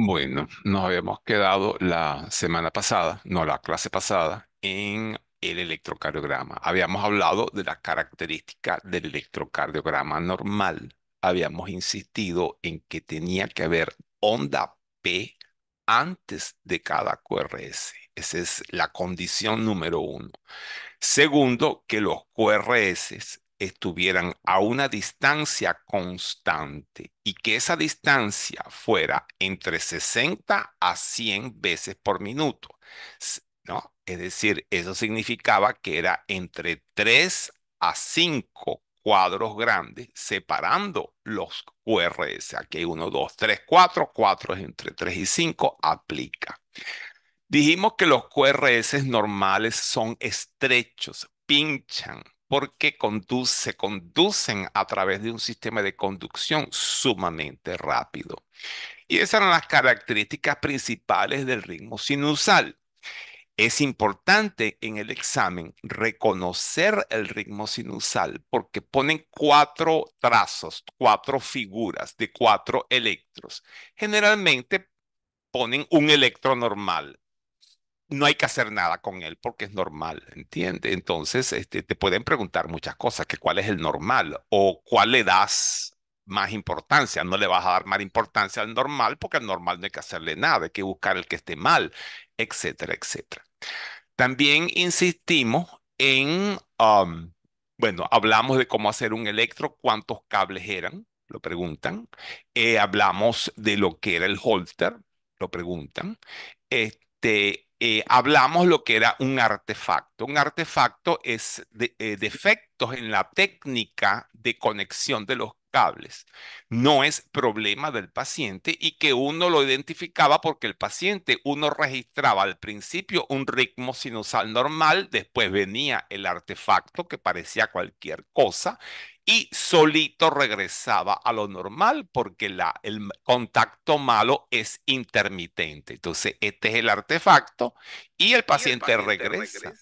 Bueno, nos habíamos quedado la semana pasada, no la clase pasada, en el electrocardiograma. Habíamos hablado de la característica del electrocardiograma normal. Habíamos insistido en que tenía que haber onda P antes de cada QRS. Esa es la condición número uno. Segundo, que los QRS estuvieran a una distancia constante y que esa distancia fuera entre 60 a 100 veces por minuto. ¿no? Es decir, eso significaba que era entre 3 a 5 cuadros grandes separando los QRS. Aquí hay 1, 2, 3, 4, 4 es entre 3 y 5, aplica. Dijimos que los QRS normales son estrechos, pinchan, porque se conducen a través de un sistema de conducción sumamente rápido. Y esas eran las características principales del ritmo sinusal. Es importante en el examen reconocer el ritmo sinusal porque ponen cuatro trazos, cuatro figuras de cuatro electros. Generalmente ponen un electro normal, no hay que hacer nada con él porque es normal, ¿entiendes? Entonces, este, te pueden preguntar muchas cosas, que cuál es el normal o cuál le das más importancia, no le vas a dar más importancia al normal porque al normal no hay que hacerle nada, hay que buscar el que esté mal, etcétera, etcétera. También insistimos en, bueno, hablamos de cómo hacer un electro, cuántos cables eran, lo preguntan. Eh, hablamos de lo que era el holster, lo preguntan. Este, eh, hablamos lo que era un artefacto. Un artefacto es eh, defectos en la técnica de conexión de los cables. No es problema del paciente y que uno lo identificaba porque el paciente, uno registraba al principio un ritmo sinusal normal, después venía el artefacto que parecía cualquier cosa y solito regresaba a lo normal porque la, el contacto malo es intermitente. Entonces, este es el artefacto y el paciente, regresa,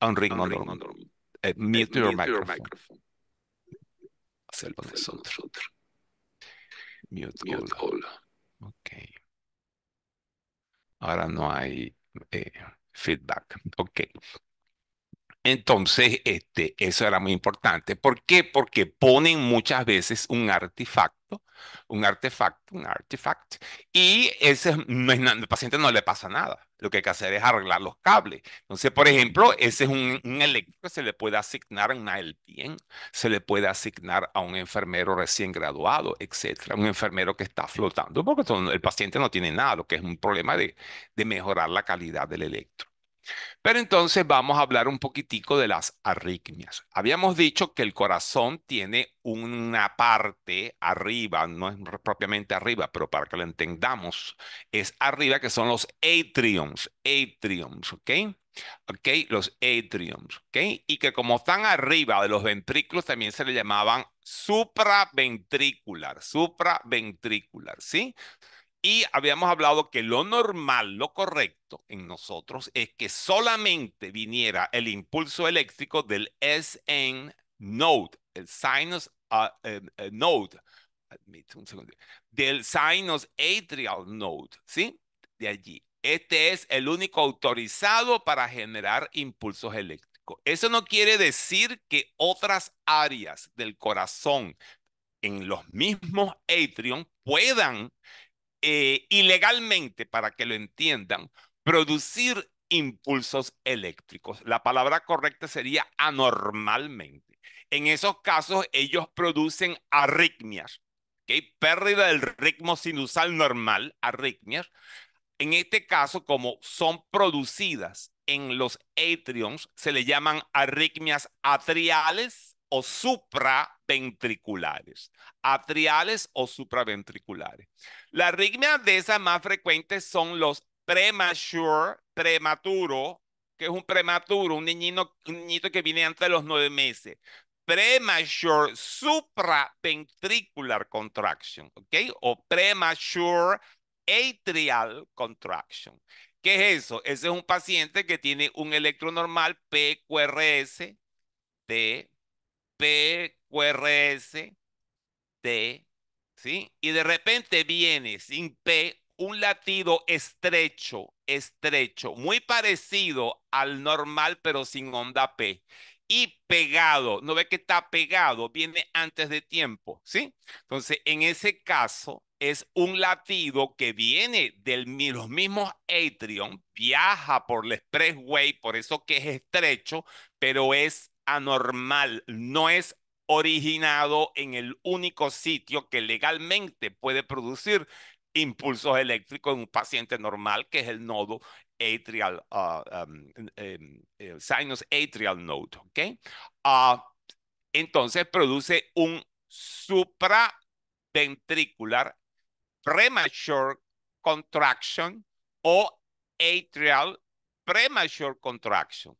a un ritmo, normal. mute, your, microphone. Hacerlo Mute, Ok. Ahora no hay eh, feedback. Ok. Entonces, este, eso era muy importante. ¿Por qué? Porque ponen muchas veces un artefacto, un artefacto, un artefacto, y ese, paciente no le pasa nada. Lo que hay que hacer es arreglar los cables. Entonces, por ejemplo, ese es un, electro que se le puede asignar a una LPN, se le puede asignar a un enfermero recién graduado, etcétera, un enfermero que está flotando, porque el paciente no tiene nada, lo que es un problema de mejorar la calidad del electro. Pero entonces vamos a hablar un poquitico de las arritmias. Habíamos dicho que el corazón tiene una parte arriba, no es propiamente arriba, pero para que lo entendamos, es arriba que son los atriums, atriums, ¿ok? ¿Ok? Los atriums, ¿ok? Y que como están arriba de los ventrículos, también se le llamaban supraventricular, supraventricular, ¿sí? Y habíamos hablado que lo normal, lo correcto en nosotros es que solamente viniera el impulso eléctrico del SN node, el sinus ah, eh, eh, node, un del sinus atrial node, ¿sí? De allí. Este es el único autorizado para generar impulsos eléctricos. Eso no quiere decir que otras áreas del corazón en los mismos atrios puedan eh, ilegalmente, para que lo entiendan, producir impulsos eléctricos. La palabra correcta sería anormalmente. En esos casos, ellos producen arritmias, pérdida del ritmo sinusal normal, arritmias. En este caso, como son producidas en los atriums, se le llaman arritmias atriales o supraventriculares, atriales o supraventriculares. La arritmia de esas más frecuentes son los premature, prematuro, que es un prematuro, un niñito, un niñito que viene antes de los nueve meses. Premature supraventricular contraction, ¿ok? O premature atrial contraction. ¿Qué es eso? Ese es un paciente que tiene un electro normal PQRS de P, QRS, T, ¿sí? Y de repente viene sin P un latido estrecho, estrecho, muy parecido al normal, pero sin onda P. Y pegado, no ve que está pegado, viene antes de tiempo, ¿sí? Entonces, en ese caso, es un latido que viene de los mismos Atrium, viaja por el expressway, por eso que es estrecho, pero es anormal, no es originado en el único sitio que legalmente puede producir impulsos eléctricos en un paciente normal, que es el nodo atrial, ah, em, sinus atrial node, ¿ok? Ah, entonces produce un supraventricular premature contraction o atrial premature contraction.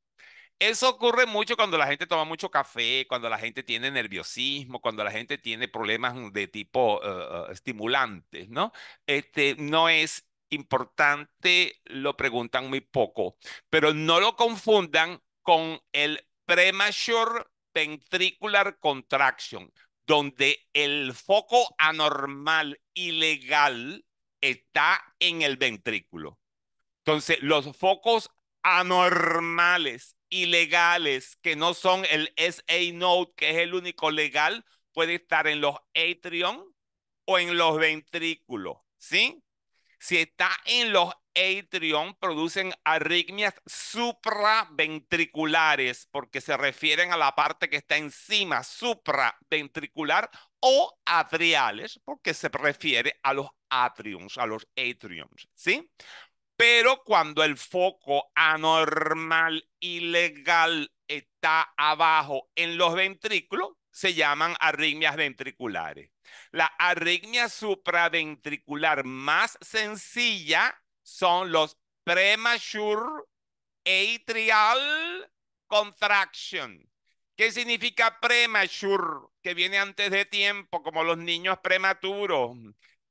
Eso ocurre mucho cuando la gente toma mucho café, cuando la gente tiene nerviosismo, cuando la gente tiene problemas mm, de tipo eh, eh, estimulantes, ¿no? Este, no es importante, lo preguntan muy poco, pero no lo confundan con el premature ventricular contraction, donde el foco anormal ilegal está en el ventrículo. Entonces, los focos anormales ilegales que no son el SA node, que es el único legal, puede estar en los Atrium o en los ventrículos, ¿sí? Si está en los Atrium, producen arritmias supraventriculares, porque se refieren a la parte que está encima, supraventricular, o atriales, porque se refiere a los atriums, a los atriums, ¿sí? Pero cuando el foco anormal, ilegal, está abajo en los ventrículos, se llaman arritmias ventriculares. La arritmia supraventricular más sencilla son los premature atrial contraction. ¿Qué significa premature? Que viene antes de tiempo, como los niños prematuros.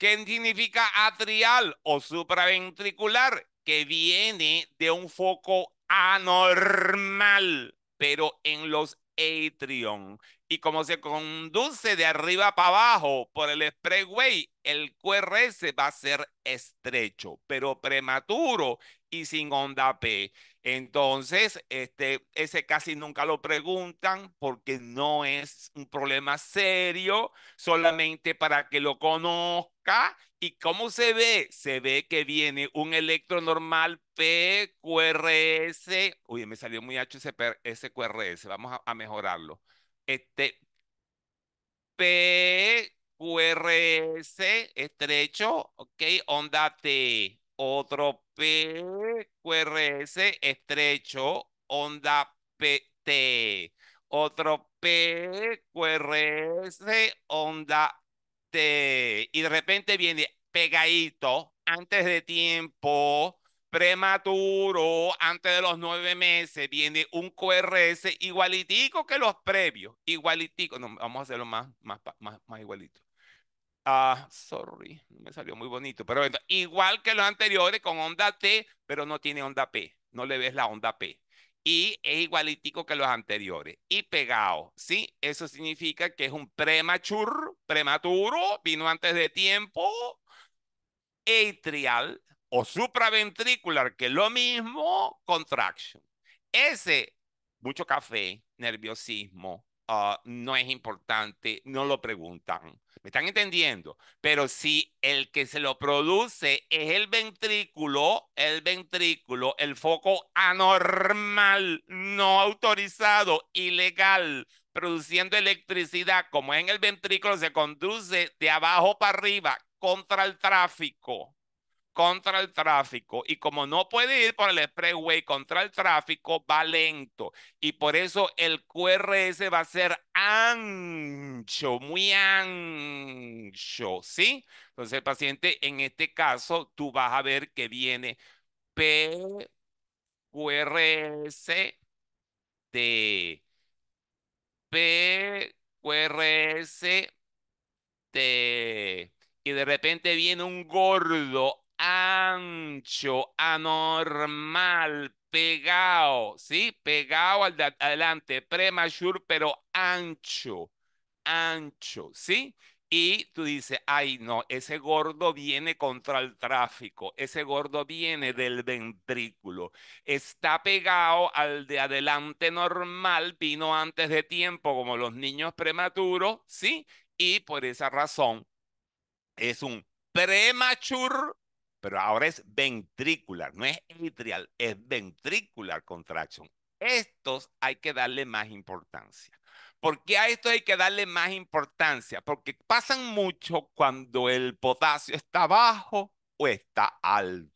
¿Qué significa atrial o supraventricular, que viene de un foco anormal, pero en los atrium. Y como se conduce de arriba para abajo por el expressway, el QRS va a ser estrecho, pero prematuro y sin onda P. Entonces, este, ese casi nunca lo preguntan porque no es un problema serio, solamente para que lo conozcan ¿Y cómo se ve? Se ve que viene un electro normal PQRS. Uy, me salió muy hacho ese QRS. Vamos a, mejorarlo. Este PQRS estrecho, ok, onda T. Otro PQRS estrecho, onda PT. Otro PQRS, onda este, y de repente viene pegadito, antes de tiempo, prematuro, antes de los nueve meses, viene un QRS igualitico que los previos, igualitico, no, vamos a hacerlo más, más, más, igualito. Ah, sorry, me salió muy bonito, pero igual que los anteriores con onda T, pero no tiene onda P, no le ves la onda P y es igualitico que los anteriores. Y pegado, ¿sí? Eso significa que es un premature, prematuro, vino antes de tiempo, atrial o supraventricular, que es lo mismo, contraction. Ese, mucho café, nerviosismo, Ah, no es importante, no lo preguntan. ¿Me están entendiendo? Pero si el que se lo produce es el ventrículo, el ventrículo, el foco anormal, no autorizado, ilegal, produciendo electricidad, como en el ventrículo, se conduce de abajo para arriba contra el tráfico contra el tráfico y como no puede ir por el expressway contra el tráfico, va lento y por eso el QRS va a ser ancho, muy ancho, ¿sí? Entonces el paciente en este caso tú vas a ver que viene P QRS T P QRS T y de repente viene un gordo ancho, anormal, pegado, ¿sí? Pegado al de adelante, prematuro, pero ancho, ancho, ¿sí? Y tú dices, ay, no, ese gordo viene contra el tráfico, ese gordo viene del ventrículo, está pegado al de adelante normal, vino antes de tiempo, como los niños prematuros, ¿sí? Y por esa razón es un prematuro, pero ahora es ventricular, no es atrial, es ventricular contraction. Estos hay que darle más importancia. ¿Por qué a estos hay que darle más importancia? Porque pasan mucho cuando el potasio está bajo o está alto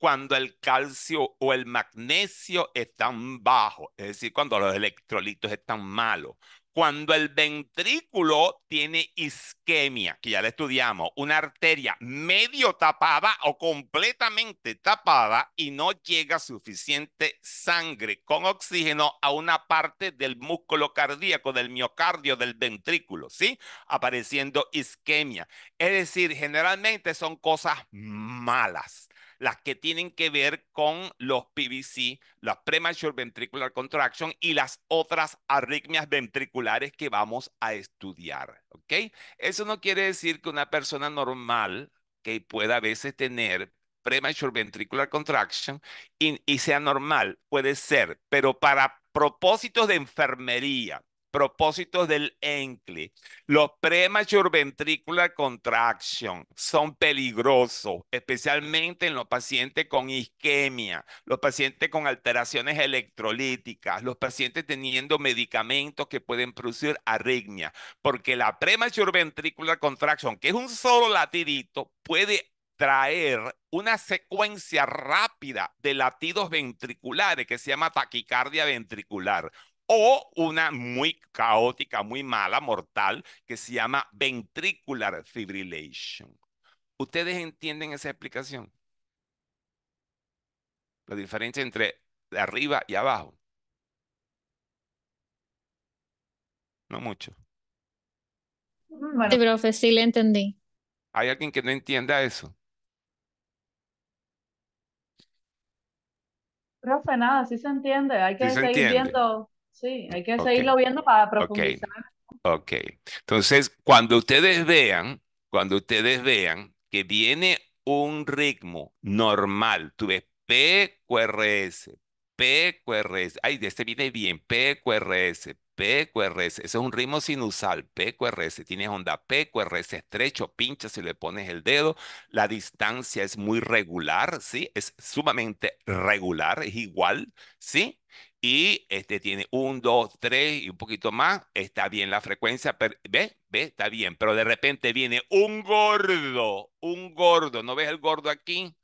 cuando el calcio o el magnesio están bajos, es decir, cuando los electrolitos están malos, cuando el ventrículo tiene isquemia, que ya la estudiamos, una arteria medio tapada o completamente tapada y no llega suficiente sangre con oxígeno a una parte del músculo cardíaco, del miocardio, del ventrículo, ¿sí? Apareciendo isquemia. Es decir, generalmente son cosas malas las que tienen que ver con los PVC, las premature ventricular contraction y las otras arritmias ventriculares que vamos a estudiar. ¿Ok? Eso no quiere decir que una persona normal que pueda a veces tener premature ventricular contraction y sea normal, puede ser, pero para propósitos de enfermería, propósitos del ENCLE. Los premature ventricular contraction son peligrosos, especialmente en los pacientes con isquemia, los pacientes con alteraciones electrolíticas, los pacientes teniendo medicamentos que pueden producir arritmia, porque la premature ventricular contraction, que es un solo latidito, puede traer una secuencia rápida de latidos ventriculares que se llama taquicardia ventricular o una muy caótica, muy mala, mortal, que se llama ventricular fibrillation. ¿Ustedes entienden esa explicación? La diferencia entre arriba y abajo. No mucho. Mm, sí, profe, sí le entendí. ¿Hay alguien que no entienda eso? Profe, nada, sí se entiende. Hay que seguir viendo Sí, hay que seguirlo viendo para profundizar. Ok. Entonces, cuando ustedes vean, cuando ustedes vean que viene un ritmo normal, tú ves PQRS, PQRS, ay, de este viene bien, PQRS, PQRS, eso es un ritmo sinusal, PQRS, tienes onda PQRS estrecho, pincha si le pones el dedo, la distancia es muy regular, ¿sí? Es sumamente regular, es igual, ¿sí? y este tiene un, dos, tres y un poquito más, está bien la frecuencia, pero, ¿Ve? Está bien, pero de repente viene un gordo, un gordo, ¿no ves el gordo aquí?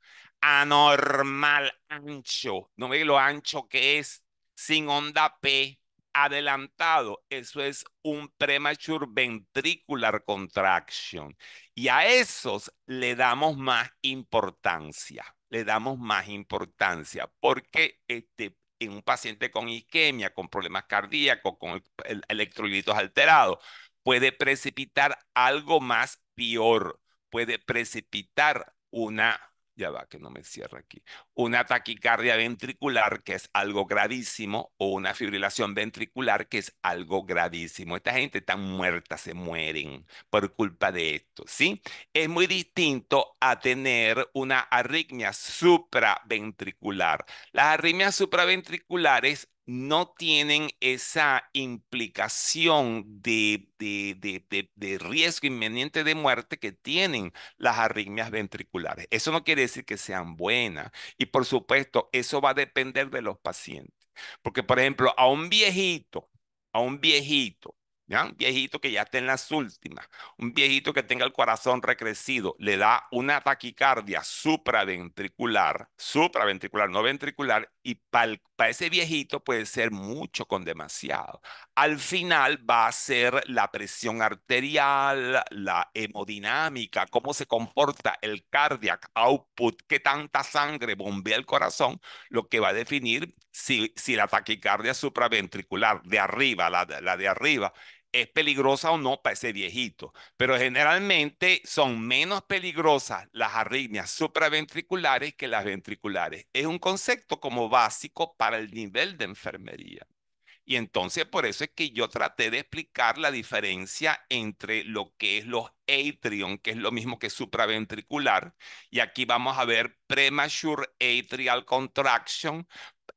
Anormal, ancho, ¿no ves lo ancho que es? Sin onda P, adelantado, eso es un premature ventricular contraction. Y a esos le damos más importancia, le damos más importancia, porque este en un paciente con isquemia, con problemas cardíacos, con electrolitos alterados, puede precipitar algo más peor, puede precipitar una ya va, que no me cierra aquí, una taquicardia ventricular, que es algo gravísimo, o una fibrilación ventricular, que es algo gravísimo. Esta gente está muerta, se mueren por culpa de esto, ¿sí? Es muy distinto a tener una arritmia supraventricular. Las arritmias supraventriculares no tienen esa implicación de, riesgo inminente de muerte que tienen las arritmias ventriculares. Eso no quiere decir que sean buenas. Y por supuesto, eso va a depender de los pacientes. Porque, por ejemplo, a un viejito, a un viejito un viejito que ya está en las últimas, un viejito que tenga el corazón recrecido, le da una taquicardia supraventricular, supraventricular, no ventricular, y para ese viejito puede ser mucho con demasiado. Al final va a ser la presión arterial, la hemodinámica, cómo se comporta el cardiac output, qué tanta sangre bombea el corazón, lo que va a definir si, la taquicardia supraventricular de arriba, la, la de arriba, es peligrosa o no para ese viejito, pero generalmente son menos peligrosas las arritmias supraventriculares que las ventriculares. Es un concepto como básico para el nivel de enfermería. Y entonces por eso es que yo traté de explicar la diferencia entre lo que es los atrium, que es lo mismo que supraventricular, y aquí vamos a ver premature atrial contraction,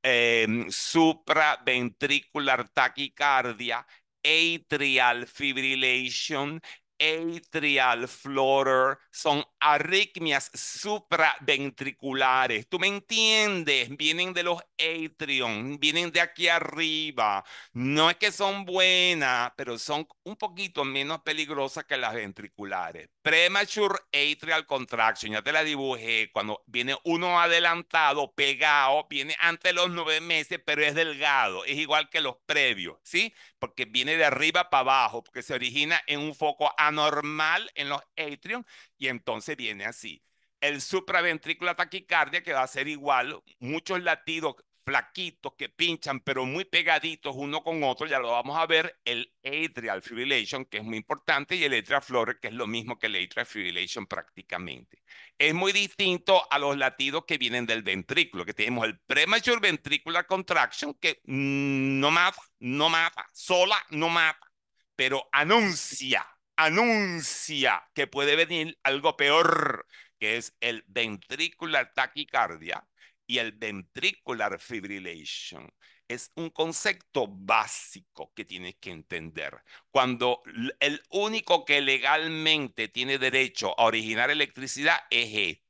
em, supraventricular taquicardia, atrial fibrillation, atrial flutter, son arritmias supraventriculares. ¿Tú me entiendes? Vienen de los atrium, vienen de aquí arriba. No es que son buenas, pero son un poquito menos peligrosas que las ventriculares. Premature atrial contraction, ya te la dibujé. Cuando viene uno adelantado, pegado, viene antes de los nueve meses, pero es delgado. Es igual que los previos, ¿sí? porque viene de arriba para abajo, porque se origina en un foco anormal en los atrium y entonces viene así. El supraventricular taquicardia, que va a ser igual, muchos latidos flaquitos que pinchan, pero muy pegaditos uno con otro, ya lo vamos a ver, el atrial fibrillation, que es muy importante, y el atrial flutter que es lo mismo que el atrial fibrillation prácticamente. Es muy distinto a los latidos que vienen del ventrículo, que tenemos el premature ventricular contraction, que mm, no mata, no mata, sola no mata, pero anuncia, anuncia que puede venir algo peor, que es el ventricular taquicardia, y el ventricular fibrillation. Es un concepto básico que tienes que entender. Cuando el único que legalmente tiene derecho a originar electricidad es este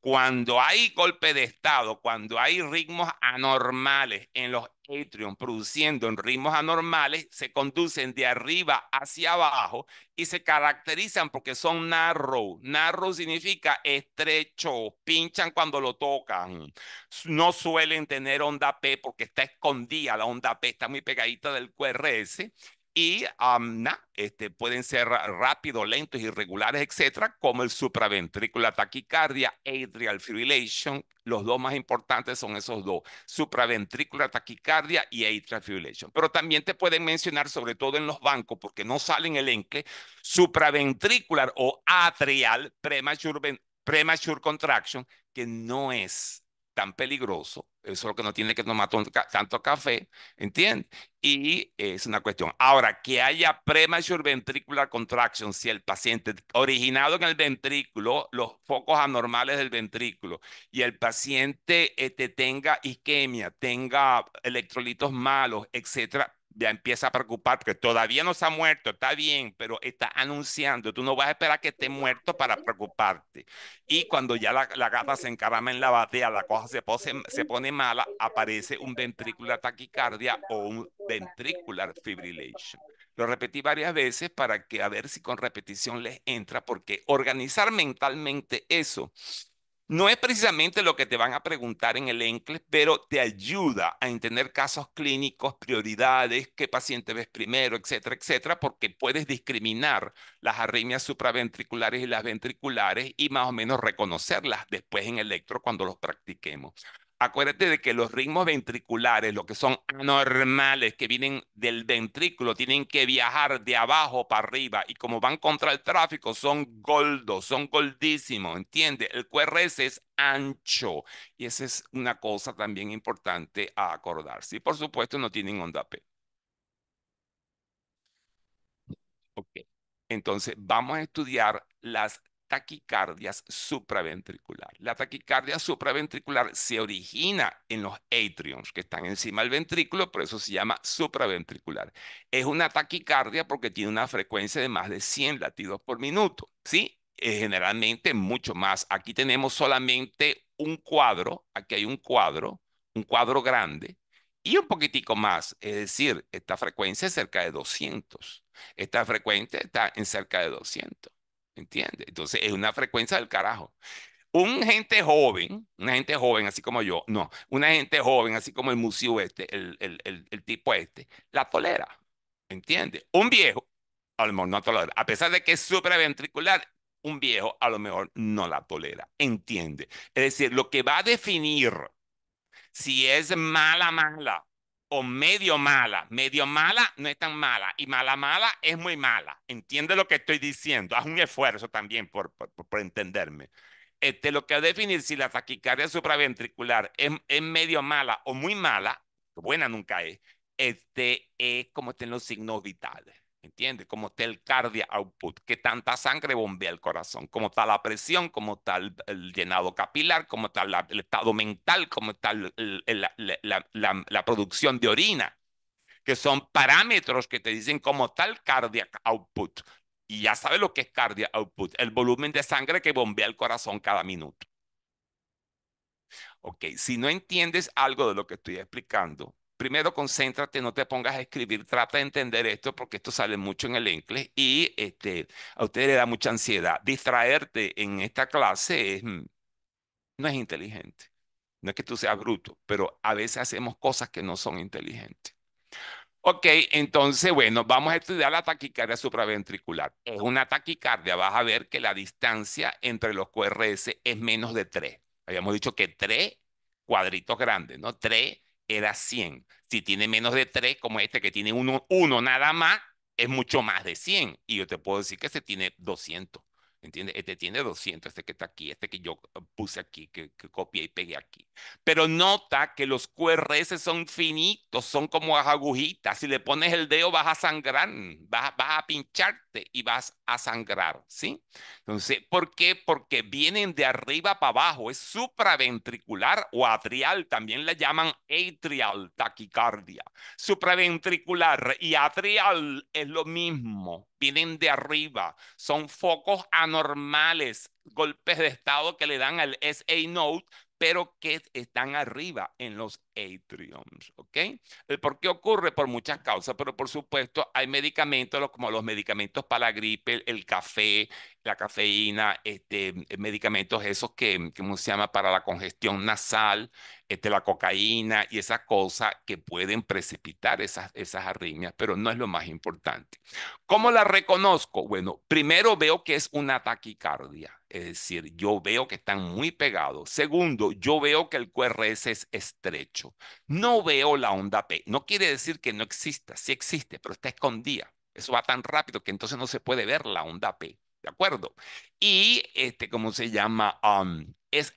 cuando hay golpe de Estado, cuando hay ritmos anormales en los atrium produciendo ritmos anormales, se conducen de arriba hacia abajo y se caracterizan porque son narrow. Narrow significa estrecho, pinchan cuando lo tocan. No suelen tener onda P porque está escondida la onda P, está muy pegadita del QRS y este, pueden ser rápidos, lentos, irregulares, etcétera, como el supraventricular taquicardia, atrial fibrillation. Los dos más importantes son esos dos, supraventricular taquicardia y atrial fibrillation. Pero también te pueden mencionar, sobre todo en los bancos, porque no salen el enque, supraventricular o atrial premature, premature contraction, que no es tan peligroso es solo que no tiene que tomar tanto café, ¿entiendes? Y es una cuestión. Ahora, que haya premature ventricular contraction, si el paciente originado en el ventrículo, los focos anormales del ventrículo, y el paciente este, tenga isquemia, tenga electrolitos malos, etcétera, ya empieza a preocupar porque todavía no se ha muerto, está bien, pero está anunciando. Tú no vas a esperar que esté muerto para preocuparte. Y cuando ya la, gata se encarama en la batea, la cosa se, se pone mala, aparece un ventricular taquicardia o un ventricular fibrillation. Lo repetí varias veces para que a ver si con repetición les entra, porque organizar mentalmente eso no es precisamente lo que te van a preguntar en el ENClE, pero te ayuda a entender casos clínicos, prioridades, qué paciente ves primero, etcétera, etcétera, porque puedes discriminar las arritmias supraventriculares y las ventriculares y más o menos reconocerlas después en electro cuando los practiquemos acuérdate de que los ritmos ventriculares, lo que son anormales, que vienen del ventrículo, tienen que viajar de abajo para arriba y como van contra el tráfico, son goldos, son goldísimos, ¿entiendes? El QRS es ancho y esa es una cosa también importante a acordarse. Y por supuesto no tienen onda P. Ok, entonces vamos a estudiar las taquicardias supraventricular. La taquicardia supraventricular se origina en los atriums que están encima del ventrículo, por eso se llama supraventricular. Es una taquicardia porque tiene una frecuencia de más de 100 latidos por minuto, ¿sí? Eh, generalmente mucho más. Aquí tenemos solamente un cuadro, aquí hay un cuadro, un cuadro grande, y un poquitico más, es decir, esta frecuencia es cerca de 200. Esta frecuencia está en cerca de 200. ¿Entiendes? Entonces es una frecuencia del carajo. Un gente joven, una gente joven así como yo, no, una gente joven así como el museo este, el, tipo este, la tolera. ¿Entiendes? Un viejo, a lo mejor no tolera. A pesar de que es supraventricular, un viejo a lo mejor no la tolera. ¿Entiende? Es decir, lo que va a definir si es mala, mala o medio mala. Medio mala no es tan mala y mala mala es muy mala. Entiende lo que estoy diciendo. Haz un esfuerzo también por, entenderme. Este, lo que va a definir si la taquicardia supraventricular es, es, medio mala o muy mala, buena nunca es, este, es como estén los signos vitales. ¿Entiendes? Cómo está el cardia output, que tanta sangre bombea el corazón, Como está la presión, como está el, llenado capilar, como está el estado mental, como está la, producción de orina, que son parámetros que te dicen cómo está el cardiac output. Y ya sabes lo que es cardiac output, el volumen de sangre que bombea el corazón cada minuto. Ok, si no entiendes algo de lo que estoy explicando, primero concéntrate, no te pongas a escribir, trata de entender esto porque esto sale mucho en el inglés y este, a usted le da mucha ansiedad. Distraerte en esta clase mm, no es inteligente. No es que tú seas bruto, pero a veces hacemos cosas que no son inteligentes. Ok, entonces, bueno, vamos a estudiar la taquicardia supraventricular. Es una taquicardia, vas a ver que la distancia entre los QRS es menos de 3. Habíamos dicho que 3 cuadritos grandes, ¿no? 3 era 100. Si tiene menos de 3, como este que tiene 1 uno, nada más, es mucho más de 100. Y yo te puedo decir que se tiene 200. ¿Entiendes? Este tiene 200, este que está aquí, este que yo ah, puse aquí, que, copié y pegué aquí. Pero nota que los QRS son finitos, son como las agujitas. Si le pones el dedo vas a sangrar, vas, vas a pincharte y vas a sangrar, ¿sí? Entonces, ¿por qué? Porque vienen de arriba para abajo, es supraventricular o atrial, también le llaman atrial taquicardia. Supraventricular y atrial es lo mismo vienen de arriba, son focos anormales, golpes de estado que le dan al SA Note, pero que están arriba en los atriums, ¿ok? El eh, por qué ocurre por muchas causas, pero por supuesto hay medicamentos como los medicamentos para la gripe, el café, la cafeína, este, eh, medicamentos esos que, ¿cómo se llama?, para la congestión nasal, este, la cocaína y esas cosas que pueden precipitar esas, esas arritmias, pero no es lo más importante. ¿Cómo la reconozco? Bueno, primero veo que es una taquicardia, es decir, yo veo que están muy pegados. Segundo, yo veo que el QRS es estrecho. No veo la onda P. No quiere decir que no exista, sí existe, pero está escondida. Eso va tan rápido que entonces no se puede ver la onda P. ¿de acuerdo? Y, este, ¿cómo se llama? Um, es...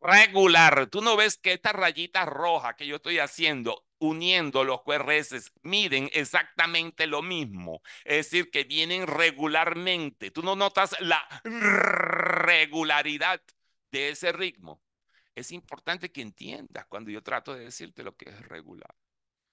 regular. Tú no ves que estas rayitas rojas que yo estoy haciendo, uniendo los QRS, miden exactamente lo mismo. Es decir, que vienen regularmente. Tú no notas la regularidad de ese ritmo. Es importante que entiendas cuando yo trato de decirte lo que es regular.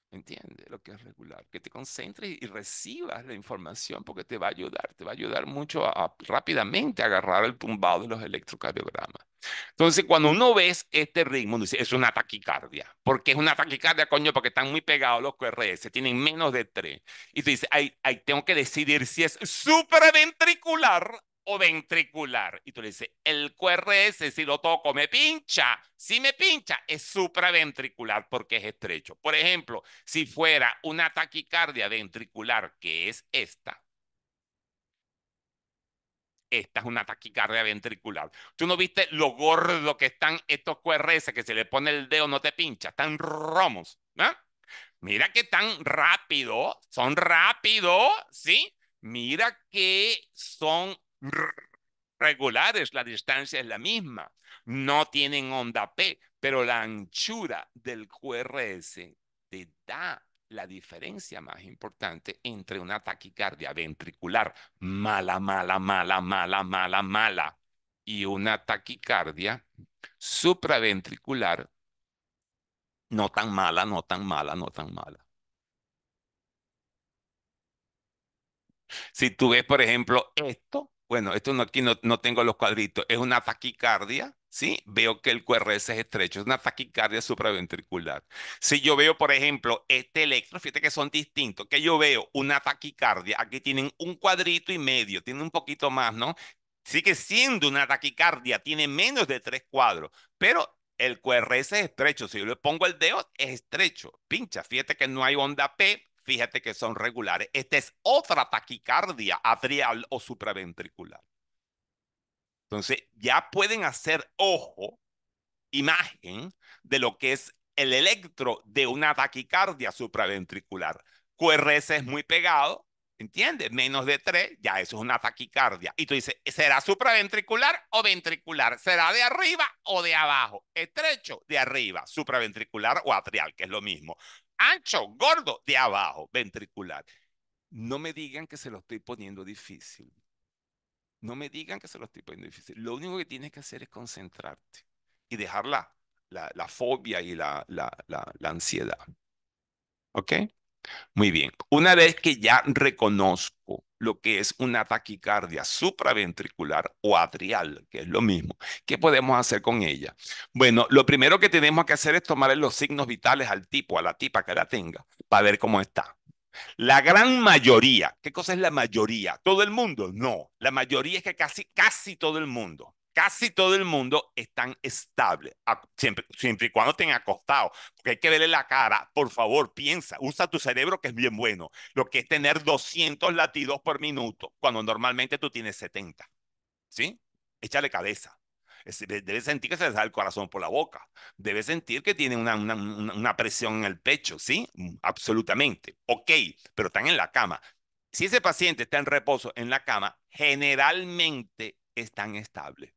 Entiende lo que es regular, que te concentres y recibas la información porque te va a ayudar, te va a ayudar mucho a, rápidamente a agarrar el tumbado de los electrocardiogramas. Entonces, cuando uno ves este ritmo, uno dice, es una taquicardia. porque es una taquicardia, coño? Porque están muy pegados los QRS, tienen menos de 3. Y tú dices, ahí, ahí tengo que decidir si es supraventricular o ventricular. Y tú le dices, el QRS, si lo toco, me pincha. Si me pincha, es supraventricular porque es estrecho. Por ejemplo, si fuera una taquicardia ventricular, que es esta. Esta es una taquicardia ventricular. Tú no viste lo gordo que están estos QRS, que si le pone el dedo, no te pincha. Están romos. Mira que tan rápido, son rápido, ¿sí? Mira que son regulares, la distancia es la misma. No tienen onda P, pero la anchura del QRS te da la diferencia más importante entre una taquicardia ventricular mala, mala, mala, mala, mala, mala y una taquicardia supraventricular no tan mala, no tan mala, no tan mala. Si tú ves, por ejemplo, esto, bueno, esto no, aquí no, no tengo los cuadritos, es una taquicardia, ¿sí? Veo que el QRS es estrecho, es una taquicardia supraventricular. Si yo veo, por ejemplo, este electro, fíjate que son distintos, que yo veo una taquicardia, aquí tienen un cuadrito y medio, tienen un poquito más, ¿no? Sigue siendo una taquicardia, tiene menos de tres cuadros, pero el QRS es estrecho. Si yo le pongo el dedo, es estrecho. Pincha, fíjate que no hay onda P, fíjate que son regulares. Esta es otra taquicardia atrial o supraventricular. Entonces, ya pueden hacer ojo, imagen de lo que es el electro de una taquicardia supraventricular. QRS es muy pegado, ¿entiendes? Menos de 3, ya eso es una taquicardia. Y tú dices, ¿será supraventricular o ventricular? ¿Será de arriba o de abajo? Estrecho, de arriba, supraventricular o atrial, que es lo mismo ancho, gordo, de abajo, ventricular. No me digan que se lo estoy poniendo difícil. No me digan que se lo estoy poniendo difícil. Lo único que tienes que hacer es concentrarte y dejar la, fobia y la, la ansiedad. ¿Ok? Muy bien. Una vez que ya reconozco lo que es una taquicardia supraventricular o atrial, que es lo mismo. ¿Qué podemos hacer con ella? Bueno, lo primero que tenemos que hacer es tomar los signos vitales al tipo, a la tipa que la tenga, para ver cómo está. La gran mayoría, ¿qué cosa es la mayoría? ¿Todo el mundo? No, la mayoría es que casi, casi todo el mundo casi todo el mundo tan estable, siempre, y cuando estén acostados, porque hay que verle la cara, por favor, piensa, usa tu cerebro que es bien bueno, lo que es tener 200 latidos por minuto, cuando normalmente tú tienes 70, ¿sí? Échale cabeza. Debe sentir que se le sale el corazón por la boca. Debe sentir que tiene una, presión en el pecho, ¿sí? Mm, absolutamente. Ok, pero están en la cama. Si ese paciente está en reposo en la cama, generalmente están estables. estable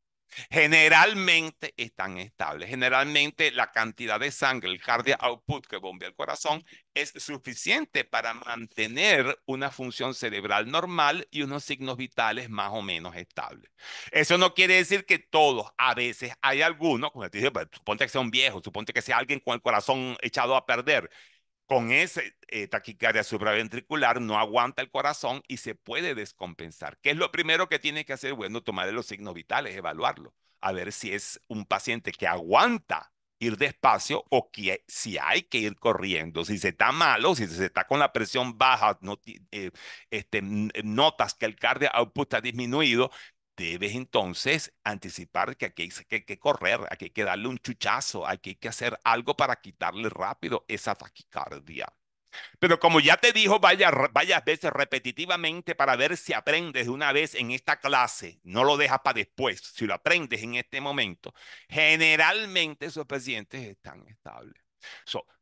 generalmente están estables. Generalmente la cantidad de sangre, el cardiac output que bombea el corazón es suficiente para mantener una función cerebral normal y unos signos vitales más o menos estables. Eso no quiere decir que todos, a veces hay algunos, como te dije, pues, suponte que sea un viejo, suponte que sea alguien con el corazón echado a perder, con ese eh, taquicardia supraventricular no aguanta el corazón y se puede descompensar. ¿Qué es lo primero que tiene que hacer? Bueno, tomar los signos vitales, evaluarlo, a ver si es un paciente que aguanta ir despacio o que, si hay que ir corriendo, si se está malo, si se está con la presión baja, eh, este, notas que el cardio output está disminuido, debes entonces anticipar que aquí hay que, correr, aquí hay que darle un chuchazo, hay que hacer algo para quitarle rápido esa taquicardia. Pero como ya te dijo varias, varias veces repetitivamente para ver si aprendes de una vez en esta clase, no lo dejas para después, si lo aprendes en este momento, generalmente esos pacientes están estables.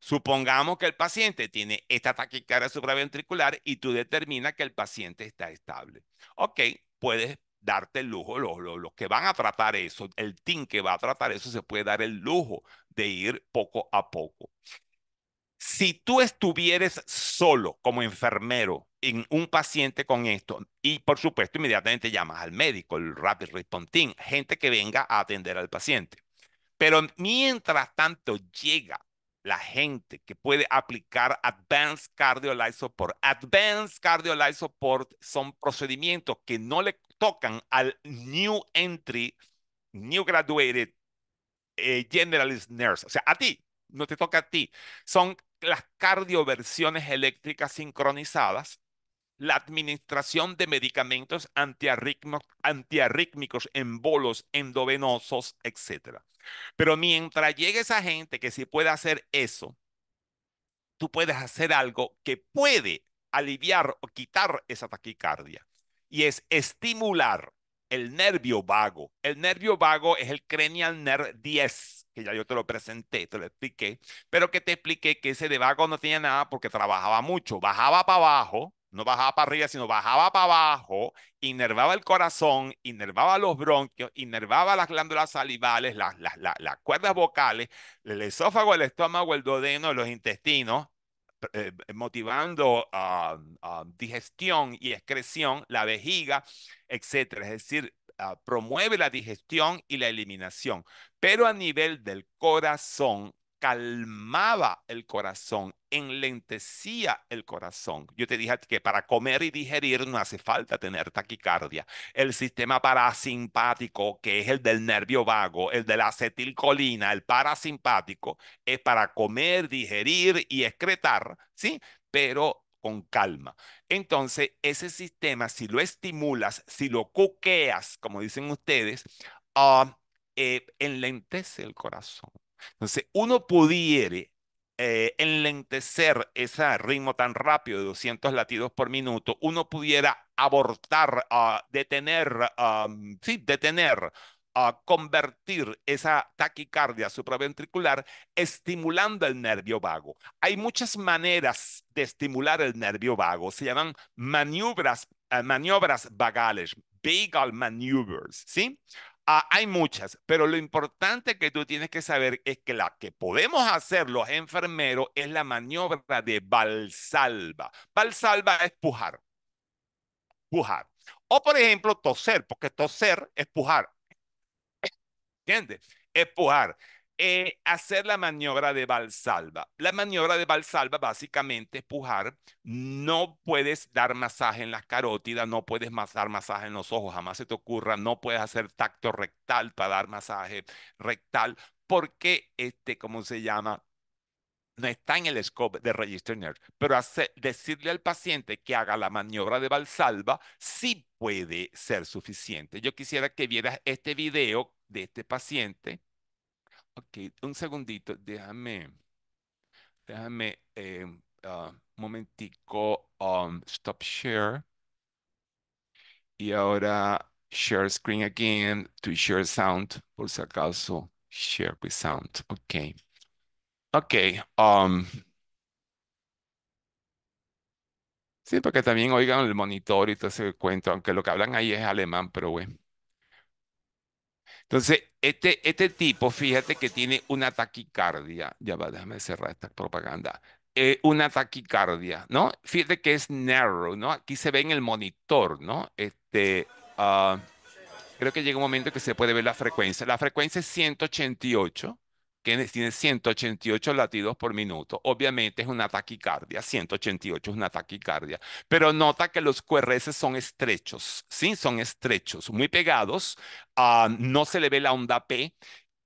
supongamos que el paciente tiene esta taquicardia supraventricular y tú determinas que el paciente está estable. Ok, puedes darte el lujo, los, que van a tratar eso, el team que va a tratar eso se puede dar el lujo de ir poco a poco. Si tú estuvieres solo como enfermero en un paciente con esto, y por supuesto inmediatamente llamas al médico, el Rapid Response Team, gente que venga a atender al paciente. Pero mientras tanto llega la gente que puede aplicar Advanced cardiolite Support. Advanced cardiolite Support son procedimientos que no le tocan al New Entry, New Graduated eh, Generalist Nurse. O sea, a ti, no te toca a ti. Son las cardioversiones eléctricas sincronizadas, la administración de medicamentos antiarrítmicos, antiarrítmicos en bolos endovenosos, etc. Pero mientras llegue esa gente que sí puede hacer eso, tú puedes hacer algo que puede aliviar o quitar esa taquicardia y es estimular el nervio vago. El nervio vago es el cranial nerve 10, que ya yo te lo presenté, te lo expliqué, pero que te expliqué que ese de vago no tenía nada porque trabajaba mucho, bajaba para abajo, no bajaba para arriba, sino bajaba para abajo, inervaba el corazón, inervaba los bronquios, inervaba las glándulas salivales, las, las, cuerdas vocales, el esófago, el estómago, el duodeno, los intestinos, eh, motivando a digestión y excreción, la vejiga, etcétera. Es decir, ah, promueve la digestión y la eliminación. Pero a nivel del corazón, calmaba el corazón, enlentecía el corazón. Yo te dije que para comer y digerir no hace falta tener taquicardia. El sistema parasimpático, que es el del nervio vago, el de la acetilcolina, el parasimpático, es para comer, digerir y excretar, ¿sí? Pero con calma. Entonces, ese sistema, si lo estimulas, si lo cuqueas como dicen ustedes, ah, eh, enlentece el corazón. Entonces, uno pudiera eh, enlentecer ese ritmo tan rápido de 200 latidos por minuto, uno pudiera abortar, ah, detener, sí, detener, a ah, convertir esa taquicardia supraventricular estimulando el nervio vago. Hay muchas maneras de estimular el nervio vago, se llaman maniobras, eh, maniobras vagales, vagal maneuvers, ¿sí? Ah, hay muchas, pero lo importante que tú tienes que saber es que la que podemos hacer los enfermeros es la maniobra de Valsalva. Valsalva es pujar. Pujar. O, por ejemplo, toser, porque toser es pujar. ¿Entiendes? Es pujar. Eh, hacer la maniobra de Valsalva. La maniobra de Valsalva básicamente es pujar. No puedes dar masaje en las carótidas, no puedes dar masaje en los ojos, jamás se te ocurra, no puedes hacer tacto rectal para dar masaje rectal, porque este, ¿cómo se llama? No está en el scope de Register Nurse, pero decirle al paciente que haga la maniobra de Valsalva sí puede ser suficiente. Yo quisiera que vieras este video de este paciente Ok, un segundito, déjame, déjame, un em, ah, momentico, um, stop share. Y ahora share screen again to share sound, por si acaso, share with sound. Ok. Ok. Um, sí, porque también oigan el monitor y todo ese cuento, aunque lo que hablan ahí es alemán, pero bueno. Entonces, este, este tipo, fíjate que tiene una taquicardia. Ya va, déjame cerrar esta propaganda. Eh, una taquicardia, ¿no? Fíjate que es narrow, ¿no? Aquí se ve en el monitor, ¿no? Este, ah, creo que llega un momento que se puede ver la frecuencia. La frecuencia es 188 que tiene 188 latidos por minuto. Obviamente es una taquicardia, 188 es una taquicardia, pero nota que los QRS son estrechos, ¿sí? Son estrechos, muy pegados, ah, no se le ve la onda P,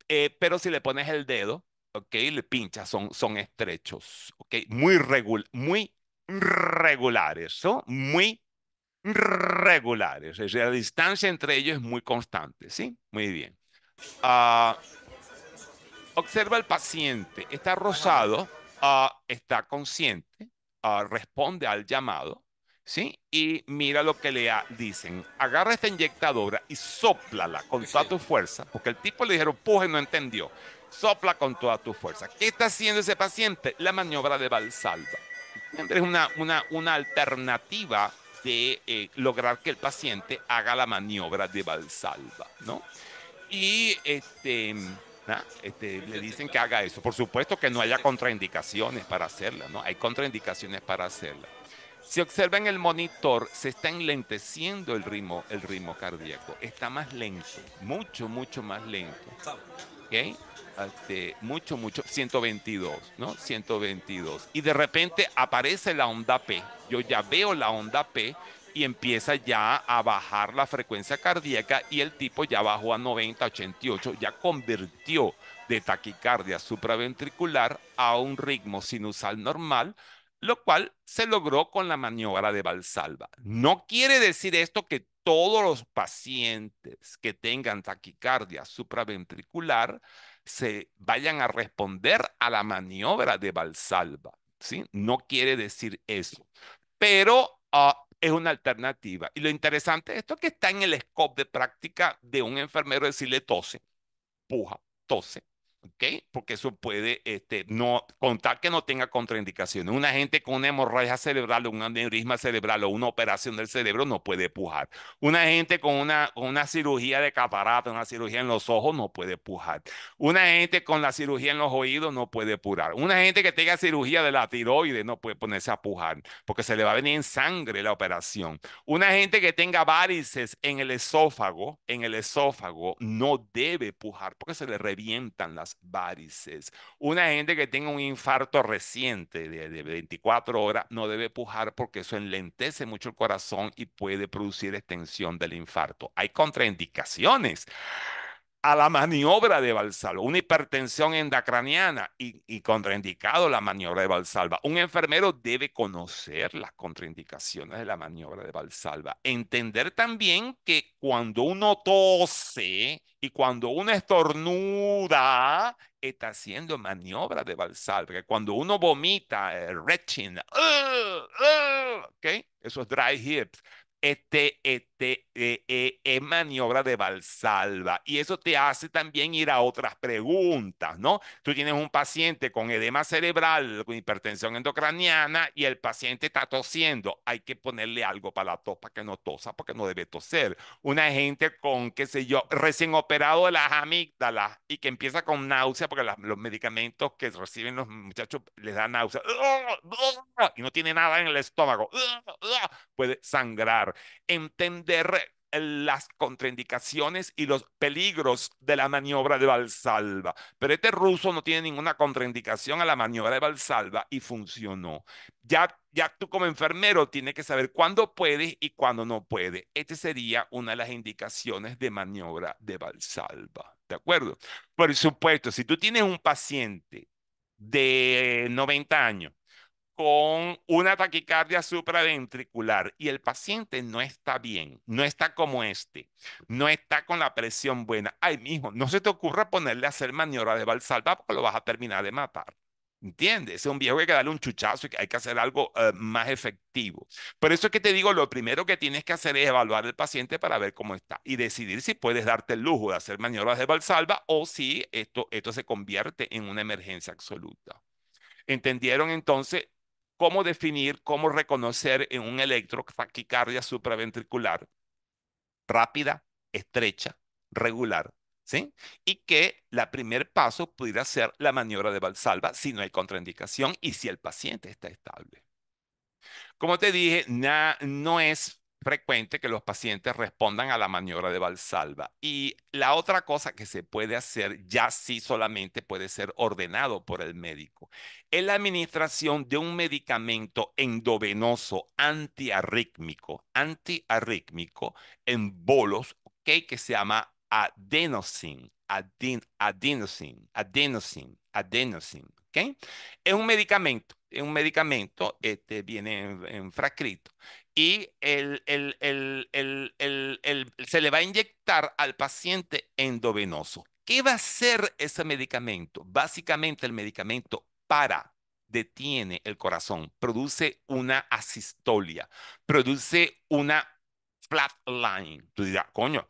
eh, pero si le pones el dedo, ¿ok? Le pincha, son, son estrechos, ¿ok? Muy, regul muy regulares, ¿no? Muy regulares. La distancia entre ellos es muy constante, ¿sí? Muy bien. Ah, Observa al paciente, está rosado, ah, está consciente, ah, responde al llamado, ¿sí? Y mira lo que le dicen. Agarra esta inyectadora y soplala con toda tu fuerza, porque el tipo le dijeron, puje, no entendió. Sopla con toda tu fuerza. ¿Qué está haciendo ese paciente? La maniobra de Valsalva. Es una, una, una alternativa de eh, lograr que el paciente haga la maniobra de Valsalva, ¿no? Y este este, le dicen que haga eso. Por supuesto que no haya contraindicaciones para hacerla, ¿no? Hay contraindicaciones para hacerla. Si observan el monitor, se está enlenteciendo el ritmo, el ritmo cardíaco. Está más lento, mucho, mucho más lento. Este, mucho, mucho, 122, ¿no? 122. Y de repente aparece la onda P. Yo ya veo la onda P y empieza ya a bajar la frecuencia cardíaca y el tipo ya bajó a 90, 88, ya convirtió de taquicardia supraventricular a un ritmo sinusal normal, lo cual se logró con la maniobra de Valsalva. No quiere decir esto que todos los pacientes que tengan taquicardia supraventricular se vayan a responder a la maniobra de Valsalva. ¿sí? No quiere decir eso. Pero ah, es una alternativa. Y lo interesante es esto que está en el scope de práctica de un enfermero decirle tose, puja, tose, ¿ok? Porque eso puede, este, no, contar que no tenga contraindicaciones. Una gente con una hemorragia cerebral un aneurisma cerebral o una operación del cerebro no puede pujar. Una gente con una, una cirugía de caparata, una cirugía en los ojos no puede pujar. Una gente con la cirugía en los oídos no puede pujar. Una gente que tenga cirugía de la tiroides no puede ponerse a pujar porque se le va a venir en sangre la operación. Una gente que tenga varices en el esófago, en el esófago no debe pujar porque se le revientan las varices. Una gente que tenga un infarto reciente de, de 24 horas no debe pujar porque eso enlentece mucho el corazón y puede producir extensión del infarto. Hay contraindicaciones a la maniobra de Valsalva, una hipertensión endocraniana y, contraindicado la maniobra de Valsalva. Un enfermero debe conocer las contraindicaciones de la maniobra de Valsalva. Entender también que cuando uno tose y cuando uno estornuda, está haciendo maniobra de Valsalva. Que cuando uno vomita, eh, retching, uh, uh okay? eso es dry hips este, este, es eh, eh, eh, maniobra de Valsalva. Y eso te hace también ir a otras preguntas, ¿no? Tú tienes un paciente con edema cerebral, con hipertensión endocraniana, y el paciente está tosiendo. Hay que ponerle algo para la tos, para que no tosa, porque no debe toser. Una gente con, qué sé yo, recién operado de las amígdalas y que empieza con náusea, porque los medicamentos que reciben los muchachos les dan náusea, y no tiene nada en el estómago, puede sangrar entender eh, las contraindicaciones y los peligros de la maniobra de Valsalva. Pero este ruso no tiene ninguna contraindicación a la maniobra de Valsalva y funcionó. Ya, ya tú como enfermero tienes que saber cuándo puedes y cuándo no puedes. Esta sería una de las indicaciones de maniobra de Valsalva. ¿De acuerdo? Por supuesto, si tú tienes un paciente de 90 años con una taquicardia supraventricular y el paciente no está bien, no está como este, no está con la presión buena. ahí mismo, no se te ocurra ponerle a hacer maniobra de Valsalva porque lo vas a terminar de matar. ¿Entiendes? Es un viejo que hay que darle un chuchazo y que hay que hacer algo eh, más efectivo. Por eso es que te digo, lo primero que tienes que hacer es evaluar el paciente para ver cómo está y decidir si puedes darte el lujo de hacer maniobras de Valsalva o si esto, esto se convierte en una emergencia absoluta. ¿Entendieron entonces cómo definir, cómo reconocer en un electro supraventricular rápida, estrecha, regular, ¿sí? Y que la primer paso pudiera ser la maniobra de Valsalva si no hay contraindicación y si el paciente está estable. Como te dije, no es frecuente que los pacientes respondan a la maniobra de Valsalva. Y la otra cosa que se puede hacer, ya sí solamente puede ser ordenado por el médico, es la administración de un medicamento endovenoso antiarrítmico, antiarrítmico en bolos, okay, que se llama adenosin, aden, adenosin, adenosin, adenosin. Okay? Es un medicamento, es un medicamento, este, viene en, en y el, el, el, se le va a inyectar al paciente endovenoso. ¿Qué va a hacer ese medicamento? Básicamente el medicamento para, detiene el corazón, produce una asistolia, produce una flat line. Tú dirás, coño,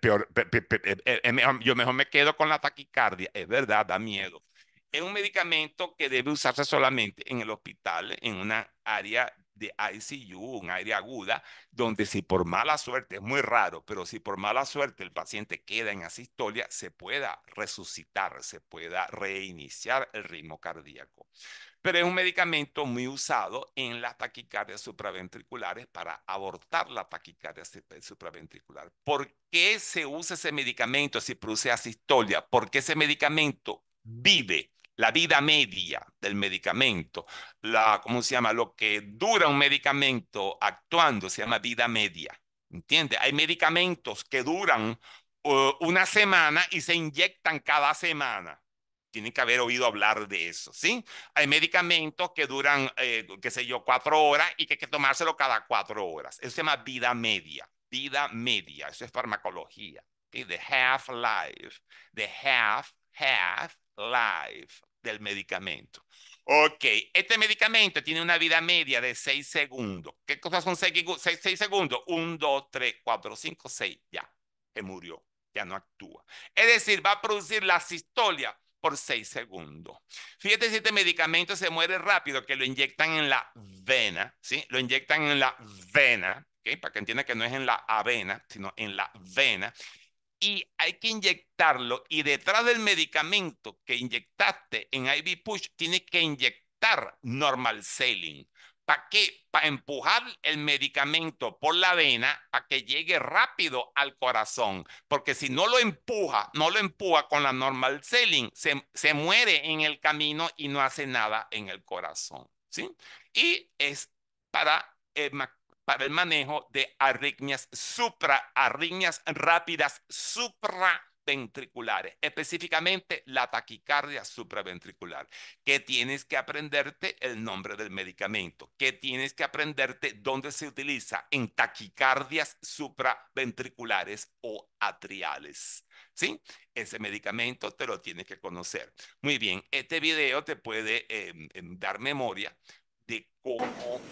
peor, eh, eh, yo mejor me quedo con la taquicardia. Es verdad, da miedo. Es un medicamento que debe usarse solamente en el hospital, en una área de ICU, un aire aguda, donde si por mala suerte, es muy raro, pero si por mala suerte el paciente queda en asistolia, se pueda resucitar, se pueda reiniciar el ritmo cardíaco. Pero es un medicamento muy usado en las taquicardias supraventriculares para abortar la taquicardia eh, supraventricular. ¿Por qué se usa ese medicamento si produce asistolia? Porque ese medicamento vive la vida media del medicamento, la, ¿cómo se llama? Lo que dura un medicamento actuando se llama vida media. ¿Entiendes? Hay medicamentos que duran eh, una semana y se inyectan cada semana. Tienen que haber oído hablar de eso, ¿sí? Hay medicamentos que duran, eh, qué sé yo, cuatro horas y que hay que tomárselo cada cuatro horas. Eso se llama vida media, vida media. Eso es farmacología. ¿sí? The half-life, the half, half life del medicamento. Ok, este medicamento tiene una vida media de 6 segundos. ¿Qué cosas son 6, segundos? 1, 2, 3, 4, 5, 6. Ya, se murió, ya no actúa. Es decir, va a producir la sistolia por 6 segundos. Fíjate si este medicamento se muere rápido, que lo inyectan en la vena, ¿sí? Lo inyectan en la vena, ¿okay? para que entiendan que no es en la avena, sino en la vena y hay que inyectarlo. Y detrás del medicamento que inyectaste en IV Push, tienes que inyectar normal saline. ¿Para qué? Para empujar el medicamento por la vena para que llegue rápido al corazón. Porque si no lo empuja, no lo empuja con la normal selling, se, muere en el camino y no hace nada en el corazón. ¿sí? Y es para eh, para el manejo de arritmias arritmias rápidas supraventriculares, específicamente la taquicardia supraventricular, que tienes que aprenderte el nombre del medicamento, que tienes que aprenderte dónde se utiliza en taquicardias supraventriculares o atriales. ¿Sí? Ese medicamento te lo tienes que conocer. Muy bien, este video te puede em, em, dar memoria de cómo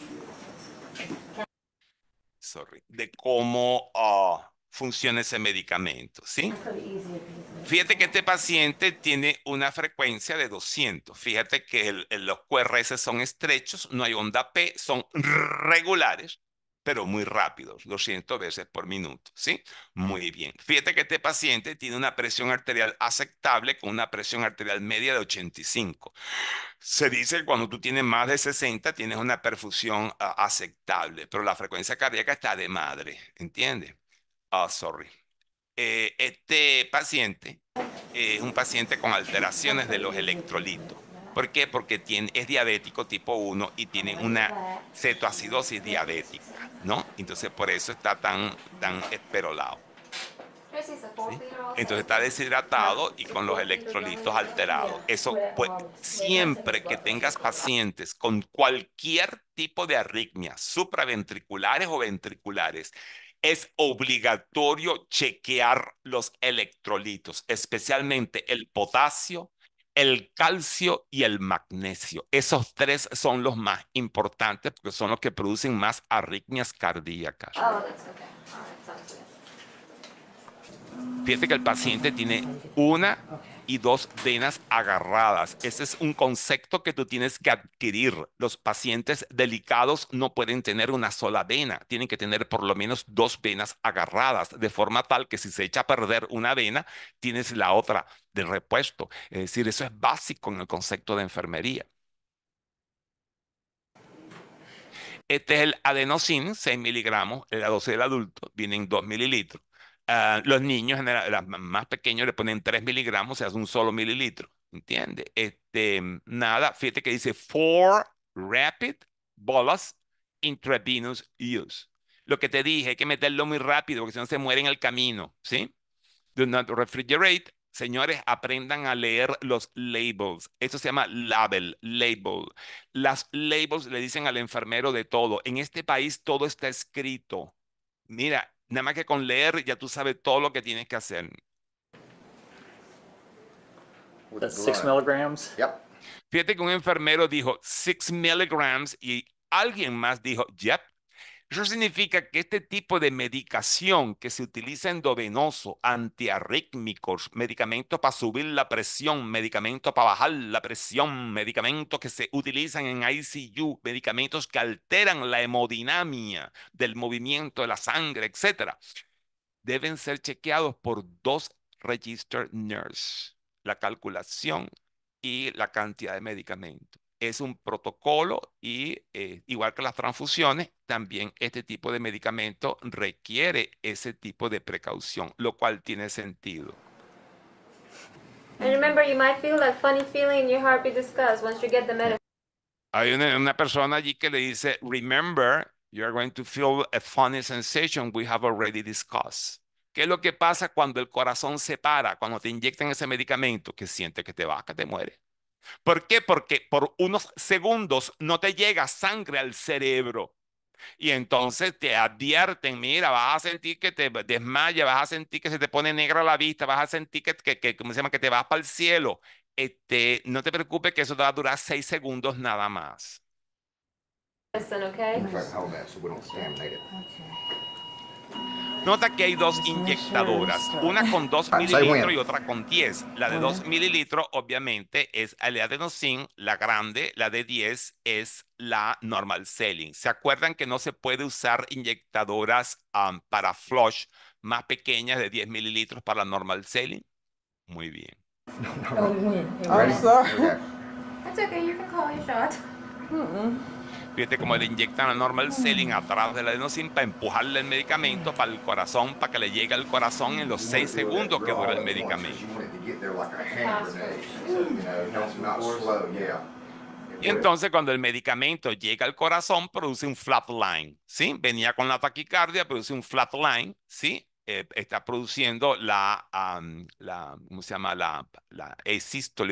de cómo ah, funciona ese medicamento, ¿sí? Fíjate que este paciente tiene una frecuencia de 200. Fíjate que los QRS son estrechos, no hay onda P, son regulares pero muy rápidos, 200 veces por minuto, ¿sí? Muy bien. Fíjate que este paciente tiene una presión arterial aceptable con una presión arterial media de 85. Se dice que cuando tú tienes más de 60 tienes una perfusión ah, aceptable, pero la frecuencia cardíaca está de madre, ¿entiendes? Ah, sorry. Eh, este paciente es un paciente con alteraciones de los electrolitos ¿Por qué? Porque es diabético tipo 1 y tiene una cetoacidosis diabética, ¿no? Entonces por eso está tan, tan esperolado. Entonces está deshidratado y con los electrolitos alterados. Eso pues, siempre que tengas pacientes con cualquier tipo de arritmia, supraventriculares o ventriculares, es obligatorio chequear los electrolitos, especialmente el potasio, el calcio y el magnesio. Esos tres son los más importantes porque son los que producen más arritmias cardíacas. Ah, Fíjate que el paciente tiene una y dos venas agarradas. Ese es un concepto que tú tienes que adquirir. Los pacientes delicados no pueden tener una sola vena, tienen que tener por lo menos dos venas agarradas, de forma tal que si se echa a perder una vena, tienes la otra de repuesto. Es decir, eso es básico en el concepto de enfermería. Este es el adenosin 6 miligramos, la dosis del adulto, vienen 2 mililitros. Ah, los niños, más pequeños, le ponen 3 miligramos, se hace un solo mililitro. ¿entiende? Este, mm, nada, fíjate que dice four rapid bolas intravenous use. Lo que te dije, hay que meterlo muy rápido porque si no se muere en el camino, ¿sí? Do not refrigerate. Señores, aprendan a leer los labels. eso se llama label, label. Las labels le dicen al enfermero de todo. En este país todo está escrito. Mira, nada más que con leer ya tú sabes todo lo que tienes que hacer. six milligrams. Yep. Fíjate que un enfermero dijo 6 milligrams y alguien más dijo, yep, eso significa que este tipo de medicación que se utiliza endovenoso, antiarrítmicos, medicamentos para subir la presión, medicamentos para bajar la presión, medicamentos que se utilizan en ICU, medicamentos que alteran la hemodinamia del movimiento de la sangre, etc., deben ser chequeados por dos registered nurses, la calculación y la cantidad de medicamentos es un protocolo y eh, igual que las transfusiones, también este tipo de medicamento requiere ese tipo de precaución, lo cual tiene sentido. Hay una, persona allí que le dice, remember, you are going to feel a funny sensation we have already discussed. ¿Qué es lo que pasa cuando el corazón se para, cuando te inyectan ese medicamento? Que siente que te vas, que te muere. ¿Por qué? Porque por unos segundos no te llega sangre al cerebro. Y entonces te advierten, mira, vas a sentir que te desmaya, vas a sentir que se te pone negra la vista, vas a sentir que, que, ¿cómo se llama? que te vas para el cielo. Este, no te preocupes que eso va a durar seis segundos nada más. Nota que hay dos inyectadoras, una con 2 mililitros y otra con 10. La de 2 mililitros, obviamente, es el adenosin, la grande, la de 10 es la normal selling. ¿Se acuerdan que no se puede usar inyectadoras para flush más pequeñas de 10 mililitros para la normal selling? Muy bien. okay, you can call your shot. Fíjate cómo le inyectan a normal selling atrás de la adenosina para empujarle el medicamento para el corazón, para que le llegue al corazón en los seis segundos que dura el medicamento. Y entonces cuando el medicamento llega al corazón, produce un flat line, ¿sí? Venía con la taquicardia, produce un flat line, ¿sí? Eh, está produciendo la, la, ¿cómo se llama? La, la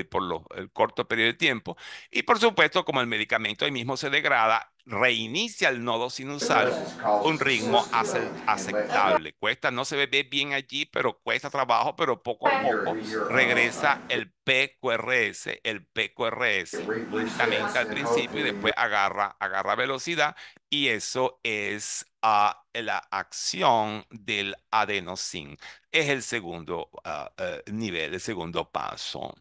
por el corto periodo de tiempo. Y por supuesto, como el medicamento ahí mismo se degrada, reinicia el nodo sinusal un ritmo aceptable. Cuesta, no se ve bien allí, pero cuesta trabajo, pero poco a poco uh, regresa uh, el PQRS, el PQRS. Calienta al principio y después agarra, agarra velocidad y eso es ah, la acción del adenosin. Es el segundo ah, ah, nivel, el segundo paso.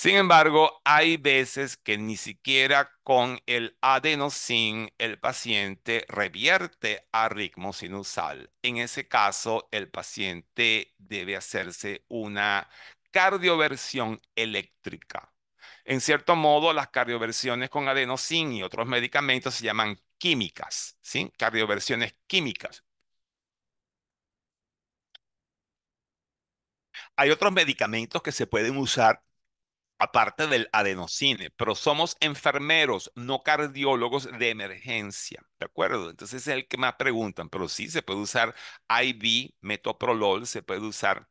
Sin embargo, hay veces que ni siquiera con el adenosin el paciente revierte a ritmo sinusal. En ese caso, el paciente debe hacerse una cardioversión eléctrica. En cierto modo, las cardioversiones con adenosin y otros medicamentos se llaman químicas, ¿sí? Cardioversiones químicas. Hay otros medicamentos que se pueden usar aparte del adenosine, pero somos enfermeros, no cardiólogos de emergencia, ¿de acuerdo? Entonces es el que más preguntan, pero sí se puede usar IV, metoprolol, se puede usar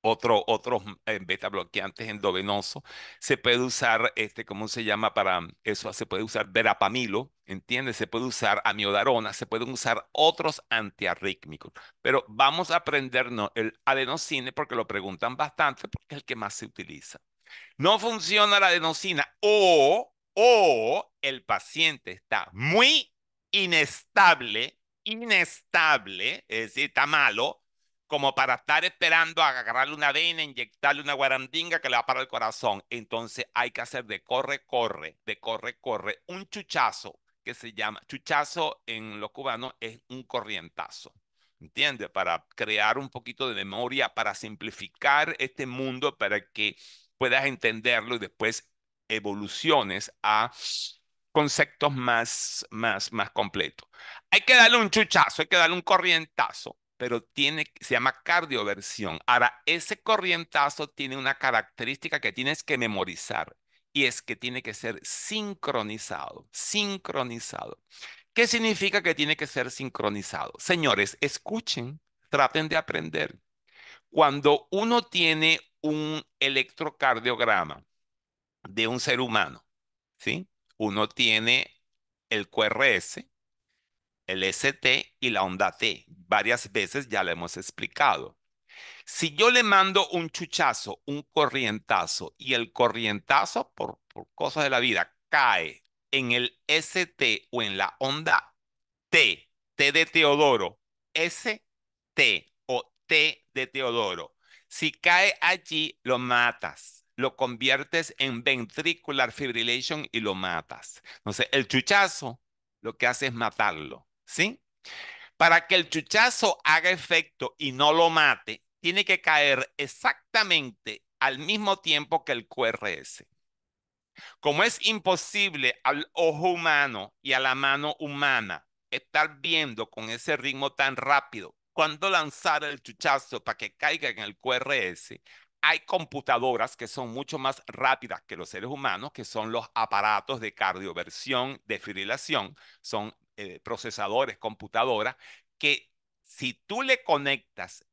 otro, otros mm, eh, beta bloqueantes endovenoso, se puede usar, este, ¿cómo se llama para mm, eso? Se puede usar verapamilo, ¿entiendes? Se puede usar amiodarona, se pueden usar otros antiarrítmicos, pero vamos a aprendernos el adenosine porque lo preguntan bastante porque es el que más se utiliza no funciona la adenosina o, o el paciente está muy inestable, inestable, es decir, está malo, como para estar esperando a agarrarle una vena, inyectarle una guarandinga que le va para el corazón. Entonces hay que hacer de corre, corre, de corre, corre, un chuchazo que se llama, chuchazo en lo cubanos es un corrientazo. ¿Entiendes? Para crear un poquito de memoria, para simplificar este mundo, para que puedas entenderlo y después evoluciones a conceptos más, más, más completos. Hay que darle un chuchazo, hay que darle un corrientazo, pero tiene, se llama cardioversión. Ahora, ese corrientazo tiene una característica que tienes que memorizar y es que tiene que ser sincronizado, sincronizado. ¿Qué significa que tiene que ser sincronizado? Señores, escuchen, traten de aprender. Cuando uno tiene un electrocardiograma de un ser humano, ¿sí? Uno tiene el QRS, el ST y la onda T. Varias veces ya lo hemos explicado. Si yo le mando un chuchazo, un corrientazo, y el corrientazo, por, por cosas de la vida, cae en el ST o en la onda T, T de Teodoro, ST o T de Teodoro, si cae allí, lo matas. Lo conviertes en ventricular fibrillation y lo matas. Entonces, el chuchazo lo que hace es matarlo, ¿sí? Para que el chuchazo haga efecto y no lo mate, tiene que caer exactamente al mismo tiempo que el QRS. Como es imposible al ojo humano y a la mano humana estar viendo con ese ritmo tan rápido cuando lanzar el chuchazo para que caiga en el QRS, hay computadoras que son mucho más rápidas que los seres humanos, que son los aparatos de cardioversión, de fibrilación, son eh, procesadores, computadoras, que si tú le conectas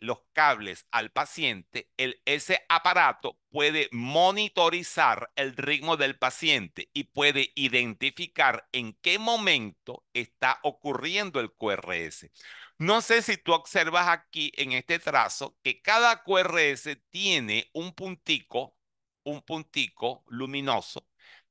los cables al paciente, ese aparato puede monitorizar el ritmo del paciente y puede identificar en qué momento está ocurriendo el QRS. No sé si tú observas aquí en este trazo que cada QRS tiene un puntico, un puntico luminoso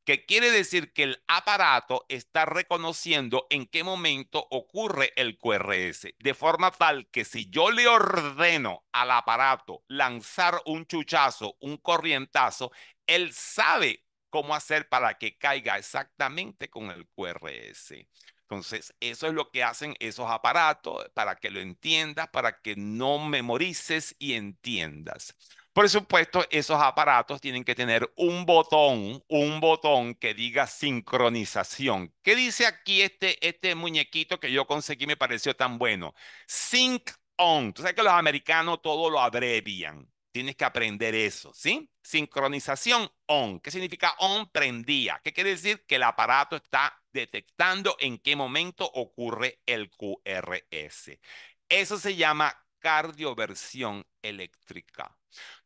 que quiere decir que el aparato está reconociendo en qué momento ocurre el QRS, de forma tal que si yo le ordeno al aparato lanzar un chuchazo, un corrientazo, él sabe cómo hacer para que caiga exactamente con el QRS. Entonces, eso es lo que hacen esos aparatos para que lo entiendas, para que no memorices y entiendas. Por supuesto, esos aparatos tienen que tener un botón, un botón que diga sincronización. ¿Qué dice aquí este, este muñequito que yo conseguí me pareció tan bueno? Sync on. Tú sabes que los americanos todo lo abrevian. Tienes que aprender eso, ¿sí? Sincronización on. ¿Qué significa on? Prendía. ¿Qué quiere decir? Que el aparato está detectando en qué momento ocurre el QRS. Eso se llama cardioversión eléctrica.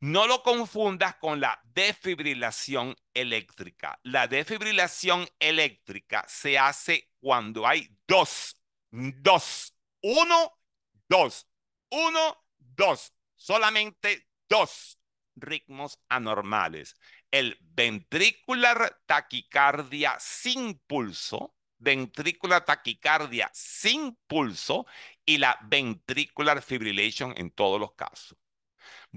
No lo confundas con la defibrilación eléctrica. La defibrilación eléctrica se hace cuando hay dos, dos, uno, dos, uno, dos, solamente dos ritmos anormales. El ventricular taquicardia sin pulso, ventricular taquicardia sin pulso y la ventricular fibrillation en todos los casos.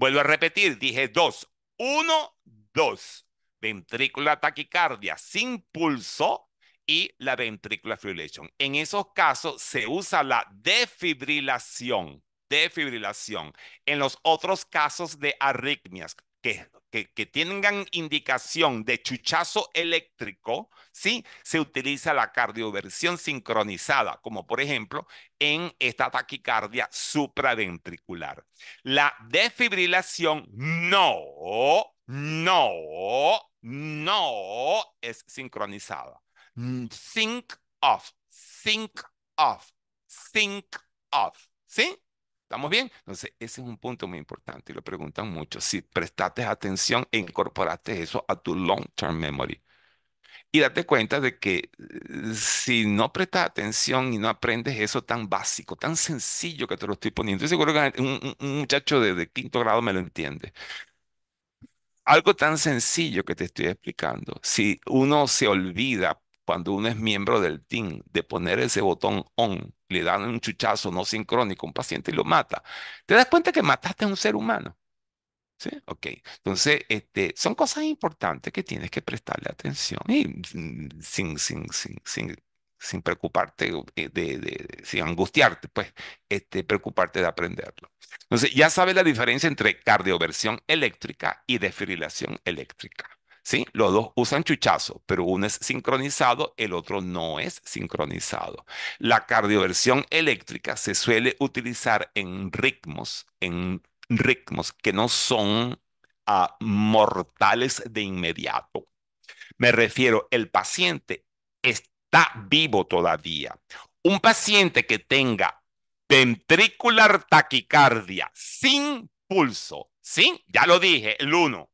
Vuelvo a repetir, dije dos. Uno, dos. Ventrícula taquicardia sin pulso y la ventrícula fibrillation. En esos casos se usa la defibrilación. Defibrilación. En los otros casos de arritmias, que que, tengan indicación de chuchazo eléctrico, ¿sí? se utiliza la cardioversión sincronizada, como por ejemplo en esta taquicardia supraventricular. La desfibrilación no, no, no es sincronizada. Think of, think of, think of, ¿sí? ¿Estamos bien? Entonces, ese es un punto muy importante y lo preguntan mucho. Si prestaste atención e incorporaste eso a tu long-term memory. Y date cuenta de que eh, si no prestas atención y no aprendes eso tan básico, tan sencillo que te lo estoy poniendo, seguro que un, muchacho de, quinto grado me lo entiende. Algo tan sencillo que te estoy explicando. Si uno se olvida cuando uno es miembro del team, de poner ese botón on, le dan un chuchazo no sincrónico a un paciente y lo mata, te das cuenta que mataste a un ser humano. ¿Sí? Ok. Entonces, este, son cosas importantes que tienes que prestarle atención y sin, sin, sin, sin, sin preocuparte, de, de, sin angustiarte, pues, este, preocuparte de aprenderlo. Entonces, ya sabes la diferencia entre cardioversión eléctrica y desfibrilación eléctrica. ¿sí? Los dos usan chuchazo, pero uno es sincronizado, el otro no es sincronizado. La cardioversión eléctrica se suele utilizar en ritmos, en ritmos que no son ah, mortales de inmediato. Me refiero, el paciente está vivo todavía. Un paciente que tenga ventricular taquicardia sin pulso, ¿sí? Ya lo dije, el uno,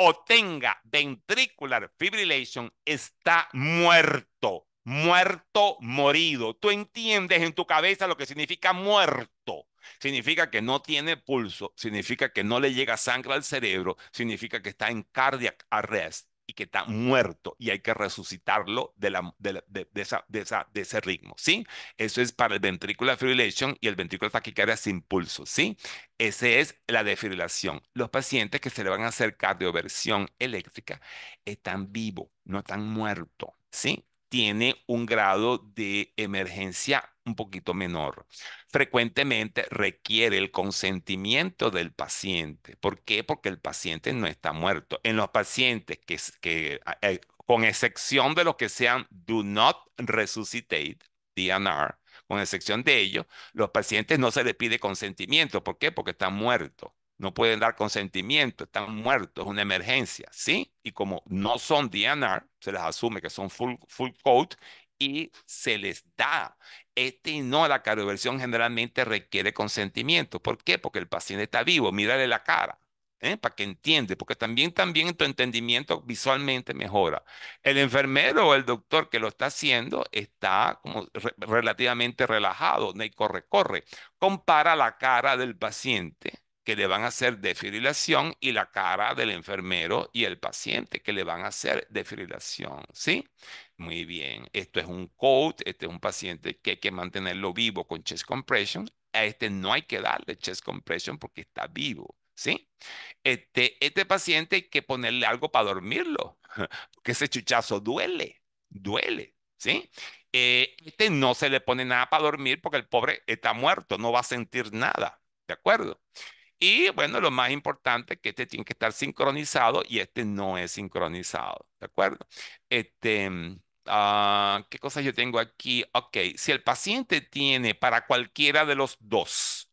o tenga ventricular fibrillation está muerto, muerto, morido. Tú entiendes en tu cabeza lo que significa muerto. Significa que no tiene pulso, significa que no le llega sangre al cerebro, significa que está en cardiac arrest, y que está muerto y hay que resucitarlo de, la, de, esa, esa, de ese ritmo, ¿sí? Eso es para el ventrículo de fibrillation y el ventrículo taquicardia sin pulso, ¿sí? Ese es la defibrilación. Los pacientes que se le van a hacer cardioversión eléctrica están vivos, no están muertos, ¿sí? tiene un grado de emergencia un poquito menor. Frecuentemente requiere el consentimiento del paciente. ¿Por qué? Porque el paciente no está muerto. En los pacientes que, eh, con excepción de los que sean do not resuscitate, DNR, con excepción de ellos, los pacientes no se les pide consentimiento. ¿Por qué? Porque están muertos no pueden dar consentimiento, están muertos, es una emergencia, ¿sí? Y como no son DNR, se les asume que son full, full y se les da. Este y no, la cardioversión generalmente requiere consentimiento. ¿Por qué? Porque el paciente está vivo, mírale la cara. ¿eh? Para que entiende, porque también, también tu entendimiento visualmente mejora. El enfermero o el doctor que lo está haciendo está como relativamente relajado, no corre, corre. Compara la cara del paciente que le van a hacer defibrilación y la cara del enfermero y el paciente que le van a hacer defibrilación, ¿sí? Muy bien, esto es un code, este es un paciente que hay que mantenerlo vivo con chest compression, a este no hay que darle chest compression porque está vivo, ¿sí? Este, este paciente hay que ponerle algo para dormirlo, porque ese chuchazo duele, duele, ¿sí? Eh, este no se le pone nada para dormir porque el pobre está muerto, no va a sentir nada, ¿de acuerdo? Y bueno, lo más importante es que este tiene que estar sincronizado y este no es sincronizado, ¿de acuerdo? Este, mm, ah, ¿Qué cosas yo tengo aquí? Ok, si el paciente tiene para cualquiera de los dos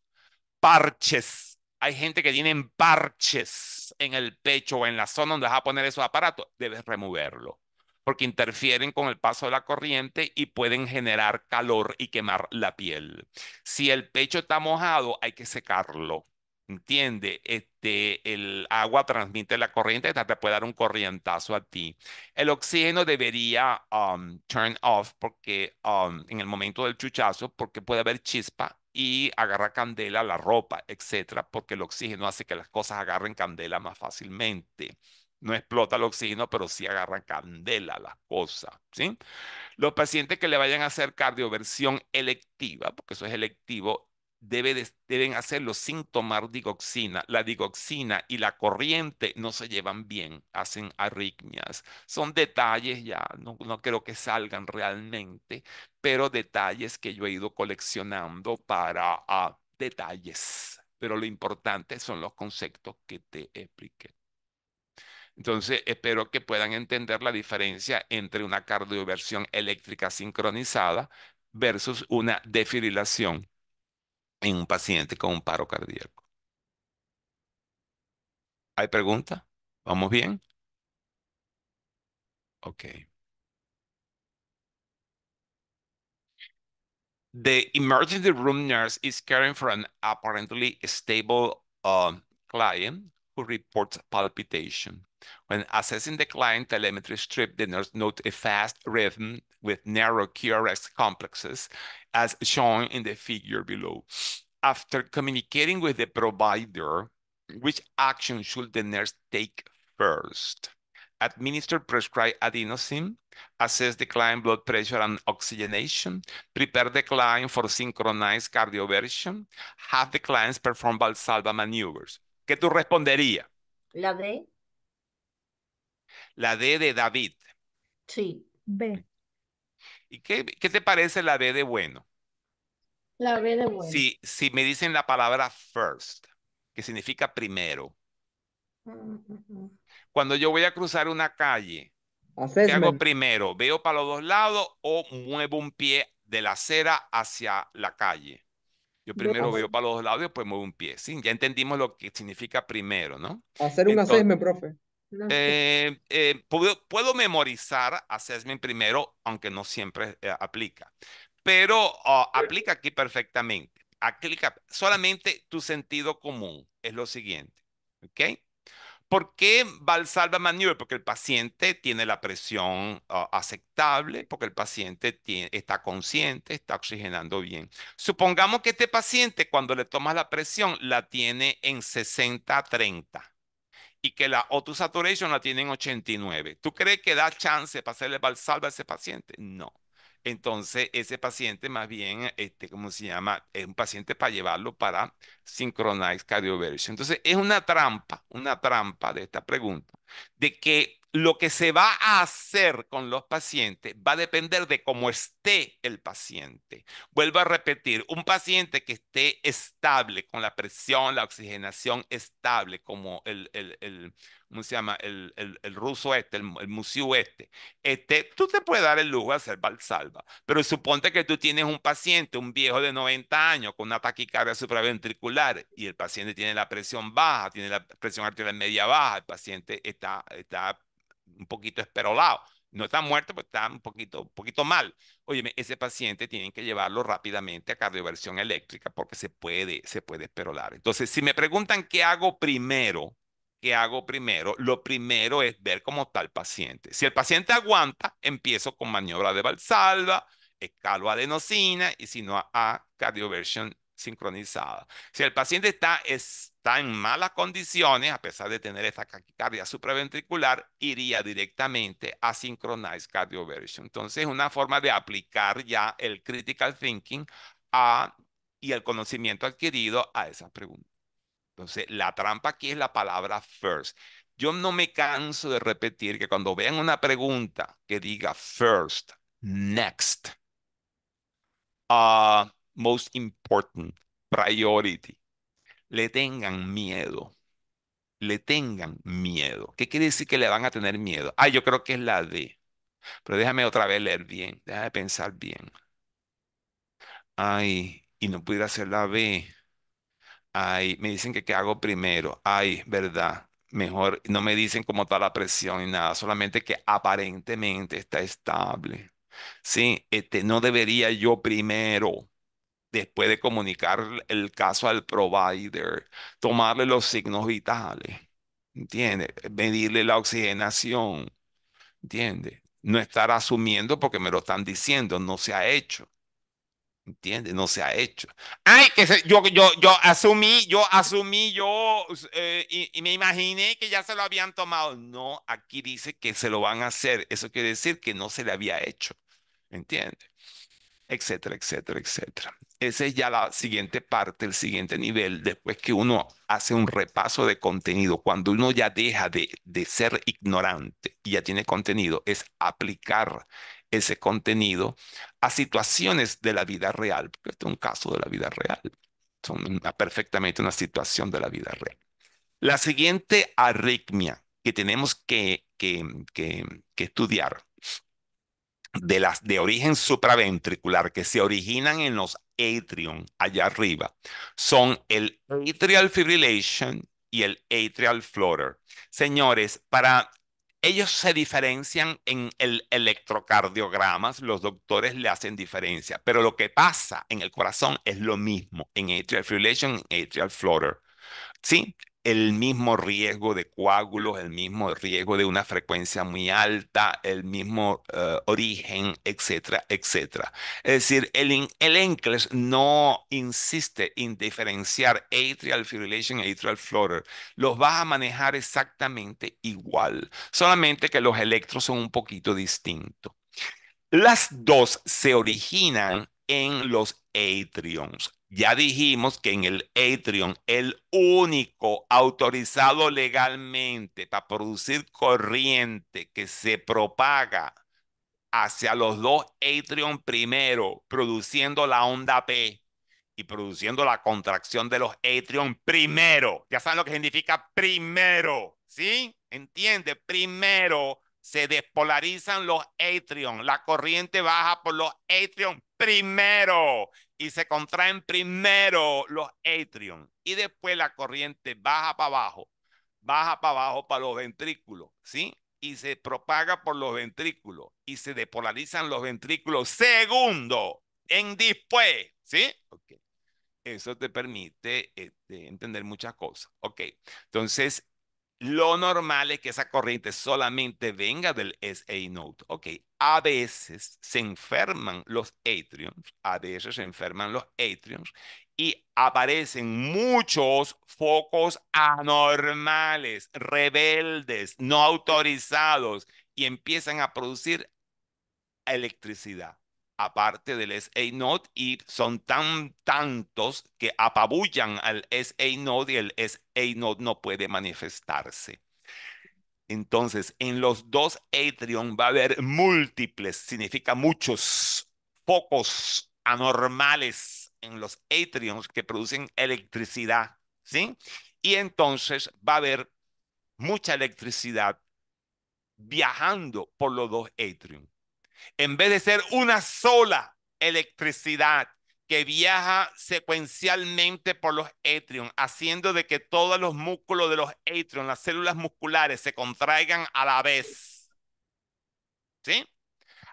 parches, hay gente que tiene parches en el pecho o en la zona donde vas a poner esos aparatos, debes removerlo porque interfieren con el paso de la corriente y pueden generar calor y quemar la piel. Si el pecho está mojado, hay que secarlo Entiende, este, el agua transmite la corriente, esta te puede dar un corrientazo a ti. El oxígeno debería um, turn off porque um, en el momento del chuchazo, porque puede haber chispa y agarra candela la ropa, etcétera, porque el oxígeno hace que las cosas agarren candela más fácilmente. No explota el oxígeno, pero sí agarra candela las cosas, ¿sí? Los pacientes que le vayan a hacer cardioversión electiva, porque eso es electivo, deben hacerlo sin tomar digoxina. La digoxina y la corriente no se llevan bien, hacen arritmias. Son detalles ya, no, creo que salgan realmente, pero detalles que yo he ido coleccionando para ah, detalles. Pero lo importante son los conceptos que te expliqué. Entonces, espero que puedan entender la diferencia entre una cardioversión eléctrica sincronizada versus una defibrilación en un paciente con un paro cardíaco. ¿Hay pregunta. ¿Vamos bien? Ok. The emergency room nurse is caring for an apparently stable um, client who reports palpitation. When assessing the client, telemetry strip the nurse notes a fast rhythm with narrow QRS complexes, as shown in the figure below. After communicating with the provider, which action should the nurse take first? administer prescribed adenosine, assess the client blood pressure and oxygenation, prepare the client for synchronized cardioversion, have the clients perform Valsalva maneuvers. ¿Qué tú responderías? La D. La D de David. Sí. B. ¿Y qué, te parece la D de bueno? La B de bueno. Si, si me dicen la palabra first, que significa primero. Cuando yo voy a cruzar una calle, ¿qué hago primero? ¿Veo para los dos lados o muevo un pie de la acera hacia la calle? Yo primero veo para los dos lados y después muevo un pie. Sí, ya entendimos lo que significa primero, ¿no? Hacer un assessment, profe. Eh, eh, puedo, memorizar assessment primero, aunque no siempre eh, aplica. Pero ah, aplica aquí perfectamente. Aplica solamente tu sentido común. Es lo siguiente. ¿Ok? ¿Por qué Valsalva Maneuver? Porque el paciente tiene la presión ah, aceptable, porque el paciente está consciente, está oxigenando bien. Supongamos que este paciente, cuando le tomas la presión, la tiene en 60-30 y que la auto saturation la tiene en 89. ¿Tú crees que da chance para hacerle Valsalva a ese paciente? No. Entonces, ese paciente más bien, este, ¿cómo se llama? Es un paciente para llevarlo para Synchronized Cardioversion. Entonces, es una trampa, una trampa de esta pregunta, de que lo que se va a hacer con los pacientes va a depender de cómo esté el paciente. Vuelvo a repetir, un paciente que esté estable con la presión, la oxigenación estable, como el, el ¿cómo se llama? El, el, el ruso este, el, museo este. este. Tú te puedes dar el lujo de hacer valsalva, pero suponte que tú tienes un paciente, un viejo de 90 años con una taquicardia supraventricular y el paciente tiene la presión baja, tiene la presión arterial media baja, el paciente está, está un poquito esperolado. No está muerto, pero está un poquito, un poquito mal. oye ese paciente tienen que llevarlo rápidamente a cardioversión eléctrica porque se puede, se puede esperolar. Entonces, si me preguntan qué hago primero, ¿qué hago primero? Lo primero es ver cómo está el paciente. Si el paciente aguanta, empiezo con maniobra de Valsalva, escalo adenosina y si no, a cardioversión sincronizada. Si el paciente está, está en malas condiciones, a pesar de tener esta caquicardia supraventricular, iría directamente a synchronized cardioversion. Entonces, es una forma de aplicar ya el critical thinking a, y el conocimiento adquirido a esas preguntas. Entonces, la trampa aquí es la palabra first. Yo no me canso de repetir que cuando vean una pregunta que diga first, next, ah, most important, priority, le tengan miedo. Le tengan miedo. ¿Qué quiere decir que le van a tener miedo? Ah, yo creo que es la D. Pero déjame otra vez leer bien. Déjame pensar bien. Ay, y no pudiera ser la B. Ay, me dicen que qué hago primero. Ay, verdad. Mejor, no me dicen cómo está la presión y nada, solamente que aparentemente está estable. Sí, este, no debería yo primero, después de comunicar el caso al provider, tomarle los signos vitales, ¿entiende? Medirle la oxigenación, ¿entiende? No estar asumiendo porque me lo están diciendo, no se ha hecho. ¿Entiendes? No se ha hecho. Ay, que yo, yo, yo asumí, yo asumí, yo eh, y, me imaginé que ya se lo habían tomado. No, aquí dice que se lo van a hacer. Eso quiere decir que no se le había hecho. entiende Etcétera, etcétera, etcétera. Esa es ya la siguiente parte, el siguiente nivel, después que uno hace un repaso de contenido, cuando uno ya deja de, de ser ignorante y ya tiene contenido, es aplicar ese contenido a situaciones de la vida real, porque este es un caso de la vida real, son perfectamente una situación de la vida real. La siguiente arritmia que tenemos que, que, que, estudiar de las de origen supraventricular que se originan en los atrium allá arriba son el atrial fibrillation y el atrial flutter. Señores, para ellos se diferencian en el electrocardiogramas, los doctores le hacen diferencia, pero lo que pasa en el corazón es lo mismo, en atrial fibrillation, en atrial flutter. ¿Sí? el mismo riesgo de coágulos, el mismo riesgo de una frecuencia muy alta, el mismo eh, origen, etcétera, etcétera. Es decir, el, el no insiste en diferenciar atrial fibrillation y atrial flutter. Los vas a manejar exactamente igual, solamente que los electros son un poquito distintos. Las dos se originan en los atrions. Ya dijimos que en el atrium, el único autorizado legalmente para producir corriente que se propaga hacia los dos atrium primero, produciendo la onda P y produciendo la contracción de los atrium primero. Ya saben lo que significa primero, ¿sí? ¿Entiende? Primero se despolarizan los atrium, La corriente baja por los atrium primero y se contraen primero los atrium y después la corriente baja para abajo, baja para abajo para los ventrículos, ¿sí? Y se propaga por los ventrículos y se depolarizan los ventrículos segundo en después, ¿sí? Okay. Eso te permite este, entender muchas cosas. Ok, entonces lo normal es que esa corriente solamente venga del SA node. a veces se enferman los atriums a veces se enferman los atrions y aparecen muchos focos anormales, rebeldes, no autorizados y empiezan a producir electricidad aparte del SA not y son tan tantos que apabullan al SA Node y el SA Node no puede manifestarse. Entonces, en los dos Atrium va a haber múltiples, significa muchos focos anormales en los Atriums que producen electricidad, ¿sí? Y entonces va a haber mucha electricidad viajando por los dos Atriums. En vez de ser una sola electricidad que viaja secuencialmente por los atrium, haciendo de que todos los músculos de los atrium, las células musculares, se contraigan a la vez. ¿Sí?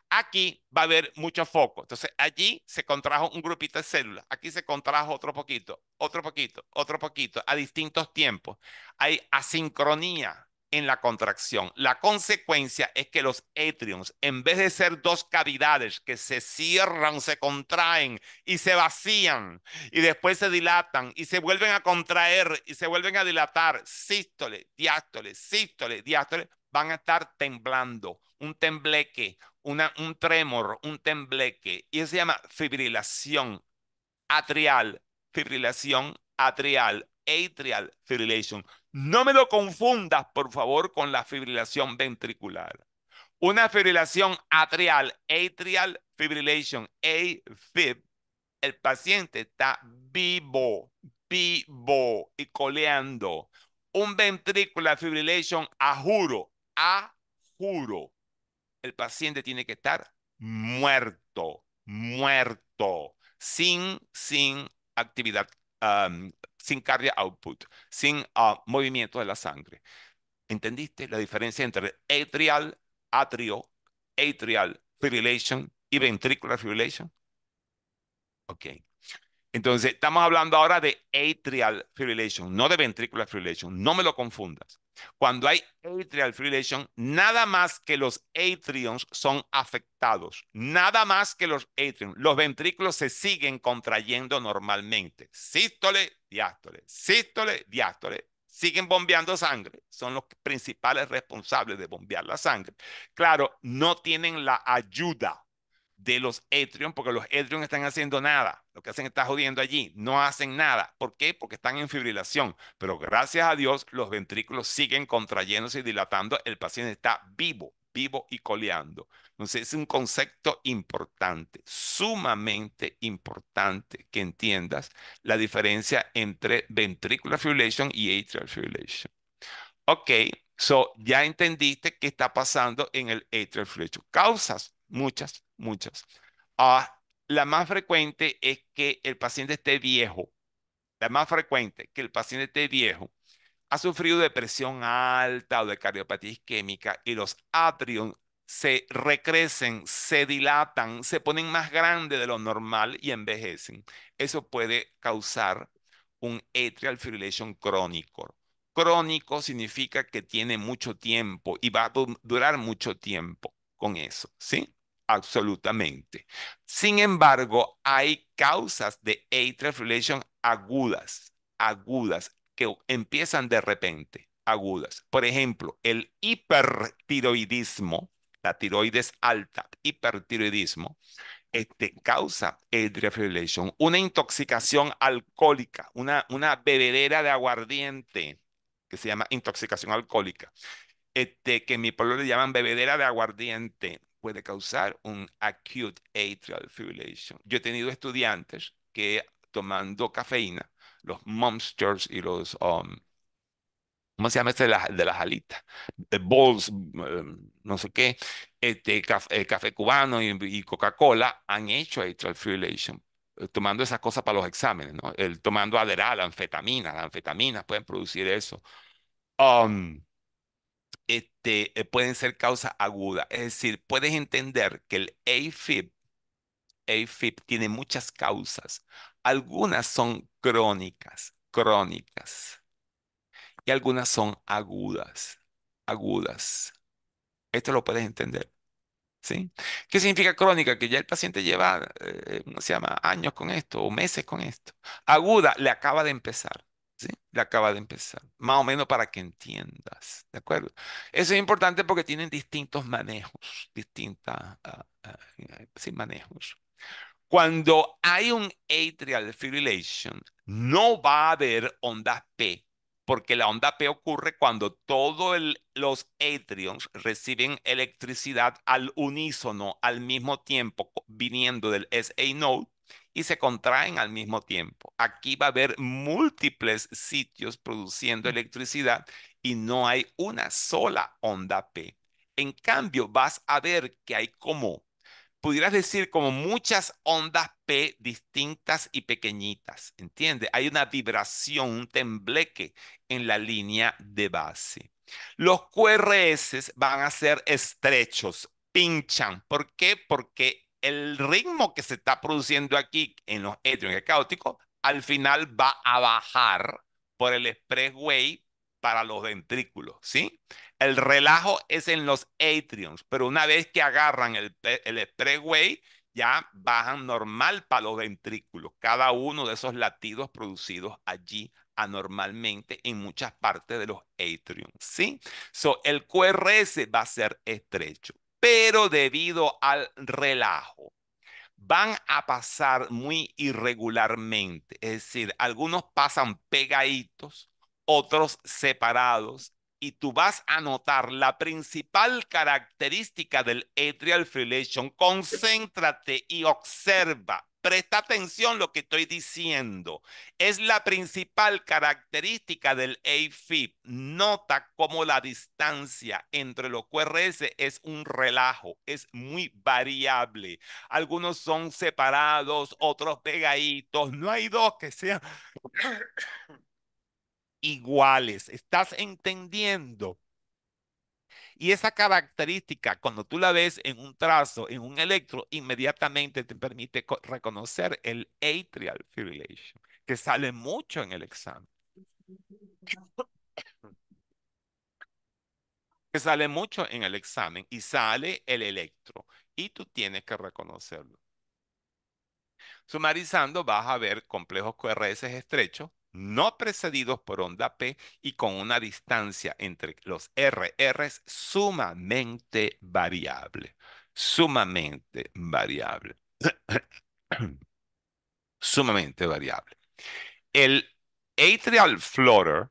Aquí va a haber mucho foco. Entonces, allí se contrajo un grupito de células. Aquí se contrajo otro poquito, otro poquito, otro poquito, a distintos tiempos. Hay asincronía en la contracción. La consecuencia es que los atriums, en vez de ser dos cavidades que se cierran, se contraen y se vacían y después se dilatan y se vuelven a contraer y se vuelven a dilatar, sístole, diástole, sístole, diástole, van a estar temblando, un tembleque, una, un tremor, un tembleque. Y eso se llama fibrilación atrial, fibrilación atrial atrial fibrillation. No me lo confundas, por favor, con la fibrilación ventricular. Una fibrilación atrial, atrial fibrillation, AFib, el paciente está vivo, vivo y coleando. Un ventricular fibrillation, a juro, a juro. El paciente tiene que estar muerto, muerto, sin, sin actividad sin cardia output, sin ah, movimiento de la sangre. ¿Entendiste la diferencia entre atrial, atrio, atrial fibrillation y ventricular fibrillation? Ok. Entonces, estamos hablando ahora de atrial fibrillation, no de ventricular fibrillation. No me lo confundas. Cuando hay atrial fibrillation, nada más que los atrions son afectados, nada más que los atrions. Los ventrículos se siguen contrayendo normalmente. Sístole, diástole, sístole, diástole. Siguen bombeando sangre, son los principales responsables de bombear la sangre. Claro, no tienen la ayuda de los Atrium, porque los no están haciendo nada. Lo que hacen está jodiendo allí. No hacen nada. ¿Por qué? Porque están en fibrilación. Pero gracias a Dios, los ventrículos siguen contrayéndose y dilatando. El paciente está vivo, vivo y coleando. Entonces, es un concepto importante, sumamente importante que entiendas la diferencia entre ventricular fibrillation y atrial fibrillation. Ok, so ya entendiste qué está pasando en el atrial fibrillation. Causas, muchas muchas. Ah, la más frecuente es que el paciente esté viejo. La más frecuente, que el paciente esté viejo. Ha sufrido depresión alta o de cardiopatía isquémica y los atrios se recrecen, se dilatan, se ponen más grandes de lo normal y envejecen. Eso puede causar un atrial fibrillation crónico. Crónico significa que tiene mucho tiempo y va a durar mucho tiempo con eso, ¿sí? absolutamente. Sin embargo, hay causas de atrial agudas, agudas, que empiezan de repente, agudas. Por ejemplo, el hipertiroidismo, la tiroides alta, hipertiroidismo, este, causa atrial fibrillation, una intoxicación alcohólica, una, una bebedera de aguardiente que se llama intoxicación alcohólica, este, que en mi pueblo le llaman bebedera de aguardiente, puede causar un acute atrial fibrillation. Yo he tenido estudiantes que tomando cafeína, los monsters y los, um, ¿cómo se llama este de, de las, alitas? balls, um, no sé qué, este, eh, café, cubano y, Coca-Cola han hecho atrial fibrillation eh, tomando esas cosas para los exámenes, ¿no? El tomando aderal, anfetaminas, las anfetaminas pueden producir eso. Um, este, eh, pueden ser causas agudas. Es decir, puedes entender que el AFib, AFib tiene muchas causas. Algunas son crónicas, crónicas. Y algunas son agudas, agudas. Esto lo puedes entender. ¿Sí? ¿Qué significa crónica? Que ya el paciente lleva, eh, se llama? Años con esto o meses con esto. Aguda, le acaba de empezar. ¿sí? Le acaba de empezar, más o menos para que entiendas, ¿de acuerdo? Eso es importante porque tienen distintos manejos, distintas, ah, ah, eh, manejos. Cuando hay un atrial fibrillation, no va a haber onda P, porque la onda P ocurre cuando todos los atrios reciben electricidad al unísono, al mismo tiempo, viniendo del SA node, y se contraen al mismo tiempo. Aquí va a haber múltiples sitios produciendo electricidad y no hay una sola onda P. En cambio, vas a ver que hay como, pudieras decir, como muchas ondas P distintas y pequeñitas, ¿entiendes? Hay una vibración, un tembleque en la línea de base. Los QRS van a ser estrechos, pinchan. ¿Por qué? Porque el ritmo que se está produciendo aquí en los es caóticos, al final va a bajar por el expressway para los ventrículos, ¿sí? El relajo es en los atriums, pero una vez que agarran el, expressway, ya bajan normal para los ventrículos, cada uno de esos latidos producidos allí anormalmente en muchas partes de los atriums, ¿sí? So, el QRS va a ser estrecho pero debido al relajo van a pasar muy irregularmente. Es decir, algunos pasan pegaditos, otros separados, y tú vas a notar la principal característica del atrial fibrillation. Concéntrate y observa Presta atención lo que estoy diciendo. Es la principal característica del AFIP. Nota cómo la distancia entre los QRS es un relajo, es muy variable. Algunos son separados, otros pegaditos. No hay dos que sean iguales. ¿Estás entendiendo? Y esa característica, cuando tú la ves en un trazo, en un electro, inmediatamente te permite reconocer el atrial fibrillation, que sale mucho en el examen. que sale mucho en el examen y sale el electro y tú tienes que reconocerlo. Sumarizando, vas a ver complejos QRS estrechos, no precedidos por onda P y con una distancia entre los RRs sumamente variable. Sumamente variable. sumamente variable. El atrial flutter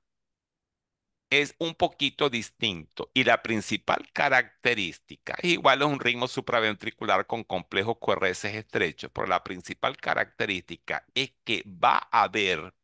es un poquito distinto y la principal característica, igual a un ritmo supraventricular con complejos QRS estrechos, pero la principal característica es que va a haber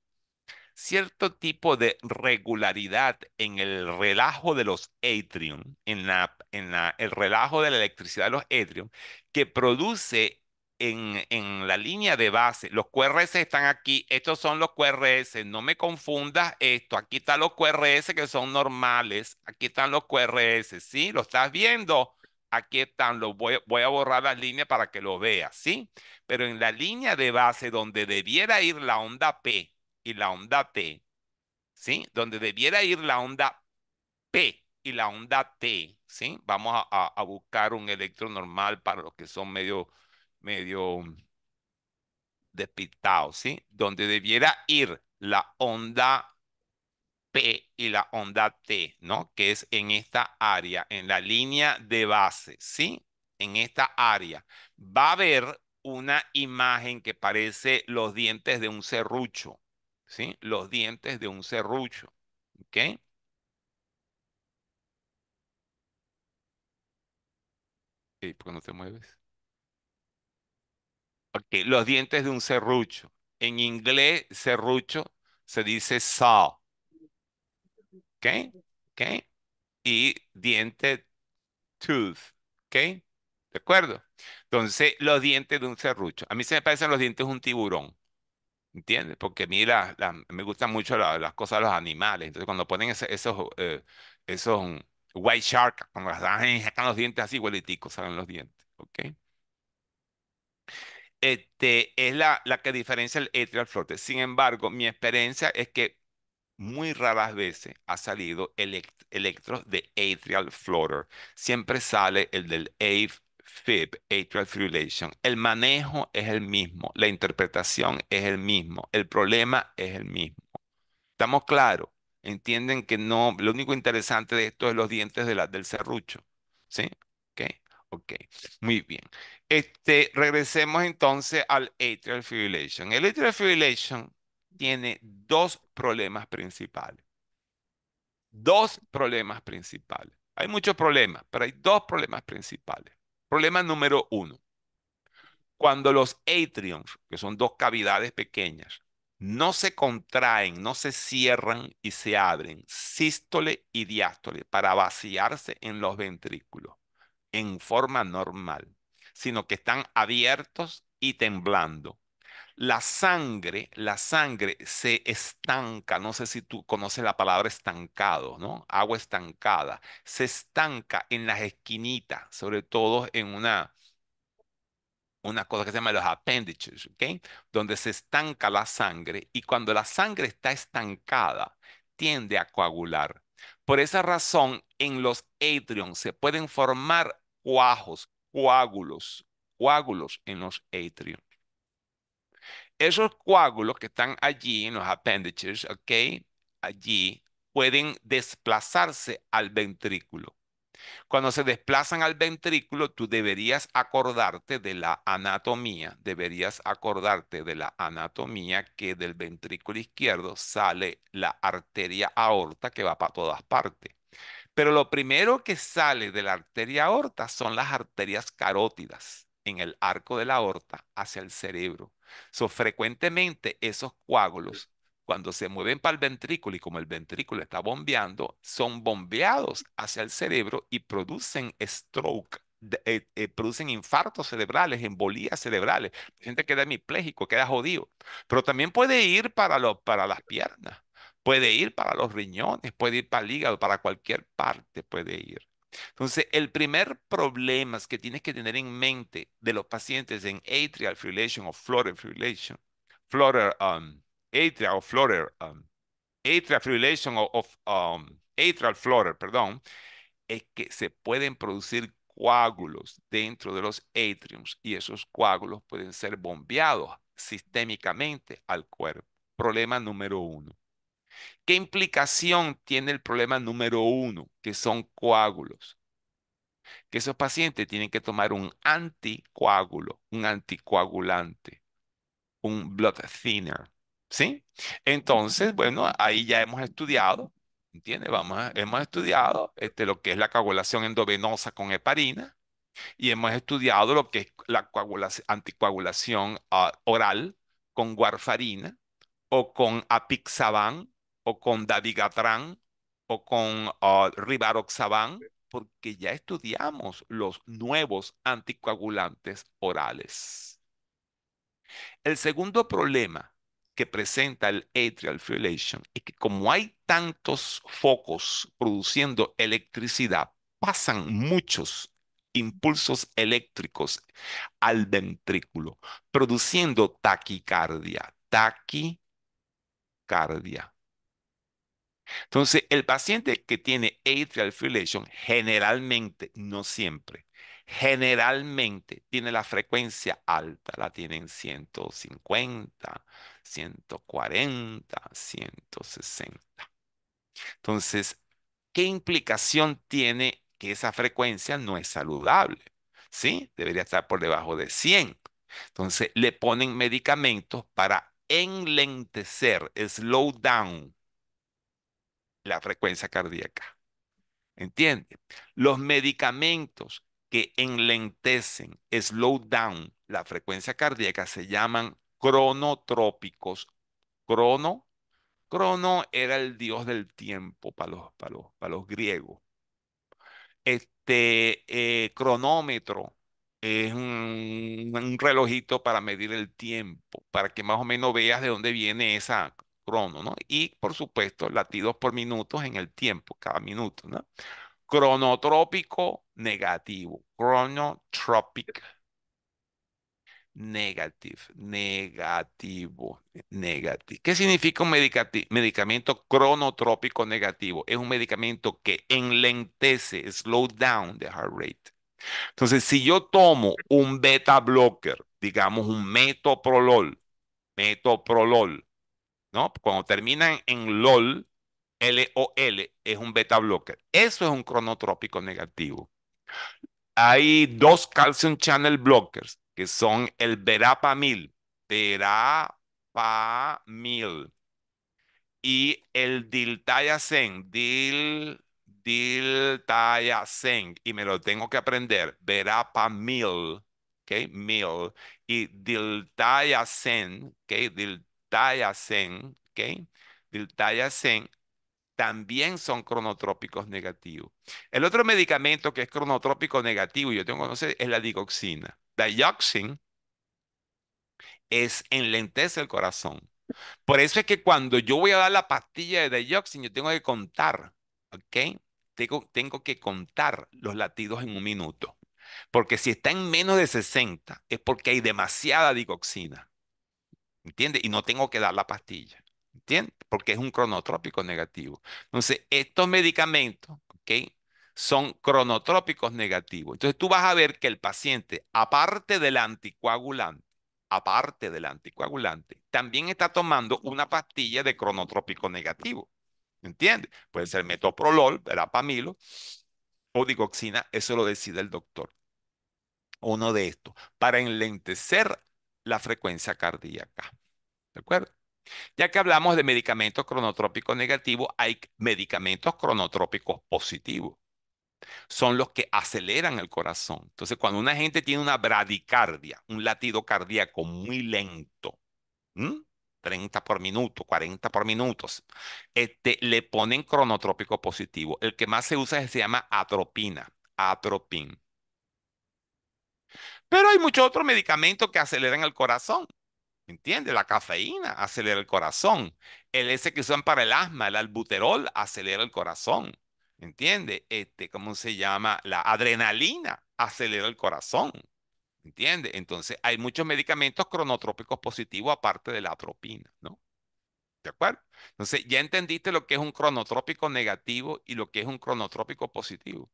cierto tipo de regularidad en el relajo de los atrium, en, la, en la, el relajo de la electricidad de los atrium, que produce en, en, la línea de base. Los QRS están aquí, estos son los QRS, no me confundas esto, aquí están los QRS que son normales, aquí están los QRS, ¿sí? ¿Lo estás viendo? Aquí están, los voy, voy a borrar las líneas para que lo veas, ¿sí? Pero en la línea de base donde debiera ir la onda P, y la onda T, ¿sí? Donde debiera ir la onda P y la onda T, ¿sí? Vamos a, buscar un electro normal para los que son medio, medio despistados, ¿sí? Donde debiera ir la onda P y la onda T, ¿no? Que es en esta área, en la línea de base, ¿sí? En esta área. Va a haber una imagen que parece los dientes de un serrucho. ¿sí? Los dientes de un serrucho, ¿ok? ¿Por qué no te mueves? Ok, los dientes de un serrucho. En inglés, serrucho se dice saw. ¿Ok? ¿Ok? Y diente, tooth. ¿Ok? ¿De acuerdo? Entonces, los dientes de un serrucho. A mí se me parecen los dientes de un tiburón. ¿Entiendes? Porque a mí me gustan mucho las cosas de los animales. Entonces, cuando ponen esos, eh, esos white shark, cuando las dan, sacan los dientes así, igualitico, salen los dientes. ¿Ok? Este, es la, la que diferencia el Atrial Flutter. Sin embargo, mi experiencia es que muy raras veces ha salido el Electro de atrial floater. Siempre sale el del AVE fib, atrial fibrillation. El manejo es el mismo, la interpretación es el mismo, el problema es el mismo. ¿Estamos claros? Entienden que no, lo único interesante de esto es los dientes de del serrucho. ¿Sí? Ok, ok, muy bien. Este, regresemos entonces al atrial fibrillation. El atrial fibrillation tiene dos problemas principales. Dos problemas principales. Hay muchos problemas, pero hay dos problemas principales. Problema número uno. Cuando los atriums, que son dos cavidades pequeñas, no se contraen, no se cierran y se abren, sístole y diástole, para vaciarse en los ventrículos en forma normal, sino que están abiertos y temblando. La sangre, la sangre se estanca, no sé si tú conoces la palabra estancado, ¿no? Agua estancada, se estanca en las esquinitas, sobre todo en una, una cosa que se llama los apéndices ¿ok? Donde se estanca la sangre y cuando la sangre está estancada, tiende a coagular. Por esa razón, en los atrios se pueden formar cuajos, coágulos, coágulos en los atrios esos coágulos que están allí en los appendages, ¿ok? Allí pueden desplazarse al ventrículo. Cuando se desplazan al ventrículo, tú deberías acordarte de la anatomía, deberías acordarte de la anatomía que del ventrículo izquierdo sale la arteria aorta que va para todas partes. Pero lo primero que sale de la arteria aorta son las arterias carótidas en el arco de la aorta hacia el cerebro. So, frecuentemente esos coágulos, cuando se mueven para el ventrículo y como el ventrículo está bombeando, son bombeados hacia el cerebro y producen stroke, eh, eh, producen infartos cerebrales, embolías cerebrales. La gente queda hemipléjico, queda jodido. Pero también puede ir para las piernas, puede ir para los riñones, puede ir para el hígado, para cualquier parte puede ir. Entonces, el primer problema que tienes que tener en mente de los pacientes en atrial fibrillation o floral fibrillation, um, atrial o um, atrial o um, atrial perdón, es que se pueden producir coágulos dentro de los atriums y esos coágulos pueden ser bombeados sistémicamente al cuerpo. Problema número uno. ¿Qué implicación tiene el problema número uno, que son coágulos? Que esos pacientes tienen que tomar un anticoágulo, un anticoagulante, un blood thinner. ¿Sí? Entonces, bueno, ahí ya hemos estudiado, ¿entiendes? Vamos hemos estudiado este, lo que es la coagulación endovenosa con heparina y hemos estudiado lo que es la anticoagulación ah, oral con warfarina o con apixaban o con David Gatran o con uh, porque ya estudiamos los nuevos anticoagulantes orales. El segundo problema que presenta el atrial fibrillation es que como hay tantos focos produciendo electricidad, pasan muchos impulsos eléctricos al ventrículo, produciendo taquicardia, taquicardia. Entonces, el paciente que tiene atrial fibrillation generalmente, no siempre, generalmente tiene la frecuencia alta, la tienen 150, 140, 160. Entonces, ¿qué implicación tiene que esa frecuencia no es saludable? ¿Sí? Debería estar por debajo de 100. Entonces, le ponen medicamentos para enlentecer, slow down, la frecuencia cardíaca. ¿Entiende? Los medicamentos que enlentecen, slow down, la frecuencia cardíaca se llaman cronotrópicos. Crono, crono era el dios del tiempo para los, para los griegos. Este eh, cronómetro es un, relojito para medir el tiempo, para que más o menos veas de dónde viene esa, crono, ¿no? Y por supuesto, latidos por minutos en el tiempo, cada minuto, ¿no? Cronotrópico negativo, chronotropic negative, negativo, negativo. ¿Qué significa un medicamento cronotrópico negativo? Es un medicamento que enlentece, slow down the heart rate. Entonces, si yo tomo un beta blocker, digamos un metoprolol, metoprolol, cuando terminan en LOL, L-O-L, es un beta blocker. Eso es un cronotrópico negativo. Hay dos calcium channel blockers que son el verapamil, verapamil y el diltayacen, dil diltayacen y me lo tengo que aprender, verapamil, ¿ok? Mil y diltayacen, ¿ok? Dil Diltiazem, ¿ok? también son cronotrópicos negativos. El otro medicamento que es cronotrópico negativo, yo tengo que conocer, es la digoxina. Dioxin es en lenteza el corazón. Por eso es que cuando yo voy a dar la pastilla de dioxin, yo tengo que contar, ¿ok? Tengo, tengo que contar los latidos en un minuto. Porque si está en menos de 60, es porque hay demasiada digoxina. ¿entiendes? Y no tengo que dar la pastilla, ¿entiendes? Porque es un cronotrópico negativo. Entonces, estos medicamentos, ¿ok? Son cronotrópicos negativos. Entonces, tú vas a ver que el paciente, aparte del anticoagulante, aparte del anticoagulante, también está tomando una pastilla de cronotrópico negativo. ¿Entiendes? Puede ser metoprolol, verapamilo o digoxina, eso lo decide el doctor. Uno de estos, para enlentecer la frecuencia cardíaca. ¿De acuerdo? Ya que hablamos de medicamentos cronotrópicos negativos, hay medicamentos cronotrópicos positivos. Son los que aceleran el corazón. Entonces, cuando una gente tiene una bradicardia, un latido cardíaco muy lento, 30 por minuto, 40 por minutos, este, le ponen cronotrópico positivo. El que más se usa se llama atropina, atropin. Pero hay muchos otros medicamentos que aceleran el corazón. ¿Me entiendes? La cafeína acelera el corazón. El S que usan para el asma, el albuterol, acelera el corazón. ¿Me entiendes? Este, ¿cómo se llama? La adrenalina acelera el corazón. entiende Entonces, hay muchos medicamentos cronotrópicos positivos aparte de la atropina, ¿no? ¿De acuerdo? Entonces, ya entendiste lo que es un cronotrópico negativo y lo que es un cronotrópico positivo.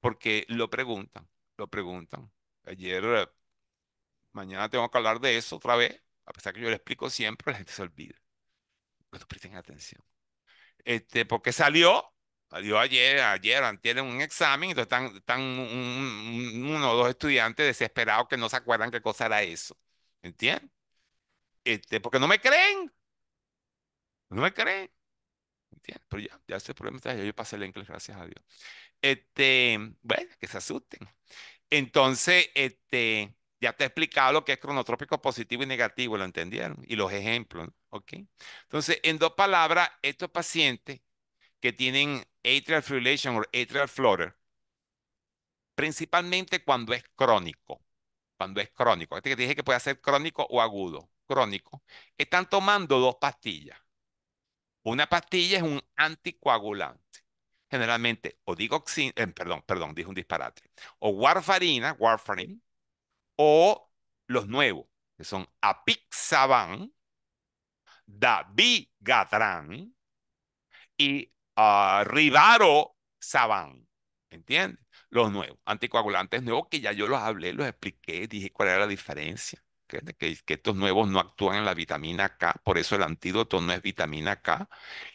Porque lo preguntan, lo preguntan. Ayer, eh, mañana tengo que hablar de eso otra vez a pesar que yo le explico siempre, la gente se olvida. Que pues no presten atención. Este, porque salió, salió ayer, ayer, tienen un examen, entonces están, están uno o dos estudiantes desesperados que no se acuerdan qué cosa era eso. ¿Entienden? Este, porque no me creen. No me creen. ¿Entiendes? Pero ya, ya ese problema está. Yo pasé el inglés, gracias a Dios. Este, bueno, que se asusten. Entonces, este, ya te he explicado lo que es cronotrópico positivo y negativo, ¿lo entendieron? Y los ejemplos, ¿ok? Entonces, en dos palabras, estos pacientes que tienen atrial fibrillation o atrial flutter, principalmente cuando es crónico, cuando es crónico, este que te dije que puede ser crónico o agudo, crónico, están tomando dos pastillas. Una pastilla es un anticoagulante, generalmente o digoxina, eh, perdón, perdón, dije un disparate, o warfarina, warfarina, o los nuevos, que son Apixaban Saban, David y uh, ah, Saban. ¿Entiendes? Los nuevos, anticoagulantes nuevos que ya yo los hablé, los expliqué, dije cuál era la diferencia. Que, estos nuevos no actúan en la vitamina K, por eso el antídoto no es vitamina K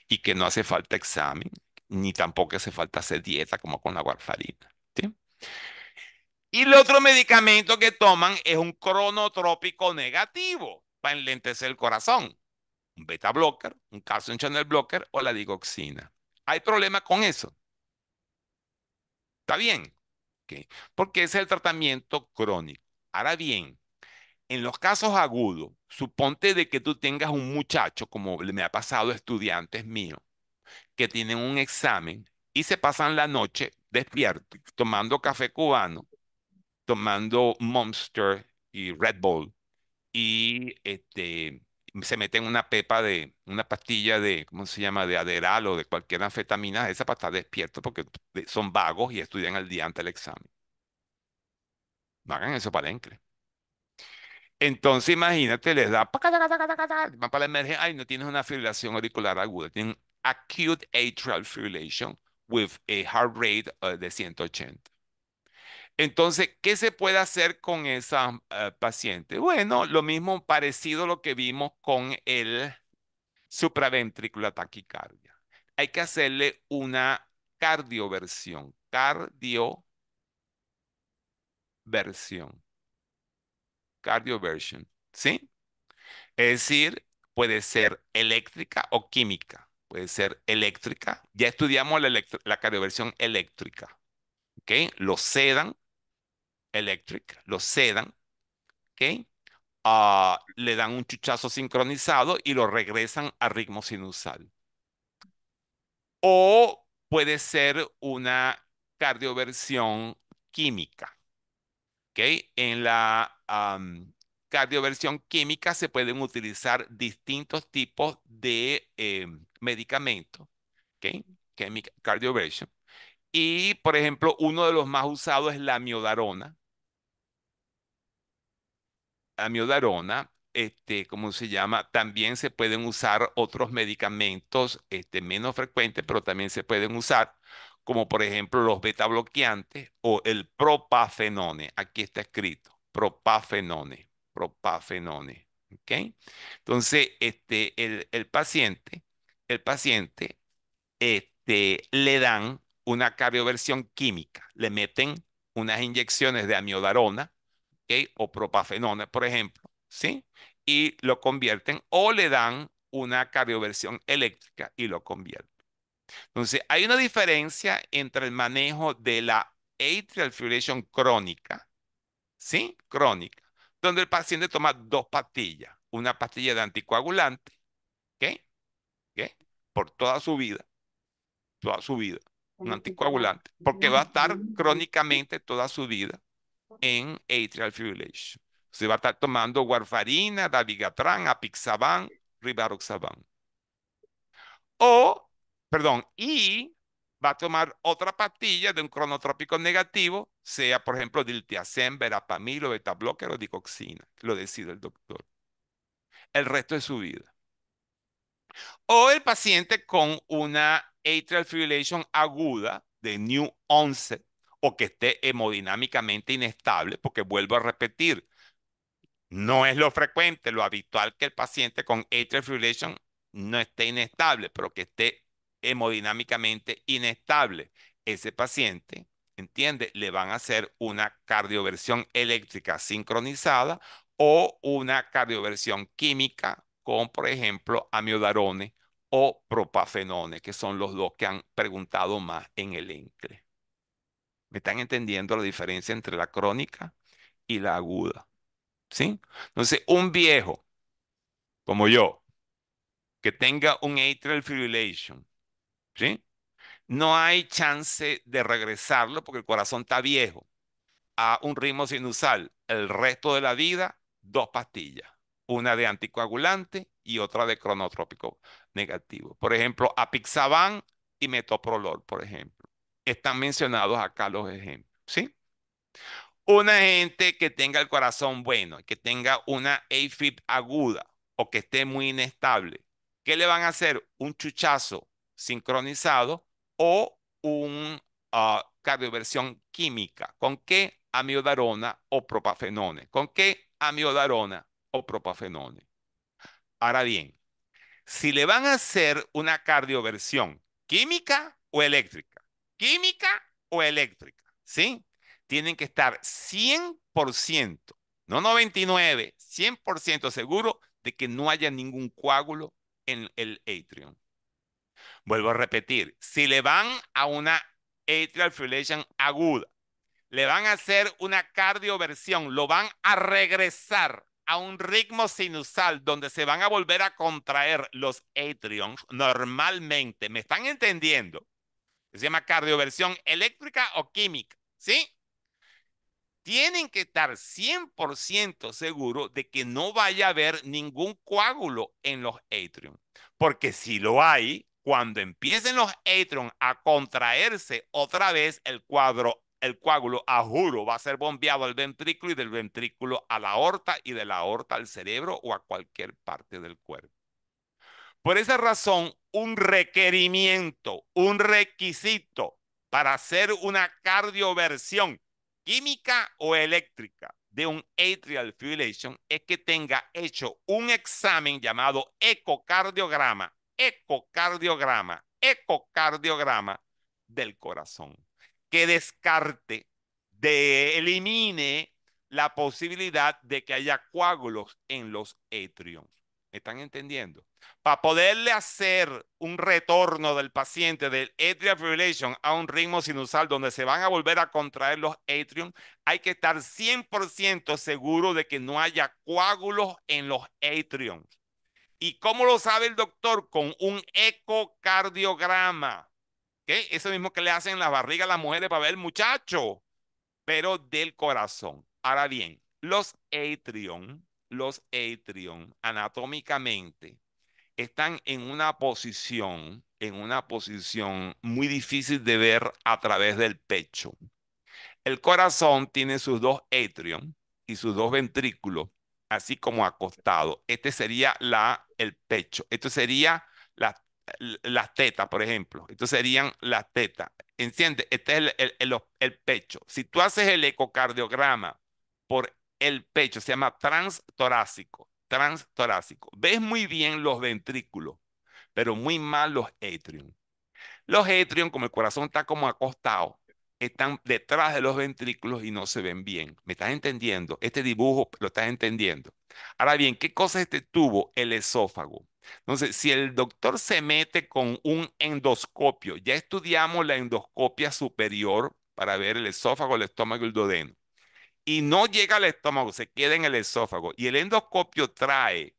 y que no hace falta examen, ni tampoco hace falta hacer dieta como con la warfarina. ¿sí? Y el otro medicamento que toman es un cronotrópico negativo para enlentecer el corazón. Un beta blocker, un calcium channel blocker o la digoxina. ¿Hay problema con eso? ¿Está bien? Porque ese es el tratamiento crónico. Ahora bien, en los casos agudos, suponte de que tú tengas un muchacho, como me ha pasado estudiantes míos, que tienen un examen y se pasan la noche despierto tomando café cubano, tomando Monster y Red Bull y este, se meten una pepa de, una pastilla de, ¿cómo se llama?, de aderal o de cualquier anfetamina, esa para estar despierto porque son vagos y estudian al día antes del examen. No hagan eso para encre. Entonces, imagínate, les da, van para la emergencia, ay, no tienes una fibrilación auricular aguda, tienen acute atrial fibrillation with a heart rate eh, de 180. Entonces, ¿qué se puede hacer con esa eh, paciente? Bueno, lo mismo parecido a lo que vimos con el supraventricular taquicardia. Hay que hacerle una cardioversión, cardioversión, cardioversión, ¿sí? Es decir, puede ser eléctrica o química, puede ser eléctrica. Ya estudiamos la, la cardioversión eléctrica, ¿ok? Lo sedan Electric, lo sedan, ah, le dan un chuchazo sincronizado y lo regresan a ritmo sinusal. O puede ser una cardioversión química. En la cardioversión química se pueden utilizar distintos tipos de em, medicamentos. ¿ok? cardioversión. Y, por ejemplo, uno de los más usados es la miodarona, amiodarona, este, ¿cómo se llama? También se pueden usar otros medicamentos este, menos frecuentes, pero también se pueden usar, como por ejemplo los beta bloqueantes o el propafenone. Aquí está escrito, propafenone, propafenone. ¿ok? Entonces, este, el, paciente, el paciente, este, le dan una cardioversión química, le meten unas inyecciones de amiodarona, o propafenona, por ejemplo, ¿sí? Y lo convierten o le dan una cardioversión eléctrica y lo convierten. Entonces, hay una diferencia entre el manejo de la atrial fibrillation crónica, ¿sí? Crónica, donde el paciente toma dos pastillas, una pastilla de anticoagulante, Por toda su vida, toda su vida, un anticoagulante, porque va a estar crónicamente toda su vida, en atrial fibrillation. se va a estar tomando warfarina, dabigatran, apixaban, rivaroxaban. O, perdón, y va a tomar otra pastilla de un cronotrópico negativo, sea, por ejemplo, diltiazem, verapamilo, betabloquero, dicoxina. Lo decide el doctor. El resto de su vida. O el paciente con una atrial fibrillation aguda de new onset, o que esté hemodinámicamente inestable, porque vuelvo a repetir, no es lo frecuente, lo habitual que el paciente con atrial fibrillation no esté inestable, pero que esté hemodinámicamente inestable. Ese paciente, entiende, le van a hacer una cardioversión eléctrica sincronizada o una cardioversión química con, por ejemplo, amiodarone o propafenone, que son los dos que han preguntado más en el ENCRE. ¿Me están entendiendo la diferencia entre la crónica y la aguda? ¿Sí? Entonces, un viejo como yo, que tenga un atrial fibrillation, ¿sí? No hay chance de regresarlo porque el corazón está viejo a un ritmo sinusal el resto de la vida, dos pastillas, una de anticoagulante y otra de cronotrópico negativo. Por ejemplo, apixaban y metoprolol, por ejemplo están mencionados acá los ejemplos, ¿sí? Una gente que tenga el corazón bueno, que tenga una AFib aguda o que esté muy inestable, ¿qué le van a hacer? Un chuchazo sincronizado o una ah, cardioversión química. ¿Con qué? Amiodarona o propafenone. ¿Con qué? Amiodarona o propafenone. Ahora bien, si le van a hacer una cardioversión química o eléctrica, química o eléctrica, ¿sí? Tienen que estar 100%, no 99, 100% seguro de que no haya ningún coágulo en el atrium. Vuelvo a repetir, si le van a una atrial fibrillation aguda, le van a hacer una cardioversión, lo van a regresar a un ritmo sinusal donde se van a volver a contraer los atrios normalmente. ¿Me están entendiendo? se llama cardioversión eléctrica o química, ¿sí? Tienen que estar 100% seguros de que no vaya a haber ningún coágulo en los atrium, porque si lo hay, cuando empiecen los atrium a contraerse otra vez el cuadro el coágulo, a juro, va a ser bombeado al ventrículo y del ventrículo a la aorta y de la aorta al cerebro o a cualquier parte del cuerpo. Por esa razón, un requerimiento, un requisito para hacer una cardioversión química o eléctrica de un atrial fibrillation es que tenga hecho un examen llamado ecocardiograma, ecocardiograma, ecocardiograma del corazón, que descarte, de, elimine la posibilidad de que haya coágulos en los atrios. ¿Me están entendiendo? Para poderle hacer un retorno del paciente del atrial fibrillation a un ritmo sinusal donde se van a volver a contraer los atrium, hay que estar 100% seguro de que no haya coágulos en los atriums. ¿Y cómo lo sabe el doctor? Con un ecocardiograma. ¿Qué? Eso mismo que le hacen en la barriga a las mujeres para ver el muchacho, pero del corazón. Ahora bien, los atrium los Atrium anatómicamente están en una posición, en una posición muy difícil de ver a través del pecho. El corazón tiene sus dos Atrium y sus dos ventrículos, así como acostado. Este sería la, el pecho. Esto sería las las tetas, por ejemplo. Esto serían las tetas. ¿Entiende? Este es el, el, el, pecho. Si tú haces el ecocardiograma por el pecho, se llama transtorácico, transtorácico. Ves muy bien los ventrículos, pero muy mal los atrium. Los atrium, como el corazón está como acostado, están detrás de los ventrículos y no se ven bien. ¿Me estás entendiendo? Este dibujo lo estás entendiendo. Ahora bien, ¿qué cosa es este tubo? El esófago. Entonces, si el doctor se mete con un endoscopio, ya estudiamos la endoscopia superior para ver el esófago, el estómago y el duodeno y no llega al estómago, se queda en el esófago. Y el endoscopio trae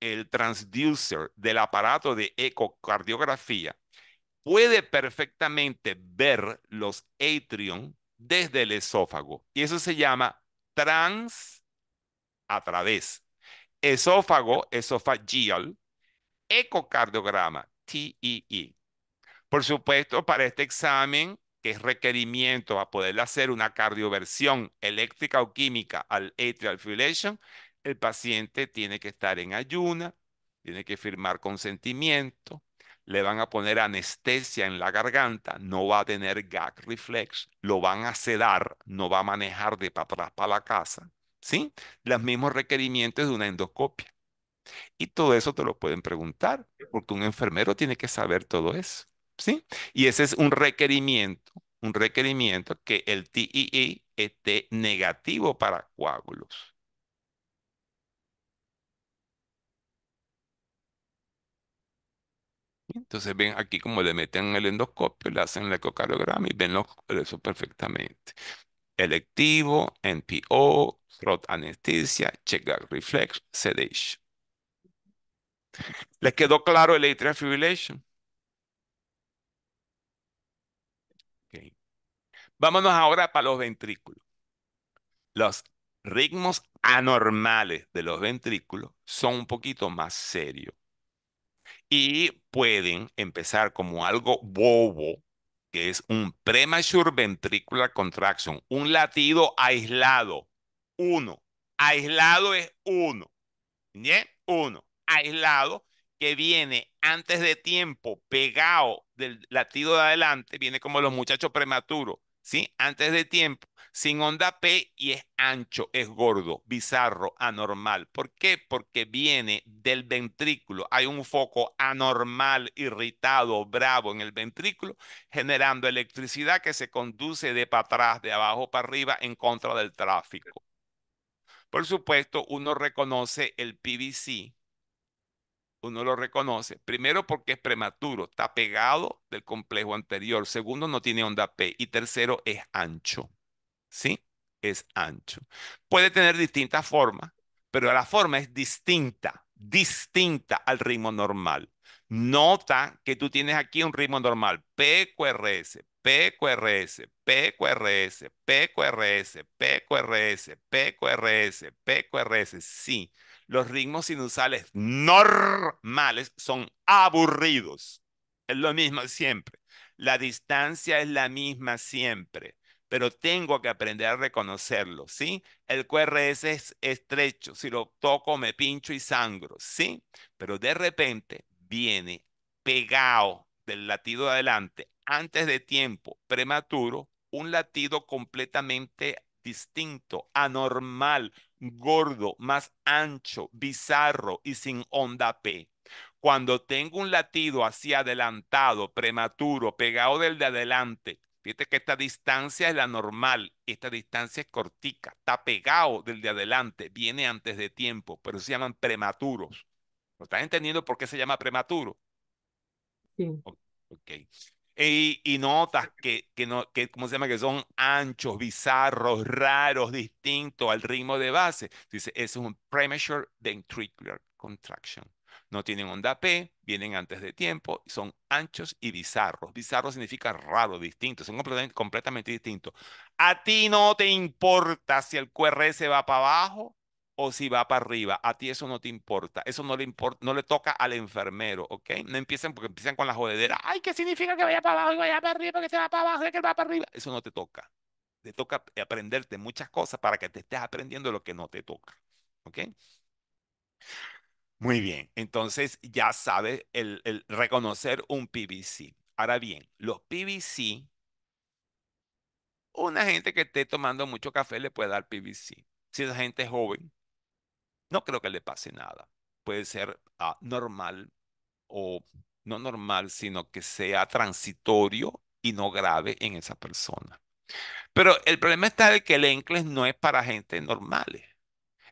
el transducer del aparato de ecocardiografía, puede perfectamente ver los atrium desde el esófago. Y eso se llama trans a través. Esófago, esofagial, ecocardiograma, TEE. E. Por supuesto, para este examen es requerimiento a poder hacer una cardioversión eléctrica o química al atrial fibrillation, el paciente tiene que estar en ayuna, tiene que firmar consentimiento, le van a poner anestesia en la garganta, no va a tener gag reflex, lo van a sedar, no va a manejar de para atrás para la casa, ¿sí? Los mismos requerimientos de una endoscopia. Y todo eso te lo pueden preguntar, porque un enfermero tiene que saber todo eso. Y ese es un requerimiento, un requerimiento que el TEE e esté negativo para coágulos. Entonces ven aquí como le meten el endoscopio, le hacen el ecocardiograma y ven eso perfectamente. Electivo, NPO, throat anestesia, check reflex, sedation. ¿Les quedó claro el atrial fibrillation? Vámonos ahora para los ventrículos. Los ritmos anormales de los ventrículos son un poquito más serios y pueden empezar como algo bobo, que es un premature ventricular contraction, un latido aislado, uno. Aislado es uno. ¿bien? Uno. Aislado que viene antes de tiempo, pegado del latido de adelante, viene como los muchachos prematuros, ¿sí? Antes de tiempo, sin onda P y es ancho, es gordo, bizarro, anormal. ¿Por qué? Porque viene del ventrículo. Hay un foco anormal, irritado, bravo en el ventrículo, generando electricidad que se conduce de para atrás, de abajo para arriba, en contra del tráfico. Por supuesto, uno reconoce el PVC uno lo reconoce. Primero porque es prematuro, está pegado del complejo anterior. Segundo, no tiene onda P. Y tercero, es ancho. ¿Sí? Es ancho. Puede tener distintas formas, pero la forma es distinta, distinta al ritmo normal. Nota que tú tienes aquí un ritmo normal. PQRS, PQRS, PQRS, PQRS, PQRS, PQRS, PQRS. Sí. Los ritmos sinusales normales son aburridos. Es lo mismo siempre. La distancia es la misma siempre, pero tengo que aprender a reconocerlo, ¿sí? El QRS es estrecho, si lo toco me pincho y sangro, ¿sí? Pero de repente viene pegado del latido adelante, antes de tiempo, prematuro, un latido completamente distinto, anormal, gordo, más ancho, bizarro y sin onda P. Cuando tengo un latido así adelantado, prematuro, pegado del de adelante, fíjate que esta distancia es la normal, esta distancia es cortica, está pegado del de adelante, viene antes de tiempo, pero se llaman prematuros. ¿Lo estás entendiendo por qué se llama prematuro? Sí. Ok. Y, notas que, que, se llama? Que son anchos, bizarros, raros, distintos al ritmo de base. Dice, eso es un premature ventricular contraction. No tienen onda P, vienen antes de tiempo, son anchos y bizarros. Bizarro significa raro, distinto, son completamente, completamente distintos. A ti no te importa si el QRS va para abajo o si va para arriba. A ti eso no te importa. Eso no le importa, no le toca al enfermero, ¿ok? No empiecen porque empiezan con la jodedera. Ay, ¿qué significa que vaya para abajo y vaya para arriba, que se va para abajo y que va para arriba? Eso no te toca. Te toca aprenderte muchas cosas para que te estés aprendiendo lo que no te toca, ¿ok? Muy bien, entonces ya sabes el, el reconocer un PVC. Ahora bien, los PVC, una gente que esté tomando mucho café le puede dar PVC. Si esa gente es joven, no creo que le pase nada. Puede ser normal o no normal, sino que sea transitorio y no grave en esa persona. Pero el problema está de que el ENCLES no es para gente normal.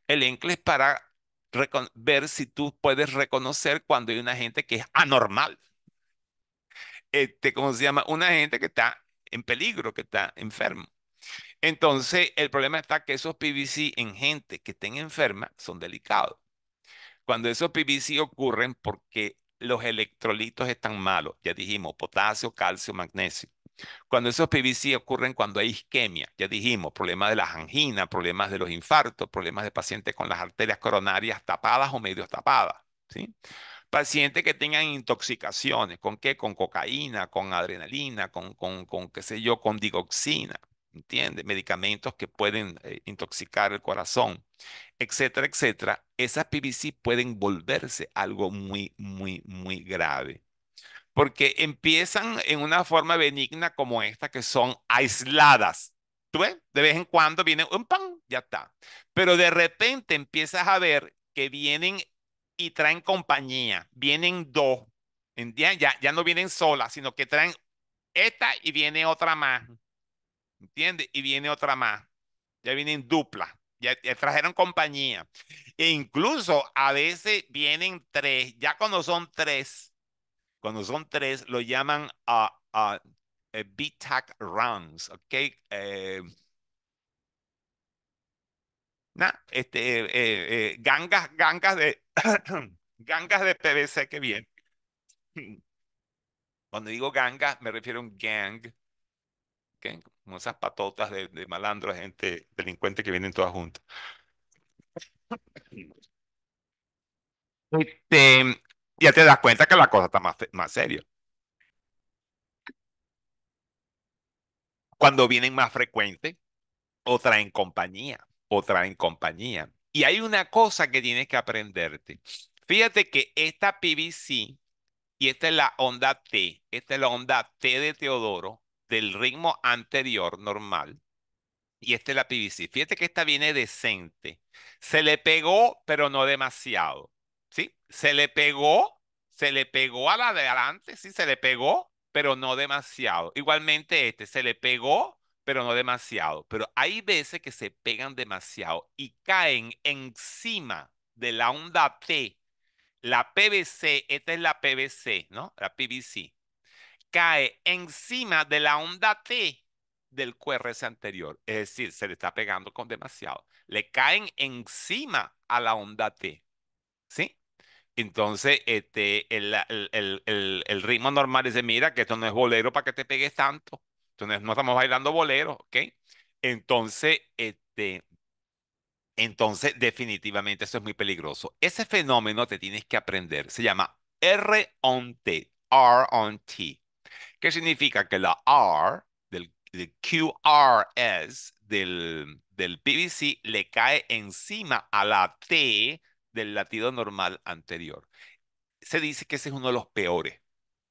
El ENCLES es para ver si tú puedes reconocer cuando hay una gente que es anormal. Este, ¿cómo se llama? Una gente que está en peligro, que está enfermo. Entonces, el problema está que esos PVC en gente que estén enferma son delicados. Cuando esos PVC ocurren porque los electrolitos están malos, ya dijimos, potasio, calcio, magnesio. Cuando esos PVC ocurren cuando hay isquemia, ya dijimos, problemas de las anginas, problemas de los infartos, problemas de pacientes con las arterias coronarias tapadas o medio tapadas, ¿sí? pacientes que tengan intoxicaciones, ¿con qué? Con cocaína, con adrenalina, con, con, con qué sé yo, con digoxina. ¿entiendes? Medicamentos que pueden eh, intoxicar el corazón, etcétera, etcétera. Esas PVC pueden volverse algo muy, muy, muy grave. Porque empiezan en una forma benigna como esta, que son aisladas. ¿Tú ves? De vez en cuando viene un pan, ya está. Pero de repente empiezas a ver que vienen y traen compañía. Vienen dos. ¿Entiendes? Ya, ya no vienen solas, sino que traen esta y viene otra más. ¿Entiendes? Y viene otra más. Ya vienen dupla. Ya, trajeron compañía. E incluso a veces vienen tres. Ya cuando son tres, cuando son tres, lo llaman a a uh, rounds. ¿Ok? Eh, este, eh, eh, eh, gangas, gangas de, gangas de PVC que vienen. Cuando digo gangas, me refiero a un gang como esas patotas de, de gente delincuente que vienen todas juntas. Este, ya te das cuenta que la cosa está más, más seria. Cuando vienen más frecuente otra en compañía, otra en compañía. Y hay una cosa que tienes que aprenderte. Fíjate que esta PVC, y esta es la onda T, esta es la onda T de Teodoro, del ritmo anterior normal. Y esta es la PVC. Fíjate que esta viene decente. Se le pegó, pero no demasiado. ¿Sí? Se le pegó, se le pegó a la de adelante, sí, se le pegó, pero no demasiado. Igualmente este, se le pegó, pero no demasiado. Pero hay veces que se pegan demasiado y caen encima de la onda T. La PVC, esta es la PVC, ¿no? La PVC cae encima de la onda T del QRS anterior. Es decir, se le está pegando con demasiado. Le caen encima a la onda T. ¿Sí? Entonces, este, el, ritmo normal de, mira, que esto no es bolero para que te pegues tanto. Entonces, no estamos bailando bolero, ¿ok? Entonces, este, entonces, definitivamente eso es muy peligroso. Ese fenómeno te tienes que aprender. Se llama R on T, R on T. ¿Qué significa? Que la R del, del QRS del, del PVC le cae encima a la T del latido normal anterior. Se dice que ese es uno de los peores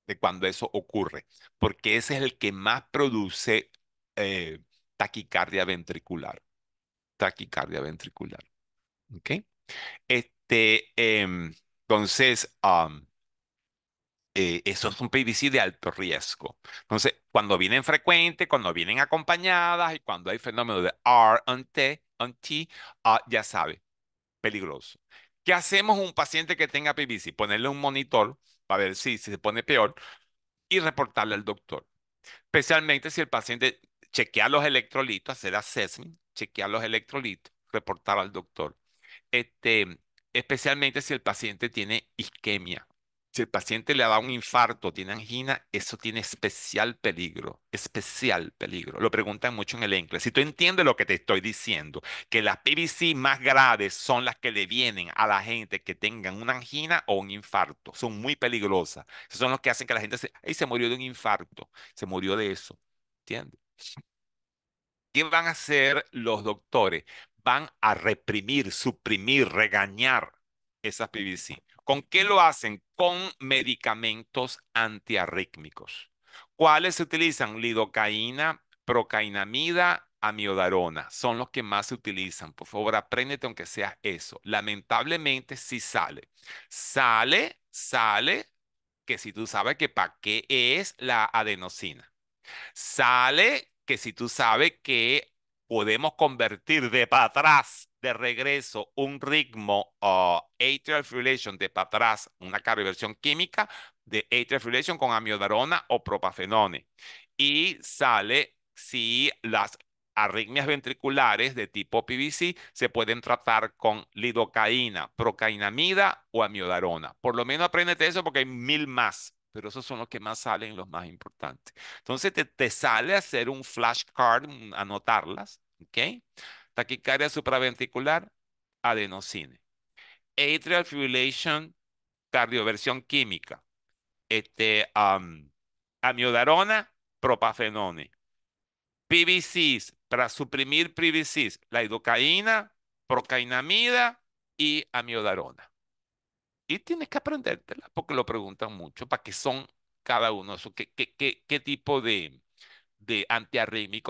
de cuando eso ocurre, porque ese es el que más produce eh, taquicardia ventricular. Taquicardia ventricular. ¿Ok? Este, em, entonces, eh, eso es un PVC de alto riesgo. Entonces, cuando vienen frecuentes, cuando vienen acompañadas y cuando hay fenómeno de R on T, T ah, ya sabe, peligroso. ¿Qué hacemos un paciente que tenga PVC? Ponerle un monitor para ver si, se pone peor y reportarle al doctor. Especialmente si el paciente chequea los electrolitos, hacer assessment, chequear los electrolitos, reportar al doctor. Este, especialmente si el paciente tiene isquemia si el paciente le da un infarto, tiene angina, eso tiene especial peligro, especial peligro. Lo preguntan mucho en el enclave. Si tú entiendes lo que te estoy diciendo, que las PVC más graves son las que le vienen a la gente que tengan una angina o un infarto. Son muy peligrosas. son los que hacen que la gente se, Ay, se murió de un infarto, se murió de eso. ¿Entiendes? ¿Qué van a hacer los doctores? Van a reprimir, suprimir, regañar esas PVC ¿Con qué lo hacen? Con medicamentos antiarrítmicos. ¿Cuáles se utilizan? Lidocaína, procainamida, amiodarona. Son los que más se utilizan. Por favor, apréndete aunque sea eso. Lamentablemente, sí sale. Sale, sale, que si tú sabes que para qué es la adenosina. Sale que si tú sabes que podemos convertir de para atrás de regreso un ritmo uh, atrial fibrillation de para atrás, una cardioversión química de atrial fibrillation con amiodarona o propafenone. Y sale si las arritmias ventriculares de tipo PVC se pueden tratar con lidocaína, procainamida o amiodarona. Por lo menos apréndete eso porque hay mil más, pero esos son los que más salen, los más importantes. Entonces te, te sale hacer un flashcard, anotarlas, ¿ok? taquicardia supraventricular, adenosine. Atrial fibrillation, cardioversión química. Este, amiodarona, propafenone. PVCs, para suprimir PVCs, la idocaína, procainamida y amiodarona. Y tienes que aprendértela porque lo preguntan mucho, para qué son cada uno, qué, tipo de, de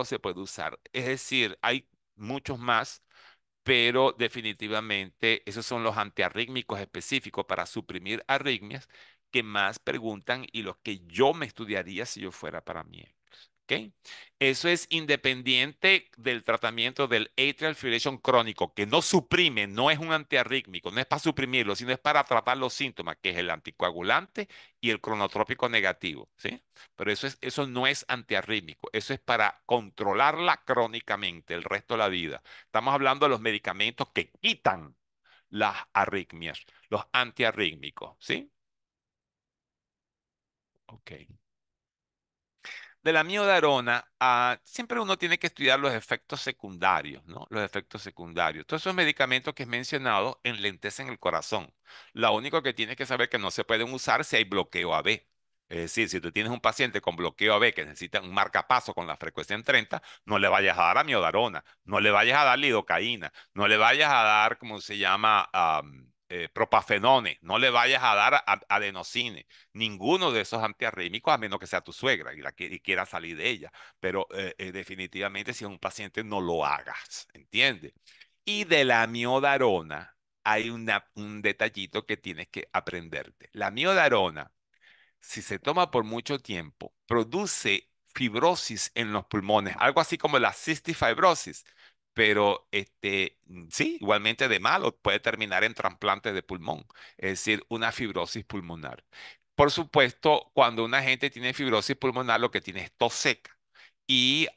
se puede usar. Es decir, hay muchos más, pero definitivamente esos son los antiarrítmicos específicos para suprimir arritmias que más preguntan y los que yo me estudiaría si yo fuera para mí. ¿Okay? Eso es independiente del tratamiento del atrial fibrillation crónico, que no suprime, no es un antiarrítmico, no es para suprimirlo, sino es para tratar los síntomas, que es el anticoagulante y el cronotrópico negativo, ¿sí? Pero eso, es, eso no es antiarrítmico, eso es para controlarla crónicamente el resto de la vida. Estamos hablando de los medicamentos que quitan las arritmias, los antiarrítmicos, ¿sí? Ok de la miodarona, ah, siempre uno tiene que estudiar los efectos secundarios, ¿no? Los efectos secundarios. Todos esos medicamentos que es mencionado en en el corazón. Lo único que tienes que saber que no se pueden usar si hay bloqueo AB. Es decir, si tú tienes un paciente con bloqueo AB que necesita un marcapaso con la frecuencia en 30, no le vayas a dar a miodarona, no le vayas a dar lidocaína, no le vayas a dar, ¿cómo se llama? Eh, propafenone, no le vayas a dar adenosine, ninguno de esos antiarrítmicos, a menos que sea tu suegra y, la, quiera salir de ella. Pero eh, eh, definitivamente, si es un paciente, no lo hagas, ¿entiendes? Y de la miodarona hay un detallito que tienes que aprenderte. La miodarona, si se toma por mucho tiempo, produce fibrosis en los pulmones, algo así como la fibrosis pero este, mm, sí, igualmente de malo, puede terminar en trasplantes de pulmón, es decir, una fibrosis pulmonar. Por supuesto, cuando una gente tiene fibrosis pulmonar, lo que tiene es tos seca y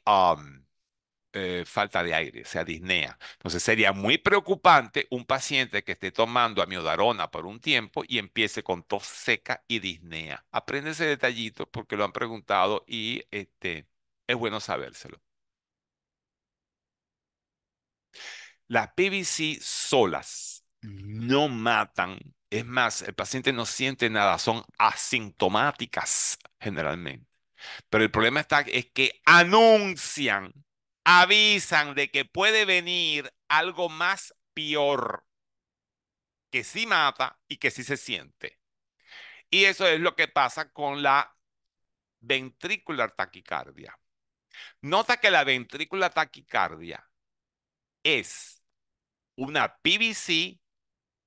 eh, falta de aire, o sea, disnea. Entonces sería muy preocupante un paciente que esté tomando amiodarona por un tiempo y empiece con tos seca y disnea. Aprende ese detallito porque lo han preguntado y este, es bueno sabérselo. Las PVC solas no matan, es más, el paciente no siente nada, son asintomáticas generalmente. Pero el problema está es que anuncian, avisan de que puede venir algo más peor, que sí mata y que sí se siente. Y eso es lo que pasa con la ventricular taquicardia. Nota que la ventricular taquicardia es una PVC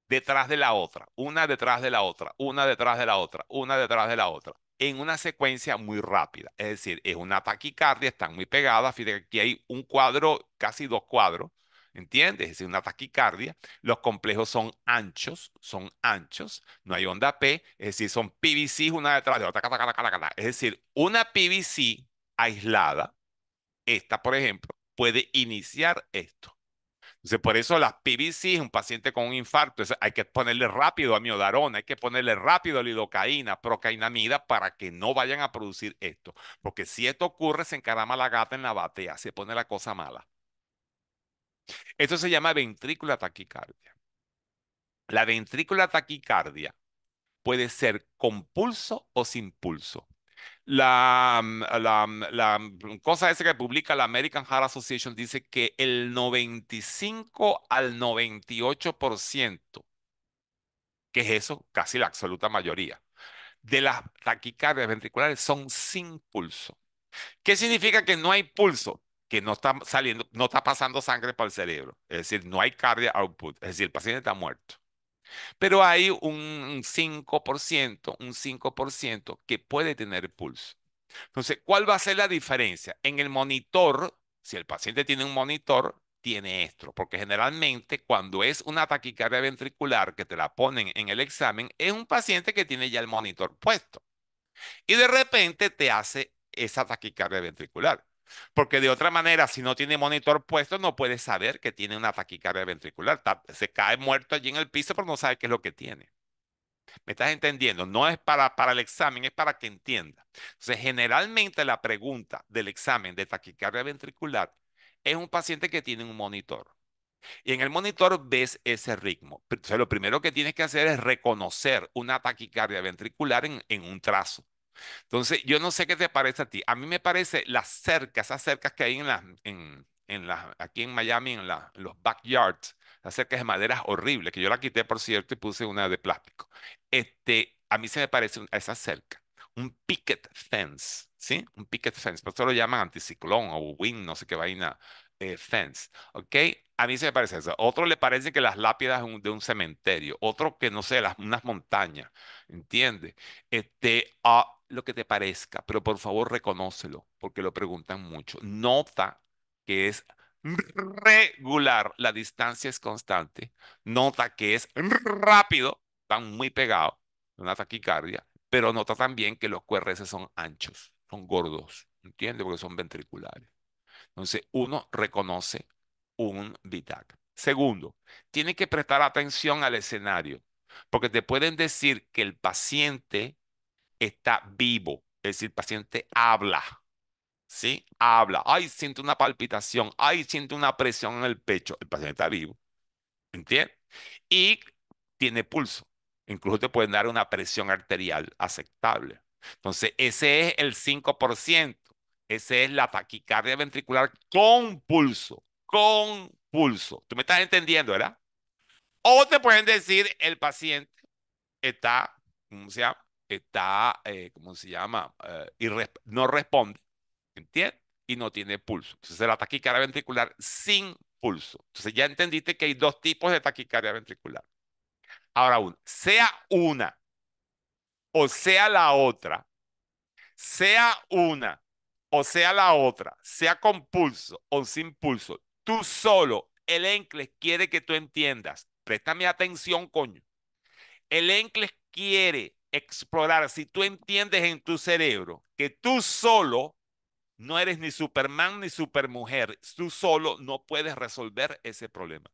detrás de la otra, una detrás de la otra, una detrás de la otra, una detrás de la otra, en una secuencia muy rápida. Es decir, es una taquicardia, están muy pegadas. Fíjate que aquí hay un cuadro, casi dos cuadros, ¿entiendes? Es decir, una taquicardia. Los complejos son anchos, son anchos, no hay onda P, es decir, son PVC una detrás de otra. Es decir, una PVC aislada, esta por ejemplo, puede iniciar esto por eso las PVC, un paciente con un infarto, hay que ponerle rápido amiodarona, hay que ponerle rápido lidocaína, procainamida, para que no vayan a producir esto. Porque si esto ocurre, se encarama la gata en la batea, se pone la cosa mala. Esto se llama ventrícula taquicardia. La ventrícula taquicardia puede ser con pulso o sin pulso. La, mm, la, mm, mm, cosa esa que publica la American Heart Association dice que el 95 al 98%, que es eso, casi la absoluta mayoría, de las taquicardias ventriculares son sin pulso. ¿Qué significa que no hay pulso? Que no está saliendo, no está pasando sangre para el cerebro. Es decir, no hay cardia output. Es decir, el paciente está muerto. Pero hay un 5%, un 5% que puede tener pulso. Entonces, ¿cuál va a ser la diferencia? En el monitor, si el paciente tiene un monitor, tiene esto, porque generalmente cuando es una taquicardia ventricular que te la ponen en el examen, es un paciente que tiene ya el monitor puesto. Y de repente te hace esa taquicardia ventricular. Porque de otra manera, si no tiene monitor puesto, no puede saber que tiene una taquicardia ventricular. Se cae muerto allí en el piso, pero no sabe qué es lo que tiene. ¿Me estás entendiendo? No es para, para el examen, es para que entienda. Entonces, generalmente la pregunta del examen de taquicardia ventricular es un paciente que tiene un monitor. Y en el monitor ves ese ritmo. Entonces, lo primero que tienes que hacer es reconocer una taquicardia ventricular en un trazo. Entonces, yo no sé qué te parece a ti. A mí me parece las cercas, esas cercas que hay en las, en, en aquí en Miami, en, la, los backyards, las cercas de maderas horribles, que yo la quité, por cierto, y puse una de plástico. Este, a mí se me parece a esa cerca, un picket fence, ¿sí? Un picket fence, por eso lo llaman anticiclón o wind, no sé qué vaina, eh, fence, ¿ok? A mí se me parece eso. Otro le parece que las lápidas de un cementerio, otro que no sé, las, unas montañas, ¿entiendes? Este, ah lo que te parezca, pero por favor reconócelo, porque lo preguntan mucho. Nota que es regular, la distancia es constante. Nota que es rápido, están muy pegados, una taquicardia, pero nota también que los QRS son anchos, son gordos, ¿entiendes? Porque son ventriculares. Entonces, uno reconoce un bitac. Segundo, tiene que prestar atención al escenario, porque te pueden decir que el paciente está vivo, es decir, el paciente habla, ¿sí? Habla, ay, siento una palpitación, ay, siento una presión en el pecho, el paciente está vivo, ¿entiendes? Y tiene pulso, incluso te pueden dar una presión arterial aceptable. Entonces, ese es el 5%, ese es la taquicardia ventricular con pulso, con pulso. Tú me estás entendiendo, ¿verdad? O te pueden decir, el paciente está, ¿cómo se llama? está, eh, ¿cómo se llama? Eh, no responde, ¿entiendes? Y no tiene pulso. Entonces, la taquicardia ventricular sin pulso. Entonces, ya entendiste que hay dos tipos de taquicardia ventricular. Ahora, una, sea una o sea la otra, sea una o sea la otra, sea con pulso o sin pulso, tú solo, el Encles quiere que tú entiendas. Préstame atención, coño. El Encles quiere explorar, si tú entiendes en tu cerebro que tú solo no eres ni Superman ni Supermujer, tú solo no puedes resolver ese problema.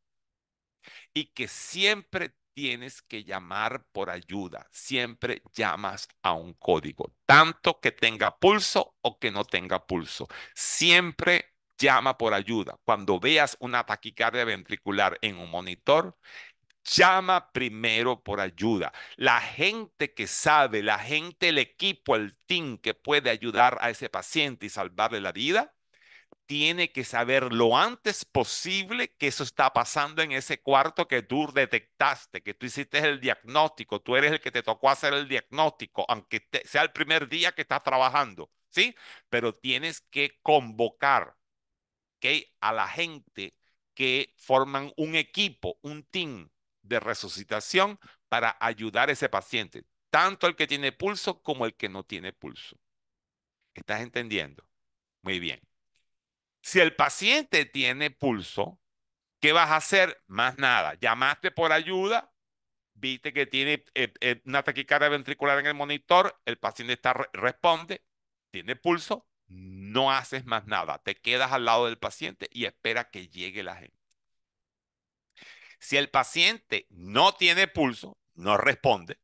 Y que siempre tienes que llamar por ayuda, siempre llamas a un código, tanto que tenga pulso o que no tenga pulso, siempre llama por ayuda. Cuando veas una taquicardia ventricular en un monitor, llama primero por ayuda. La gente que sabe, la gente, el equipo, el team que puede ayudar a ese paciente y salvarle la vida, tiene que saber lo antes posible que eso está pasando en ese cuarto que tú detectaste, que tú hiciste el diagnóstico, tú eres el que te tocó hacer el diagnóstico, aunque sea el primer día que estás trabajando, ¿sí? Pero tienes que convocar que a la gente que forman un equipo, un team, de resucitación para ayudar a ese paciente, tanto el que tiene pulso como el que no tiene pulso. ¿Estás entendiendo? Muy bien. Si el paciente tiene pulso, ¿qué vas a hacer? Más nada. Llamaste por ayuda, viste que tiene eh, eh, una taquicardia ventricular en el monitor, el paciente está, responde, tiene pulso, no haces más nada. Te quedas al lado del paciente y espera que llegue la gente. Si el paciente no tiene pulso, no responde,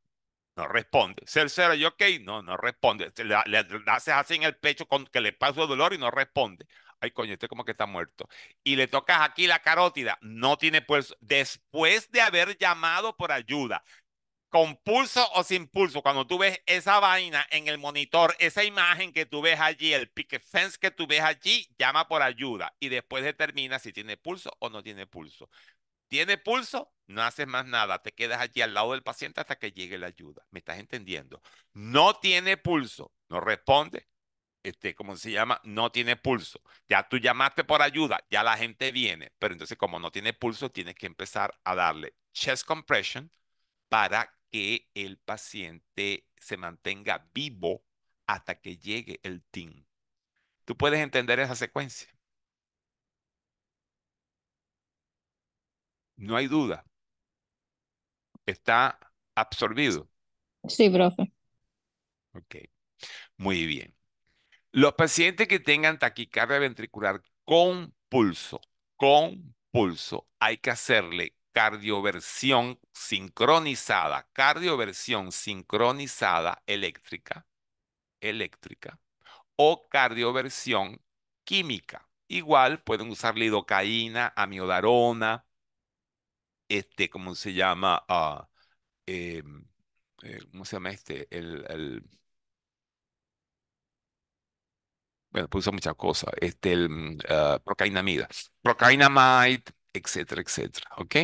no responde. Cercero, yo, ok, no, no responde. Le, le, haces así en el pecho con que le pasa dolor y no responde. Ay, coño, este como que está muerto. Y le tocas aquí la carótida, no tiene pulso. Después de haber llamado por ayuda, con pulso o sin pulso, cuando tú ves esa vaina en el monitor, esa imagen que tú ves allí, el picket fence que tú ves allí, llama por ayuda y después determina si tiene pulso o no tiene pulso. ¿Tiene pulso? No haces más nada, te quedas allí al lado del paciente hasta que llegue la ayuda. ¿Me estás entendiendo? No tiene pulso, no responde. Este, ¿cómo se llama? No tiene pulso. Ya tú llamaste por ayuda, ya la gente viene, pero entonces como no tiene pulso, tienes que empezar a darle chest compression para que el paciente se mantenga vivo hasta que llegue el team. ¿Tú puedes entender esa secuencia? No hay duda. Está absorbido. Sí, profe. Ok, muy bien. Los pacientes que tengan taquicardia ventricular con pulso, con pulso, hay que hacerle cardioversión sincronizada, cardioversión sincronizada eléctrica, eléctrica, o cardioversión química. Igual pueden usar lidocaína, amiodarona, este, ¿cómo se llama? Ah, em, eh, ¿Cómo se llama este? El, Bueno, puso muchas cosas. Este, el mm, ah, procainamida, procainamide, etcétera, etcétera. ¿Ok?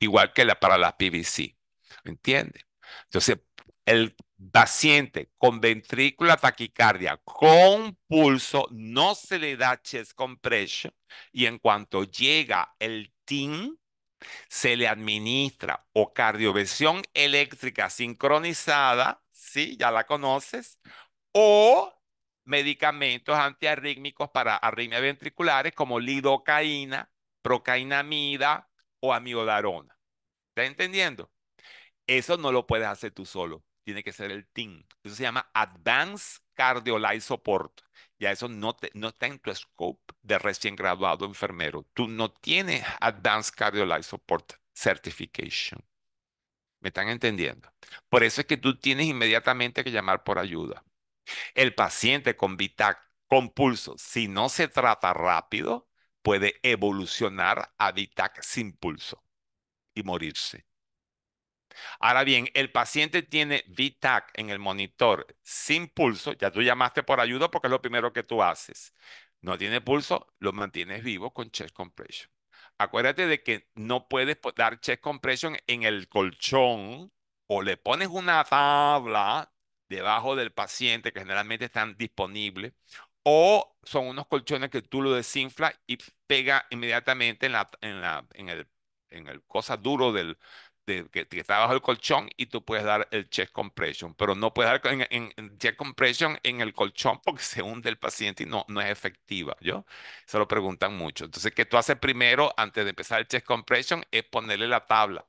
Igual que la, para la PVC. entiende Entonces, el paciente con ventrícula taquicardia con pulso no se le da chest compression y en cuanto llega el TIN, se le administra o cardioversión eléctrica sincronizada, ¿sí? Ya la conoces, o medicamentos antiarrítmicos para arritmias ventriculares como lidocaína, procainamida o amiodarona. ¿Está entendiendo? Eso no lo puedes hacer tú solo. Tiene que ser el team. Eso se llama Advanced Cardiolite Support. Ya eso no, te, no está en tu scope de recién graduado enfermero. Tú no tienes Advanced life Support Certification. ¿Me están entendiendo? Por eso es que tú tienes inmediatamente que llamar por ayuda. El paciente con VITAC, con pulso, si no se trata rápido, puede evolucionar a VITAC sin pulso y morirse. Ahora bien, el paciente tiene VTAC en el monitor sin pulso, ya tú llamaste por ayuda porque es lo primero que tú haces. No tiene pulso, lo mantienes vivo con chest compression. Acuérdate de que no puedes dar chest compression en el colchón o le pones una tabla debajo del paciente que generalmente están disponibles o son unos colchones que tú lo desinflas y pega inmediatamente en, la, el, en el cosa duro del, que, está bajo el colchón y tú puedes dar el chest compression, pero no puedes dar en, chest compression en el colchón porque se hunde el paciente y no, no es efectiva. ¿yo? Se lo preguntan mucho. Entonces, ¿qué tú haces primero antes de empezar el chest compression? Es ponerle la tabla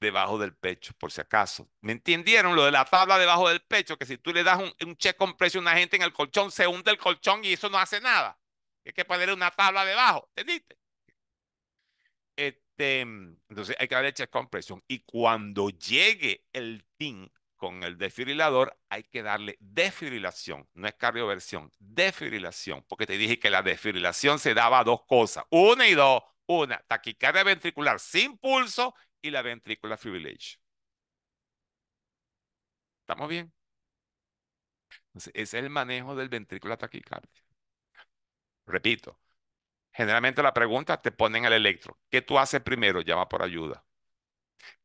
debajo del pecho, por si acaso. ¿Me entendieron lo de la tabla debajo del pecho? Que si tú le das un, chest compression a una gente en el colchón, se hunde el colchón y eso no hace nada. Hay que ponerle una tabla debajo, ¿entendiste? Eh, este, mm, entonces hay que darle chest compression y cuando llegue el TIN con el desfibrilador hay que darle desfibrilación, no es cardioversión, desfibrilación, porque te dije que la desfibrilación se daba dos cosas, una y dos, una, taquicardia ventricular sin pulso y la ventricular fibrillation. ¿Estamos bien? Entonces, ese es el manejo del ventrículo taquicardia. Repito, Generalmente la pregunta te ponen al electro. ¿Qué tú haces primero? Llama por ayuda.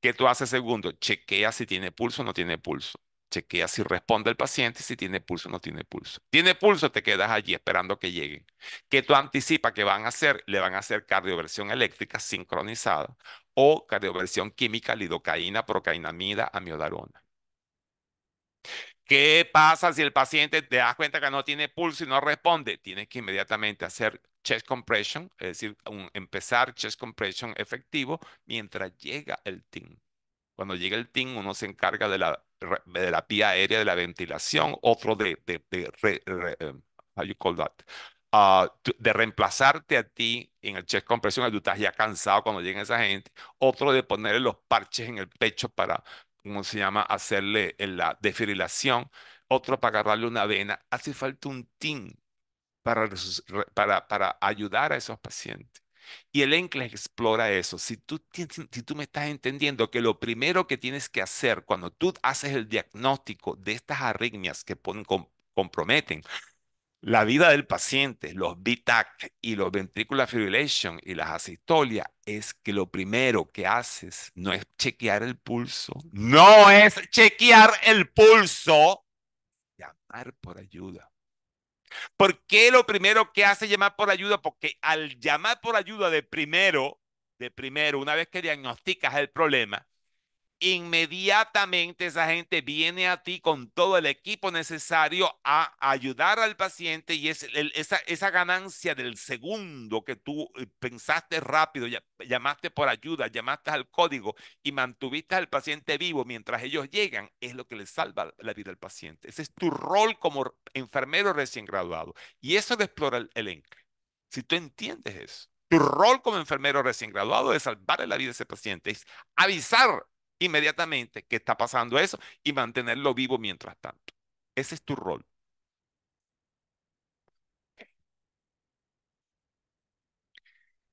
¿Qué tú haces segundo? Chequea si tiene pulso o no tiene pulso. Chequea si responde el paciente, si tiene pulso o no tiene pulso. Tiene pulso, te quedas allí esperando que lleguen. ¿Qué tú anticipas que van a hacer? Le van a hacer cardioversión eléctrica sincronizada o cardioversión química, lidocaína, procainamida, amiodarona. ¿Qué pasa si el paciente te das cuenta que no tiene pulso y no responde? Tienes que inmediatamente hacer chest compression, es decir, empezar chest compression efectivo mientras llega el team. Cuando llega el team, uno se encarga de la, de la vía aérea, de la ventilación, otro de, de, de eh, you call that? Ah, de reemplazarte a ti en el chest compression, tú estás ya cansado cuando llega esa gente, otro de ponerle los parches en el pecho para, ¿cómo se llama?, hacerle eh, la defibrilación, otro para agarrarle una vena. Hace falta un team para, ayudar a esos pacientes. Y el ENCLES explora eso. Si tú, si tú me estás entendiendo que lo primero que tienes que hacer cuando tú haces el diagnóstico de estas arritmias que ponen, comprometen la vida del paciente, los VTAC y los ventricular fibrillation y las asistolias, es que lo primero que haces no es chequear el pulso, no es chequear el pulso, llamar por ayuda. ¿Por qué lo primero que hace llamar por ayuda? Porque al llamar por ayuda de primero, de primero, una vez que diagnosticas el problema, inmediatamente esa gente viene a ti con todo el equipo necesario a ayudar al paciente y es esa, esa, ganancia del segundo que tú eh, pensaste rápido, llamaste por ayuda, llamaste al código y mantuviste al paciente vivo mientras ellos llegan, es lo que le salva la vida al paciente. Ese es tu rol como enfermero recién graduado y eso de explora el, el Si tú entiendes eso. Tu rol como enfermero recién graduado es salvar la vida a ese paciente, es avisar inmediatamente que está pasando eso y mantenerlo vivo mientras tanto. Ese es tu rol.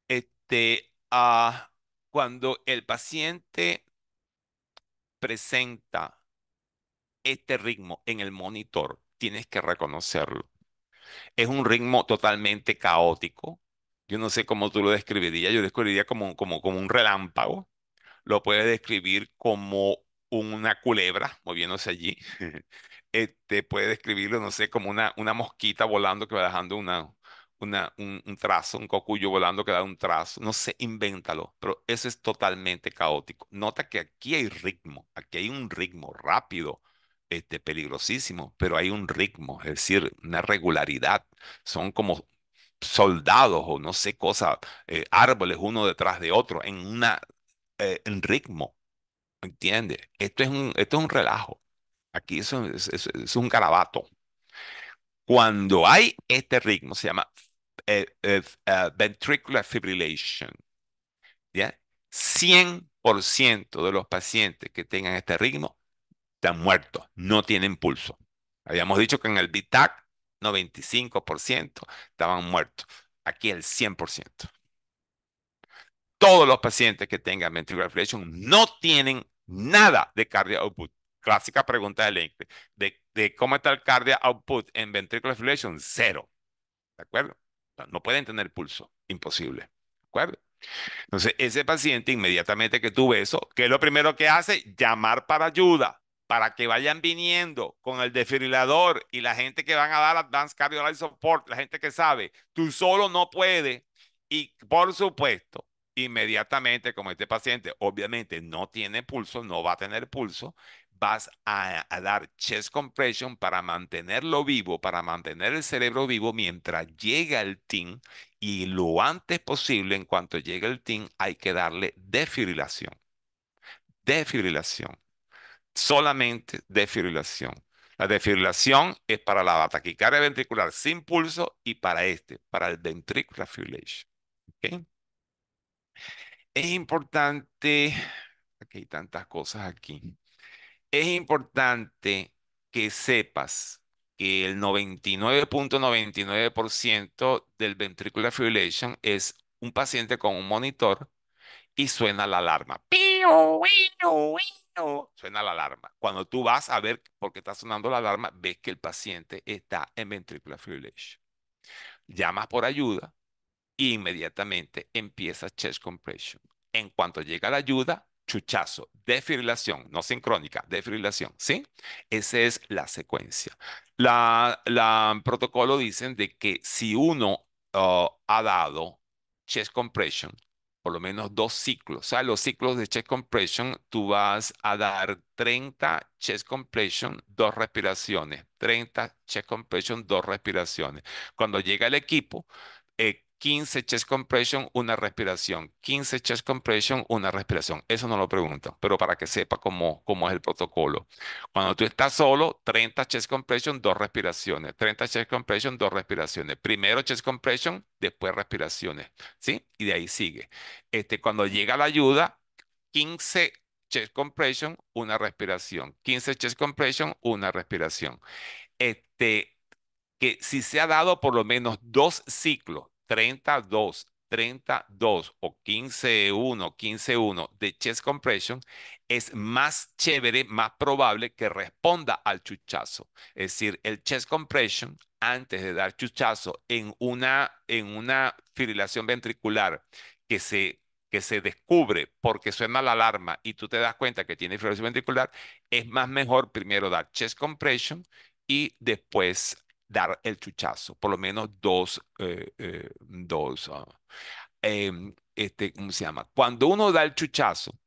Este, ah, cuando el paciente presenta este ritmo en el monitor, tienes que reconocerlo. Es un ritmo totalmente caótico. Yo no sé cómo tú lo describirías, yo lo describiría como, como, como un relámpago lo puede describir como una culebra moviéndose allí. Este, puede describirlo, no sé, como una, una mosquita volando que va dejando una, una, un, trazo, un cocuyo volando que da un trazo. No sé, invéntalo, pero eso es totalmente caótico. Nota que aquí hay ritmo, aquí hay un ritmo rápido, este, peligrosísimo, pero hay un ritmo, es decir, una regularidad. Son como soldados o no sé, cosas, eh, árboles uno detrás de otro, en una el eh, en ritmo, ¿entiendes? Esto es un, esto es un relajo. Aquí es, un carabato. Cuando hay este ritmo, se llama eh, eh, ventricular fibrillation. 100% de los pacientes que tengan este ritmo están muertos, no tienen pulso. Habíamos dicho que en el BITAC 95% estaban muertos. Aquí el 100% todos los pacientes que tengan ventricular fibrillation no tienen nada de cardio output. Clásica pregunta del De, de, cómo está el cardio output en ventricular fibrillation? Cero. ¿De acuerdo? No pueden tener pulso. Imposible. ¿De acuerdo? Entonces, ese paciente, inmediatamente que tuve eso, ¿qué es lo primero que hace? Llamar para ayuda, para que vayan viniendo con el desfibrilador y la gente que van a dar Advanced life Support, la gente que sabe, tú solo no puedes. Y por supuesto, inmediatamente, como este paciente obviamente no tiene pulso, no va a tener pulso, vas a, dar chest compression para mantenerlo vivo, para mantener el cerebro vivo mientras llega el TIN y lo antes posible, en cuanto llegue el TIN, hay que darle defibrilación. Defibrilación. Solamente defibrilación. La defibrilación es para la taquicardia ventricular sin pulso y para este, para el ventricular fibrillation. ¿Okay? Es importante, hay tantas cosas aquí, es importante que sepas que el 99.99% del ventricular fibrillation es un paciente con un monitor y suena la alarma. Suena la alarma. Cuando tú vas a ver por qué está sonando la alarma, ves que el paciente está en ventricular fibrillation. Llamas por ayuda, inmediatamente empieza chest compression. En cuanto llega la ayuda, chuchazo, defibrilación, no sincrónica, defibrilación, ¿sí? Esa es la secuencia. La, la protocolo dicen de que si uno ah, ha dado chest compression, por lo menos dos ciclos. O sea, los ciclos de chest compression, tú vas a dar 30 chest compression, dos respiraciones. 30 chest compression, dos respiraciones. Cuando llega el equipo, eh, 15 chest compression, una respiración. 15 chest compression, una respiración. Eso no lo pregunto, pero para que sepa cómo, cómo es el protocolo. Cuando tú estás solo, 30 chest compression, dos respiraciones. 30 chest compression, dos respiraciones. Primero chest compression, después respiraciones. ¿Sí? Y de ahí sigue. Este, cuando llega la ayuda, 15 chest compression, una respiración. 15 chest compression, una respiración. Este, que si se ha dado por lo menos dos ciclos 32, 32 o 15-1, 15-1 de chest compression es más chévere, más probable que responda al chuchazo. Es decir, el chest compression antes de dar chuchazo en una, en una fibrilación ventricular que se que se descubre porque suena la alarma y tú te das cuenta que tiene fibrilación ventricular, es más mejor primero dar chest compression y después dar el chuchazo, por lo menos dos, eh, eh, dos, ah, em, este, ¿cómo se llama? Cuando uno da el chuchazo,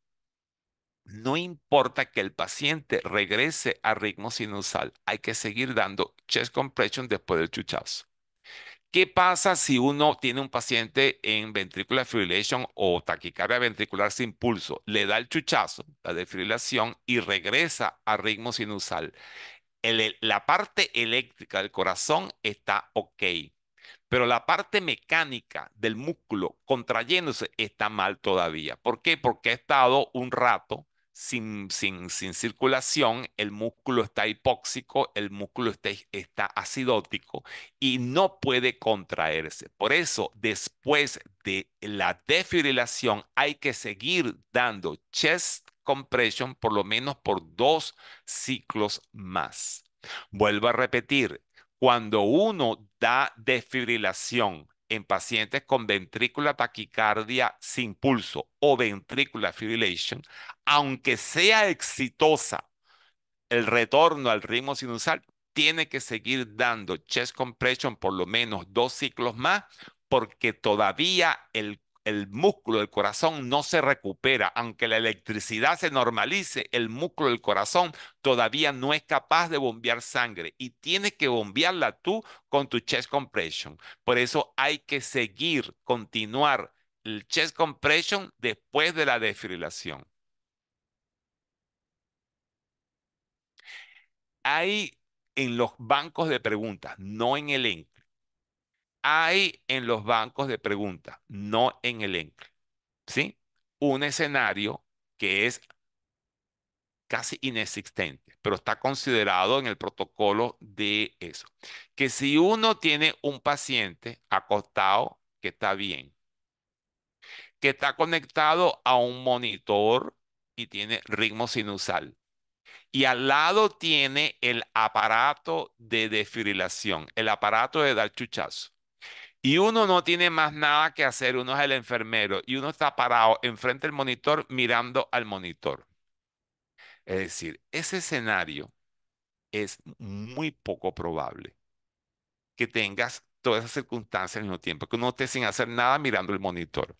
no importa que el paciente regrese a ritmo sinusal, hay que seguir dando chest compression después del chuchazo. ¿Qué pasa si uno tiene un paciente en ventricular fibrillation o taquicardia ventricular sin pulso? Le da el chuchazo, la defibrilación, y regresa a ritmo sinusal la parte eléctrica del corazón está ok, pero la parte mecánica del músculo contrayéndose está mal todavía. ¿Por qué? Porque ha estado un rato sin, sin, circulación, el músculo está hipóxico, el músculo está, acidótico y no puede contraerse. Por eso, después de la defibrilación, hay que seguir dando chest compression por lo menos por dos ciclos más. Vuelvo a repetir, cuando uno da desfibrilación en pacientes con ventrícula taquicardia sin pulso o ventrícula fibrillation, aunque sea exitosa el retorno al ritmo sinusal, tiene que seguir dando chest compression por lo menos dos ciclos más porque todavía el el músculo del corazón no se recupera. Aunque la electricidad se normalice, el músculo del corazón todavía no es capaz de bombear sangre y tienes que bombearla tú con tu chest compression. Por eso hay que seguir, continuar el chest compression después de la desfibrilación. Hay en los bancos de preguntas, no en el link hay en los bancos de preguntas, no en el ENCLE. ¿Sí? Un escenario que es casi inexistente, pero está considerado en el protocolo de eso. Que si uno tiene un paciente acostado que está bien, que está conectado a un monitor y tiene ritmo sinusal, y al lado tiene el aparato de desfibrilación, el aparato de dar chuchazo, y uno no tiene más nada que hacer, uno es el enfermero y uno está parado enfrente del monitor mirando al monitor. Es decir, ese escenario es muy poco probable que tengas todas esas circunstancias al mismo tiempo, que uno esté sin hacer nada mirando el monitor.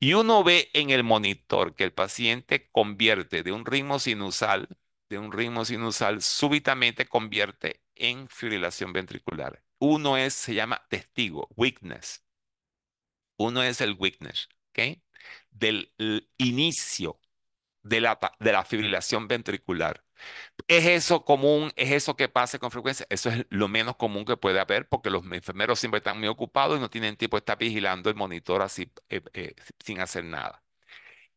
Y uno ve en el monitor que el paciente convierte de un ritmo sinusal, de un ritmo sinusal, súbitamente convierte en fibrilación ventricular. Uno es, se llama testigo, witness. Uno es el witness, ¿ok? Del inicio de la, de la fibrilación ventricular. ¿Es eso común? ¿Es eso que pasa con frecuencia? Eso es lo menos común que puede haber porque los enfermeros siempre están muy ocupados y no tienen tiempo de estar vigilando el monitor así eh, eh, sin hacer nada.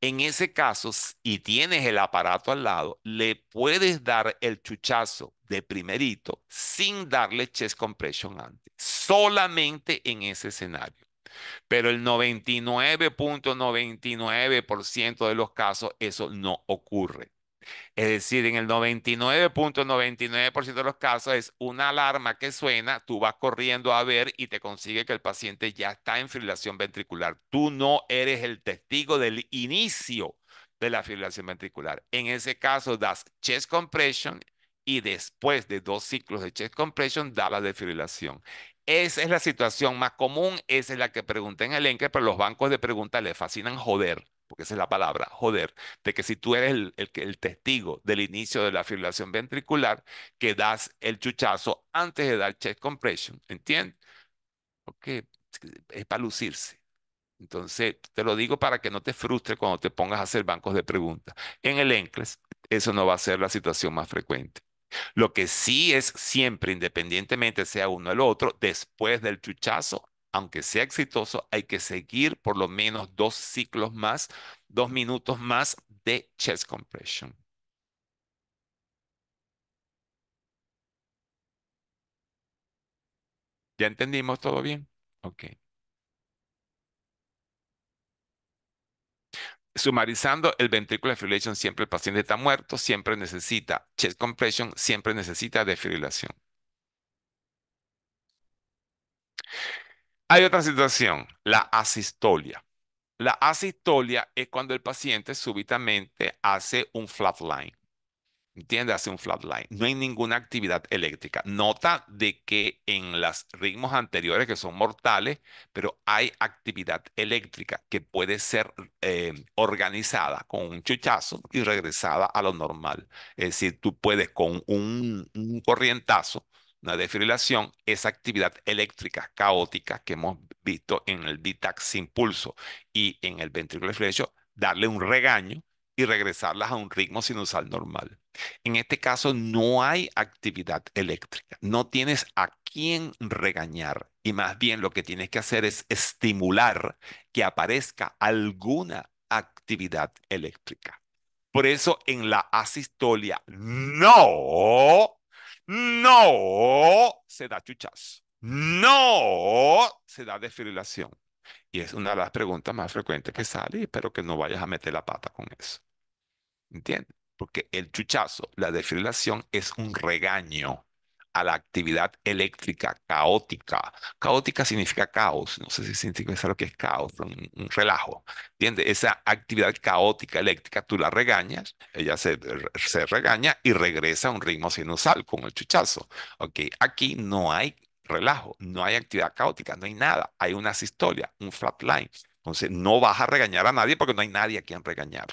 En ese caso, y tienes el aparato al lado, le puedes dar el chuchazo de primerito sin darle chest compression antes, solamente en ese escenario. Pero el 99.99% de los casos eso no ocurre. Es decir, en el 99.99% de los casos es una alarma que suena, tú vas corriendo a ver y te consigue que el paciente ya está en fibrilación ventricular. Tú no eres el testigo del inicio de la fibrilación ventricular. En ese caso das chest compression y después de dos ciclos de chest compression da la defibrilación. Esa es la situación más común, esa es la que preguntan en el enque pero los bancos de preguntas les fascinan joder porque esa es la palabra, joder, de que si tú eres el, testigo del inicio de la fibrilación ventricular, que das el chuchazo antes de dar chest compression, ¿entiendes? Porque es para lucirse. Entonces, te lo digo para que no te frustres cuando te pongas a hacer bancos de preguntas. En el ENCLES, eso no va a ser la situación más frecuente. Lo que sí es siempre, independientemente sea uno el otro, después del chuchazo aunque sea exitoso, hay que seguir por lo menos dos ciclos más, dos minutos más de chest compression. ¿Ya entendimos todo bien? Ok. Sumarizando, el de fibrillation siempre el paciente está muerto, siempre necesita chest compression, siempre necesita desfibrilación. Hay otra situación, la asistolia. La asistolia es cuando el paciente súbitamente hace un flatline. ¿Entiende? Hace un flatline. No hay ninguna actividad eléctrica. Nota de que en los ritmos anteriores, que son mortales, pero hay actividad eléctrica que puede ser eh, organizada con un chuchazo y regresada a lo normal. Es decir, tú puedes con un corrientazo la desfibrilación es actividad eléctrica caótica que hemos visto en el ditax impulso y en el ventrículo reflexo, darle un regaño y regresarlas a un ritmo sinusal normal. En este caso no hay actividad eléctrica, no tienes a quién regañar y más bien lo que tienes que hacer es estimular que aparezca alguna actividad eléctrica. Por eso en la asistolia no no se da chuchazo. No se da desfibrilación. Y es una de las preguntas más frecuentes que sale y espero que no vayas a meter la pata con eso. ¿Entiendes? Porque el chuchazo, la desfibrilación es un regaño a la actividad eléctrica caótica. Caótica significa caos, no sé si significa lo que es caos, un, relajo. ¿Entiendes? Esa actividad caótica eléctrica tú la regañas, ella se, se regaña y regresa a un ritmo sinusal con el chuchazo. ¿Ok? Aquí no hay relajo, no hay actividad caótica, no hay nada, hay una asistolia, un flatline. Entonces no vas a regañar a nadie porque no hay nadie a quien regañar,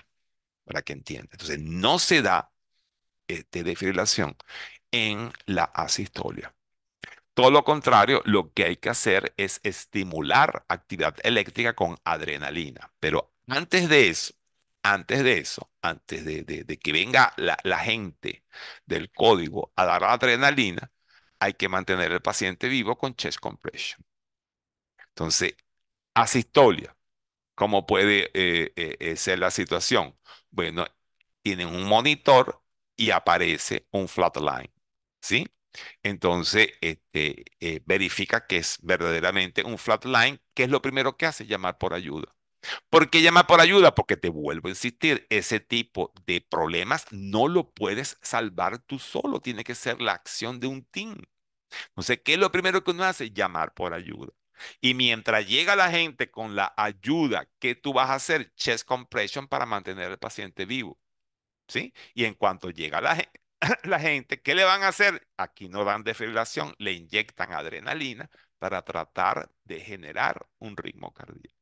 para que entienda. Entonces no se da eh, de defibrilación en la asistolia. Todo lo contrario, lo que hay que hacer es estimular actividad eléctrica con adrenalina. Pero antes de eso, antes de eso, antes de, que venga la, gente del código a dar adrenalina, hay que mantener el paciente vivo con chest compression. Entonces, asistolia, ¿cómo puede eh, eh, eh, ser la situación? Bueno, tienen un monitor y aparece un flatline. ¿sí? Entonces, este, eh, verifica que es verdaderamente un flatline, que es lo primero que hace, llamar por ayuda. ¿Por qué llamar por ayuda? Porque te vuelvo a insistir, ese tipo de problemas no lo puedes salvar tú solo, tiene que ser la acción de un team. Entonces, ¿qué es lo primero que uno hace? Llamar por ayuda. Y mientras llega la gente con la ayuda, ¿qué tú vas a hacer? Chest compression para mantener al paciente vivo. ¿Sí? Y en cuanto llega la gente, la gente, ¿qué le van a hacer? Aquí no dan defibrilación, le inyectan adrenalina para tratar de generar un ritmo cardíaco.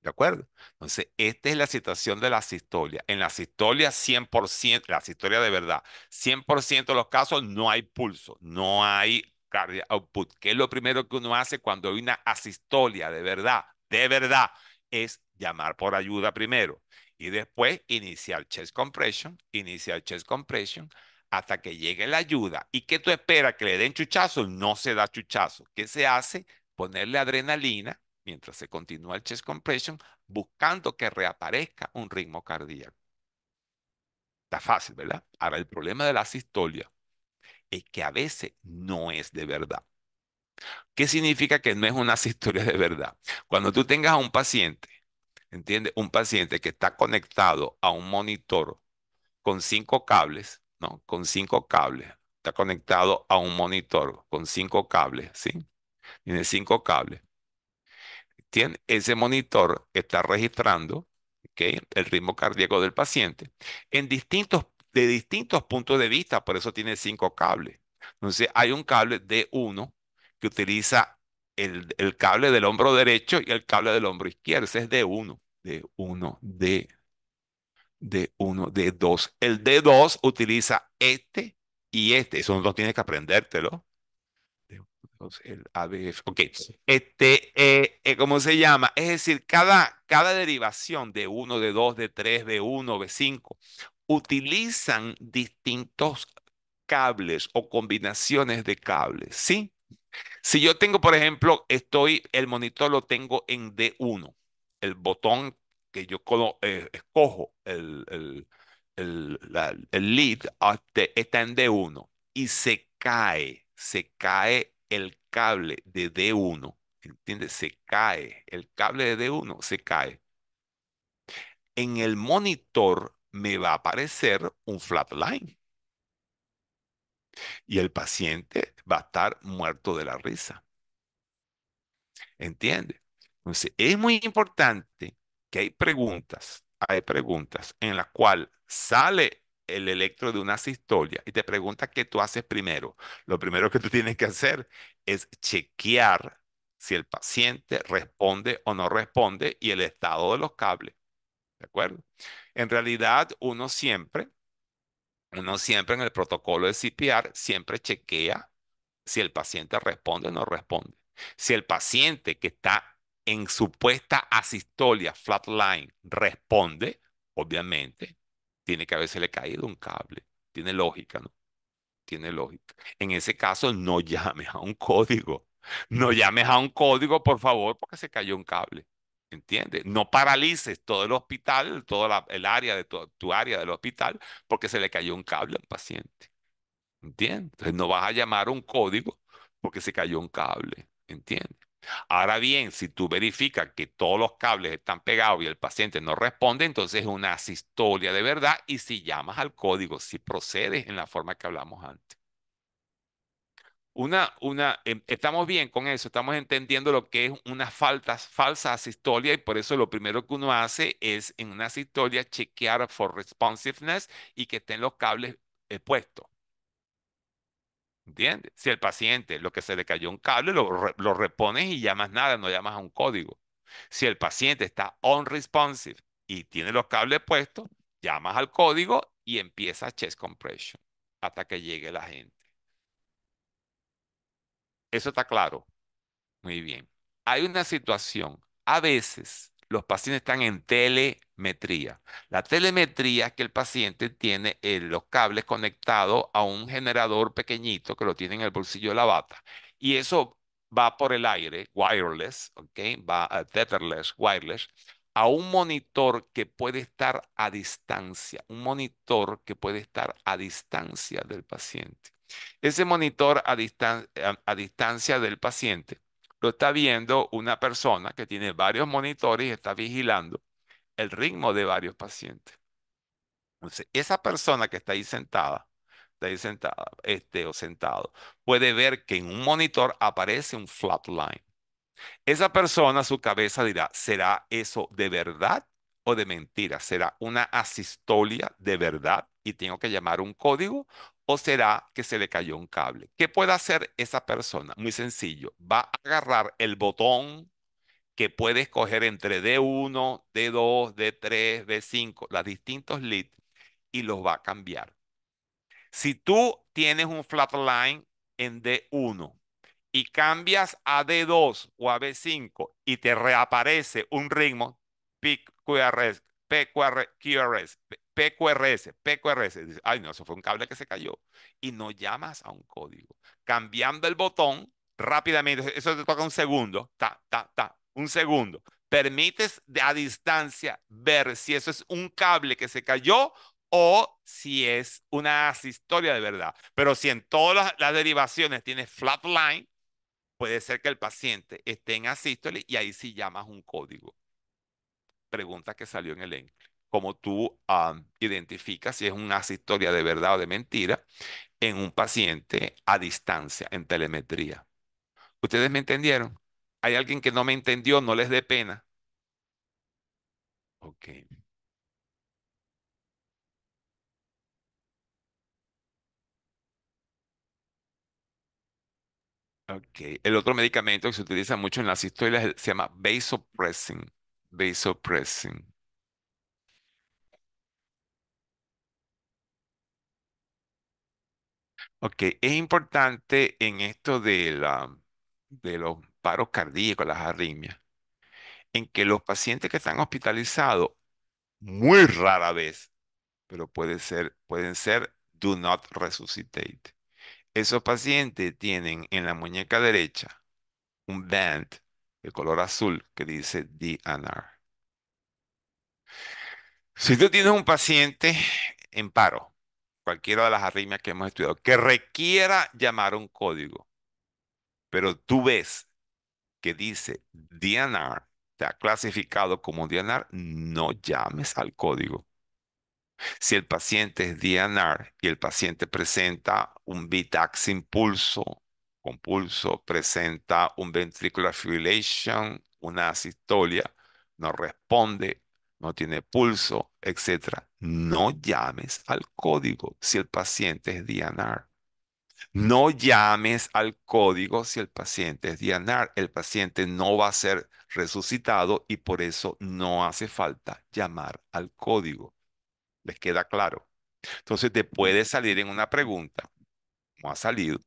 ¿De acuerdo? Entonces, esta es la situación de la asistolia. En la sistolia, 100%, la sistolia de verdad, 100% de los casos no hay pulso, no hay cardio output. ¿Qué es lo primero que uno hace cuando hay una asistolia de verdad? De verdad, es llamar por ayuda primero. Y después iniciar chest compression, iniciar chest compression, hasta que llegue la ayuda. ¿Y qué tú esperas? ¿Que le den chuchazo? No se da chuchazo. ¿Qué se hace? Ponerle adrenalina mientras se continúa el chest compression, buscando que reaparezca un ritmo cardíaco. Está fácil, ¿verdad? Ahora, el problema de la sistolia es que a veces no es de verdad. ¿Qué significa que no es una sistolia de verdad? Cuando tú tengas a un paciente ¿Entiende? Un paciente que está conectado a un monitor con cinco cables, ¿no? Con cinco cables. Está conectado a un monitor con cinco cables, ¿sí? Tiene cinco cables. Ese monitor está registrando el ritmo cardíaco del paciente en distintos, de distintos puntos de vista, por eso tiene cinco cables. Entonces, hay un cable D1 que utiliza el, el, cable del hombro derecho y el cable del hombro izquierdo. Ese es D1 de 1, D, de 1, de 2. El D2 utiliza este y este. Eso no tienes que aprendértelo. El ABF. Ok. Este, eh, eh, ¿cómo se llama? Es decir, cada, derivación de 1, de 2, de 3, de 1, de 5, utilizan distintos cables o combinaciones de cables, ¿sí? Si yo tengo, por ejemplo, estoy, el monitor lo tengo en D1 el botón que yo eh, escojo, el, el lead, ah, está en D1 y se cae, se cae el cable de D1. ¿Entiendes? Se cae. El cable de D1 se cae. En el monitor me va a aparecer un flatline. Y el paciente va a estar muerto de la risa. ¿Entiendes? Entonces, es muy importante que hay preguntas, hay preguntas en las cuales sale el electro de una sistolia y te pregunta qué tú haces primero. Lo primero que tú tienes que hacer es chequear si el paciente responde o no responde y el estado de los cables. ¿De acuerdo? En realidad, uno siempre, uno siempre en el protocolo de CPR, siempre chequea si el paciente responde o no responde. Si el paciente que está en supuesta asistolia flatline responde, obviamente, tiene que haberse le caído un cable. Tiene lógica, ¿no? Tiene lógica. En ese caso, no llames a un código. No llames a un código, por favor, porque se cayó un cable. ¿Entiendes? No paralices todo el hospital, toda el área de tu, área del hospital, porque se le cayó un cable al paciente. ¿Entiendes? Entonces no vas a llamar a un código porque se cayó un cable. ¿Entiendes? Ahora bien, si tú verificas que todos los cables están pegados y el paciente no responde, entonces es una asistolia de verdad y si llamas al código, si procedes en la forma que hablamos antes. Una, una, em, estamos bien con eso, estamos entendiendo lo que es una falsa asistolia y por eso lo primero que uno hace es en una asistolia chequear for responsiveness y que estén los cables expuestos. ¿Entiendes? Si el paciente lo que se le cayó un cable, lo, repones y llamas nada, no llamas a un código. Si el paciente está unresponsive y tiene los cables puestos, llamas al código y empieza chest compression hasta que llegue la gente. Eso está claro. Muy bien. Hay una situación, a veces, los pacientes están en telemetría. La telemetría es que el paciente tiene eh, los cables conectados a un generador pequeñito que lo tiene en el bolsillo de la bata. Y eso va por el aire, wireless, okay, va a eh, tetherless, wireless, a un monitor que puede estar a distancia, un monitor que puede estar a distancia del paciente. Ese monitor a eh, distancia del paciente lo está viendo una persona que tiene varios monitores y está vigilando el ritmo de varios pacientes. Entonces, esa persona que está ahí sentada, está ahí sentada, este, o sentado, puede ver que en un monitor aparece un flat line. Esa persona, su cabeza dirá, ¿será eso de verdad? o de mentira? ¿Será una asistolia de verdad y tengo que llamar un código? ¿O será que se le cayó un cable? ¿Qué puede hacer esa persona? Muy sencillo. Va a agarrar el botón que puede escoger entre D1, D2, D3, D5, las distintos leads, y los va a cambiar. Si tú tienes un flatline en D1 y cambias a D2 o a B5 y te reaparece un ritmo, pic, QRS, PQR, QRS, PQRS, PQRS. ay, no, eso fue un cable que se cayó. Y no llamas a un código. Cambiando el botón rápidamente, eso te toca un segundo, ta, ta, ta, un segundo. Permites a distancia ver si eso es un cable que se cayó o si es una asistoria de verdad. Pero si en todas las, derivaciones tienes flatline, puede ser que el paciente esté en asístole y ahí sí llamas un código pregunta que salió en el ENCLE. Cómo tú ah, identificas si es una historia de verdad o de mentira en un paciente a distancia, en telemetría. ¿Ustedes me entendieron? ¿Hay alguien que no me entendió? No les dé pena. Ok. Ok. El otro medicamento que se utiliza mucho en las historias se llama vasopressin vasopressin. Ok, es importante en esto de, la, de los paros cardíacos, las arritmias, en que los pacientes que están hospitalizados, muy rara vez, pero puede ser, pueden ser do not resuscitate. Esos pacientes tienen en la muñeca derecha un band el color azul que dice DNR. Si tú tienes un paciente en paro, cualquiera de las arritmias que hemos estudiado, que requiera llamar un código, pero tú ves que dice DNR, te ha clasificado como DNR, no llames al código. Si el paciente es DNR y el paciente presenta un Vitax impulso, con pulso presenta un ventricular fibrillation, una asistolia, no responde, no tiene pulso, etc. No llames al código si el paciente es DNR. No llames al código si el paciente es DNR. El paciente no va a ser resucitado y por eso no hace falta llamar al código. ¿Les queda claro? Entonces te puede salir en una pregunta, como ha salido,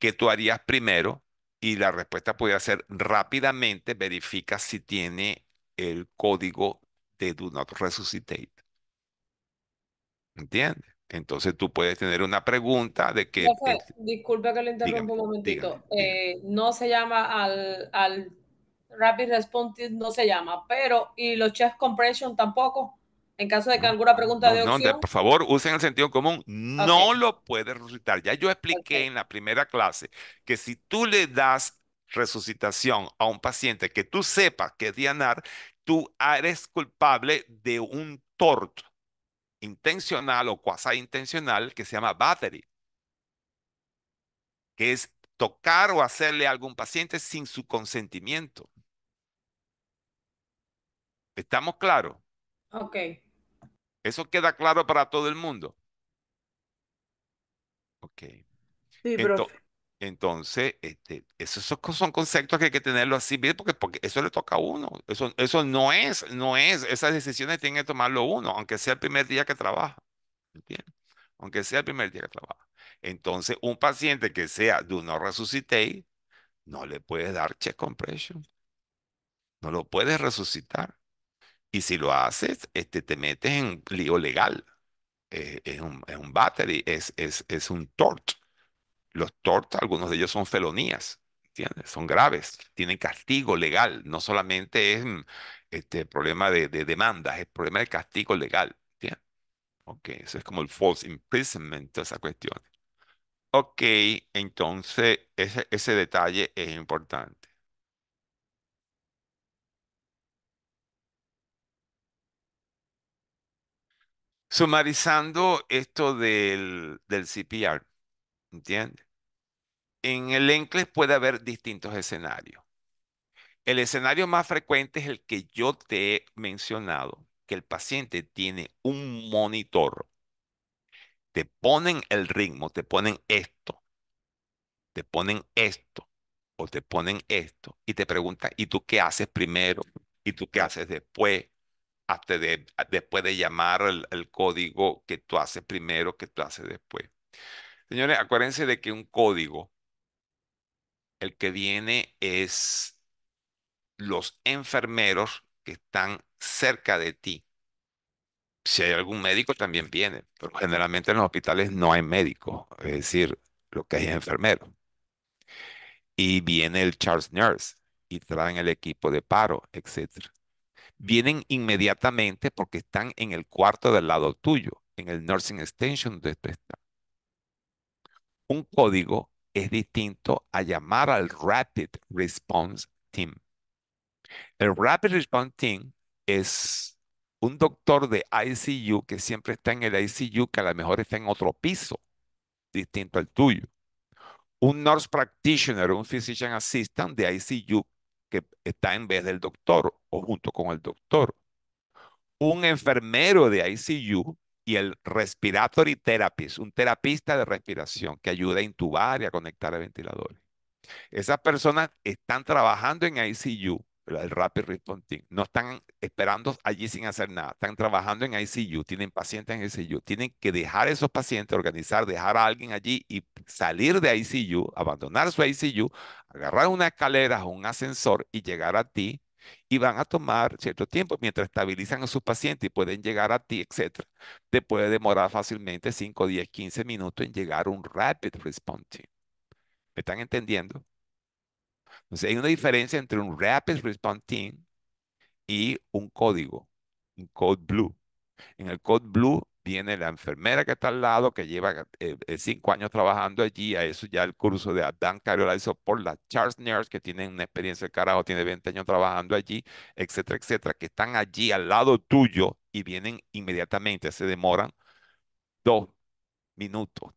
que tú harías primero? Y la respuesta podría ser rápidamente verifica si tiene el código de Do Not Resuscitate. ¿Entiendes? Entonces tú puedes tener una pregunta de que... Disculpe que lo interrumpa un momentito. Eh, no se llama al, al Rapid Response, no se llama, pero... ¿Y los chest Compression tampoco? En caso de que alguna pregunta de opción. por favor, usen el sentido común. No lo puedes resucitar. Ya yo expliqué en la primera clase que si tú le das resucitación a un paciente que tú sepas que es dianar, tú eres culpable de un torto intencional o quasi intencional que se llama battery, que es tocar o hacerle a algún paciente sin su consentimiento. ¿Estamos claros? Ok. Eso queda claro para todo el mundo. Ok. Entonces, este, esos son conceptos que hay que tenerlo así porque, porque eso le toca a uno. Eso, eso no es, no es. Esas decisiones tienen que tomarlo uno, aunque sea el primer día que trabaja. ¿Entiendes? Aunque sea el primer día que trabaja. Entonces, un paciente que sea de no resucite, no le puedes dar chest compression. No lo puedes resucitar. Y si lo haces, este, te metes en lío legal. Eh, es, un, es battery, es, es, un tort. Los torts, algunos de ellos son felonías, ¿entiendes? Son graves, tienen castigo legal. No solamente es mm, este, problema de, de demandas, es problema de castigo legal. Ok, eso es como el false imprisonment, esa cuestión. Ok, entonces ese detalle es importante. Sumarizando esto del, CPR, ¿entiendes? En el ENCLES puede haber distintos escenarios. El escenario más frecuente es el que yo te he mencionado, que el paciente tiene un monitor. Te ponen el ritmo, te ponen esto, te ponen esto, o te ponen esto, y te preguntan, ¿y tú qué haces primero? ¿Y tú qué haces después? después de llamar el, código que tú haces primero, que tú haces después. Señores, acuérdense de que un código, el que viene es los enfermeros que están cerca de ti. Si hay algún médico, también viene, pero generalmente en los hospitales no hay médico, es decir, lo que hay es enfermero. Y viene el Charles Nurse y traen el equipo de paro, etcétera vienen inmediatamente porque están en el cuarto del lado tuyo, en el nursing extension donde tú estás. Un código es distinto a llamar al Rapid Response Team. El Rapid Response Team es un doctor de ICU que siempre está en el ICU, que a lo mejor está en otro piso, distinto al tuyo. Un nurse practitioner, un physician assistant de ICU que está en vez del doctor o junto con el doctor. Un enfermero de ICU y el respiratory therapist, un terapista de respiración que ayuda a intubar y a conectar a ventiladores. Esas personas están trabajando en ICU el Rapid Response Team. No están esperando allí sin hacer nada. Están trabajando en ICU, tienen pacientes en ICU. Tienen que dejar a esos pacientes, organizar, dejar a alguien allí y salir de ICU, abandonar su ICU, agarrar una escalera o un ascensor y llegar a ti. Y van a tomar cierto tiempo mientras estabilizan a sus pacientes y pueden llegar a ti, etc. Te puede demorar fácilmente 5, 10, 15 minutos en llegar a un Rapid Response Team. ¿Me están entendiendo? Entonces, hay una diferencia entre un Rapid Response Team y un código, un Code Blue. En el Code Blue viene la enfermera que está al lado, que lleva eh, eh, cinco años trabajando allí, a eso ya el curso de Adán Cariola hizo por la Charles Nurse, que tiene una experiencia de carajo, tiene 20 años trabajando allí, etcétera, etcétera, que están allí al lado tuyo y vienen inmediatamente, se demoran dos minutos,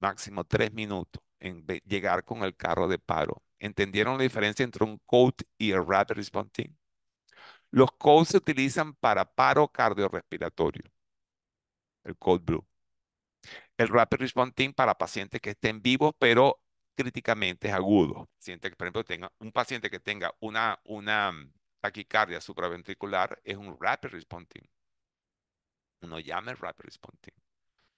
máximo tres minutos en llegar con el carro de paro ¿Entendieron la diferencia entre un COAT y el Rapid Response Team? Los COATs se utilizan para paro cardiorrespiratorio, el COAT Blue. El Rapid Response Team para pacientes que estén vivos, pero críticamente agudos. Siente que, por ejemplo, tenga, un paciente que tenga una, una mm, taquicardia supraventricular es un Rapid Response Team. Uno llama el Rapid Response Team.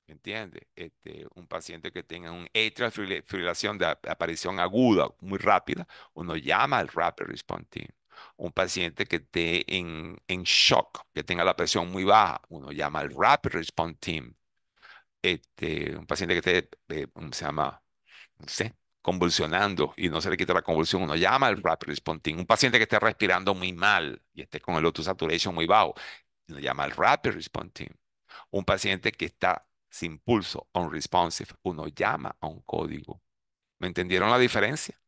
¿Entiendes? Este, un paciente que tenga una atrial fibrilación de aparición aguda, muy rápida, uno llama al Rapid Response Team. Un paciente que esté en, en shock, que tenga la presión muy baja, uno llama al Rapid Response Team. Este, un paciente que esté, eh, se llama? No sé, convulsionando y no se le quita la convulsión, uno llama al Rapid Response Team. Un paciente que esté respirando muy mal y esté con el autosaturation saturation muy bajo, uno llama al Rapid Response Team. Un paciente que está sin pulso, responsive, Uno llama a un código. ¿Me entendieron la diferencia?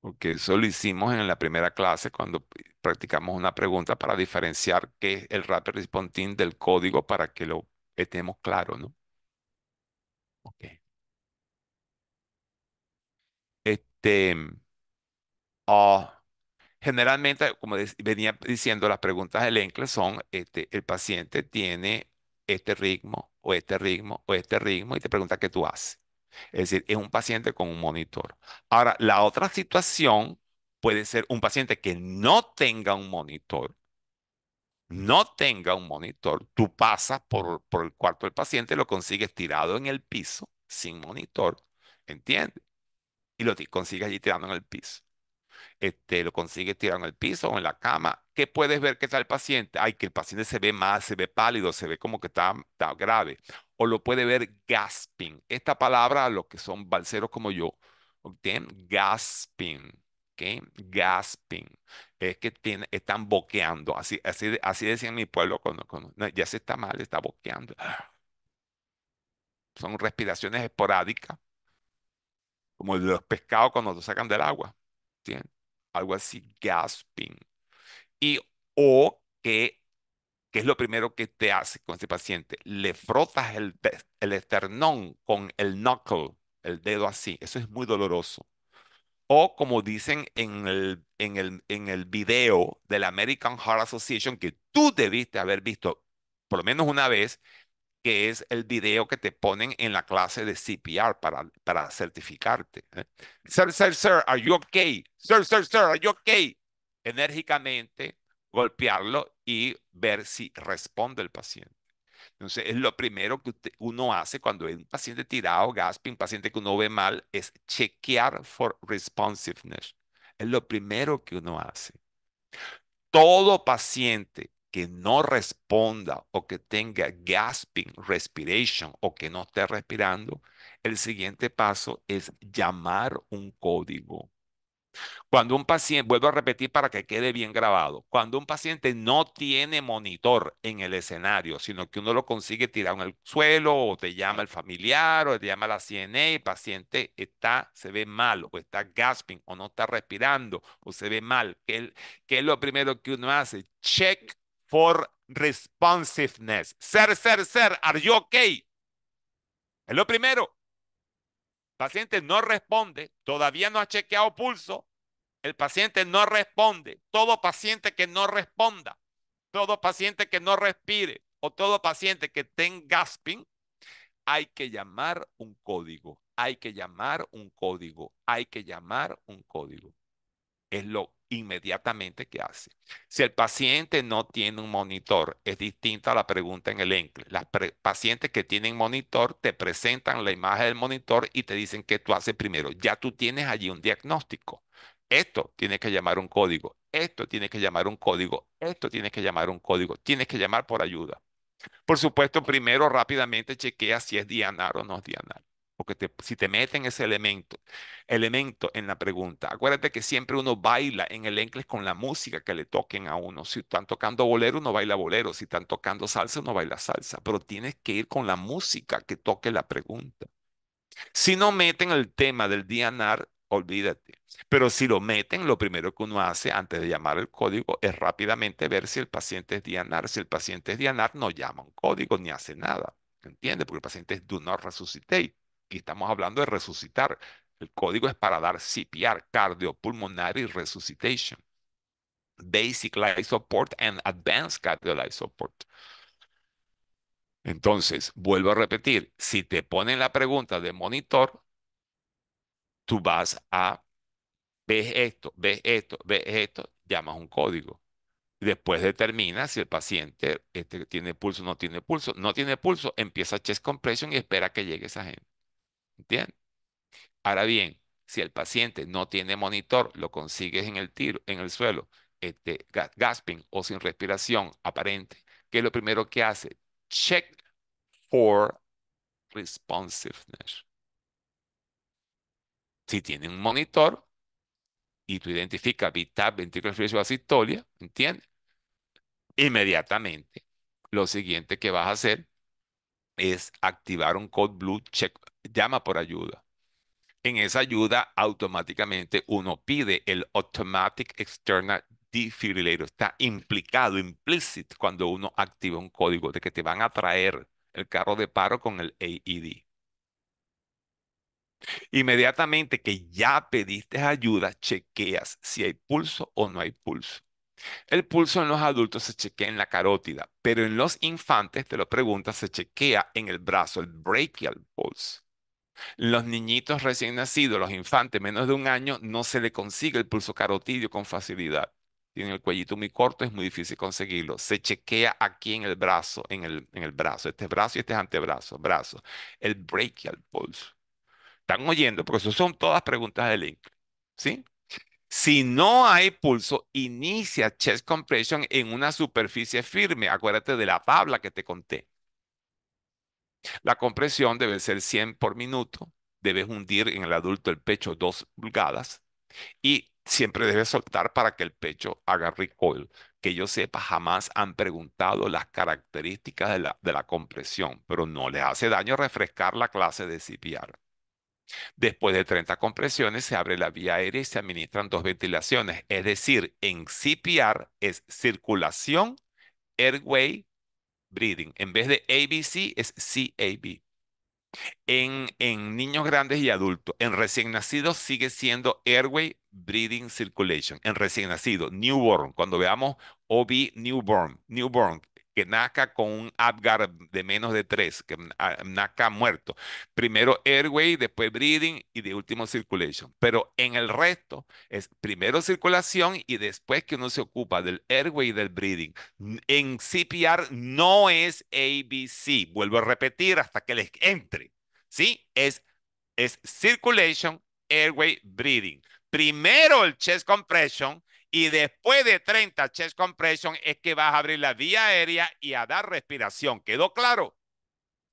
Porque eso lo hicimos en la primera clase cuando practicamos una pregunta para diferenciar qué es el Rapid Response del código para que lo estemos claro, ¿no? Ok. Este, ah, generalmente, como venía diciendo, las preguntas del ENCLE son, este, el paciente tiene este ritmo o este ritmo o este ritmo y te pregunta qué tú haces. Es decir, es un paciente con un monitor. Ahora, la otra situación puede ser un paciente que no tenga un monitor. No tenga un monitor. Tú pasas por, por el cuarto del paciente, lo consigues tirado en el piso, sin monitor, ¿entiendes? Y lo consigues allí tirando en el piso. Este, lo consigue tirado en el piso o en la cama. ¿Qué puedes ver que está el paciente? Ay, que el paciente se ve mal, se ve pálido, se ve como que está, grave. O lo puede ver gasping. Esta palabra, los que son balseros como yo, obtienen Gasping. Okay. Gasping. Es que tiene, están boqueando. Así, así, así decía mi pueblo cuando, ya se está mal, está boqueando. Son respiraciones esporádicas, como los pescados cuando los sacan del agua. ¿entiendes? algo así, gasping. Y o que, ¿qué es lo primero que te hace con ese paciente? Le frotas el, el esternón con el knuckle, el dedo así. Eso es muy doloroso. O como dicen en el, en el, en el video de la American Heart Association, que tú debiste haber visto por lo menos una vez, que es el video que te ponen en la clase de CPR para, para certificarte. ¿eh? Sir, sir, sir, are you okay? Sir, sir, sir, are you okay? Enérgicamente golpearlo y ver si responde el paciente. Entonces, es lo primero que uno hace cuando hay un paciente tirado, gasping, paciente que uno ve mal, es chequear for responsiveness. Es lo primero que uno hace. Todo paciente que no responda o que tenga gasping respiration o que no esté respirando, el siguiente paso es llamar un código. Cuando un paciente, vuelvo a repetir para que quede bien grabado, cuando un paciente no tiene monitor en el escenario, sino que uno lo consigue tirar en el suelo o te llama el familiar o te llama la CNA, el paciente está, se ve mal o está gasping o no está respirando o se ve mal, ¿qué, qué es lo primero que uno hace? Check for responsiveness. Ser, ser, ser. Are you okay? Es lo primero. El paciente no responde, todavía no ha chequeado pulso. El paciente no responde. Todo paciente que no responda, todo paciente que no respire o todo paciente que tenga gasping, hay que llamar un código. Hay que llamar un código. Hay que llamar un código. Es lo inmediatamente ¿qué hace. Si el paciente no tiene un monitor, es distinta a la pregunta en el ENCLE. Las pacientes que tienen monitor te presentan la imagen del monitor y te dicen qué tú haces primero. Ya tú tienes allí un diagnóstico. Esto tiene que llamar un código, esto tiene que llamar un código, esto tiene que llamar un código, tienes que llamar por ayuda. Por supuesto, primero rápidamente chequea si es dianar o no es dianar. Porque si te meten ese elemento, elemento en la pregunta, acuérdate que siempre uno baila en el inglés con la música que le toquen a uno. Si están tocando bolero, uno baila bolero. Si están tocando salsa, uno baila salsa. Pero tienes que ir con la música que toque la pregunta. Si no meten el tema del dianar, olvídate. Pero si lo meten, lo primero que uno hace antes de llamar el código es rápidamente ver si el paciente es dianar. Si el paciente es dianar, no llama un código ni hace nada. ¿Entiendes? Porque el paciente es do not resuscitate. Aquí estamos hablando de resucitar. El código es para dar CPR, cardiopulmonary resuscitation. Basic life support and advanced cardio life support. Entonces, vuelvo a repetir, si te ponen la pregunta de monitor, tú vas a, ves esto, ves esto, ves esto, llamas un código. Después determina si el paciente este, tiene pulso o no tiene pulso. No tiene pulso, empieza chest compression y espera que llegue esa gente. ¿Entiendes? Ahora bien, si el paciente no tiene monitor, lo consigues en el tiro, en el suelo, este, gasping o sin respiración aparente, qué es lo primero que hace, check for responsiveness. Si tiene un monitor y tú identificas vitab ventricular o asistolia, ¿entiendes? Inmediatamente, lo siguiente que vas a hacer es activar un Code Blue Check, llama por ayuda. En esa ayuda automáticamente uno pide el Automatic External Defibrillator. Está implicado, implicit, cuando uno activa un código de que te van a traer el carro de paro con el AED. Inmediatamente que ya pediste ayuda, chequeas si hay pulso o no hay pulso. El pulso en los adultos se chequea en la carótida, pero en los infantes, te lo preguntas, se chequea en el brazo, el brachial pulse. Los niñitos recién nacidos, los infantes menos de un año, no se le consigue el pulso carotidio con facilidad. Tiene el cuellito muy corto, es muy difícil conseguirlo. Se chequea aquí en el brazo, en el, en el brazo, este brazo y este antebrazo, brazo. El brachial pulse. ¿Están oyendo? Porque eso son todas preguntas del link. ¿Sí? Si no hay pulso, inicia chest compression en una superficie firme. Acuérdate de la tabla que te conté. La compresión debe ser 100 por minuto. Debes hundir en el adulto el pecho dos pulgadas y siempre debes soltar para que el pecho haga recoil. Que yo sepa, jamás han preguntado las características de la, compresión, pero no les hace daño refrescar la clase de CPR. Después de 30 compresiones se abre la vía aérea y se administran dos ventilaciones, es decir, en CPR es circulación, airway, breathing. En vez de ABC es CAB. En, en niños grandes y adultos, en recién nacidos sigue siendo airway, breathing, circulation. En recién nacido, newborn, cuando veamos OB, newborn, newborn, que nazca con un Apgar de menos de 3, que ah, nazca muerto. Primero airway, después breathing y de último circulation. Pero en el resto es primero circulación y después que uno se ocupa del airway y del breathing. En CPR no es ABC, vuelvo a repetir hasta que les entre. ¿Sí? Es, es circulation, airway, breathing. Primero el chest compression y después de 30 chest compression es que vas a abrir la vía aérea y a dar respiración. ¿Quedó claro?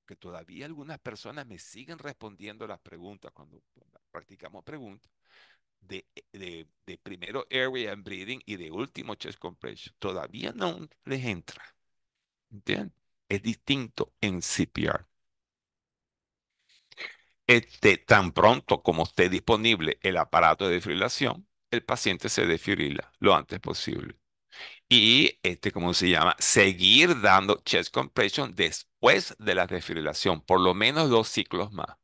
Que todavía algunas personas me siguen respondiendo las preguntas cuando practicamos preguntas de, primero airway and breathing y de último chest compression. Todavía no les entra. ¿Entienden? Es distinto en CPR. Este, tan pronto como esté disponible el aparato de defibrilación, el paciente se defibrila lo antes posible. Y, este, ¿cómo se llama? Seguir dando chest compression después de la desfibrilación, por lo menos dos ciclos más.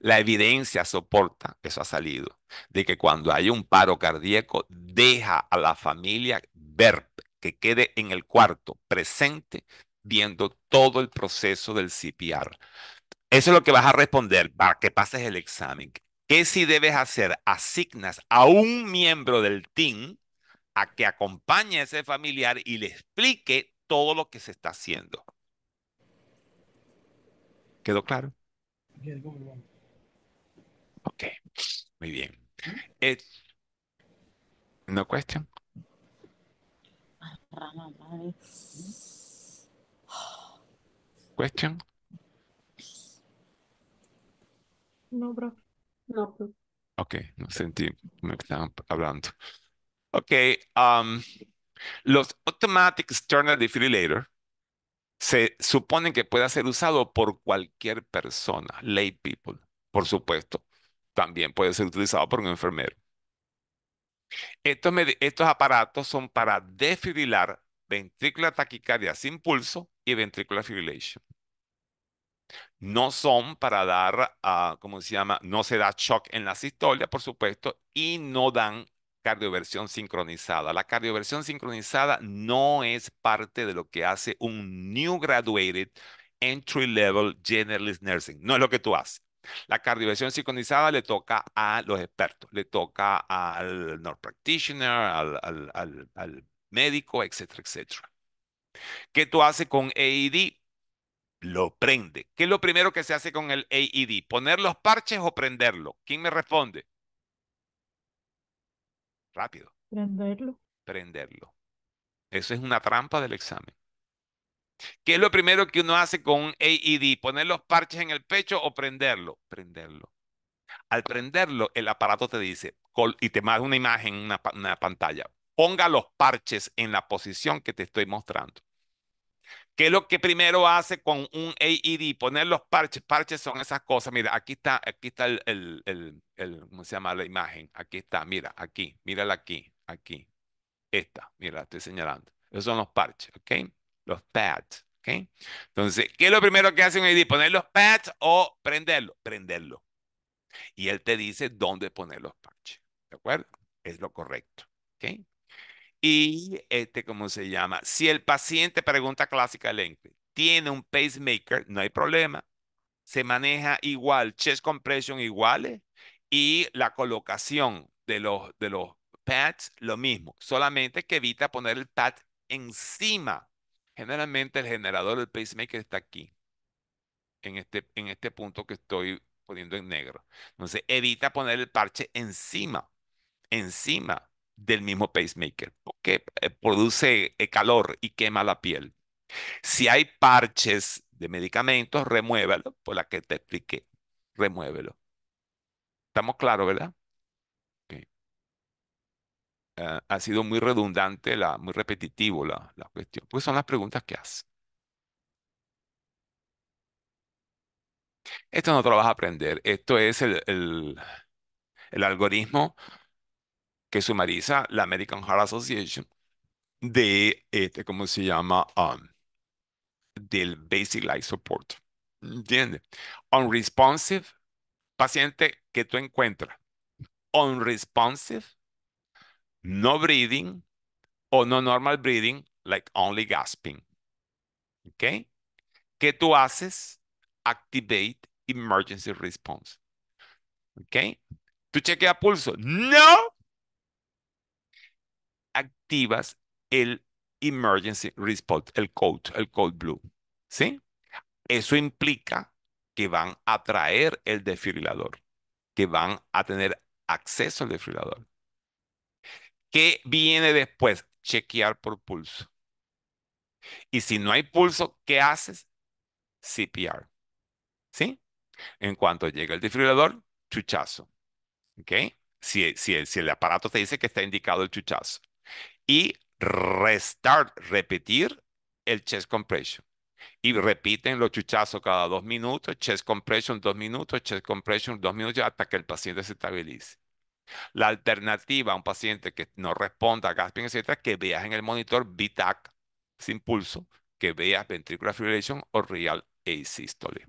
La evidencia soporta, eso ha salido, de que cuando hay un paro cardíaco, deja a la familia ver, que quede en el cuarto, presente, viendo todo el proceso del CPR. Eso es lo que vas a responder para que pases el examen. ¿Qué si debes hacer? Asignas a un miembro del team a que acompañe a ese familiar y le explique todo lo que se está haciendo. ¿Quedó claro? Ok, muy bien. ¿No question? ¿Question? No, bro. Pues. Ok, no sentí, me estaban hablando. Ok, um, los Automatic External Defibrillator se suponen que pueda ser usado por cualquier persona, lay people, por supuesto. También puede ser utilizado por un enfermero. Estos, estos aparatos son para defibrilar ventrícula taquicardia sin pulso y ventrícula fibrillation no son para dar, ah, ¿cómo se llama? No se da shock en la sistolia, por supuesto, y no dan cardioversión sincronizada. La cardioversión sincronizada no es parte de lo que hace un new graduated entry level generalist nursing. No es lo que tú haces. La cardioversión sincronizada le toca a los expertos, le toca al nurse practitioner, al, médico, etcétera, etcétera. ¿Qué tú haces con AED? lo prende. ¿Qué es lo primero que se hace con el AED? ¿Poner los parches o prenderlo? ¿Quién me responde? Rápido. Prenderlo. Prenderlo. Eso es una trampa del examen. ¿Qué es lo primero que uno hace con un AED? ¿Poner los parches en el pecho o prenderlo? Prenderlo. Al prenderlo, el aparato te dice, y te manda una imagen, una, una pantalla, ponga los parches en la posición que te estoy mostrando. ¿Qué es lo que primero hace con un AED? Poner los parches. Parches son esas cosas. Mira, aquí está, aquí está el, el, el, ¿cómo se llama la imagen? Aquí está, mira, aquí, mírala aquí, aquí. Esta, mira, estoy señalando. Esos son los parches, ¿ok? Los pads, ¿ok? Entonces, ¿qué es lo primero que hace un AED? ¿Poner los pads o prenderlo? Prenderlo. Y él te dice dónde poner los parches, ¿de acuerdo? Es lo correcto, ¿ok? Y, este, ¿cómo se llama? Si el paciente, pregunta clásica clásicamente, tiene un pacemaker, no hay problema. Se maneja igual, chest compression iguales y la colocación de los, de los pads lo mismo, solamente que evita poner el pad encima. Generalmente el generador del pacemaker está aquí, en este, en este punto que estoy poniendo en negro. Entonces evita poner el parche encima, encima del mismo pacemaker, porque eh, produce eh, calor y quema la piel. Si hay parches de medicamentos, remuévelo, por la que te expliqué, remuévelo. Estamos claros, ¿verdad? Ah, ha sido muy redundante, la, muy repetitivo la, la cuestión, pues son las preguntas que hace. Esto no te lo vas a aprender, esto es el, el algoritmo que sumariza la American Heart Association de, este, ¿cómo se llama? Um, del Basic Life Support. ¿Entiendes? Unresponsive, paciente que tú encuentras. Unresponsive, no breathing o no normal breathing, like only gasping. ¿Ok? ¿Qué tú haces? Activate emergency response. ¿Ok? ¿Tú chequeas pulso? No, activas el Emergency Response, el Code, el Code Blue. ¿Sí? Eso implica que van a traer el desfibrilador, que van a tener acceso al desfibrilador. ¿Qué viene después? Chequear por pulso. Y si no hay pulso, ¿qué haces? CPR. ¿Sí? En cuanto llega el desfibrilador, chuchazo. ¿Ok? Si, si el aparato te dice que está indicado el chuchazo y restart, repetir el chest compression. Y repiten los chuchazos cada dos minutos, chest compression dos minutos, chest compression dos minutos, hasta que el paciente se estabilice. La alternativa a un paciente que no responda a gasping, etcétera, que veas en el monitor VTAC sin pulso, que veas ventricular fibrillation o real asystole.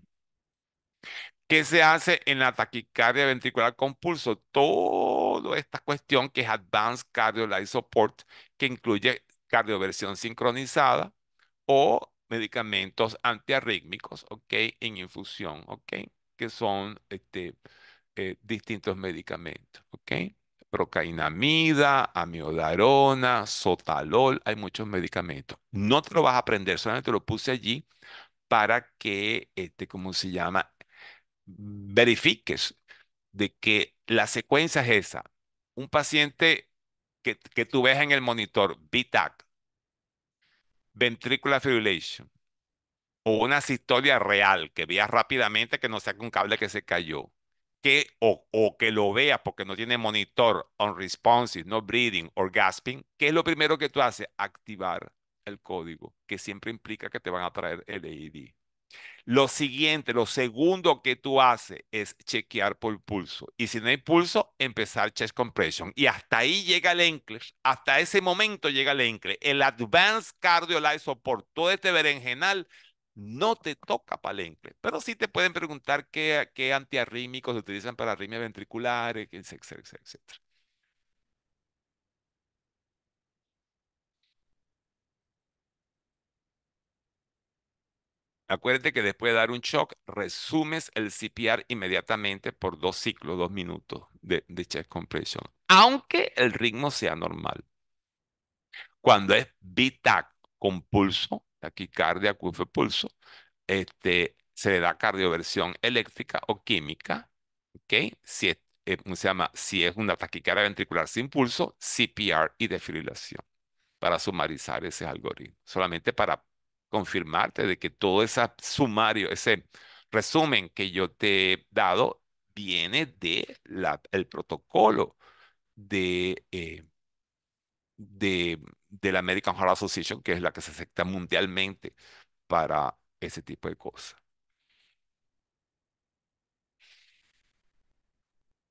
¿Qué se hace en la taquicardia ventricular con pulso? Toda esta cuestión que es Advanced Life Support, que incluye cardioversión sincronizada o medicamentos antiarrítmicos, ¿ok? En infusión, ¿ok? Que son este, eh, distintos medicamentos, ¿ok? Procainamida, amiodarona, sotalol, hay muchos medicamentos. No te lo vas a aprender, solamente te lo puse allí para que, este, ¿cómo se llama? verifiques de que la secuencia es esa. Un paciente que, tú ves en el monitor, VTAC, ventricular fibrillation, o una historia real que veas rápidamente que no sea un cable que se cayó, que, o, que lo veas porque no tiene monitor, unresponsive, no breathing or gasping, ¿qué es lo primero que tú haces? Activar el código, que siempre implica que te van a traer el AED. Lo siguiente, lo segundo que tú haces es chequear por pulso. Y si no hay pulso, empezar chest compression. Y hasta ahí llega el encler. Hasta ese momento llega el encler. El advanced Life por todo este berenjenal no te toca para el Pero sí te pueden preguntar qué, qué antiarrítmicos se utilizan para arritmias ventriculares, etc etcétera, etcétera. Acuérdate que después de dar un shock, resumes el CPR inmediatamente por dos ciclos, dos minutos de, de chest compression, aunque el ritmo sea normal. Cuando es VTAC con pulso, taquicardia, con pulso, este, se le da cardioversión eléctrica o química, ¿ok? Si es, eh, se llama? Si es una taquicardia ventricular sin pulso, CPR y defibrilación, para sumarizar ese algoritmo, solamente para confirmarte de que todo ese sumario, ese resumen que yo te he dado, viene de el protocolo eh, de, de, la American Heart Association, que es la que se acepta mundialmente para ese tipo de cosas.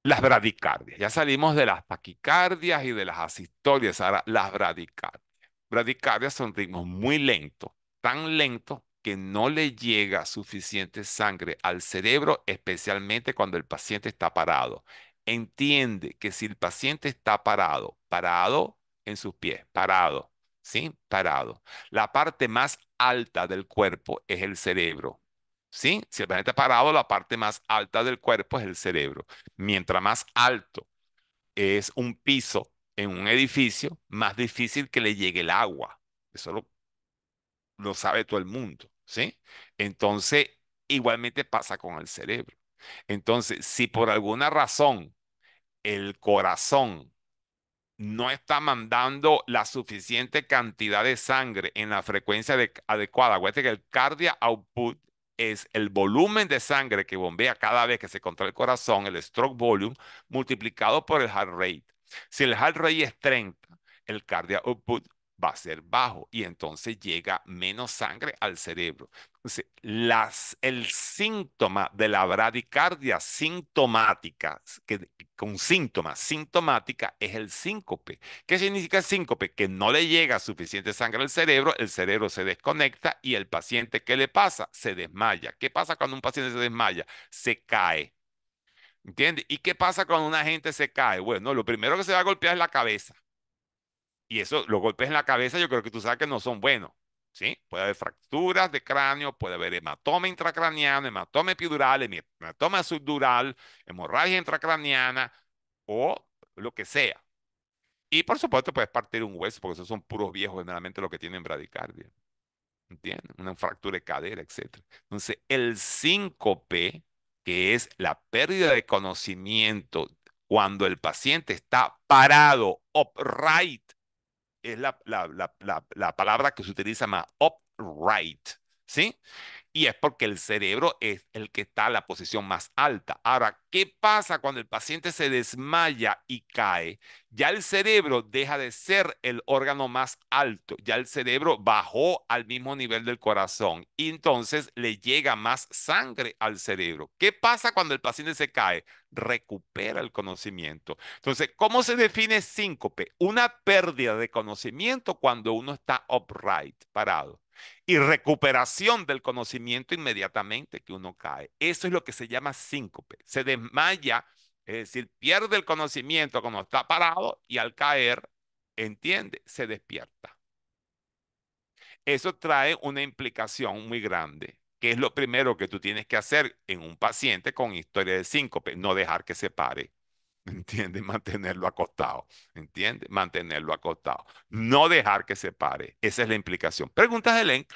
Las bradicardias. Ya salimos de las paquicardias y de las asistorias, ahora las bradicardias. Bradicardias son ritmos muy lentos tan lento que no le llega suficiente sangre al cerebro, especialmente cuando el paciente está parado. Entiende que si el paciente está parado, parado en sus pies, parado, ¿sí? Parado. La parte más alta del cuerpo es el cerebro. ¿Sí? Si el paciente está parado, la parte más alta del cuerpo es el cerebro. Mientras más alto es un piso en un edificio, más difícil que le llegue el agua. Eso lo lo sabe todo el mundo, ¿sí? Entonces, igualmente pasa con el cerebro. Entonces, si por alguna razón el corazón no está mandando la suficiente cantidad de sangre en la frecuencia adecuada, acuérdate que el cardia output es el volumen de sangre que bombea cada vez que se contrae el corazón, el stroke volume, multiplicado por el heart rate. Si el heart rate es 30, el cardia output va a ser bajo y entonces llega menos sangre al cerebro. Entonces, las, el síntoma de la bradicardia sintomática, que, con síntomas, sintomática es el síncope. ¿Qué significa el síncope? Que no le llega suficiente sangre al cerebro, el cerebro se desconecta y el paciente, ¿qué le pasa? Se desmaya. ¿Qué pasa cuando un paciente se desmaya? Se cae. ¿Entiendes? ¿Y qué pasa cuando una gente se cae? Bueno, lo primero que se va a golpear es la cabeza. Y eso, los golpes en la cabeza, yo creo que tú sabes que no son buenos. ¿Sí? Puede haber fracturas de cráneo, puede haber hematoma intracraniano, hematoma epidural, hematoma subdural, hemorragia intracraniana o lo que sea. Y por supuesto puedes partir un hueso, porque esos son puros viejos generalmente lo que tienen bradicardia. entiendes Una fractura de cadera, etc. Entonces, el síncope, que es la pérdida de conocimiento cuando el paciente está parado, upright, es la, la, palabra que se utiliza más, upright, ¿sí? y es porque el cerebro es el que está en la posición más alta. Ahora, ¿qué pasa cuando el paciente se desmaya y cae? Ya el cerebro deja de ser el órgano más alto, ya el cerebro bajó al mismo nivel del corazón y entonces le llega más sangre al cerebro. ¿Qué pasa cuando el paciente se cae? Recupera el conocimiento. Entonces, ¿cómo se define síncope? Una pérdida de conocimiento cuando uno está upright, parado y recuperación del conocimiento inmediatamente que uno cae. Eso es lo que se llama síncope. Se desmaya, es decir, pierde el conocimiento cuando está parado y al caer, entiende, se despierta. Eso trae una implicación muy grande, que es lo primero que tú tienes que hacer en un paciente con historia de síncope, no dejar que se pare. ¿Entiendes? Mantenerlo acostado. entiende Mantenerlo acostado. No dejar que se pare. Esa es la implicación. Preguntas del ENC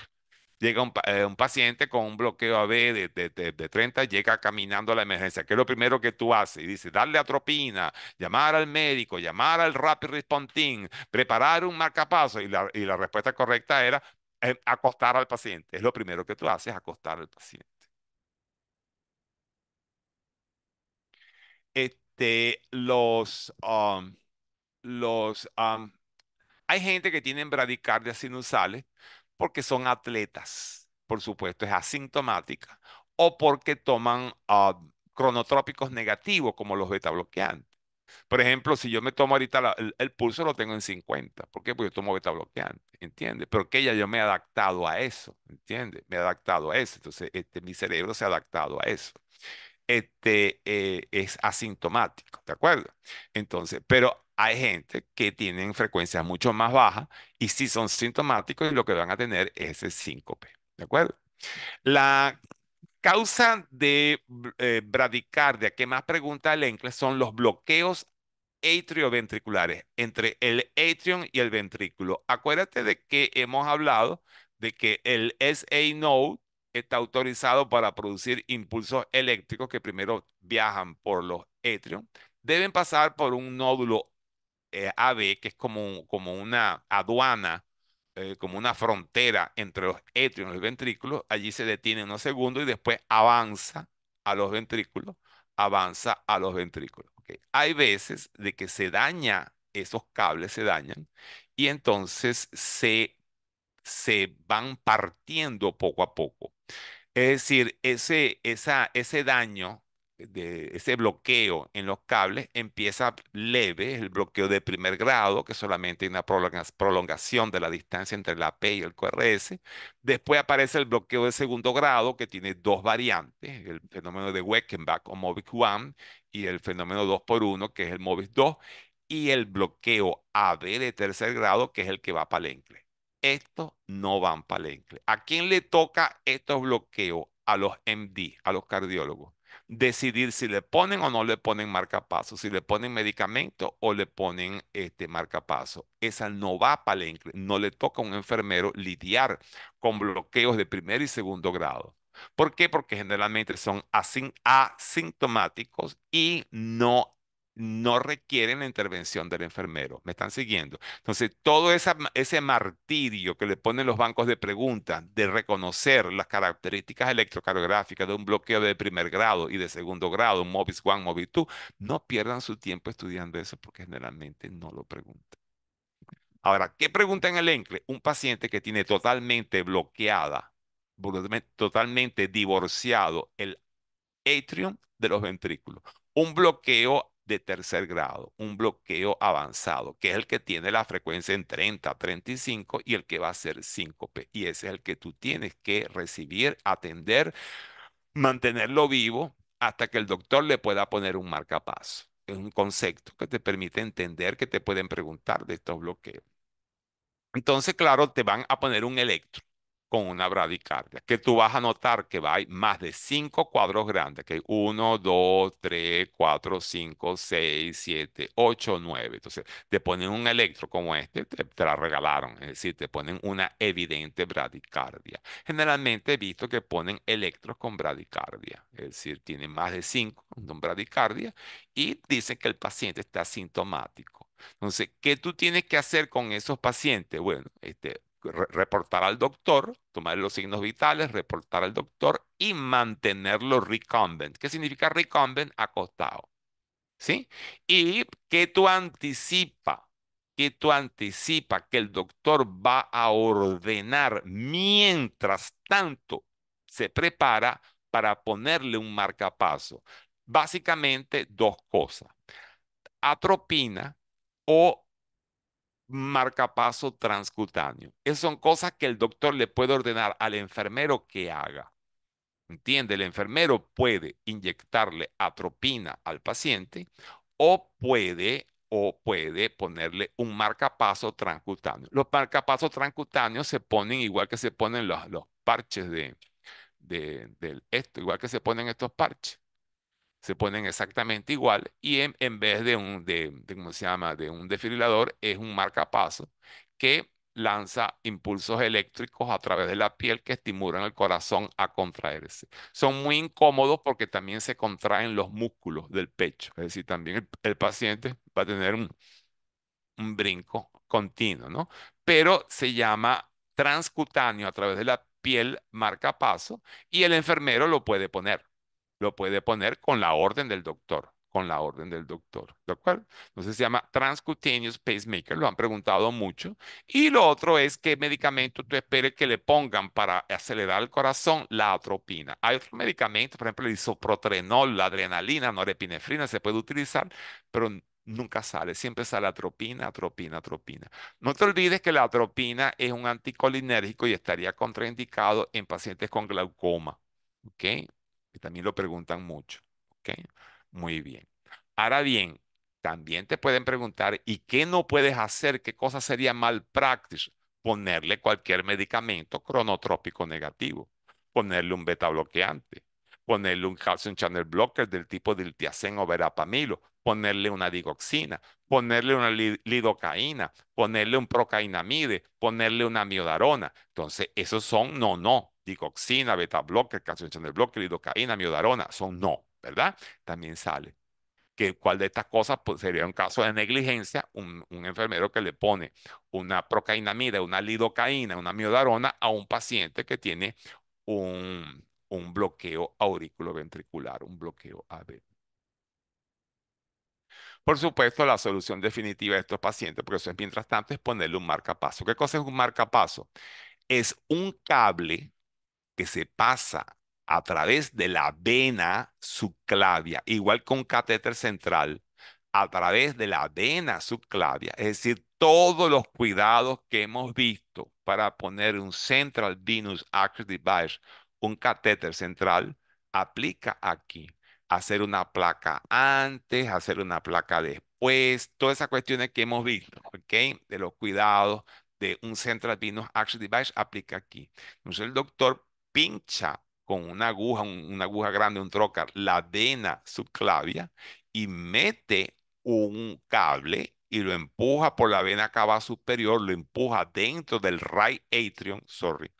Llega eh, un, paciente con un bloqueo AB de, de, de, 30, llega caminando a la emergencia. ¿Qué es lo primero que tú haces? Y dice, darle atropina, llamar al médico, llamar al rapid response team, preparar un marcapaso. Y la, respuesta correcta era eh, acostar al paciente. Es lo primero que tú haces, acostar al paciente. Eh, de los, um, los, um, hay gente que tienen bradicardias sinusales porque son atletas, por supuesto, es asintomática, o porque toman ah, cronotrópicos negativos como los beta bloqueantes. Por ejemplo, si yo me tomo ahorita el, pulso, lo tengo en 50. ¿Por qué? Porque yo tomo beta bloqueante, ¿entiendes? Pero que ya yo me he adaptado a eso, ¿entiendes? Me he adaptado a eso. Entonces, este, mi cerebro se ha adaptado a eso este, eh, es asintomático, ¿de acuerdo? Entonces, pero hay gente que tienen frecuencias mucho más bajas y si son sintomáticos y lo que van a tener es el síncope, ¿de acuerdo? La causa de eh, bradicardia que más pregunta el ENCLE son los bloqueos atrioventriculares entre el atrium y el ventrículo. Acuérdate de que hemos hablado de que el SA node está autorizado para producir impulsos eléctricos que primero viajan por los etrios, deben pasar por un nódulo eh, AB, que es como, como una aduana, eh, como una frontera entre los etrios y los ventrículos. Allí se detiene unos segundos y después avanza a los ventrículos, avanza a los ventrículos. Hay veces de que se daña, esos cables se dañan, y entonces se se van partiendo poco a poco. Es decir, ese, esa, ese daño, ese bloqueo en los cables empieza leve, el bloqueo de primer grado, que solamente hay una prolongación de la distancia entre la P y el QRS. Después aparece el bloqueo de segundo grado, que tiene dos variantes, el fenómeno de Weckenbach o Mobic 1 y el fenómeno 2x1, que es el Mobic 2, y el bloqueo AB de tercer grado, que es el que va para Lengle estos no van para el ¿A quién le toca estos bloqueos? A los MD, a los cardiólogos. Decidir si le ponen o no le ponen marcapaso, si le ponen medicamento o le ponen este marcapaso. Esa no va para el No le toca a un enfermero lidiar con bloqueos de primer y segundo grado. ¿Por qué? Porque generalmente son asintomáticos y no no requieren la intervención del enfermero. ¿Me están siguiendo? Entonces, todo ese martirio que le ponen los bancos de preguntas de reconocer las características electrocardiográficas de un bloqueo de primer grado y de segundo grado, MOVIS 1, MOVIS 2, no pierdan su tiempo estudiando eso porque generalmente no lo preguntan. Ahora, ¿qué pregunta en el ENCLE? Un paciente que tiene totalmente bloqueada, totalmente divorciado el atrium de los ventrículos. Un bloqueo de tercer grado, un bloqueo avanzado, que es el que tiene la frecuencia en 30, 35 y el que va a ser síncope. Y ese es el que tú tienes que recibir, atender, mantenerlo vivo hasta que el doctor le pueda poner un marcapaso. Es un concepto que te permite entender que te pueden preguntar de estos bloqueos. Entonces, claro, te van a poner un electro con una bradicardia, que tú vas a notar que hay más de cinco cuadros grandes, que uno, dos, tres, cuatro, cinco, seis, siete, ocho, nueve. Entonces, te ponen un electro como este, te, la regalaron, es decir, te ponen una evidente bradicardia. Generalmente he visto que ponen electros con bradicardia, es decir, tienen más de cinco con bradicardia y dicen que el paciente está sintomático. Entonces, ¿qué tú tienes que hacer con esos pacientes? Bueno, este, reportar al doctor, tomar los signos vitales, reportar al doctor y mantenerlo recumbent. ¿Qué significa recumbent? Acostado. ¿Sí? Y que tú anticipa, que tú anticipa que el doctor va a ordenar mientras tanto se prepara para ponerle un marcapaso. Básicamente dos cosas. Atropina o marcapaso transcutáneo. Esas son cosas que el doctor le puede ordenar al enfermero que haga. ¿Entiende? El enfermero puede inyectarle atropina al paciente o puede o puede ponerle un marcapaso transcutáneo. Los marcapasos transcutáneos se ponen igual que se ponen los, los parches de, de, esto, igual que se ponen estos parches se ponen exactamente igual y en, vez de un, de, ¿cómo se llama? De un es un marcapaso que lanza impulsos eléctricos a través de la piel que estimulan el corazón a contraerse. Son muy incómodos porque también se contraen los músculos del pecho, es decir, también el, paciente va a tener un, un brinco continuo, ¿no? Pero se llama transcutáneo a través de la piel marcapaso y el enfermero lo puede poner lo puede poner con la orden del doctor, con la orden del doctor, ¿de acuerdo? Entonces se llama transcutaneous pacemaker, lo han preguntado mucho. Y lo otro es qué medicamento tú esperes que le pongan para acelerar el corazón, la atropina. Hay otros medicamentos, por ejemplo, el isoprotrenol, la adrenalina, norepinefrina, se puede utilizar, pero nunca sale, siempre sale atropina, atropina, atropina. No te olvides que la atropina es un anticolinérgico y estaría contraindicado en pacientes con glaucoma. ¿ok? también lo preguntan mucho. ¿ok? Muy bien. Ahora bien, también te pueden preguntar, ¿y qué no puedes hacer? ¿Qué cosa sería mal práctica? Ponerle cualquier medicamento cronotrópico negativo, ponerle un beta bloqueante, ponerle un calcium channel blocker del tipo diltiazem o verapamilo, ponerle una digoxina, ponerle una lidocaína, ponerle un procainamide, ponerle una miodarona. Entonces, esos son no, no dicoxina, beta bloque, calcio del bloque, lidocaína, miodarona, son no, ¿verdad? También sale. Que cuál de estas cosas pues, sería un caso de negligencia, un, enfermero que le pone una procainamida, una lidocaína, una miodarona a un paciente que tiene un, bloqueo auriculoventricular, un bloqueo AB. Por supuesto, la solución definitiva de estos pacientes, porque eso es mientras tanto, es ponerle un marcapaso. ¿Qué cosa es un marcapaso? Es un cable que se pasa a través de la vena subclavia, igual que un catéter central, a través de la vena subclavia, es decir, todos los cuidados que hemos visto para poner un Central Venous Access Device, un catéter central, aplica aquí. Hacer una placa antes, hacer una placa después, todas esas cuestiones que hemos visto, ¿ok? De los cuidados de un Central Venous Access Device, aplica aquí. Entonces el doctor pincha con una aguja, una aguja grande, un trocar, la vena subclavia y mete un cable y lo empuja por la vena cava superior, lo empuja dentro del right atrium, sorry,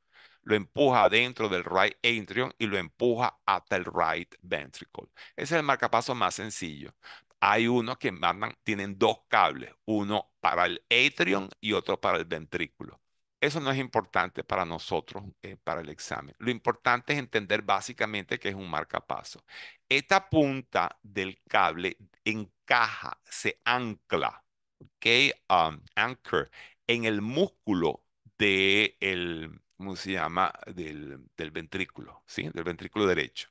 lo empuja dentro del right atrium y lo empuja hasta el right ventricle. Ese es el marcapaso más sencillo. Hay unos que mandan, tienen dos cables, uno para el atrium y otro para el ventrículo. Eso no es importante para nosotros, eh, para el examen. Lo importante es entender básicamente que es un marcapaso. Esta punta del cable encaja, se ancla, ¿ok? Um, anchor, en el músculo de el, ¿cómo se llama? Del, del ventrículo, ¿sí? Del ventrículo derecho.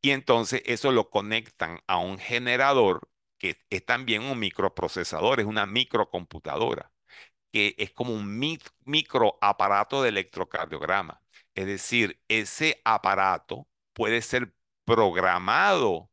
Y entonces eso lo conectan a un generador que es también un microprocesador, es una microcomputadora que es como un microaparato de electrocardiograma. Es decir, ese aparato puede ser programado,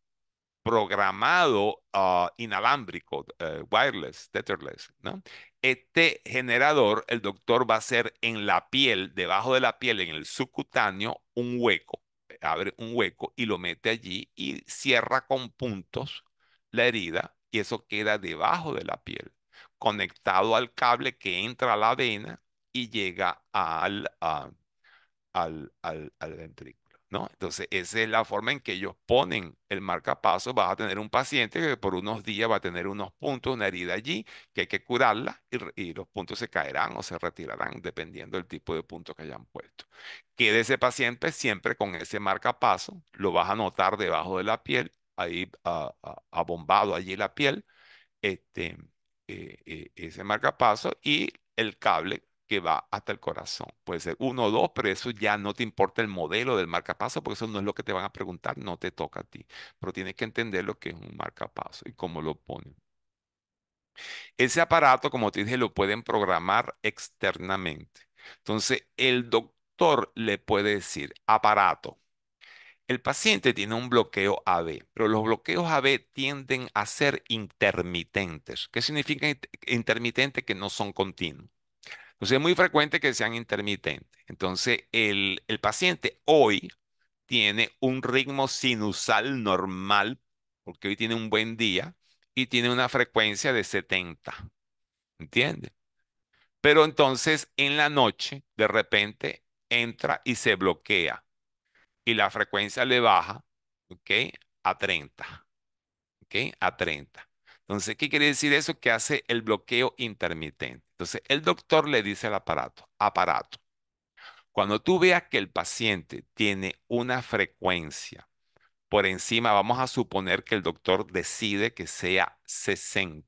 programado ah, inalámbrico, eh, wireless, tetherless, ¿no? Este generador, el doctor va a hacer en la piel, debajo de la piel, en el subcutáneo, un hueco. Eh, abre un hueco y lo mete allí y cierra con puntos la herida y eso queda debajo de la piel conectado al cable que entra a la vena y llega ah, al, al, al, ventrículo. ¿no? Entonces, esa es la forma en que ellos ponen el marcapaso. Vas a tener un paciente que por unos días va a tener unos puntos, una herida allí, que hay que curarla y, los puntos se caerán o se retirarán dependiendo del tipo de punto que hayan puesto. Quede ese paciente siempre con ese marcapaso, lo vas a notar debajo de la piel, ahí ah, ah, abombado allí la piel. Este, eh, eh, ese marcapaso y el cable que va hasta el corazón. Puede ser uno o dos, pero eso ya no te importa el modelo del marcapaso, porque eso no es lo que te van a preguntar, no te toca a ti. Pero tienes que entender lo que es un marcapaso y cómo lo ponen. Ese aparato, como te dije, lo pueden programar externamente. Entonces, el doctor le puede decir, aparato, el paciente tiene un bloqueo AB, pero los bloqueos AB tienden a ser intermitentes. ¿Qué significa intermitente? Que no son continuos. Entonces es muy frecuente que sean intermitentes. Entonces el, paciente hoy tiene un ritmo sinusal normal, porque hoy tiene un buen día, y tiene una frecuencia de 70. ¿entiende? Pero entonces en la noche, de repente, entra y se bloquea y la frecuencia le baja, ¿ok? A 30. ¿Ok? A 30. Entonces, ¿qué quiere decir eso? Que hace el bloqueo intermitente. Entonces, el doctor le dice al aparato, aparato, cuando tú veas que el paciente tiene una frecuencia por encima, vamos a suponer que el doctor decide que sea 60.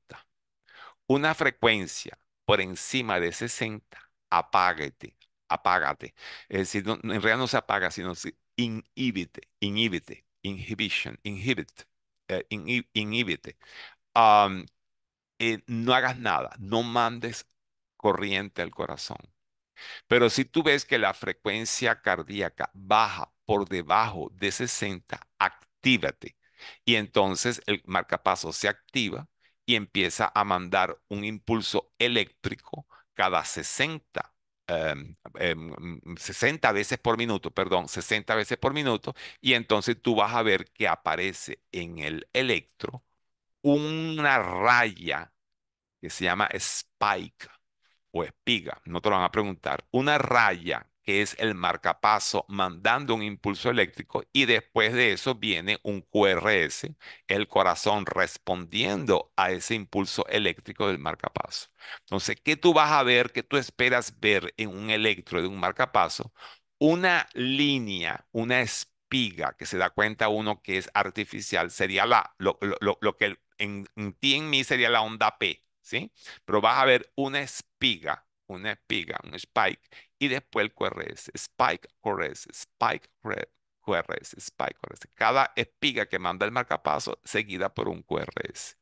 Una frecuencia por encima de 60, apágate apágate. Es decir, en realidad no se apaga, sino se inhibite, inhibite, inhibition, inhibit, eh, inhibite. Eh, no hagas nada, no mandes corriente al corazón. Pero si tú ves que la frecuencia cardíaca baja por debajo de 60, actívate. Y entonces el marcapaso se activa y empieza a mandar un impulso eléctrico cada 60 60 em, eh, veces por minuto, perdón, 60 veces por minuto, y entonces tú vas a ver que aparece en el electro una raya que se llama spike o espiga, no te lo van a preguntar, una raya que es el marcapaso mandando un impulso eléctrico y después de eso viene un QRS, el corazón respondiendo a ese impulso eléctrico del marcapaso. Entonces, ¿qué tú vas a ver, qué tú esperas ver en un electro de un marcapaso? Una línea, una espiga que se da cuenta uno que es artificial, sería la, lo, que en, en ti, en mí sería la onda P, ¿sí? Pero vas a ver una espiga una espiga, un spike, y después el QRS, spike, QRS, spike, QRS, spike, QRS. Cada espiga que manda el marcapaso seguida por un QRS.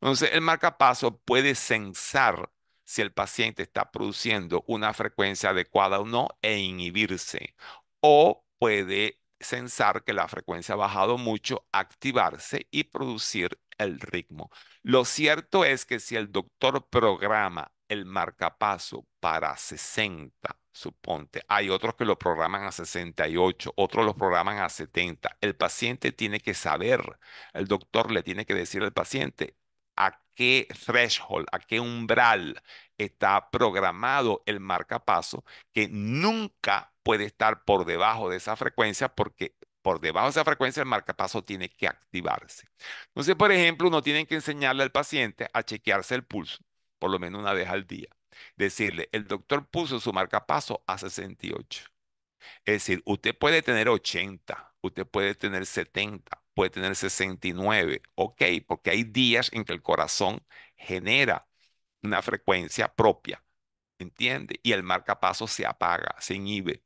Entonces, el marcapaso puede censar si el paciente está produciendo una frecuencia adecuada o no e inhibirse. O puede censar que la frecuencia ha bajado mucho, activarse y producir el ritmo. Lo cierto es que si el doctor programa el marcapaso para 60, suponte. Hay otros que lo programan a 68, otros lo programan a 70. El paciente tiene que saber, el doctor le tiene que decir al paciente a qué threshold, a qué umbral está programado el marcapaso, que nunca puede estar por debajo de esa frecuencia porque por debajo de esa frecuencia el marcapaso tiene que activarse. Entonces, por ejemplo, uno tiene que enseñarle al paciente a chequearse el pulso por lo menos una vez al día. Decirle, el doctor puso su marcapaso a 68. Es decir, usted puede tener 80, usted puede tener 70, puede tener 69, ok, porque hay días en que el corazón genera una frecuencia propia, ¿entiende? Y el marcapaso se apaga, se inhibe,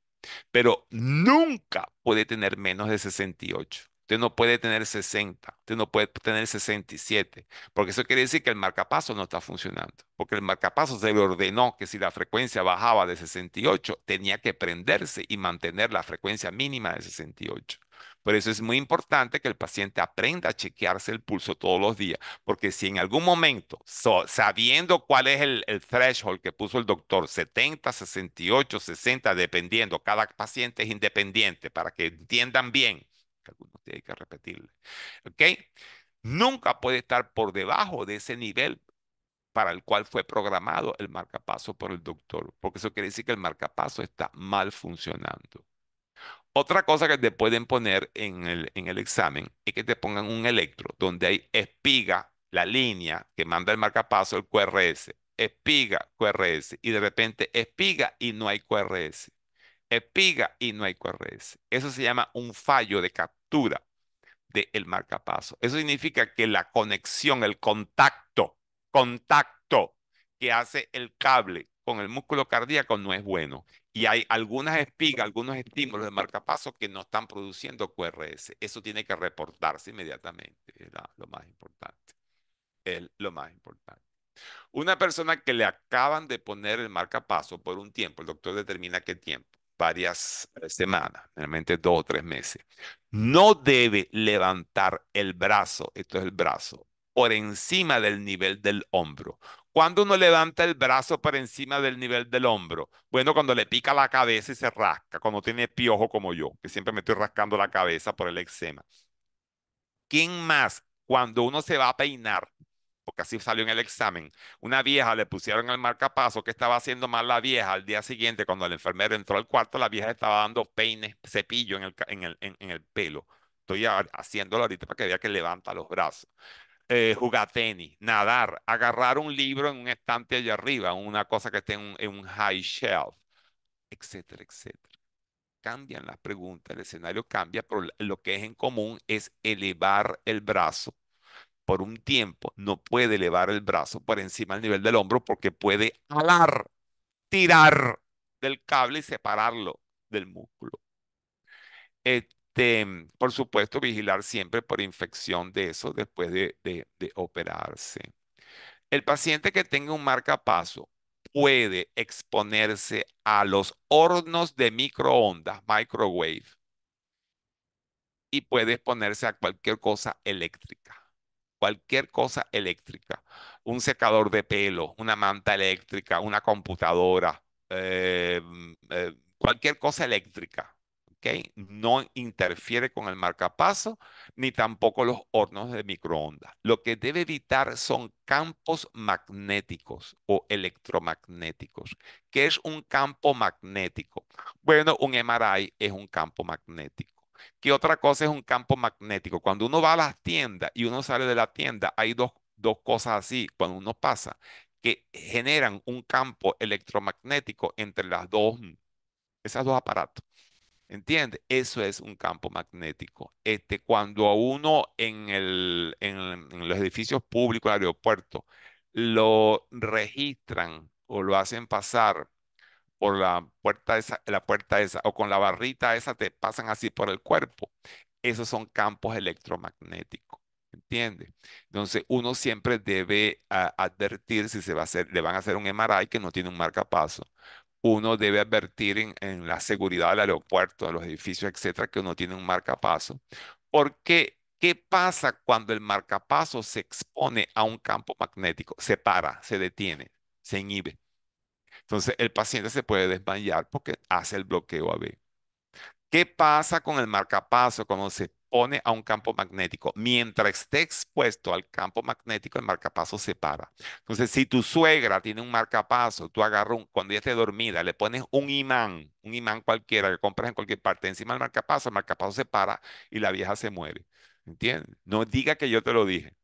pero nunca puede tener menos de 68. Usted no puede tener 60, usted no puede tener 67, porque eso quiere decir que el marcapaso no está funcionando, porque el marcapaso se le ordenó que si la frecuencia bajaba de 68, tenía que prenderse y mantener la frecuencia mínima de 68. Por eso es muy importante que el paciente aprenda a chequearse el pulso todos los días, porque si en algún momento, sabiendo cuál es el, el, threshold que puso el doctor, 70, 68, 60, dependiendo, cada paciente es independiente, para que entiendan bien, este, hay que repetirle. ¿Ok? Nunca puede estar por debajo de ese nivel para el cual fue programado el marcapaso por el doctor, porque eso quiere decir que el marcapaso está mal funcionando. Otra cosa que te pueden poner en el, en el examen es que te pongan un electro donde hay espiga, la línea que manda el marcapaso, el QRS, espiga, QRS, y de repente espiga y no hay QRS, espiga y no hay QRS. Eso se llama un fallo de, cap de del marcapaso. Eso significa que la conexión, el contacto, contacto que hace el cable con el músculo cardíaco no es bueno. Y hay algunas espigas, algunos estímulos de marcapaso que no están produciendo QRS. Eso tiene que reportarse inmediatamente. Es lo más importante. Es lo más importante. Una persona que le acaban de poner el marcapaso por un tiempo, el doctor determina qué tiempo varias semanas, realmente dos o tres meses. No debe levantar el brazo, esto es el brazo, por encima del nivel del hombro. Cuando uno levanta el brazo por encima del nivel del hombro, bueno, cuando le pica la cabeza y se rasca, cuando tiene piojo como yo, que siempre me estoy rascando la cabeza por el eczema. ¿Quién más? Cuando uno se va a peinar, porque así salió en el examen, una vieja le pusieron el marcapaso que estaba haciendo mal la vieja al día siguiente cuando el enfermero entró al cuarto, la vieja estaba dando peines, cepillo en el, en el, en, el pelo. Estoy haciéndolo ahorita para que vea que levanta los brazos. Eh, jugar tenis, nadar, agarrar un libro en un estante allá arriba, una cosa que esté en un, en un high shelf, etcétera, etcétera. Cambian las preguntas, el escenario cambia, pero lo que es en común es elevar el brazo por un tiempo no puede elevar el brazo por encima del nivel del hombro porque puede alar, tirar del cable y separarlo del músculo. Este, por supuesto, vigilar siempre por infección de eso después de, de operarse. El paciente que tenga un marcapaso puede exponerse a los hornos de microondas, microwave, y puede exponerse a cualquier cosa eléctrica cualquier cosa eléctrica, un secador de pelo, una manta eléctrica, una computadora, eh, mm, eh, cualquier cosa eléctrica, No interfiere con el marcapaso ni tampoco los hornos de microondas. Lo que debe evitar son campos magnéticos o electromagnéticos. ¿Qué es un campo magnético? Bueno, un MRI es un campo magnético. ¿Qué otra cosa es un campo magnético. Cuando uno va a las tiendas y uno sale de la tienda, hay dos, cosas así cuando uno pasa que generan un campo electromagnético entre las dos, esas dos aparatos. ¿Entiendes? Eso es un campo magnético. Este, cuando a uno en, en los edificios públicos el aeropuerto lo registran o lo hacen pasar por la puerta esa, la puerta esa o con la barrita esa te pasan así por el cuerpo. Esos son campos electromagnéticos. ¿Entiende? Entonces, uno siempre debe advertir si se va a hacer, le van a hacer un MRI que no tiene un marcapaso. Uno debe advertir en, la seguridad del aeropuerto, de los edificios, etcétera, que uno tiene un marcapaso. Porque, ¿qué pasa cuando el marcapaso se expone a un campo magnético? Se para, se detiene, se inhibe. Entonces el paciente se puede desmayar porque hace el bloqueo AB. ¿Qué pasa con el marcapaso cuando se pone a un campo magnético? Mientras esté expuesto al campo magnético, el marcapaso se para. Entonces, si tu suegra tiene un marcapaso, tú agarras un, cuando ella esté dormida, le pones un imán, un imán cualquiera que compras en cualquier parte, encima del marcapaso, el marcapaso se para y la vieja se muere. ¿Entiendes? No diga que yo te lo dije,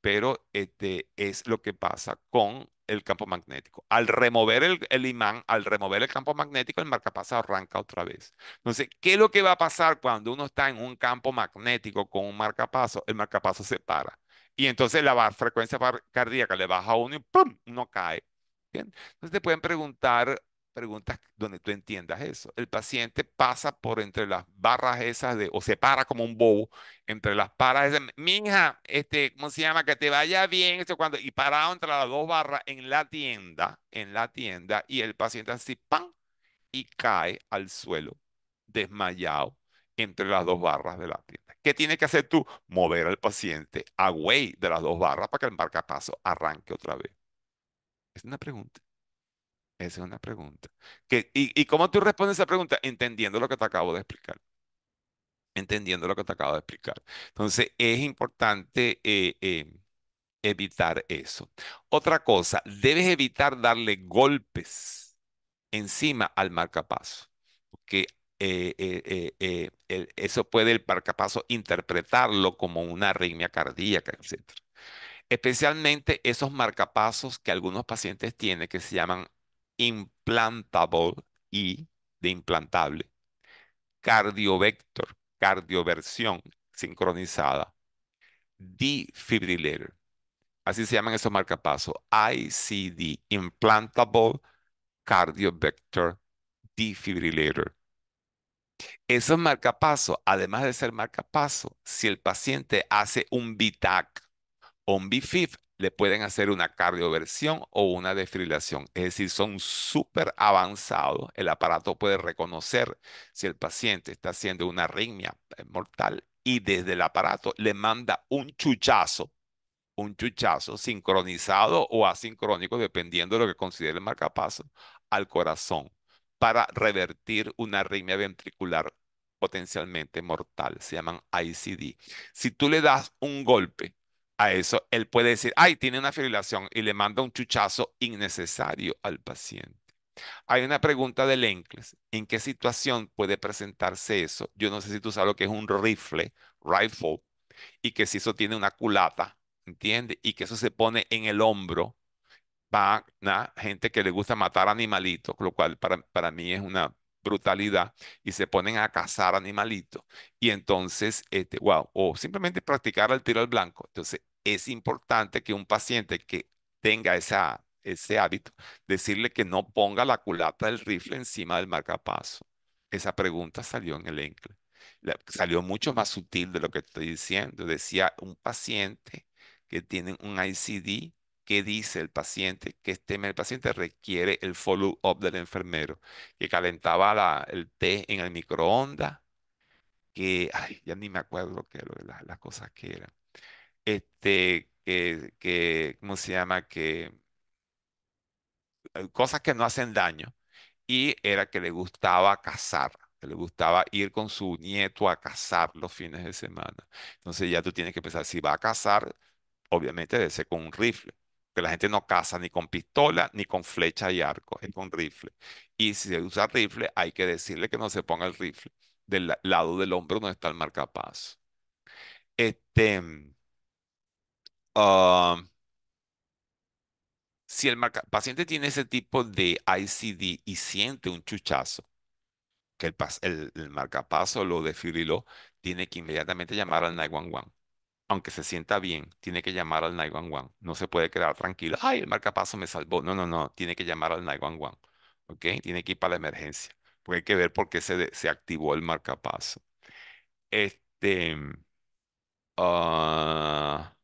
pero este es lo que pasa con el campo magnético. Al remover el, imán, al remover el campo magnético, el marcapaso arranca otra vez. Entonces, ¿qué es lo que va a pasar cuando uno está en un campo magnético con un marcapaso? El marcapaso se para. Y entonces la frecuencia cardíaca le baja a uno y ¡pum! uno cae. Entonces te pueden preguntar, preguntas donde tú entiendas eso. El paciente pasa por entre las barras esas de, o se para como un bobo, entre las paras esas, mija, este, ¿cómo se llama? Que te vaya bien, esto cuando, y parado entre las dos barras en la tienda, en la tienda, y el paciente así, ¡pam! y cae al suelo, desmayado, entre las dos barras de la tienda. ¿Qué tienes que hacer tú? Mover al paciente away de las dos barras para que el marcapaso arranque otra vez. Es una pregunta. Esa es una pregunta. y, cómo tú respondes a esa pregunta? Entendiendo lo que te acabo de explicar entendiendo lo que te acabo de explicar. Entonces, es importante eh, eh, evitar eso. Otra cosa, debes evitar darle golpes encima al marcapaso, porque eh, eso puede el marcapaso interpretarlo como una arritmia cardíaca, etc. Especialmente esos marcapasos que algunos pacientes tienen que se llaman implantable y de implantable, cardiovector, cardioversión sincronizada, defibrillator, así se llaman esos marcapasos, ICD, implantable cardiovector defibrillator. Esos marcapasos, además de ser marcapaso, si el paciente hace un BTAC o un BFIF, le pueden hacer una cardioversión o una desfibrilación. Es decir, son súper avanzados. El aparato puede reconocer si el paciente está haciendo una arritmia eh, mortal y desde el aparato le manda un chuchazo, un chuchazo sincronizado o asincrónico, dependiendo de lo que considere el marcapaso, al corazón para revertir una arritmia ventricular potencialmente mortal. Se llaman ICD. Si tú le das un golpe a eso, él puede decir, ay, tiene una fibrilación y le manda un chuchazo innecesario al paciente. Hay una pregunta del Lenkles, ¿en qué situación puede presentarse eso? Yo no sé si tú sabes lo que es un rifle, rifle, y que si eso tiene una culata, ¿entiendes? Y que eso se pone en el hombro, para gente que le gusta matar animalitos, lo cual para mí es una brutalidad y se ponen a cazar animalitos. Y entonces, este, wow, o simplemente practicar el tiro al blanco. Entonces, es importante que un paciente que tenga esa, ese hábito, decirle que no ponga la culata del rifle encima del marcapaso. Esa pregunta salió en el ENCLE. Salió mucho más sutil de lo que estoy diciendo. Decía un paciente que tiene un ICD qué dice el paciente, que tema el paciente requiere el follow-up del enfermero, que calentaba la, el té en el microondas, que, ay, ya ni me acuerdo qué que las cosas que eran. Este, que, que, ¿cómo se llama? Que eh, cosas que no hacen daño. Y era que le gustaba cazar le gustaba ir con su nieto a cazar los fines de semana. Entonces ya tú tienes que pensar, si va a cazar, obviamente debe ser con un rifle que la gente no caza ni con pistola, ni con flecha y arco, es con rifle. Y si se usa rifle, hay que decirle que no se ponga el rifle del lado del hombro donde está el marcapazo. Este, mm, ah, si el paciente tiene ese tipo de ICD y siente un chuchazo, que el, el, el marcapaso lo desfibriló, tiene que inmediatamente llamar al 911 aunque se sienta bien, tiene que llamar al one. No se puede quedar tranquilo. Ay, el marcapaso me salvó. No, no, no. Tiene que llamar al one. ¿Ok? Tiene que ir para la emergencia. Porque hay que ver por qué se, activó el marcapaso. Este. Ah,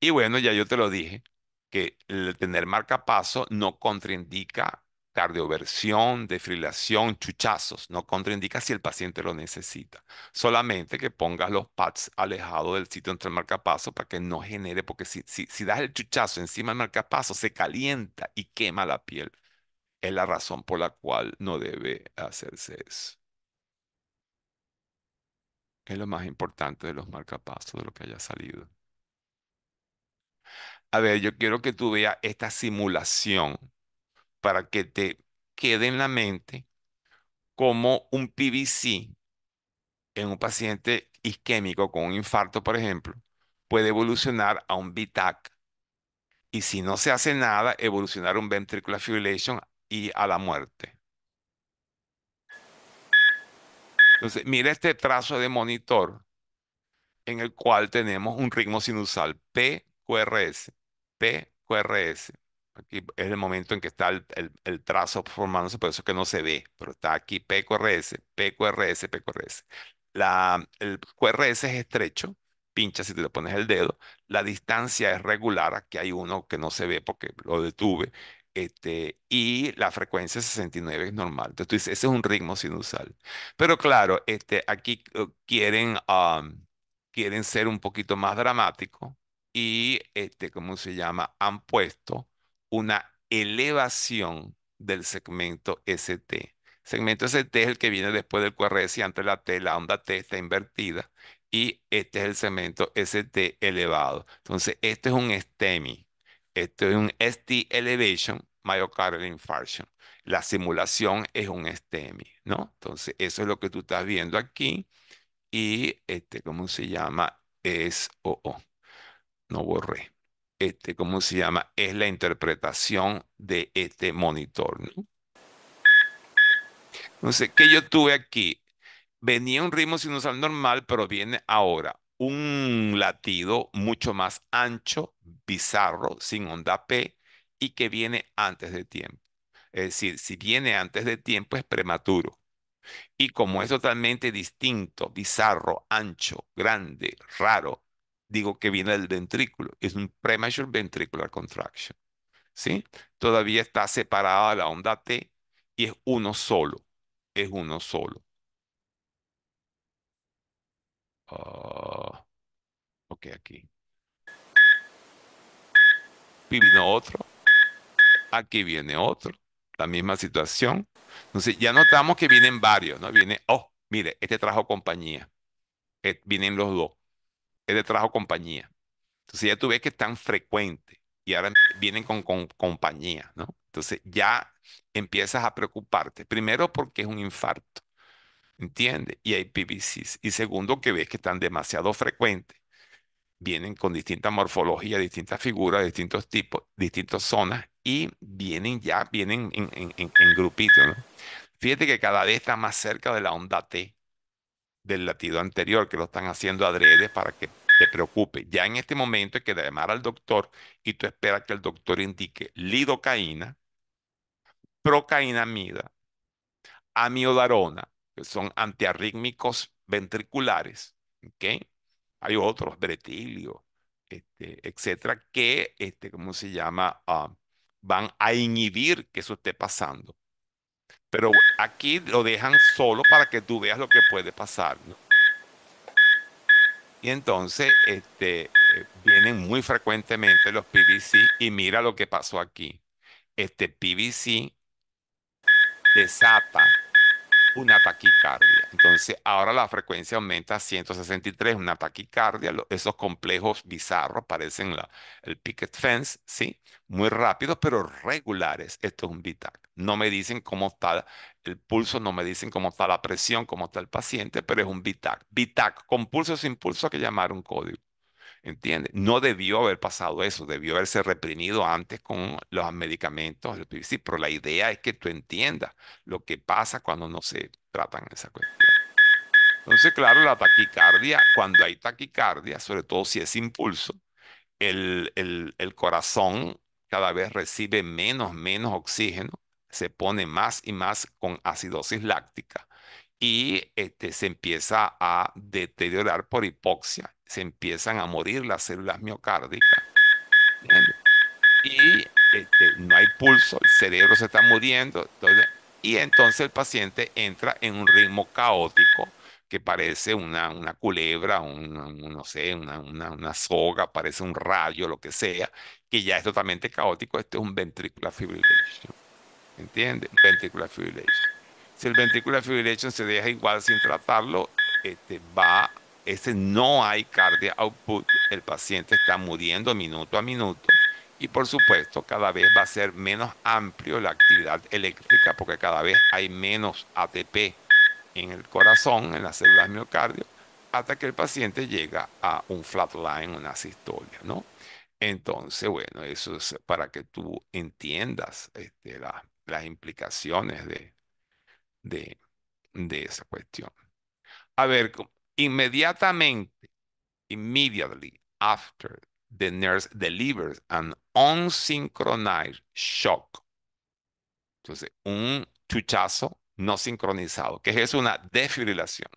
y bueno, ya yo te lo dije, que el tener marcapaso no contraindica cardioversión, defrilación, chuchazos. No contraindica si el paciente lo necesita. Solamente que pongas los pads alejados del sitio entre el marcapaso para que no genere, porque si, si das el chuchazo encima del marcapaso, se calienta y quema la piel. Es la razón por la cual no debe hacerse eso. Es lo más importante de los marcapasos, de lo que haya salido. A ver, yo quiero que tú veas esta simulación para que te quede en la mente como un PVC en un paciente isquémico con un infarto, por ejemplo, puede evolucionar a un BTAC y si no se hace nada, evolucionar a un ventricular fibrillation y a la muerte. Entonces, mira este trazo de monitor en el cual tenemos un ritmo sinusal P-Q-R-S, PQRS, PQRS, Aquí es el momento en que está el, trazo formándose, por eso que no se ve, pero está aquí PQRS, PQRS, PQRS. La, el QRS es estrecho, pincha si te lo pones el dedo, la distancia es regular, aquí hay uno que no se ve porque lo detuve, este, y la frecuencia 69 es normal. Entonces ese es un ritmo sinusal. Pero claro, este, aquí eh, quieren, quieren ser un poquito más dramático y, este, ¿cómo se llama? Han puesto una elevación del segmento ST. Segmento ST es el que viene después del QRS y antes la T, la onda T está invertida y este es el segmento ST elevado. Entonces, esto es un STEMI, esto es un ST elevation myocardial infarction. La simulación es un STEMI, ¿no? Entonces, eso es lo que tú estás viendo aquí y este, ¿cómo se llama? Es OO. No borré este, ¿cómo se llama? Es la interpretación de este monitor, ¿no? sé ¿qué yo tuve aquí? Venía un ritmo sinusal normal, pero viene ahora un latido mucho más ancho, bizarro, sin onda P, y que viene antes de tiempo. Es decir, si viene antes de tiempo es prematuro. Y como es totalmente distinto, bizarro, ancho, grande, raro, digo que viene del ventrículo, es un premature ventricular contraction. ¿Sí? Todavía está separada la onda T y es uno solo, es uno solo. Ah, ok, aquí. Y vino otro. Aquí viene otro. La misma situación. Entonces, ya notamos que vienen varios, ¿no? Viene, oh, mire, este trajo compañía. Eh, vienen los dos. Es de trajo compañía. Entonces ya tú ves que están frecuentes y ahora vienen con, compañía, ¿no? Entonces ya empiezas a preocuparte. Primero porque es un infarto, ¿entiendes? Y hay PVCs. Y segundo que ves que están demasiado frecuentes. Vienen con distintas morfologías, distintas figuras, distintos tipos, distintas zonas y vienen ya, vienen en, en, en, en grupitos, ¿no? Fíjate que cada vez está más cerca de la onda T del latido anterior, que lo están haciendo adrede para que te preocupe. Ya en este momento hay que llamar al doctor y tú esperas que el doctor indique lidocaína, procainamida, amiodarona, que son antiarrítmicos ventriculares, ¿ok? Hay otros, bretilio, este, etcétera, que, este, ¿cómo se llama? Ah, van a inhibir que eso esté pasando. Pero aquí lo dejan solo para que tú veas lo que puede pasar. Y entonces este, eh, vienen muy frecuentemente los PVC y mira lo que pasó aquí. Este PVC desata una taquicardia. Entonces, ahora la frecuencia aumenta a 163, una taquicardia, esos complejos bizarros parecen la, el picket fence, ¿sí? Muy rápidos, pero regulares. Esto es un VTAC. No me dicen cómo está el pulso, no me dicen cómo está la presión, cómo está el paciente, pero es un VTAC. VTAC, con pulso sin pulso, que llamar un código. ¿Entiendes? No debió haber pasado eso, debió haberse reprimido antes con los medicamentos, pero la idea es que tú entiendas lo que pasa cuando no se tratan esa cuestión. Entonces, claro, la taquicardia, cuando hay taquicardia, sobre todo si es impulso, el, corazón cada vez recibe menos, menos oxígeno, se pone más y más con acidosis láctica y este, se empieza a deteriorar por hipoxia se empiezan a morir las células miocárdicas. Y este, no hay pulso, el cerebro se está muriendo. y entonces el paciente entra en un ritmo caótico que parece una, culebra, una, no sé, una, soga, parece un rayo, lo que sea, que ya es totalmente caótico. Este es un ventricular fibrillation. ¿Entiendes? Ventricular fibrillation. Si el ventricular fibrillation se deja igual sin tratarlo, este, va va ese no hay cardio output, el paciente está muriendo minuto a minuto y por supuesto cada vez va a ser menos amplio la actividad eléctrica porque cada vez hay menos ATP en el corazón, en las células miocardio, hasta que el paciente llega a un flatline, una sistolia, ¿no? Entonces, bueno, eso es para que tú entiendas este, las implicaciones de, de, de esa cuestión. A ver, Inmediatamente, immediately after the nurse delivers an unsynchronized shock. Entonces, un chuchazo no sincronizado, que es una desfibrilación.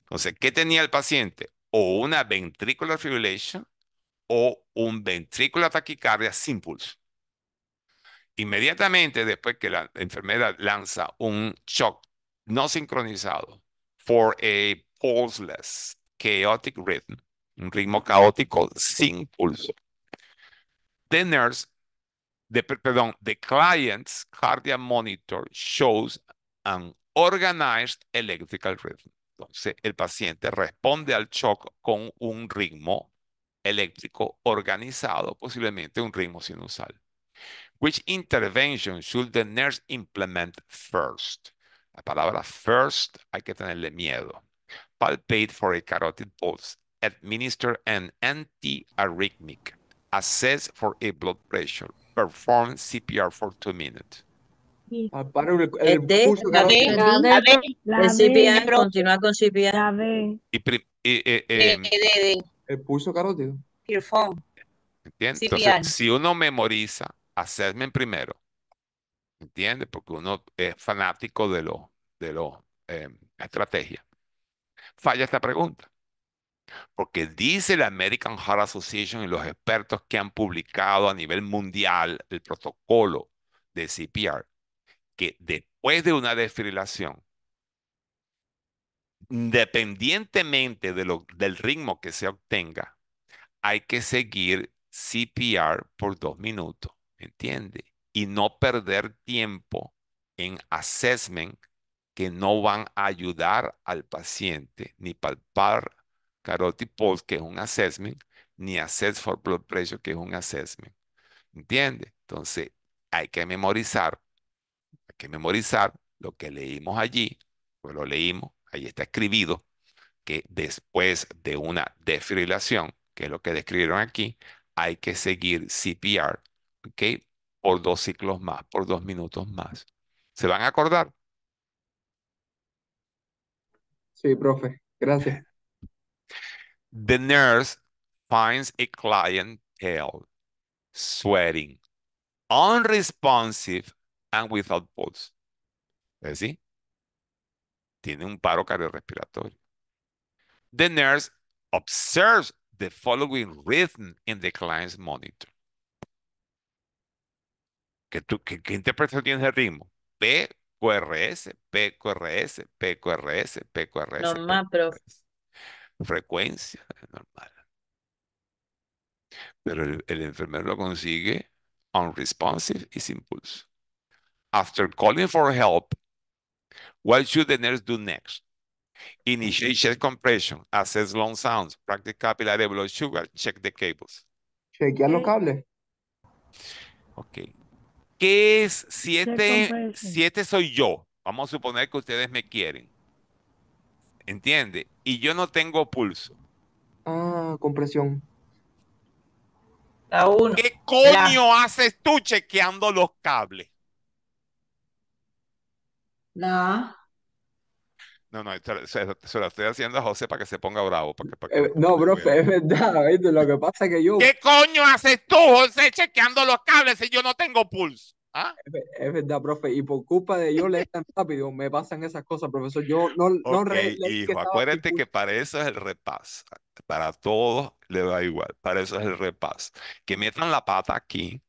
Entonces, ¿qué tenía el paciente? O una ventricular fibrillation o un ventricular taquicardia sin pulso. Inmediatamente después que la enfermedad lanza un shock no sincronizado for a pulseless, chaotic rhythm, un ritmo caótico sin pulso. The nurse, the, perdón, the client's cardiac monitor shows an organized electrical rhythm. Entonces, el paciente responde al shock con un ritmo eléctrico organizado, posiblemente un ritmo sinusal. Which intervention should the nurse implement first? La palabra first hay que tenerle miedo palpate for a carotid pulse, administer an antiarrhythmic, assess for a blood pressure, perform CPR for two minutes. el, pulso CPR, con CPR. el pulso Entonces, si uno memoriza, assessment primero. ¿Entiendes? Porque uno es fanático de lo, de eh, estrategia falla esta pregunta. Porque dice la American Heart Association y los expertos que han publicado a nivel mundial el protocolo de CPR, que después de una desfibrilación, independientemente de lo, del ritmo que se obtenga, hay que seguir CPR por dos minutos, ¿entiende? Y no perder tiempo en assessment que no van a ayudar al paciente ni palpar carotid pulse, que es un assessment, ni assess for blood pressure, que es un assessment. ¿Entiende? Entonces, hay que memorizar, hay que memorizar lo que leímos allí, pues lo leímos, ahí está escribido, que después de una desfibrilación, que es lo que describieron aquí, hay que seguir CPR, ¿ok? Por dos ciclos más, por dos minutos más. ¿Se van a acordar? Sí, profe, gracias. The nurse finds a client pale, sweating, unresponsive and without pulse. ¿Es Tiene un paro cardiorrespiratorio. The nurse observes the following rhythm in the client's monitor. ¿Qué, tú, qué, qué interpretación tiene ese ritmo? Ve QRS, PQRS, PQRS, PQRS. Normal, pero... Frecuencia, normal. Pero el, enfermero lo consigue unresponsive y sin pulso. After calling for help, what should the nurse do next? Initiate chest compression, assess lung sounds, practice capillary blood sugar, check the cables. Chequear los cables. Ok. ¿Qué es siete? Siete soy yo. Vamos a suponer que ustedes me quieren. ¿Entiende? Y yo no tengo pulso. Ah, compresión. ¿Qué coño haces tú chequeando los cables? La no, no, se, lo estoy haciendo a José para que se ponga bravo. Para eh, no, profe, es verdad, lo que pasa es que yo... ¿Qué coño haces tú, José, chequeando los cables si yo no tengo pulso? ¿Ah? Es, verdad, profe, y por culpa de yo leer tan rápido me pasan esas cosas, profesor. Yo no, hijo, acuérdate que para eso es el repaso. Para todos le da igual, para eso es el repaso. Que metan la pata aquí,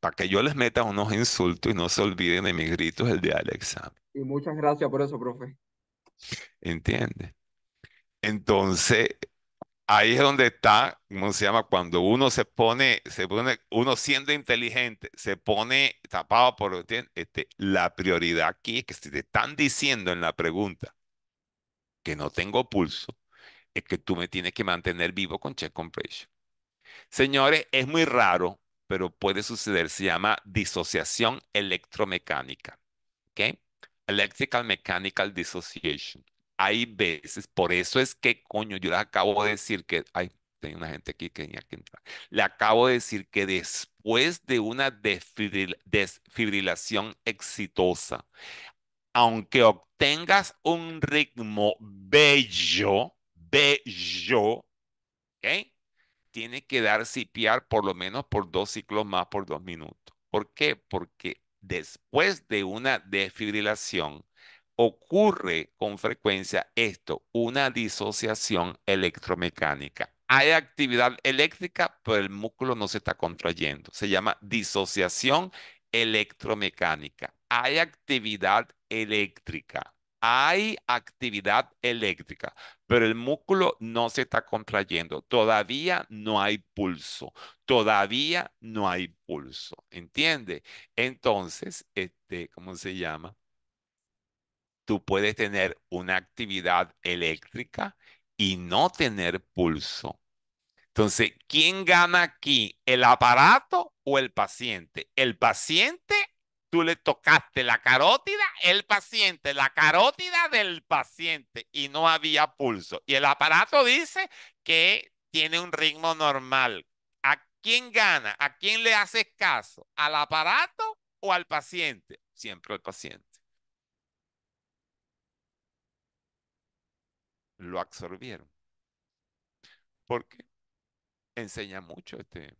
para que yo les meta unos insultos y no se olviden de mis gritos el día del examen. Y muchas gracias por eso, profe. ¿Entiendes? Entonces, ahí es donde está, ¿cómo se llama? Cuando uno se pone, se pone, uno siendo inteligente, se pone tapado por este, la prioridad aquí es que si te están diciendo en la pregunta que no tengo pulso, es que tú me tienes que mantener vivo con check compression. Señores, es muy raro, pero puede suceder, se llama disociación electromecánica. ¿Ok? Electrical Mechanical Dissociation. Hay veces, por eso es que, coño, yo les acabo de decir que, hay una gente aquí que tenía que entrar, le acabo de decir que después de una desfibrilación exitosa, aunque obtengas un ritmo bello, bello, ¿ok? Tiene que dar CPR por lo menos por dos ciclos más por dos minutos. ¿Por qué? Porque después de una desfibrilación, ocurre con frecuencia esto, una disociación electromecánica. Hay actividad eléctrica, pero el músculo no se está contrayendo. Se llama disociación electromecánica. Hay actividad eléctrica hay actividad eléctrica, pero el músculo no se está contrayendo. Todavía no hay pulso. Todavía no hay pulso. ¿Entiende? Entonces, este, ¿cómo se llama? Tú puedes tener una actividad eléctrica y no tener pulso. Entonces, ¿quién gana aquí? ¿El aparato o el paciente? El paciente tú le tocaste la carótida, el paciente, la carótida del paciente y no había pulso. Y el aparato dice que tiene un ritmo normal. ¿A quién gana? ¿A quién le haces caso? ¿Al aparato o al paciente? Siempre al paciente. Lo absorbieron. Porque enseña mucho este,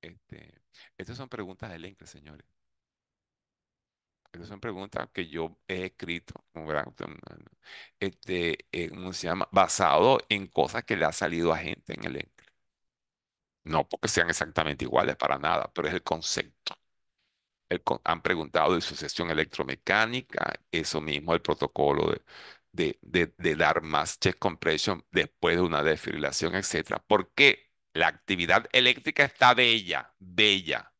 este. Estas son preguntas de lengua, señores. Esas son preguntas que yo he escrito, ¿verdad? Este, eh, se llama? Basado en cosas que le ha salido a gente en el encre. No porque sean exactamente iguales para nada, pero es el concepto. han preguntado de sucesión electromecánica, eso mismo, el protocolo de, de, dar más chest compression después de una desfibrilación, etc. ¿Por qué? La actividad eléctrica está bella, bella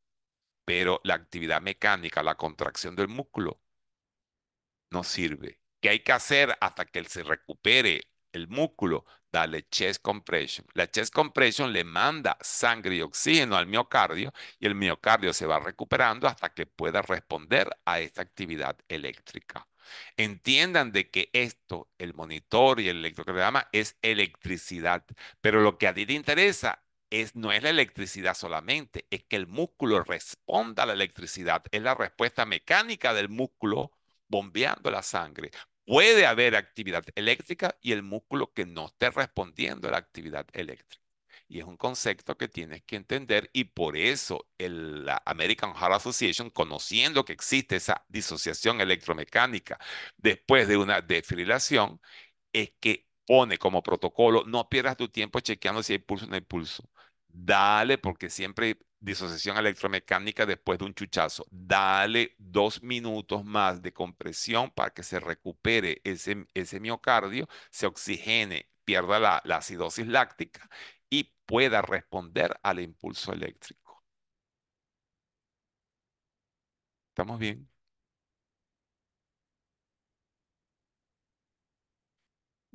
pero la actividad mecánica, la contracción del músculo, no sirve. ¿Qué hay que hacer hasta que se recupere el músculo? Dale chest compression. La chest compression le manda sangre y oxígeno al miocardio y el miocardio se va recuperando hasta que pueda responder a esta actividad eléctrica. Entiendan de que esto, el monitor y el electrocardiograma, es electricidad, pero lo que a ti te interesa no es la electricidad solamente, es que el músculo responda a la electricidad, es la respuesta mecánica del músculo bombeando la sangre. Puede haber actividad eléctrica y el músculo que no esté respondiendo a la actividad eléctrica. Y es un concepto que tienes que entender y por eso la American Heart Association, conociendo que existe esa disociación electromecánica después de una desfibrilación, es que pone como protocolo, no pierdas tu tiempo chequeando si hay pulso o no hay pulso dale, porque siempre disociación electromecánica después de un chuchazo, dale dos minutos más de compresión para que se recupere ese, miocardio, se oxigene, pierda la, la acidosis láctica y pueda responder al impulso eléctrico. ¿Estamos bien?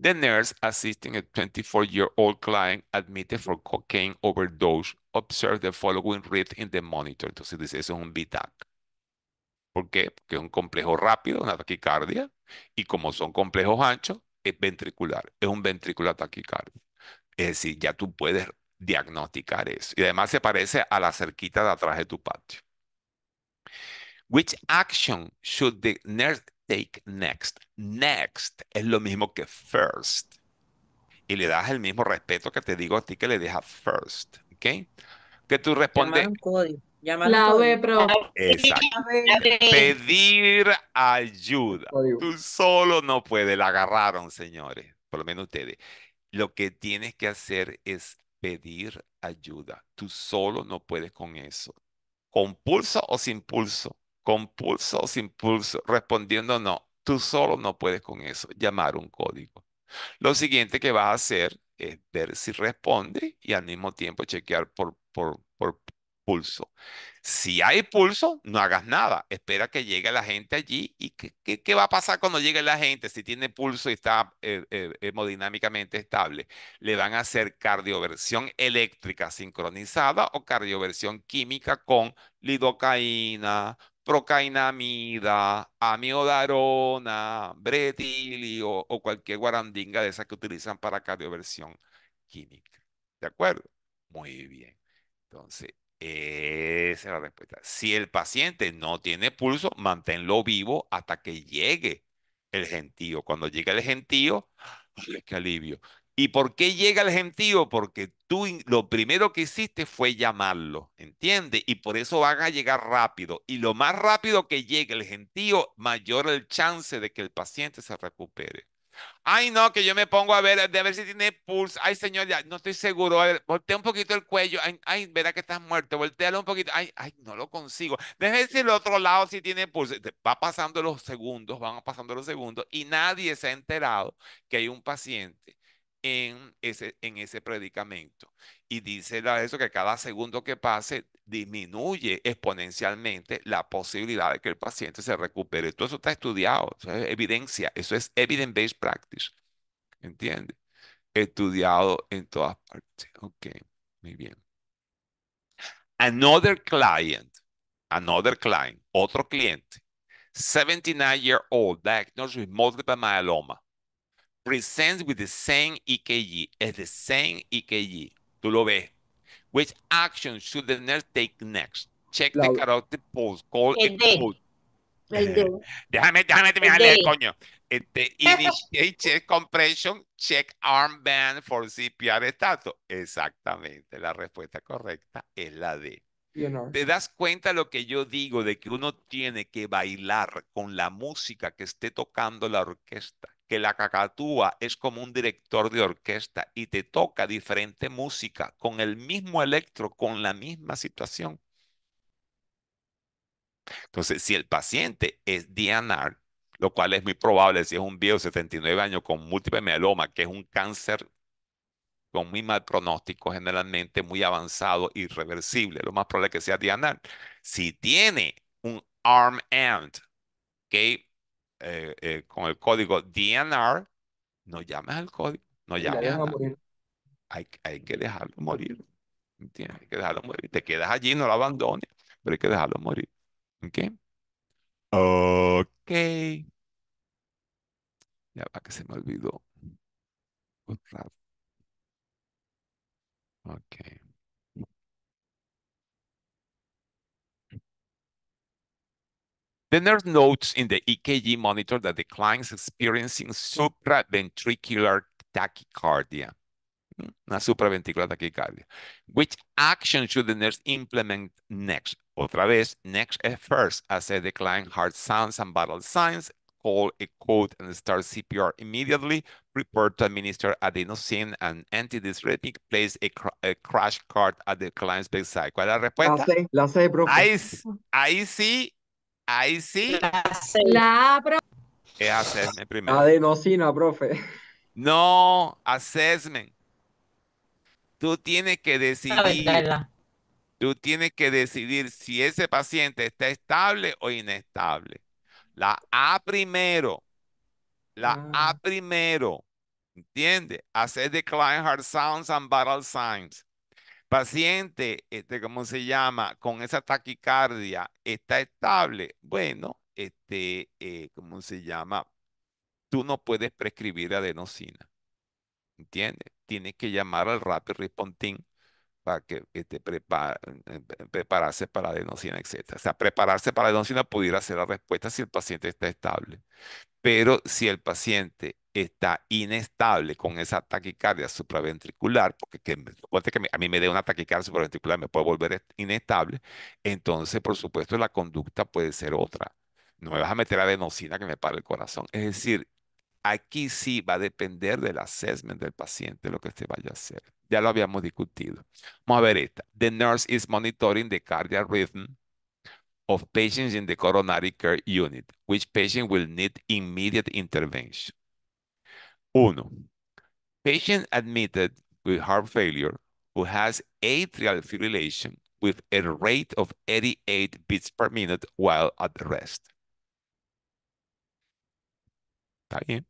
The nurse assisting a 24-year-old client admitted for cocaine overdose observed the following read in the monitor. Entonces dice, eso es un BTAC. ¿Por qué? Porque es un complejo rápido, una taquicardia, y como son complejos anchos, es ventricular, es un ventrículo taquicardia. Es decir, ya tú puedes diagnosticar eso. Y además se parece a la cerquita de atrás de tu patio. Which action should the nurse take next. Next es lo mismo que first. Y le das el mismo respeto que te digo a ti que le dejas first. ¿Ok? Que tú respondes. La B, Pedir ayuda. Tú solo no puedes. La agarraron, señores. Por lo menos ustedes. Lo que tienes que hacer es pedir ayuda. Tú solo no puedes con eso. Con pulso o sin pulso con pulso o sin pulso, respondiendo no. Tú solo no puedes con eso, llamar un código. Lo siguiente que vas a hacer es ver si responde y al mismo tiempo chequear por, por, pulso. Si hay pulso, no hagas nada. Espera que llegue la gente allí. ¿Y qué, va a pasar cuando llegue la gente? Si tiene pulso y está eh, eh, hemodinámicamente estable, le van a hacer cardioversión eléctrica sincronizada o cardioversión química con lidocaína, procainamida, amiodarona, bretilio o cualquier guarandinga de esas que utilizan para cardioversión química. ¿De acuerdo? Muy bien. Entonces, esa es la respuesta. Si el paciente no tiene pulso, manténlo vivo hasta que llegue el gentío. Cuando llegue el gentío, ¡qué alivio! ¿Y por qué llega el gentío? Porque tú lo primero que hiciste fue llamarlo, ¿entiendes? Y por eso van a llegar rápido. Y lo más rápido que llegue el gentío, mayor el chance de que el paciente se recupere. Ay, no, que yo me pongo a ver, de ver si tiene pulso. Ay, señor, ya no estoy seguro. A voltea un poquito el cuello. Ay, verá que estás muerto. Voltealo un poquito. Ay, ay, no lo consigo. Déjame si el otro lado si tiene pulso. Va pasando los segundos, van pasando los segundos y nadie se ha enterado que hay un paciente en ese, en ese predicamento. Y dice eso que cada segundo que pase disminuye exponencialmente la posibilidad de que el paciente se recupere. Todo eso está estudiado, eso es evidencia, eso es evidence-based practice. ¿Entiendes? Estudiado en todas partes. Ok, muy bien. Another client, another client, otro cliente, 79 year old diagnosed with multiple myeloma presents with the same EKG, es the same EKG, tú lo ves. Which action should the nurse take next? Check the carotid pulse, call in it eh, Déjame, déjame el, coño. Este, initiate compression, check armband for CPR status. Exactamente, la respuesta correcta es la D. Te das cuenta lo que yo digo de que uno tiene que bailar con la música que esté tocando la orquesta que la cacatúa es como un director de orquesta y te toca diferente música con el mismo electro, con la misma situación. Entonces, si el paciente es DNR, lo cual es muy probable si es un viejo de 79 años con múltiple mieloma, que es un cáncer con muy mal pronóstico, generalmente muy avanzado, irreversible, lo más probable es que sea DNR. Si tiene un arm end, que. Eh, eh, con el código DNR, no llames al código, no llames hay, hay, que dejarlo morir. Hay que dejarlo morir. Te quedas allí, no lo abandones, pero hay que dejarlo morir. ¿Ok? Ok. Ya va que se me olvidó. Ok. The nurse notes in the EKG monitor that the client is experiencing supraventricular tachycardia, mm, a supraventricular tachycardia. Which action should the nurse implement next? Otra vez, next first, assess the client heart sounds and vital signs, call a code and start CPR immediately, prepare to administer adenosine and antidysrhythmic, place a, cr a crash card at the client's bedside. ¿Cuál es la respuesta? La C, la C, profe. Ahí, ahí sí Ahí sí. La A, profe. Es primero. Adenosina, profe. No, assessment. Tú tienes que decidir. Tú tienes que decidir si ese paciente está estable o inestable. La A primero. La A ah. primero. ¿Entiendes? Hacer decline heart sounds and battle signs paciente, este, ¿cómo se llama? Con esa taquicardia, ¿está estable? Bueno, este, eh, ¿cómo se llama? Tú no puedes prescribir adenosina, ¿entiendes? Tienes que llamar al Rapid Response para que te este, prepare eh, eh, prepararse para adenosina, etc. O sea, prepararse para adenosina pudiera ser la respuesta si el paciente está estable. Pero si el paciente está inestable con esa taquicardia supraventricular, porque que, a mí me dé una taquicardia supraventricular, me puede volver inestable, entonces, por supuesto, la conducta puede ser otra. No me vas a meter adenosina que me para el corazón. Es decir, aquí sí va a depender del assessment del paciente lo que se vaya a hacer. Ya lo habíamos discutido. Vamos a ver esta. The nurse is monitoring the cardiac rhythm of patients in the coronary care unit, which patient will need immediate intervention. Uno, patient admitted with heart failure who has atrial fibrillation with a rate of 88 beats per minute while at rest. Está bien.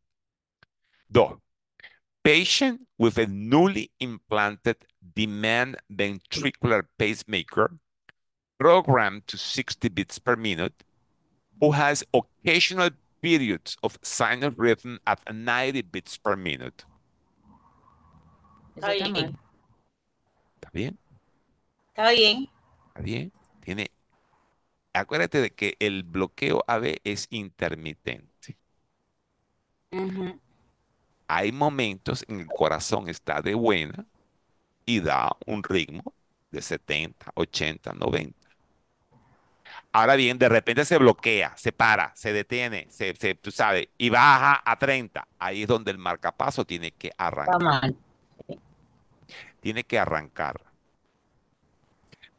patient with a newly implanted demand ventricular pacemaker programmed to 60 beats per minute who has occasional periods of signal rhythm at 90 bits per minute. Está bien. ¿Está bien? Está bien. Tiene. Acuérdate de que el bloqueo AB es intermitente. Hay momentos en el corazón está de buena y da un ritmo de 70, 80, 90. Ahora bien, de repente se bloquea, se para, se detiene, se, tú sabes, y baja a 30. Ahí es donde el marcapaso tiene que arrancar. Tiene que arrancar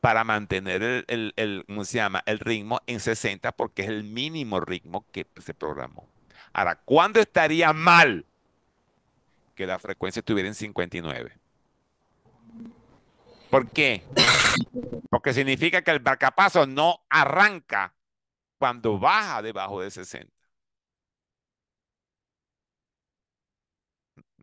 para mantener el, el, se llama? el ritmo en 60 porque es el mínimo ritmo que se programó. Ahora, ¿cuándo estaría mal que la frecuencia estuviera en 59? ¿Por qué? Porque significa que el marcapaso no arranca cuando baja debajo de 60.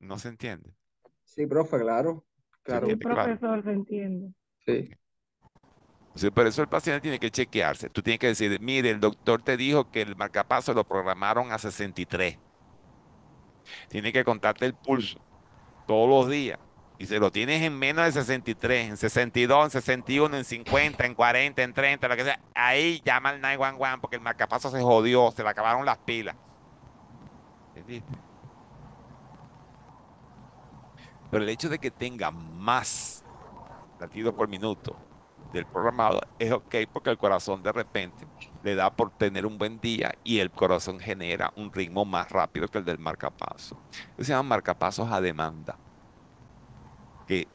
¿No se entiende? Sí, profe, claro. claro. profesor, se entiende. Sí. por eso el paciente tiene que chequearse. Tú tienes que decir, mire, el doctor te dijo que el marcapaso lo programaron a 63. Tiene que contarte el pulso todos los días y se lo tienes en menos de 63, en 62, en 61, en 50, en 40, en 30, lo que sea, ahí llama al 911 porque el marcapaso se jodió, se le acabaron las pilas. Pero el hecho de que tenga más latidos por minuto del programado es ok porque el corazón de repente le da por tener un buen día y el corazón genera un ritmo más rápido que el del marcapaso. Eso se llama marcapasos a demanda que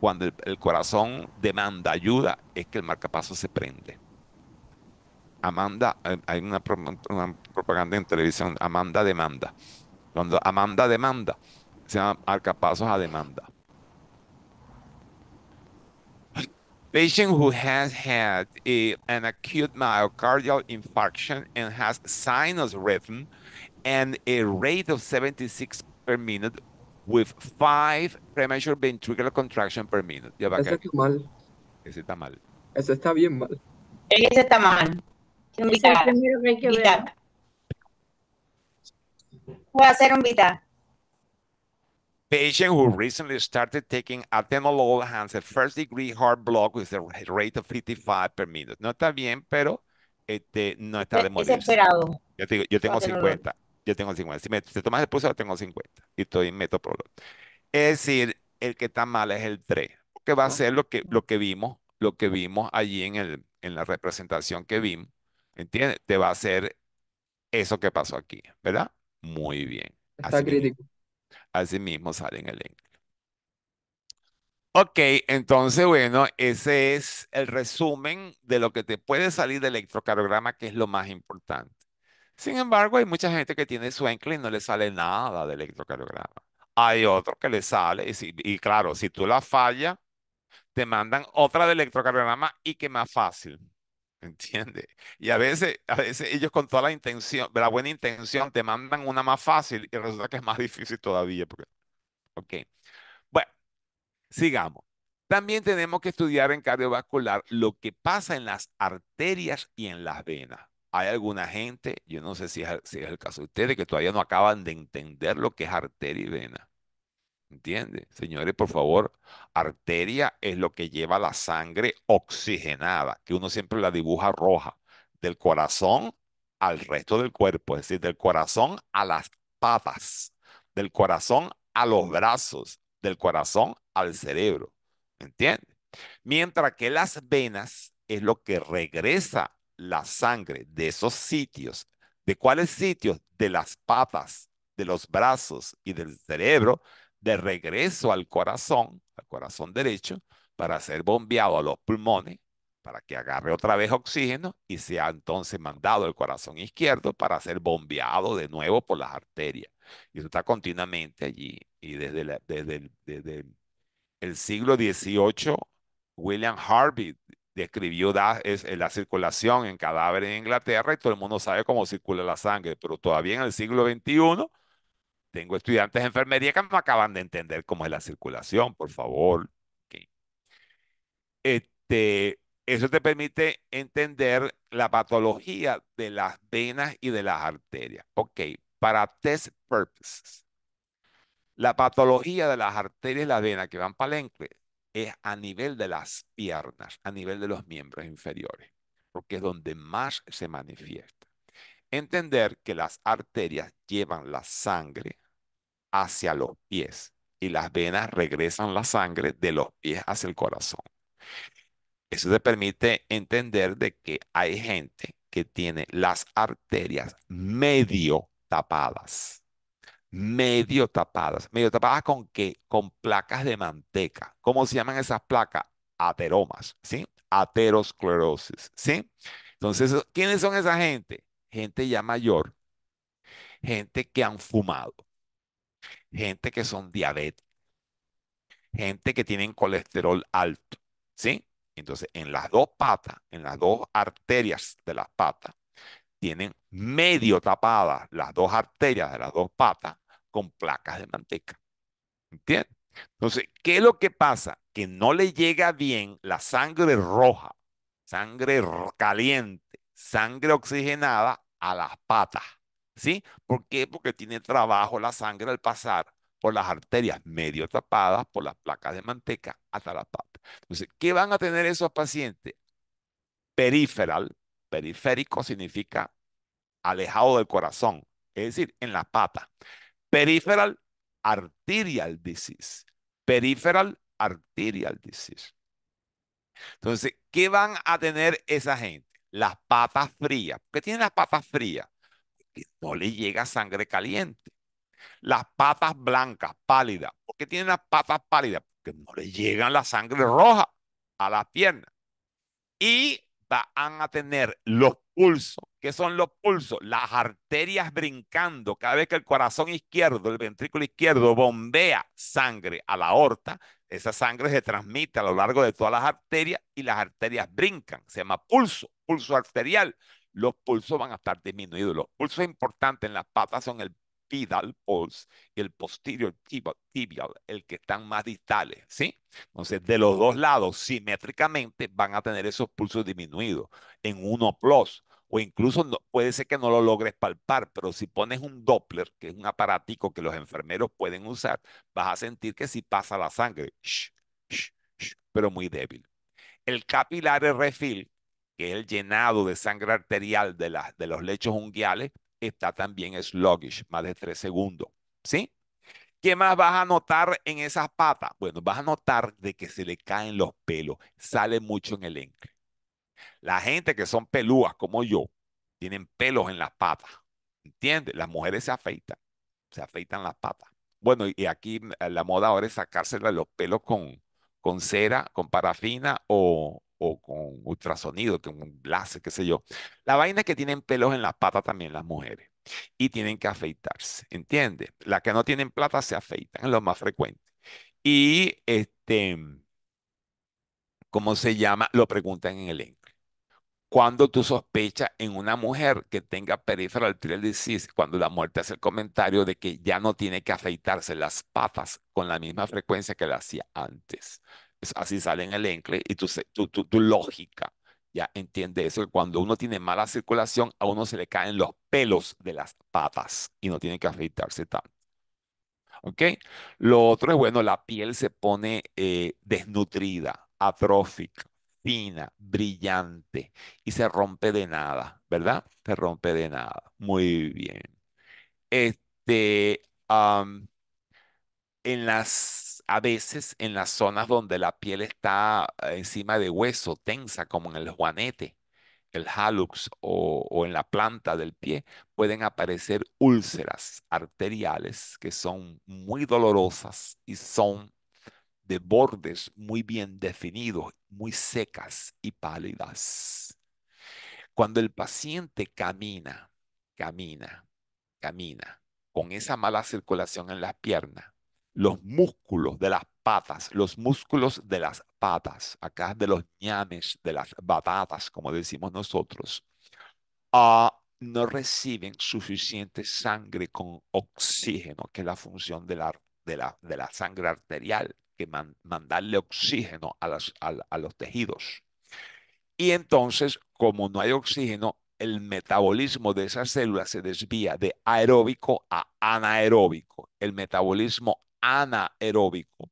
cuando el, corazón demanda ayuda, es que el marcapaso se prende. Amanda, eh, hay una, propaganda en televisión, Amanda demanda. Cuando Amanda demanda, se llama marcapasos a demanda. Patient who has had an acute myocardial infarction and has sinus rhythm and a rate of 76 per minute with five premature ventricular contraction per minute. Ya va Ese está mal. Ese está mal. Ese está bien mal. Ese está mal. Un vital. Voy a hacer un vital. Patient who recently started taking atenolol has a first degree heart block with a rate of 55 per minute. No está bien, pero este, no está de Es esperado. Yo, digo, yo tengo 50 yo tengo 50. Si me, tomas el pulso, yo tengo 50 y estoy en metoprolol. Es decir, el que está mal es el 3, que va a ser lo que, lo que vimos, lo que vimos allí en, el, en la representación que vimos, ¿entiendes? Te va a hacer eso que pasó aquí, ¿verdad? Muy bien. Está así crítico. Mismo, así mismo sale en el link. Ok, entonces, bueno, ese es el resumen de lo que te puede salir del electrocardiograma, que es lo más importante. Sin embargo, hay mucha gente que tiene su enclin y no le sale nada de electrocardiograma. Hay otro que le sale, y, claro, si tú la fallas, te mandan otra de electrocardiograma y que más fácil. ¿Entiendes? Y a veces, a veces ellos con toda la intención, la buena intención, te mandan una más fácil y resulta que es más difícil todavía. Porque... Ok. Bueno, sigamos. También tenemos que estudiar en cardiovascular lo que pasa en las arterias y en las venas. Hay alguna gente, yo no sé si es, el caso de ustedes, que todavía no acaban de entender lo que es arteria y vena. ¿Entiende? Señores, por favor, arteria es lo que lleva la sangre oxigenada, que uno siempre la dibuja roja, del corazón al resto del cuerpo, es decir, del corazón a las patas, del corazón a los brazos, del corazón al cerebro. ¿Entiende? Mientras que las venas es lo que regresa la sangre de esos sitios. ¿De cuáles sitios? De las patas, de los brazos y del cerebro, de regreso al corazón, al corazón derecho, para ser bombeado a los pulmones, para que agarre otra vez oxígeno y sea entonces mandado al corazón izquierdo para ser bombeado de nuevo por las arterias. Y eso está continuamente allí. Y desde, desde el siglo XVIII, William Harvey describió eh, la circulación en cadáveres en Inglaterra y todo el mundo sabe cómo circula la sangre, pero todavía en el siglo XXI tengo estudiantes de enfermería que no acaban de entender cómo es la circulación, por favor. Este, eso te permite entender la patología de las venas y de las arterias. Ok, para test purposes, la patología de las arterias y las venas que van para el es a nivel de las piernas, a nivel de los miembros inferiores, porque es donde más se manifiesta. Entender que las arterias llevan la sangre hacia los pies y las venas regresan la sangre de los pies hacia el corazón. Eso te permite entender de que hay gente que tiene las arterias medio tapadas medio tapadas. Medio tapadas con qué? Con placas de manteca. ¿Cómo se llaman esas placas? Ateromas, ¿sí? Aterosclerosis, ¿sí? Entonces, ¿quiénes son esa gente? Gente ya mayor, gente que han fumado, gente que son diabéticos, gente que tienen colesterol alto, ¿sí? Entonces, en las dos patas, en las dos arterias de las patas, tienen medio tapadas las dos arterias de las dos patas con placas de manteca. ¿Entiendes? Entonces, ¿qué es lo que pasa? Que no le llega bien la sangre roja, sangre caliente, sangre oxigenada a las patas. ¿Sí? ¿Por qué? Porque tiene trabajo la sangre al pasar por las arterias medio tapadas por las placas de manteca hasta las patas. Entonces, ¿qué van a tener esos pacientes? Periferal, periférico significa alejado del corazón, es decir, en las patas. Peripheral arterial disease. Peripheral arterial disease. Entonces, ¿qué van a tener esa gente? Las patas frías. ¿Por qué tienen las patas frías? Porque no le llega sangre caliente. Las patas blancas, pálidas. ¿Por qué tienen las patas pálidas? Porque no le llegan la sangre roja a las piernas. Y van a tener los pulsos. ¿Qué son los pulsos? Las arterias brincando. Cada vez que el corazón izquierdo, el ventrículo izquierdo, bombea sangre a la aorta, esa sangre se transmite a lo largo de todas las arterias y las arterias brincan. Se llama pulso, pulso arterial. Los pulsos van a estar disminuidos. Los pulsos importantes en las patas son el y el posterior tibial, el que están más distales, ¿sí? Entonces, de los dos lados, simétricamente, van a tener esos pulsos disminuidos en uno plus, o incluso puede ser que no lo logres palpar, pero si pones un Doppler, que es un aparatico que los enfermeros pueden usar, vas a sentir que si pasa la sangre, pero muy débil. El capilar refill, que es el llenado de sangre arterial de, de los lechos unguiales, está también sluggish, más de tres segundos. ¿Sí? ¿Qué más vas a notar en esas patas? Bueno, vas a notar de que se le caen los pelos, sale mucho en el encre. La gente que son pelúas como yo, tienen pelos en las patas, ¿entiendes? Las mujeres se afeitan, se afeitan las patas. Bueno, y aquí eh, la moda ahora es sacársela los pelos con, con cera, con parafina o, o con ultrasonido, con un láser, qué sé yo. La vaina es que tienen pelos en la pata también las mujeres y tienen que afeitarse, ¿entiendes? Las que no tienen plata se afeitan, es lo más frecuente. Y este, ¿cómo se llama? Lo preguntan en el link. Cuando tú sospechas en una mujer que tenga peripheral arterial cuando la muerte hace el comentario de que ya no tiene que afeitarse las patas con la misma frecuencia que la hacía antes. Pues, así sale en el Encle, y tu, tu, tu, lógica ya entiende eso, cuando uno tiene mala circulación, a uno se le caen los pelos de las patas y no tiene que afeitarse tanto. ¿Ok? Lo otro es, bueno, la piel se pone eh, desnutrida, atrófica, fina, brillante y se rompe de nada, ¿verdad? Se rompe de nada. Muy bien. Este, en las a veces en las zonas donde la piel está eh, encima de hueso, tensa, como en el juanete, el hallux o, o en la planta del pie, pueden aparecer úlceras arteriales que son muy dolorosas y son de bordes muy bien definidos, muy secas y pálidas. Cuando el paciente camina, camina, camina, con esa mala circulación en las piernas, los músculos de las patas, los músculos de las patas, acá de los ñames, de las batatas, como decimos nosotros, ah, no reciben suficiente sangre con oxígeno, que es la función de la, de la, sangre arterial, que mandarle oxígeno a, a los tejidos. Y entonces, como no hay oxígeno, el metabolismo de esas células se desvía de aeróbico a anaeróbico. El metabolismo anaeróbico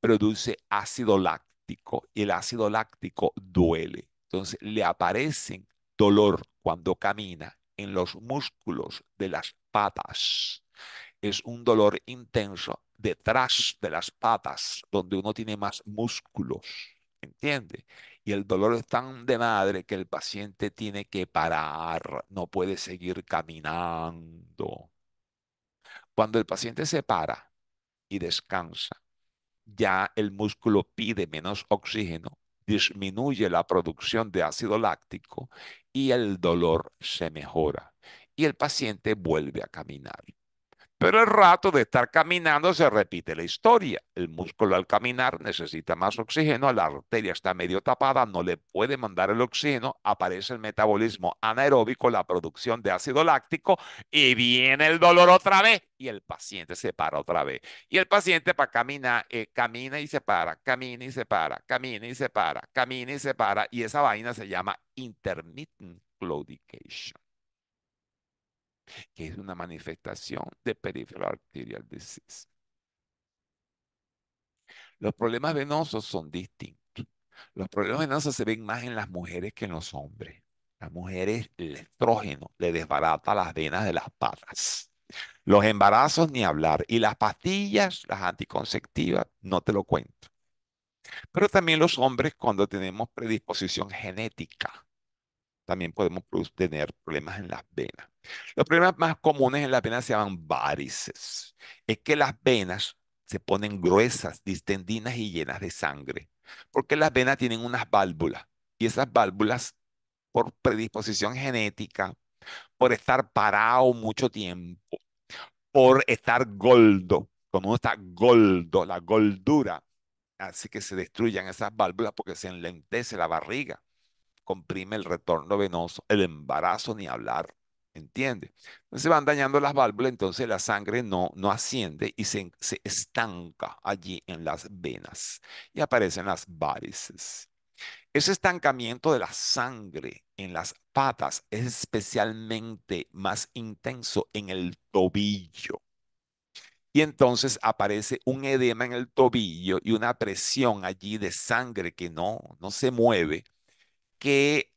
produce ácido láctico y el ácido láctico duele. Entonces le aparece dolor cuando camina en los músculos de las patas. Es un dolor intenso detrás de las patas, donde uno tiene más músculos, ¿entiende? Y el dolor es tan de madre que el paciente tiene que parar, no puede seguir caminando. Cuando el paciente se para, y descansa. Ya el músculo pide menos oxígeno, disminuye la producción de ácido láctico y el dolor se mejora y el paciente vuelve a caminar. Pero el rato de estar caminando se repite la historia. El músculo al caminar necesita más oxígeno, la arteria está medio tapada, no le puede mandar el oxígeno, aparece el metabolismo anaeróbico, la producción de ácido láctico y viene el dolor otra vez y el paciente se para otra vez. Y el paciente para caminar, eh, camina y se para, camina y se para, camina y se para, camina y se para y esa vaina se llama intermittent claudication que es una manifestación de peripheral arterial disease. Los problemas venosos son distintos. Los problemas venosos se ven más en las mujeres que en los hombres. Las mujeres, el estrógeno le desbarata las venas de las patas. Los embarazos ni hablar. Y las pastillas, las anticonceptivas, no te lo cuento. Pero también los hombres cuando tenemos predisposición genética, también podemos tener problemas en las venas. Los problemas más comunes en las venas se llaman varices. Es que las venas se ponen gruesas, distendidas y llenas de sangre, porque las venas tienen unas válvulas y esas válvulas, por predisposición genética, por estar parado mucho tiempo, por estar goldo, como uno está goldo, la goldura, así que se destruyan esas válvulas porque se enlentece la barriga, comprime el retorno venoso, el embarazo ni hablar entiende Entonces van dañando las válvulas, entonces la sangre no, no asciende y se, estanca allí en las venas y aparecen las varices. Ese estancamiento de la sangre en las patas es especialmente más intenso en el tobillo. Y entonces aparece un edema en el tobillo y una presión allí de sangre que no, no se mueve, que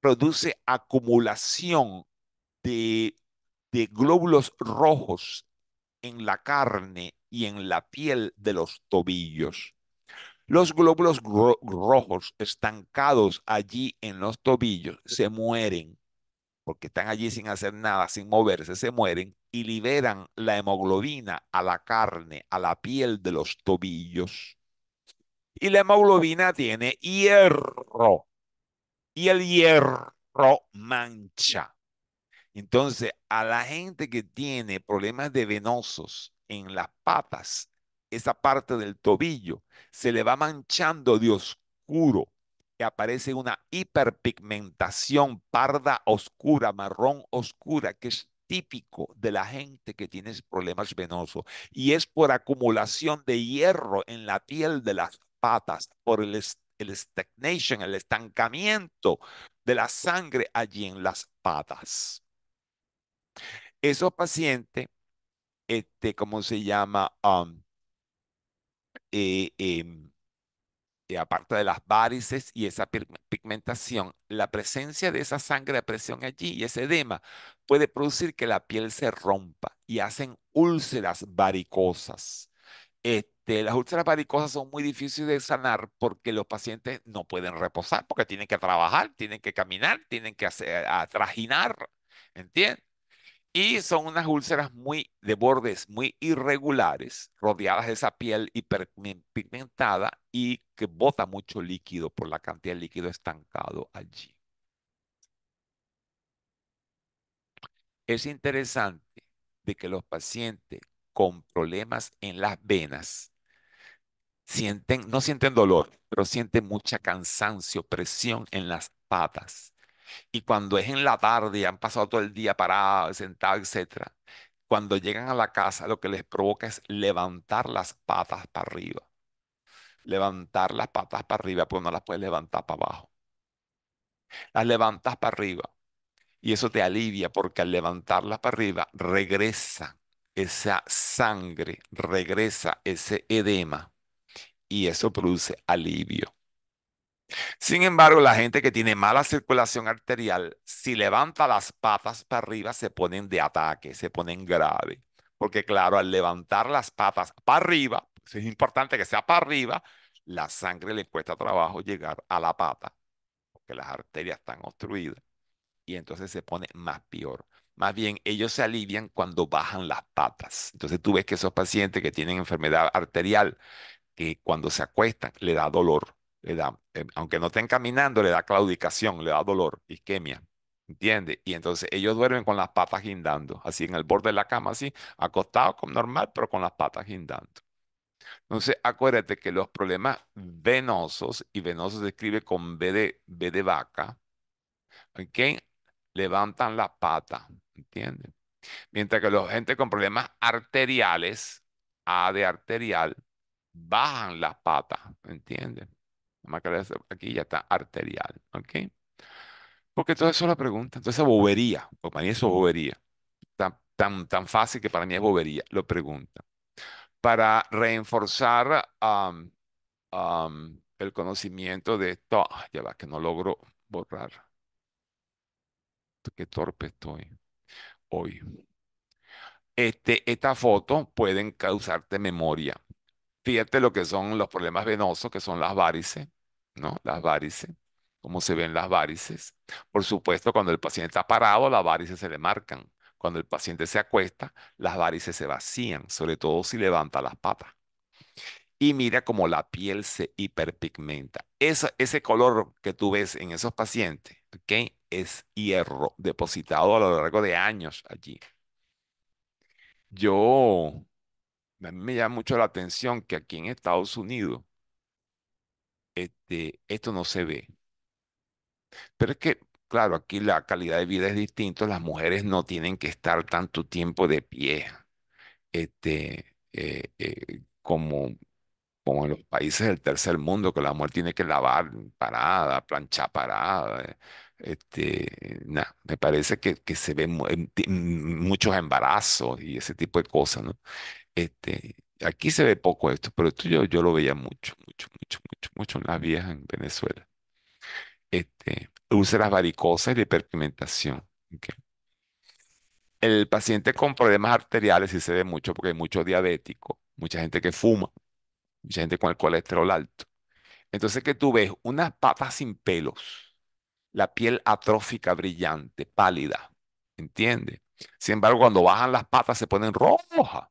produce acumulación de, de glóbulos rojos en la carne y en la piel de los tobillos. Los glóbulos rojos estancados allí en los tobillos se mueren, porque están allí sin hacer nada, sin moverse, se mueren y liberan la hemoglobina a la carne, a la piel de los tobillos. Y la hemoglobina tiene hierro y el hierro mancha entonces, a la gente que tiene problemas de venosos en las patas, esa parte del tobillo, se le va manchando de oscuro y aparece una hiperpigmentación parda oscura, marrón oscura, que es típico de la gente que tiene problemas venosos y es por acumulación de hierro en la piel de las patas, por el stagnation, el estancamiento de la sangre allí en las patas. Esos pacientes, este, ¿cómo se llama? Um, eh, em, eh, aparte de las varices y esa pigmentación, la presencia de esa sangre de presión allí y ese edema puede producir que la piel se rompa y hacen úlceras varicosas. Este, las úlceras varicosas son muy difíciles de sanar porque los pacientes no pueden reposar, porque tienen que trabajar, tienen que caminar, tienen que hacer, trajinar ¿entiendes? Y son unas úlceras muy de bordes muy irregulares, rodeadas de esa piel hiperpigmentada y que bota mucho líquido por la cantidad de líquido estancado allí. Es interesante de que los pacientes con problemas en las venas sienten, no sienten dolor, pero sienten mucha cansancio, presión en las patas y cuando es en la tarde, y han pasado todo el día parados, sentados, etcétera, cuando llegan a la casa, lo que les provoca es levantar las patas para arriba. Levantar las patas para arriba, pues no las puedes levantar para abajo. Las levantas para arriba. Y eso te alivia porque al levantarlas para arriba regresa esa sangre, regresa ese edema y eso produce alivio. Sin embargo, la gente que tiene mala circulación arterial, si levanta las patas para arriba, se ponen de ataque, se ponen grave. Porque claro, al levantar las patas para arriba, pues, es importante que sea para arriba, la sangre le cuesta trabajo llegar a la pata, porque las arterias están obstruidas. Y entonces se pone más peor. Más bien, ellos se alivian cuando bajan las patas. Entonces tú ves que esos pacientes que tienen enfermedad arterial, que cuando se acuestan le da dolor da, eh, aunque no estén caminando, le da claudicación, le da dolor, isquemia. ¿Entiendes? Y entonces ellos duermen con las patas guindando, así en el borde de la cama, así, acostados como normal, pero con las patas guindando. Entonces, acuérdate que los problemas venosos, y venosos se escribe con B de, B de vaca, ¿ok? Levantan la pata, ¿entiendes? Mientras que los gente con problemas arteriales, A de arterial, bajan las patas, ¿entiendes? aquí ya está arterial, ¿ok? Porque todo eso es la pregunta. Entonces, bobería, o pues para mí eso es bobería. Tan, tan, fácil que para mí es bobería, lo pregunta. Para reenforzar el conocimiento de esto, ah, ya va, que no logro borrar. Qué torpe estoy hoy. Este, esta foto pueden causarte memoria. Fíjate lo que son los problemas venosos, que son las varices. ¿no? Las varices, cómo se ven las varices. Por supuesto, cuando el paciente está parado, las varices se le marcan. Cuando el paciente se acuesta, las varices se vacían, sobre todo si levanta las patas. Y mira cómo la piel se hiperpigmenta. ese color que tú ves en esos pacientes, ¿ok? Es hierro depositado a lo largo de años allí. Yo, a mí me llama mucho la atención que aquí en Estados Unidos, este, esto no se ve. Pero es que, claro, aquí la calidad de vida es distinta, las mujeres no tienen que estar tanto tiempo de pie, este, eh, eh, como, como en los países del tercer mundo, que la mujer tiene que lavar parada, planchar parada. Eh, este, me parece que, que se ven muchos embarazos y ese tipo de cosas, ¿no? Este, aquí se ve poco esto, pero esto yo, yo lo veía mucho, mucho, mucho, mucho, mucho en las viejas en Venezuela. Este, úlceras varicosas y de hiperpigmentación. El paciente con problemas arteriales sí se ve mucho porque hay mucho diabético, mucha gente que fuma, mucha gente con el colesterol alto. Entonces que tú ves unas patas sin pelos, la piel atrófica, brillante, pálida, ¿entiendes? Sin embargo, cuando bajan las patas se ponen rojas.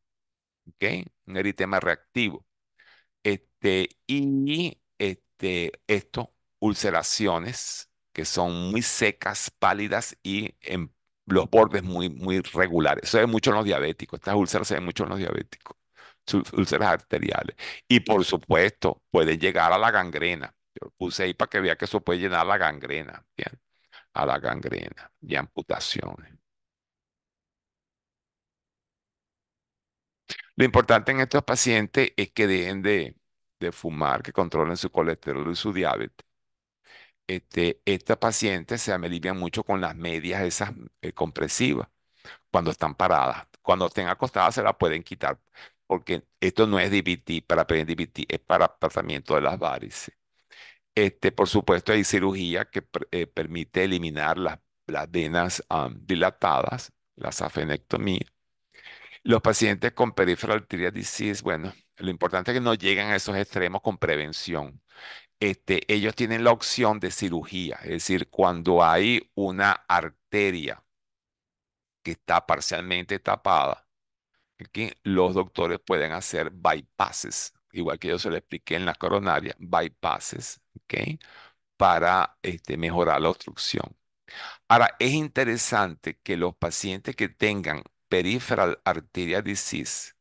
Un eritema reactivo. Este, y este, esto, ulceraciones que son muy secas, pálidas y en los bordes muy, muy regulares. Eso es mucho en los diabéticos. Estas úlceras se ven mucho en los diabéticos, úlceras arteriales. Y por supuesto, pueden llegar a la gangrena. Yo lo puse ahí para que vea que eso puede llenar a la gangrena, ¿bien? A la gangrena y amputaciones. Lo importante en estos pacientes es que dejen de, fumar, que controlen su colesterol y su diabetes. Este, estas pacientes se alivian mucho con las medias esas eh, compresivas cuando están paradas. Cuando estén acostadas se las pueden quitar porque esto no es DBT para prevenir DBT, es para tratamiento de las varices. Este, por supuesto, hay cirugía que eh, permite eliminar las, venas dilatadas, la safenectomía. Los pacientes con peripheral arterial disease, bueno, lo importante es que no lleguen a esos extremos con prevención. Este, ellos tienen la opción de cirugía, es decir, cuando hay una arteria que está parcialmente tapada, los doctores pueden hacer bypasses, igual que yo se lo expliqué en la coronaria, bypasses, ¿ok? Para este, mejorar la obstrucción. Ahora, es interesante que los pacientes que tengan arteria disease,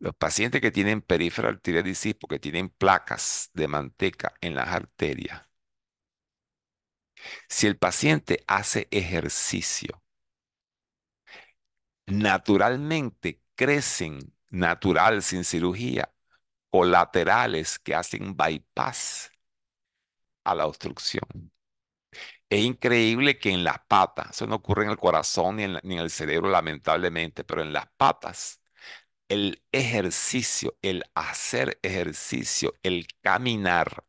los pacientes que tienen arteria disease porque tienen placas de manteca en las arterias, si el paciente hace ejercicio, naturalmente crecen, natural, sin cirugía, colaterales que hacen bypass a la obstrucción. Es increíble que en las patas, eso no ocurre en el corazón ni en, el cerebro lamentablemente, pero en las patas, el ejercicio, el hacer ejercicio, el caminar,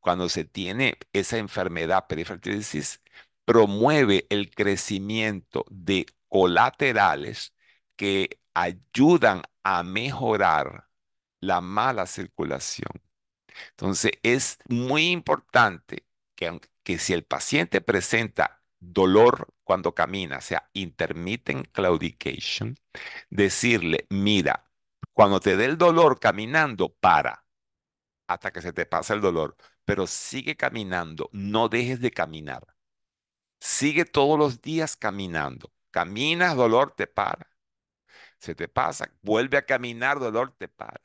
cuando se tiene esa enfermedad perifertilisis, promueve el crecimiento de colaterales que ayudan a mejorar la mala circulación. Entonces es muy importante que que si el paciente presenta dolor cuando camina, o sea, intermittent claudication, decirle, mira, cuando te dé el dolor caminando, para hasta que se te pasa el dolor, pero sigue caminando, no dejes de caminar. Sigue todos los días caminando. Caminas, dolor te para. Se te pasa, vuelve a caminar, dolor te para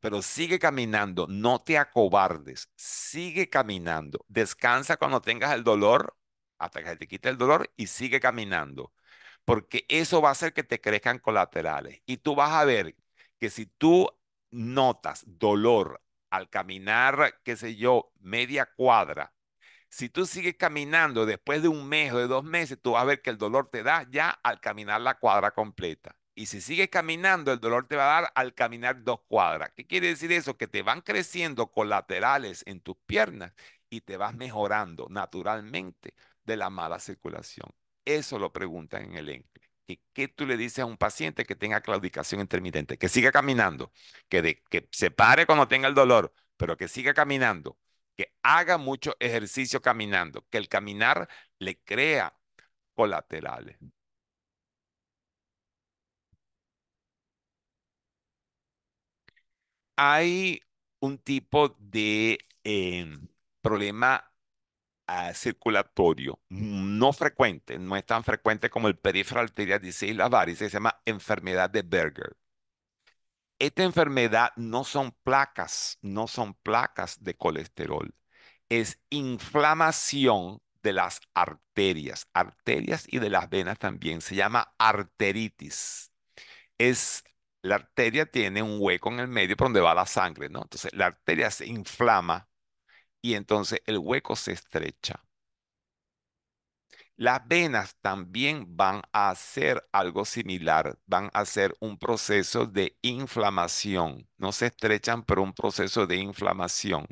pero sigue caminando, no te acobardes, sigue caminando, descansa cuando tengas el dolor, hasta que se te quite el dolor y sigue caminando, porque eso va a hacer que te crezcan colaterales. Y tú vas a ver que si tú notas dolor al caminar, qué sé yo, media cuadra, si tú sigues caminando después de un mes o de dos meses, tú vas a ver que el dolor te da ya al caminar la cuadra completa. Y si sigues caminando, el dolor te va a dar al caminar dos cuadras. ¿Qué quiere decir eso? Que te van creciendo colaterales en tus piernas y te vas mejorando naturalmente de la mala circulación. Eso lo preguntan en el ENCLE. ¿Qué, ¿Qué tú le dices a un paciente que tenga claudicación intermitente? Que siga caminando, que, que se pare cuando tenga el dolor, pero que siga caminando, que haga mucho ejercicio caminando, que el caminar le crea colaterales. hay un tipo de em, problema ah, circulatorio no frecuente, no es tan frecuente como el periferal arterial dice la varice, se llama enfermedad de Berger. Esta enfermedad no son placas, no son placas de colesterol, es inflamación de las arterias, arterias y de las venas también, se llama arteritis. Es la arteria tiene un hueco en el medio por donde va la sangre, ¿no? Entonces la arteria se inflama y entonces el hueco se estrecha. Las venas también van a hacer algo similar, van a hacer un proceso de inflamación. No se estrechan, pero un proceso de inflamación.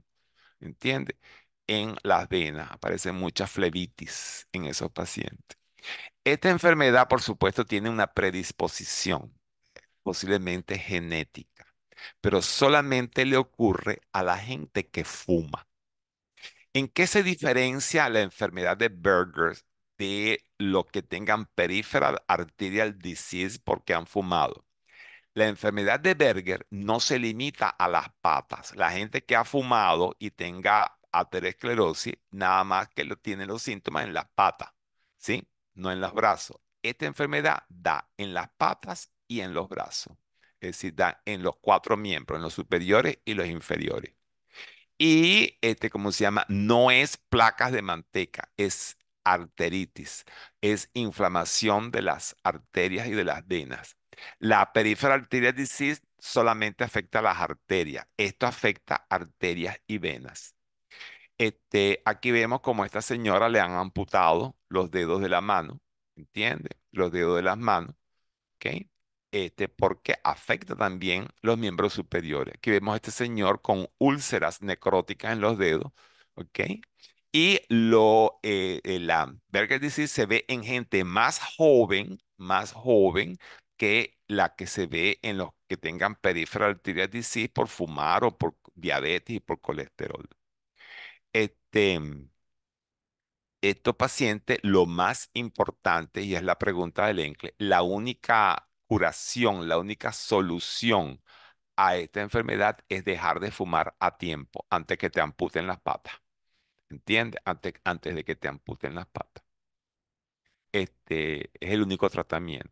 ¿Entiende? En las venas aparece mucha flebitis en esos pacientes. Esta enfermedad, por supuesto, tiene una predisposición posiblemente genética, pero solamente le ocurre a la gente que fuma. ¿En qué se diferencia la enfermedad de Berger de lo que tengan peripheral arterial disease porque han fumado? La enfermedad de Berger no se limita a las patas. La gente que ha fumado y tenga aterosclerosis, nada más que lo, tiene los síntomas en las patas, ¿sí? No en los brazos. Esta enfermedad da en las patas y en los brazos. Es decir, en los cuatro miembros, en los superiores y los inferiores. Y, este, ¿cómo se llama? No es placas de manteca, es arteritis, es inflamación de las arterias y de las venas. La perífera arterial disease solamente afecta a las arterias. Esto afecta arterias y venas. Este, aquí vemos como a esta señora le han amputado los dedos de la mano, ¿entiende? Los dedos de las manos, ¿ok? Este, porque afecta también los miembros superiores. Aquí vemos a este señor con úlceras necróticas en los dedos, ¿ok? Y lo, eh, eh, la Berger disease se ve en gente más joven, más joven que la que se ve en los que tengan peripheral arterial disease por fumar o por diabetes y por colesterol. Este, estos pacientes, lo más importante, y es la pregunta del Encle, la única la única solución a esta enfermedad es dejar de fumar a tiempo antes que te amputen las patas. ¿Entiendes? Antes, antes de que te amputen las patas. Este es el único tratamiento.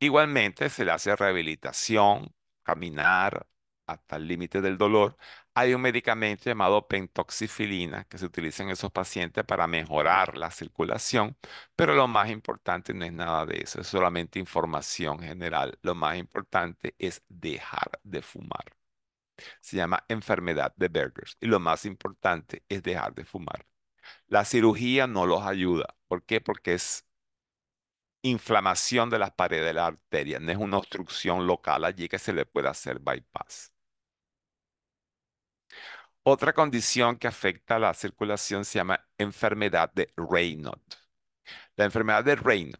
Igualmente se le hace rehabilitación, caminar, hasta el límite del dolor, hay un medicamento llamado pentoxifilina que se utiliza en esos pacientes para mejorar la circulación, pero lo más importante no es nada de eso, es solamente información general. Lo más importante es dejar de fumar. Se llama enfermedad de Bergers y lo más importante es dejar de fumar. La cirugía no los ayuda. ¿Por qué? Porque es inflamación de las paredes de la arteria, no es una obstrucción local allí que se le pueda hacer bypass. Otra condición que afecta a la circulación se llama enfermedad de Raynaud. La enfermedad de Raynaud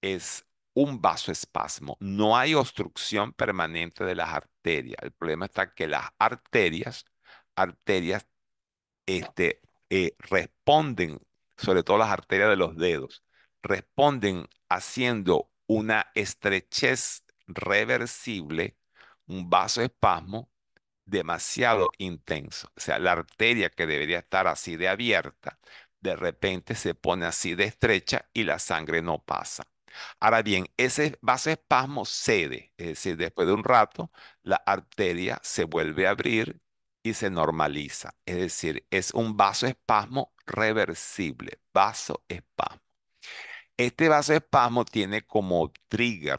es un vasoespasmo. No hay obstrucción permanente de las arterias. El problema está que las arterias, arterias este, eh, responden, sobre todo las arterias de los dedos, responden haciendo una estrechez reversible, un vasoespasmo demasiado intenso. O sea, la arteria que debería estar así de abierta, de repente se pone así de estrecha y la sangre no pasa. Ahora bien, ese vasoespasmo cede, es decir, después de un rato, la arteria se vuelve a abrir y se normaliza. Es decir, es un vasoespasmo reversible, vasoespasmo. Este vasoespasmo tiene como trigger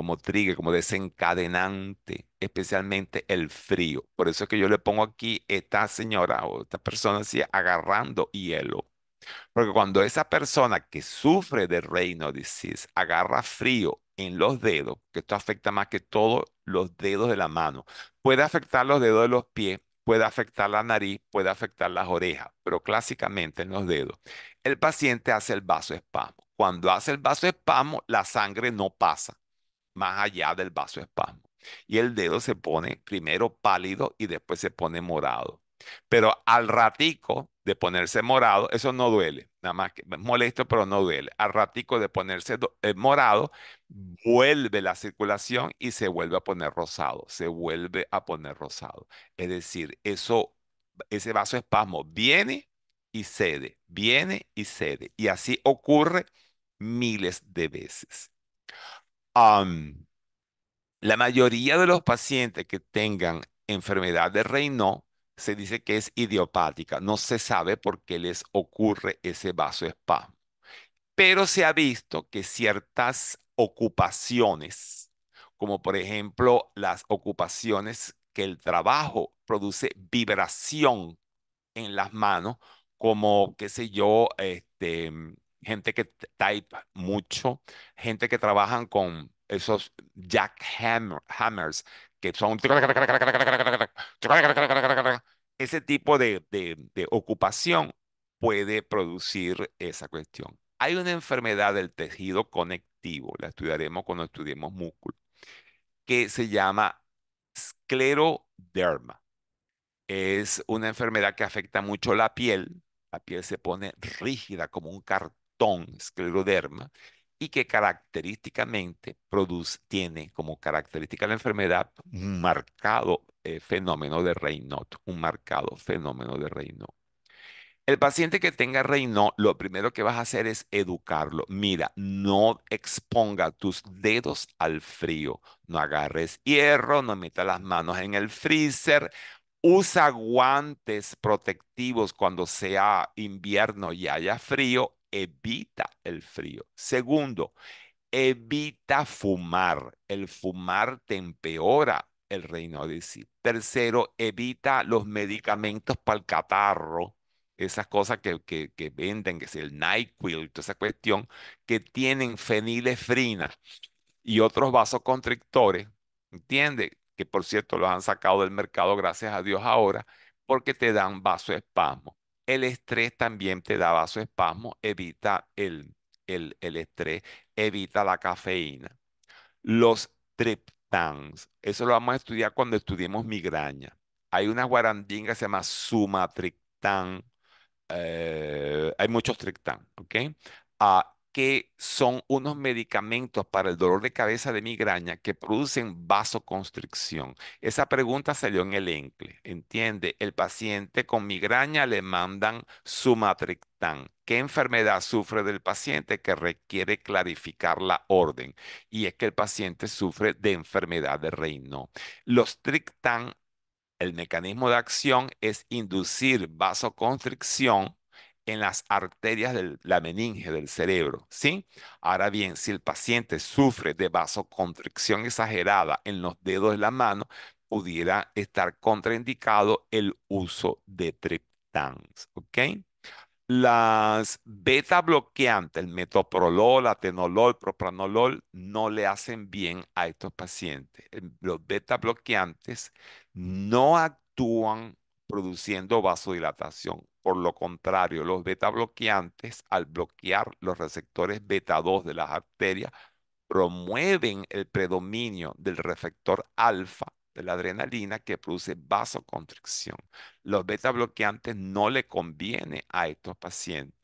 como trigger, como desencadenante, especialmente el frío. Por eso es que yo le pongo aquí esta señora o esta persona así agarrando hielo. Porque cuando esa persona que sufre de Reino disease agarra frío en los dedos, que esto afecta más que todos los dedos de la mano, puede afectar los dedos de los pies, puede afectar la nariz, puede afectar las orejas, pero clásicamente en los dedos. El paciente hace el vaso espamo. Cuando hace el vaso espamo, la sangre no pasa más allá del vaso espasmo Y el dedo se pone primero pálido y después se pone morado. Pero al ratico de ponerse morado, eso no duele, nada más que es molesto, pero no duele. Al ratico de ponerse eh, morado, vuelve la circulación y se vuelve a poner rosado, se vuelve a poner rosado. Es decir, eso, ese vaso espasmo viene y cede, viene y cede. Y así ocurre miles de veces la mayoría de los pacientes que tengan enfermedad de Reino se dice que es idiopática. No se sabe por qué les ocurre ese vaso spam Pero se ha visto que ciertas ocupaciones, como por ejemplo las ocupaciones que el trabajo produce vibración en las manos, como, qué sé yo, este, gente que type mucho, gente que trabajan con esos jackhammers, hammers, que son ese tipo de, de, ocupación puede producir esa cuestión. Hay una enfermedad del tejido conectivo, la estudiaremos cuando estudiemos músculo, que se llama scleroderma. Es una enfermedad que afecta mucho la piel. La piel se pone rígida como un cartón escleroderma y que característicamente produce, tiene como característica la enfermedad un marcado eh, fenómeno de Raynaud, un marcado fenómeno de Raynaud. El paciente que tenga Raynaud, lo primero que vas a hacer es educarlo. Mira, no exponga tus dedos al frío, no agarres hierro, no metas las manos en el freezer, usa guantes protectivos cuando sea invierno y haya frío, evita el frío. Segundo, evita fumar. El fumar te empeora el reino de sí. Tercero, evita los medicamentos para el catarro, esas cosas que, venden, que es el NyQuil, toda esa cuestión, que tienen fenilefrina y otros vasoconstrictores, ¿entiendes? Que por cierto los han sacado del mercado, gracias a Dios ahora, porque te dan vasoespasmo. El estrés también te da espasmo. evita el, el, estrés, evita la cafeína. Los triptans, eso lo vamos a estudiar cuando estudiemos migraña. Hay una guarandinga que se llama sumatriptan, eh, hay muchos triptán, ¿ok? que son unos medicamentos para el dolor de cabeza de migraña que producen vasoconstricción. Esa pregunta salió en el ENCLE, ¿entiende? El paciente con migraña le mandan sumatrictán. ¿Qué enfermedad sufre del paciente que requiere clarificar la orden? Y es que el paciente sufre de enfermedad de reino. Los trictán, el mecanismo de acción es inducir vasoconstricción en las arterias de la meninge del cerebro, ¿sí? Ahora bien, si el paciente sufre de vasoconstricción exagerada en los dedos de la mano, pudiera estar contraindicado el uso de triptans, ¿ok? Las beta bloqueantes, el metoprolol, atenolol, propranolol, no le hacen bien a estos pacientes. Los beta bloqueantes no actúan produciendo vasodilatación. Por lo contrario, los beta bloqueantes, al bloquear los receptores beta 2 de las arterias, promueven el predominio del receptor alfa de la adrenalina que produce vasoconstricción. Los beta bloqueantes no le conviene a estos pacientes.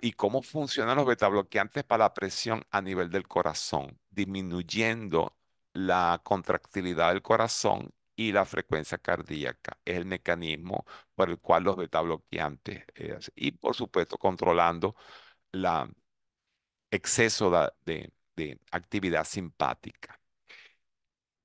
¿Y cómo funcionan los beta bloqueantes para la presión a nivel del corazón? Disminuyendo la contractilidad del corazón y la frecuencia cardíaca. Es el mecanismo por el cual los beta bloqueantes. Eh, y por supuesto, controlando el exceso de, de actividad simpática.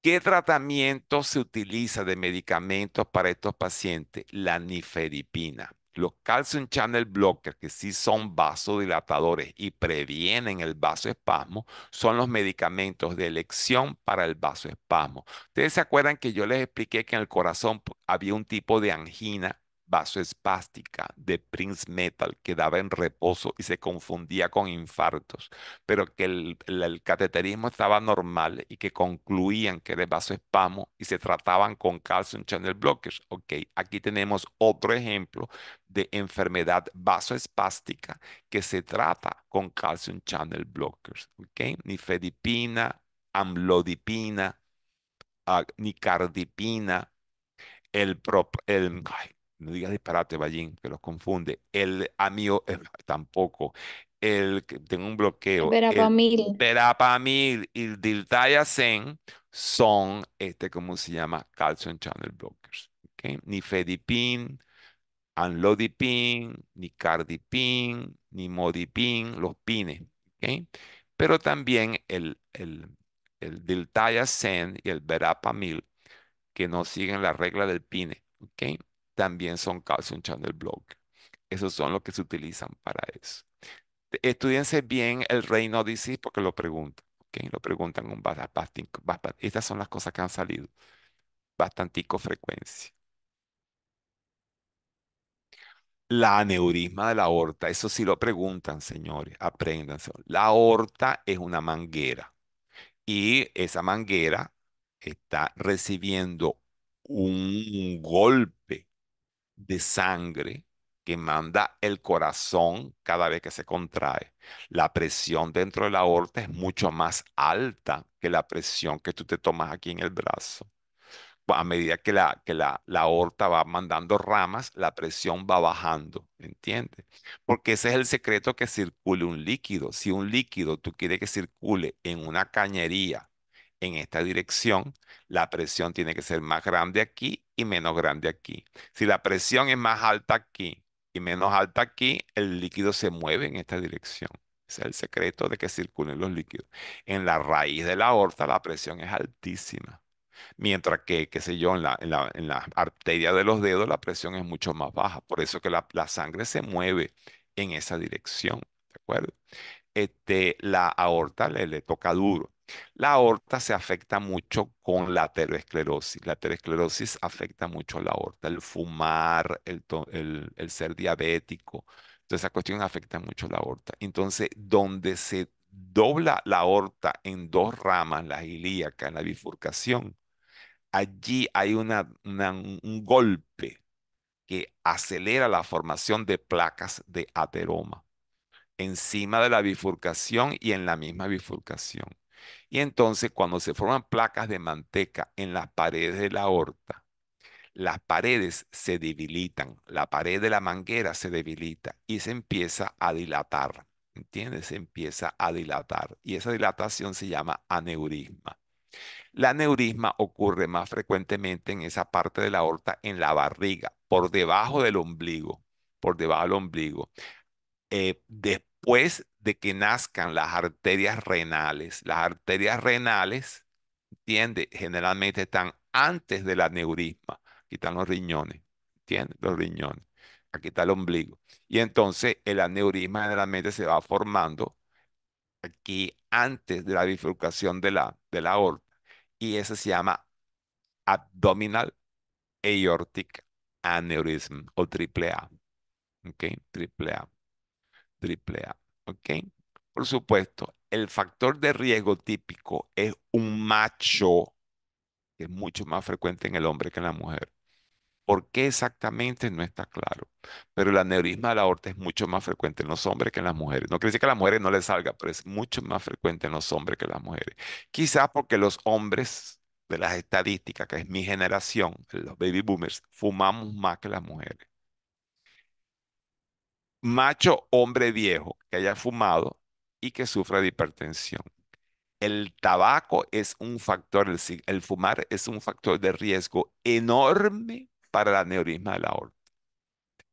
¿Qué tratamiento se utiliza de medicamentos para estos pacientes? La niferipina. Los calcium channel blockers, que sí son vasodilatadores y previenen el vasoespasmo, son los medicamentos de elección para el vasoespasmo. Ustedes se acuerdan que yo les expliqué que en el corazón pues, había un tipo de angina vasoespástica de Prince Metal que daba en reposo y se confundía con infartos, pero que el, cateterismo estaba normal y que concluían que era vasoespamo y se trataban con calcium channel blockers. Ok, aquí tenemos otro ejemplo de enfermedad vasoespástica que se trata con calcium channel blockers. Ok, nifedipina, amlodipina, ah, nicardipina, el, prop, el, no digas disparate, Ballín, que los confunde. El amigo, eh, tampoco. El que tengo un bloqueo. Verapamil. verapamil y el son, este, ¿cómo se llama? Calcium channel blockers. ¿okay? Ni fedipin, anlodipin, ni cardipin, ni modipin, los pines. ¿okay? Pero también el, el, el y el verapamil que no siguen la regla del pine. ¿okay? también son Calcium Channel Block. Esos son los que se utilizan para eso. Estudiense bien el Reino DC porque lo preguntan. Lo preguntan un Estas son las cosas que han salido. Bastantico frecuencia. La aneurisma de la aorta, eso sí lo preguntan, señores, apréndanse. La aorta es una manguera y esa manguera está recibiendo un golpe de sangre que manda el corazón cada vez que se contrae. La presión dentro de la aorta es mucho más alta que la presión que tú te tomas aquí en el brazo. A medida que la, que la, aorta va mandando ramas, la presión va bajando, ¿entiendes? Porque ese es el secreto que circule un líquido. Si un líquido tú quieres que circule en una cañería en esta dirección, la presión tiene que ser más grande aquí y menos grande aquí. Si la presión es más alta aquí y menos alta aquí, el líquido se mueve en esta dirección. Ese es el secreto de que circulen los líquidos. En la raíz de la aorta la presión es altísima. Mientras que, qué sé yo, en la, arteria de los dedos la presión es mucho más baja. Por eso que la, sangre se mueve en esa dirección. ¿De acuerdo? Este, la aorta le toca duro. La aorta se afecta mucho con la aterosclerosis. La aterosclerosis afecta mucho la aorta, el fumar, el, ser diabético. Entonces, esa cuestión afecta mucho la aorta. Entonces, donde se dobla la aorta en dos ramas, la ilíaca, en la bifurcación, allí hay un golpe que acelera la formación de placas de ateroma encima de la bifurcación y en la misma bifurcación. Y entonces cuando se forman placas de manteca en las paredes de la aorta, las paredes se debilitan, la pared de la manguera se debilita y se empieza a dilatar, ¿entiendes? Se empieza a dilatar y esa dilatación se llama aneurisma. La aneurisma ocurre más frecuentemente en esa parte de la aorta, en la barriga, por debajo del ombligo, por debajo del ombligo. Eh, después de que nazcan las arterias renales. Las arterias renales, ¿entiendes? Generalmente están antes del aneurisma. Aquí están los riñones, ¿entiendes? Los riñones. Aquí está el ombligo. Y entonces el aneurisma generalmente se va formando aquí antes de la bifurcación de la, de la aorta. Y eso se llama abdominal aortic aneurysm o triple A. ¿Ok? Triple A. Triple A. ¿ok? Por supuesto, el factor de riesgo típico es un macho, que es mucho más frecuente en el hombre que en la mujer. ¿Por qué exactamente? No está claro. Pero el aneurisma de la aorta es mucho más frecuente en los hombres que en las mujeres. No quiere decir que a las mujeres no les salga, pero es mucho más frecuente en los hombres que en las mujeres. Quizás porque los hombres de las estadísticas, que es mi generación, los baby boomers, fumamos más que las mujeres macho hombre viejo que haya fumado y que sufra de hipertensión. El tabaco es un factor, el, fumar es un factor de riesgo enorme para la neurisma de la aorta.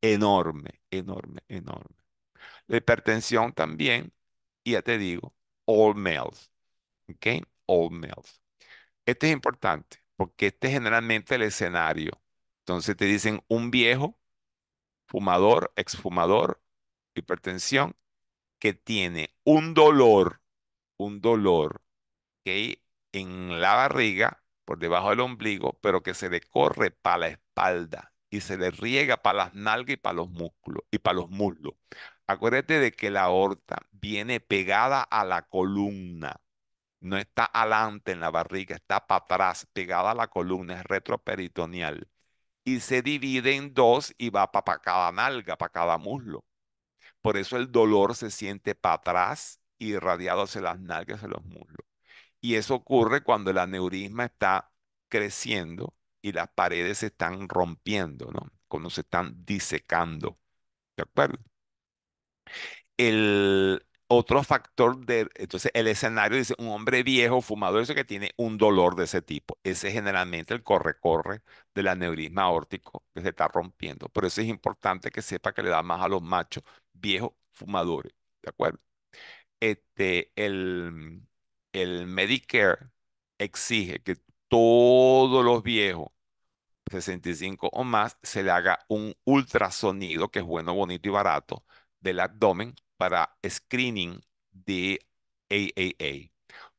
Enorme, enorme, enorme. La hipertensión también, y ya te digo, all males. ¿Ok? All males. Este es importante porque este es generalmente el escenario. Entonces te dicen un viejo fumador, exfumador, hipertensión, que tiene un dolor, un dolor que en la barriga, por debajo del ombligo, pero que se le corre para la espalda y se le riega para las nalgas y para los músculos y para los muslos. Acuérdate de que la aorta viene pegada a la columna. No está adelante en la barriga, está para atrás, pegada a la columna, es retroperitoneal se divide en dos y va para, cada nalga, para cada muslo. Por eso el dolor se siente para atrás y irradiado hacia las nalgas, y los muslos. Y eso ocurre cuando el aneurisma está creciendo y las paredes se están rompiendo, ¿no? Cuando se están disecando. ¿De acuerdo? El, otro factor de, entonces el escenario dice un hombre viejo, fumador, eso que tiene un dolor de ese tipo. Ese generalmente el corre-corre del aneurisma aórtico que se está rompiendo. Por eso es importante que sepa que le da más a los machos viejos fumadores, ¿de acuerdo? Este, el, el Medicare exige que todos los viejos 65 o más se le haga un ultrasonido, que es bueno, bonito y barato, del abdomen para screening de AAA.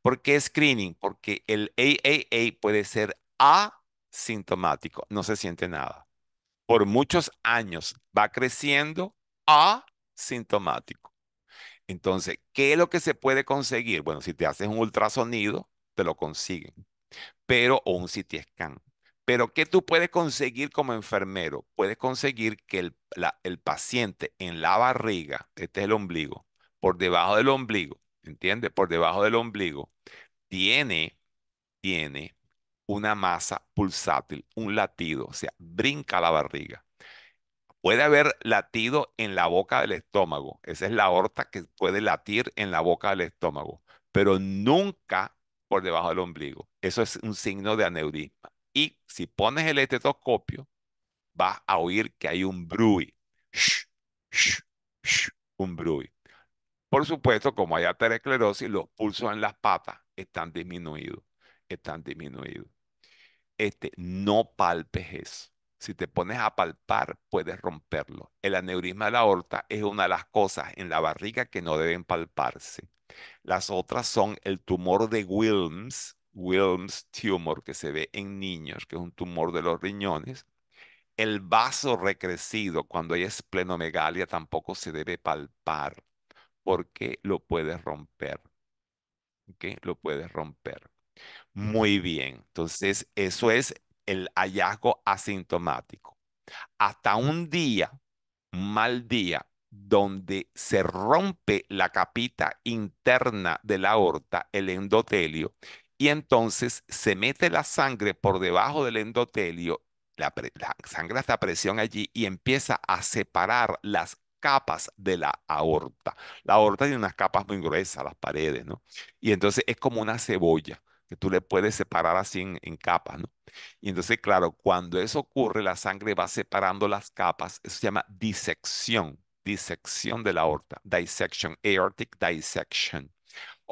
¿Por qué screening? Porque el AAA puede ser asintomático, no se siente nada. Por muchos años va creciendo asintomático. Entonces, ¿qué es lo que se puede conseguir? Bueno, si te haces un ultrasonido, te lo consiguen, pero o un CT scan. Pero ¿qué tú puedes conseguir como enfermero? Puedes conseguir que el, paciente en la barriga, este es el ombligo, por debajo del ombligo, ¿entiendes? Por debajo del ombligo, tiene, tiene una masa pulsátil, un latido, o sea, brinca la barriga. Puede haber latido en la boca del estómago, esa es la aorta que puede latir en la boca del estómago, pero nunca por debajo del ombligo. Eso es un signo de aneurisma. Y si pones el estetoscopio, vas a oír que hay un bruy. Un brui. Por supuesto, como hay aterosclerosis, los pulsos en las patas están disminuidos. Están disminuidos. Este, no palpes eso. Si te pones a palpar, puedes romperlo. El aneurisma de la aorta es una de las cosas en la barriga que no deben palparse. Las otras son el tumor de Wilms, Wilms tumor que se ve en niños, que es un tumor de los riñones. El vaso recrecido cuando hay esplenomegalia tampoco se debe palpar porque lo puedes romper. Lo puedes romper. Muy bien, entonces eso es el hallazgo asintomático. Hasta un día, mal día, donde se rompe la capita interna de la aorta, el endotelio, y entonces se mete la sangre por debajo del endotelio, la, sangre hasta presión allí y empieza a separar las capas de la aorta. La aorta tiene unas capas muy gruesas, las paredes, ¿no? Y entonces es como una cebolla que tú le puedes separar así en, capas, ¿no? Y entonces, claro, cuando eso ocurre, la sangre va separando las capas, eso se llama disección, disección de la aorta, dissection, aortic dissection.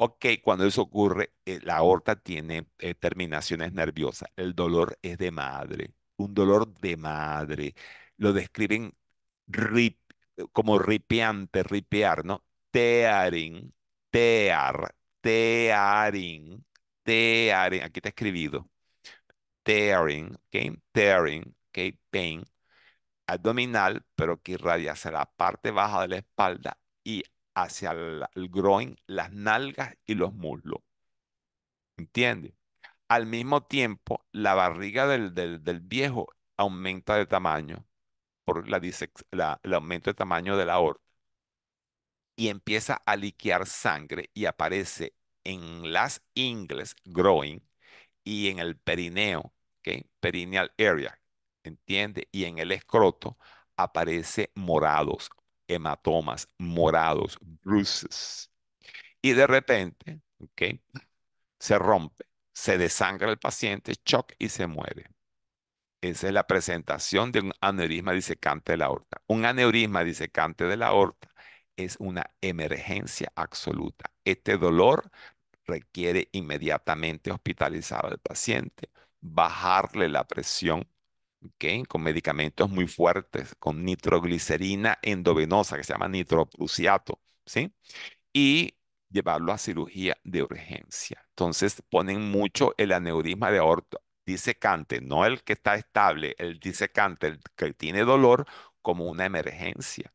Ok, cuando eso ocurre, eh, la aorta tiene eh, terminaciones nerviosas. El dolor es de madre, un dolor de madre. Lo describen eh, como ripeante, ripear, ¿no? Tearing, tear, tearing, tearing. Aquí está escribido. Tearing, ¿ok? Tearing, ¿ok? Pain abdominal, pero que irradia hacia la parte baja de la espalda y hacia el, groin, las nalgas y los muslos. ¿Entiende? Al mismo tiempo, la barriga del, viejo aumenta de tamaño por la, la, el aumento de tamaño de la aorta y empieza a liquear sangre y aparece en las ingles, groin, y en el perineo, ¿okay? perineal area, ¿entiende? Y en el escroto aparece morados, hematomas morados, bruises. Y de repente, okay, se rompe, se desangra el paciente, shock y se muere. Esa es la presentación de un aneurisma disecante de la aorta. Un aneurisma disecante de la aorta es una emergencia absoluta. Este dolor requiere inmediatamente hospitalizar al paciente, bajarle la presión con medicamentos muy fuertes, con nitroglicerina endovenosa, que se llama nitroprusiato, ¿sí? Y llevarlo a cirugía de urgencia. Entonces ponen mucho el aneurisma de aorta disecante, no el que está estable, el disecante, el que tiene dolor, como una emergencia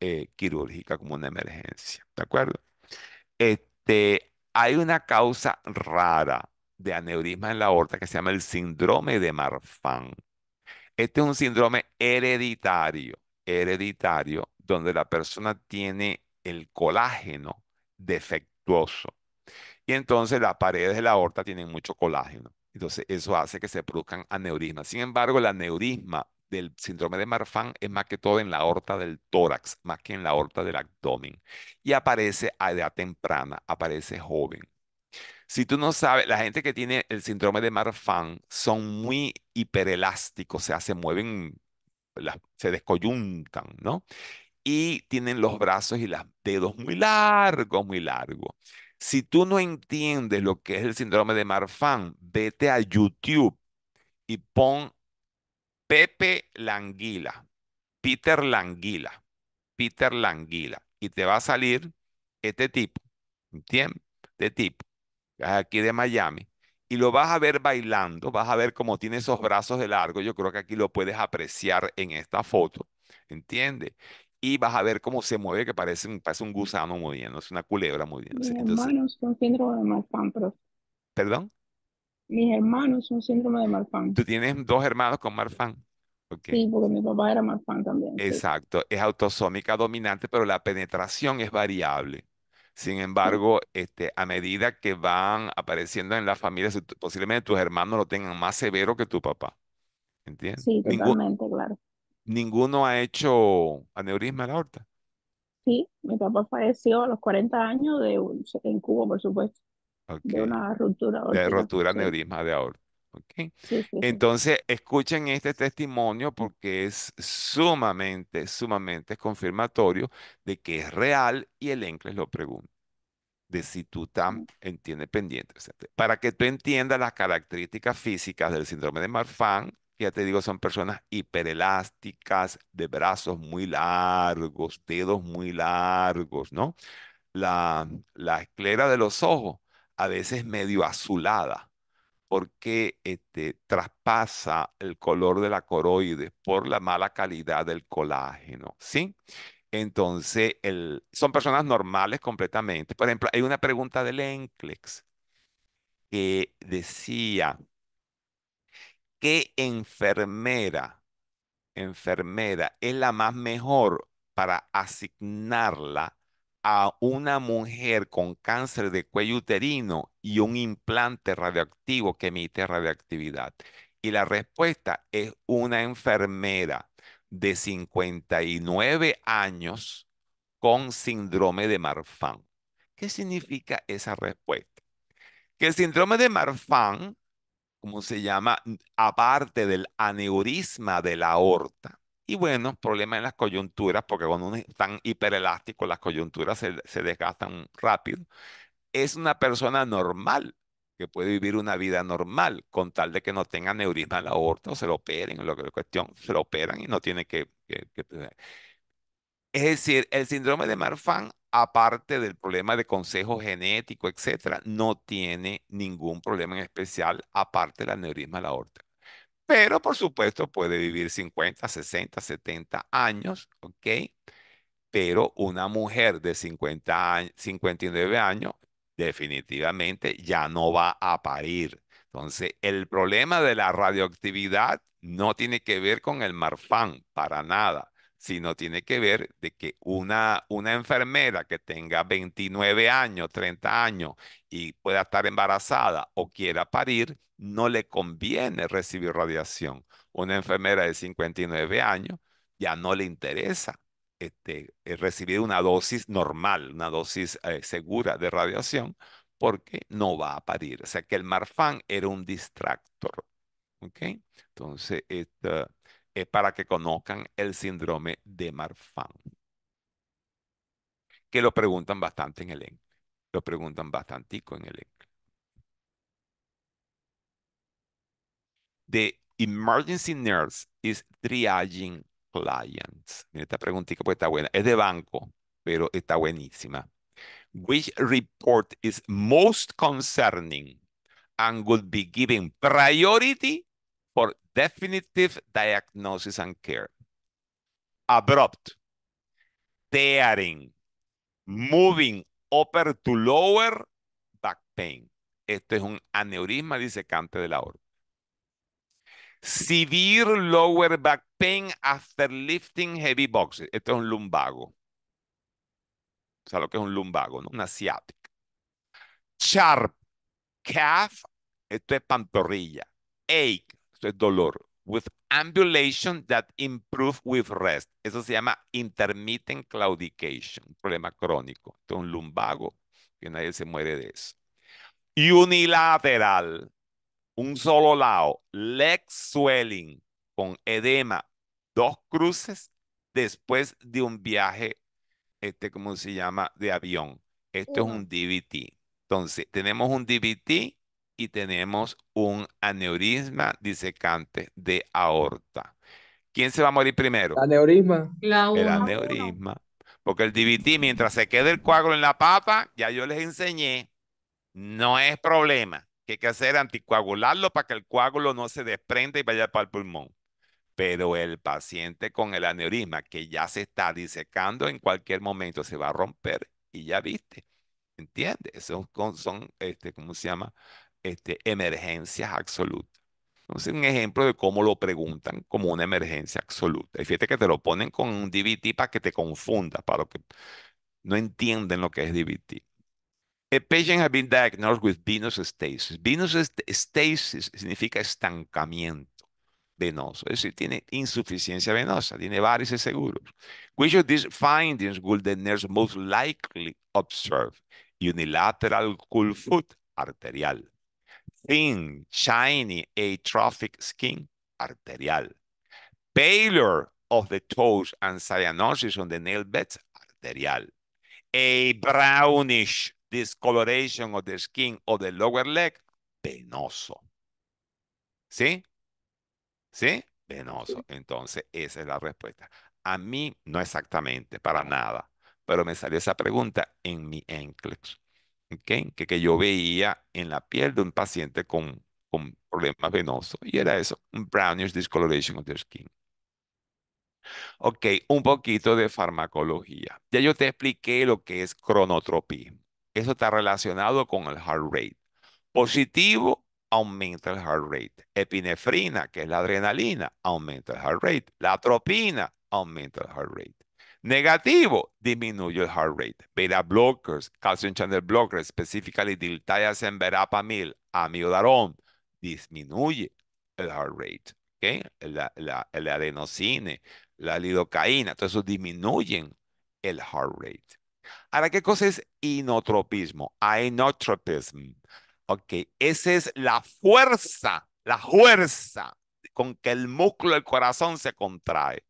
eh, quirúrgica, como una emergencia, ¿de acuerdo? Este, hay una causa rara de aneurisma en la aorta que se llama el síndrome de Marfan. Este es un síndrome hereditario, hereditario, donde la persona tiene el colágeno defectuoso. Y entonces las paredes de la aorta tienen mucho colágeno. Entonces eso hace que se produzcan aneurismas. Sin embargo, el aneurisma del síndrome de Marfan es más que todo en la aorta del tórax, más que en la aorta del abdomen. Y aparece a edad temprana, aparece joven. Si tú no sabes, la gente que tiene el síndrome de Marfan son muy hiperelásticos, o sea, se mueven, se descoyuntan, ¿no? Y tienen los brazos y los dedos muy largos, muy largos. Si tú no entiendes lo que es el síndrome de Marfan, vete a YouTube y pon Pepe Languila, Peter Languila, Peter Languila, y te va a salir este tipo, ¿entiendes? Este tipo aquí de Miami, y lo vas a ver bailando, vas a ver cómo tiene esos brazos de largo, yo creo que aquí lo puedes apreciar en esta foto, ¿entiendes? Y vas a ver cómo se mueve, que parece, parece un gusano moviéndose, una culebra moviéndose. Mis hermanos son síndrome de Marfan, ¿Perdón? Mis hermanos son síndrome de Marfan. Tú tienes dos hermanos con Marfan. Sí, porque mi papá era Marfan también. Exacto, es autosómica dominante, pero la penetración es variable. Sin embargo, este, a medida que van apareciendo en las familias, posiblemente tus hermanos lo tengan más severo que tu papá. ¿Entiendes? Sí, totalmente, claro. ¿Ninguno ha hecho aneurisma de la aorta? Sí, mi papá falleció a los 40 años de, en Cuba, por supuesto. De una ruptura. De ruptura aneurisma de aorta. Entonces, escuchen este testimonio porque es sumamente, sumamente confirmatorio de que es real y el ENCLES lo pregunta de si tú tam mm. entiendes pendiente. para que tú entiendas las características físicas del síndrome de Marfan, ya te digo, son personas hiperelásticas, de brazos muy largos, dedos muy largos, ¿no? La, la esclera de los ojos, a veces medio azulada, porque este, traspasa el color de la coroide por la mala calidad del colágeno, ¿sí? Entonces, son personas normales completamente. Por ejemplo, hay una pregunta del Enclex que decía, ¿qué enfermera, enfermera es la más mejor para asignarla a una mujer con cáncer de cuello uterino y un implante radioactivo que emite radioactividad? Y la respuesta es una enfermera de 59 años con síndrome de Marfan. ¿Qué significa esa respuesta? Que el síndrome de Marfan, como se llama, aparte del aneurisma de la aorta, y bueno, problema en las coyunturas, porque cuando uno es tan hiperelástico, las coyunturas se, desgastan rápido. Es una persona normal, que puede vivir una vida normal, con tal de que no tenga neurisma en la aorta o se lo operen, lo que es cuestión, se lo operan y no tiene que, Es decir, el síndrome de Marfan, aparte del problema de consejo genético, etcétera, no tiene ningún problema en especial, aparte del aneurisma en la aorta pero por supuesto puede vivir 50, 60, 70 años, ¿ok? Pero una mujer de 50 59 años definitivamente ya no va a parir. Entonces, el problema de la radioactividad no tiene que ver con el marfán para nada sino tiene que ver de que una, una enfermera que tenga 29 años, 30 años y pueda estar embarazada o quiera parir, no le conviene recibir radiación. Una enfermera de 59 años ya no le interesa este, eh, recibir una dosis normal, una dosis eh, segura de radiación, porque no va a parir. O sea que el Marfan era un distractor. ¿Ok? Entonces, esta eh, para que conozcan el síndrome de Marfan. Que lo preguntan bastante en el ENC. Lo preguntan bastante en el ENC. The emergency nurse is triaging clients. esta preguntita pues está buena. Es de banco, pero está buenísima. Which report is most concerning and would be given priority for definitive diagnosis and care. Abrupt, tearing, moving upper to lower back pain. Esto es un aneurisma disecante de la aorta. Severe lower back pain after lifting heavy boxes. Esto es un lumbago. O sea, lo que es un lumbago, ¿no? Una ciática. Sharp calf. Esto es pantorrilla. Ache. Esto es dolor. With ambulation that improve with rest. Eso se llama intermittent claudication, problema crónico. Esto es un lumbago, que nadie se muere de eso. Unilateral, un solo lado. Leg swelling, con edema. Dos cruces después de un viaje, este, ¿cómo se llama? De avión. Esto es un DVT. Entonces, tenemos un DVT y tenemos un aneurisma disecante de aorta. ¿Quién se va a morir primero? El aneurisma. el aneurisma. Porque el DVT, mientras se quede el coágulo en la papa, ya yo les enseñé, no es problema. Que hay que hacer anticoagularlo para que el coágulo no se desprenda y vaya para el pulmón. Pero el paciente con el aneurisma, que ya se está disecando, en cualquier momento se va a romper y ya viste. ¿Entiendes? Son, son este, ¿cómo se llama? este, emergencias absolutas. Entonces, un ejemplo de cómo lo preguntan como una emergencia absoluta. fíjate que te lo ponen con un DVT para que te confundas, para que no entiendan lo que es DVT. A patient has been diagnosed with venous stasis. Venous stasis significa estancamiento venoso, es decir, tiene insuficiencia venosa, tiene varices seguros. Which of these findings would the nurse most likely observe? Unilateral cool foot arterial. Thin, shiny, atrophic skin, arterial. Paler of the toes and cyanosis on the nail beds, arterial. A brownish discoloration of the skin of the lower leg, penoso. ¿Sí? ¿Sí? Venoso. Entonces, esa es la respuesta. A mí no exactamente, para nada, pero me salió esa pregunta en mi NCLEX que, yo veía en la piel de un paciente con, problemas venosos. Y era eso, un brownish discoloration of the skin. Ok, un poquito de farmacología. Ya yo te expliqué lo que es cronotropía. Eso está relacionado con el heart rate. Positivo aumenta el heart rate. Epinefrina, que es la adrenalina, aumenta el heart rate. La atropina aumenta el heart rate. Negativo, disminuye el heart rate. Beta blockers, calcium channel blockers, specifically diltiazem, verapamil, amiodarón, disminuye el heart rate. ¿okay? La, la, el adenosine, la lidocaína, todo eso disminuyen el heart rate. Ahora, ¿qué cosa es inotropismo? Inotropism. Ok, esa es la fuerza, la fuerza con que el músculo del corazón se contrae.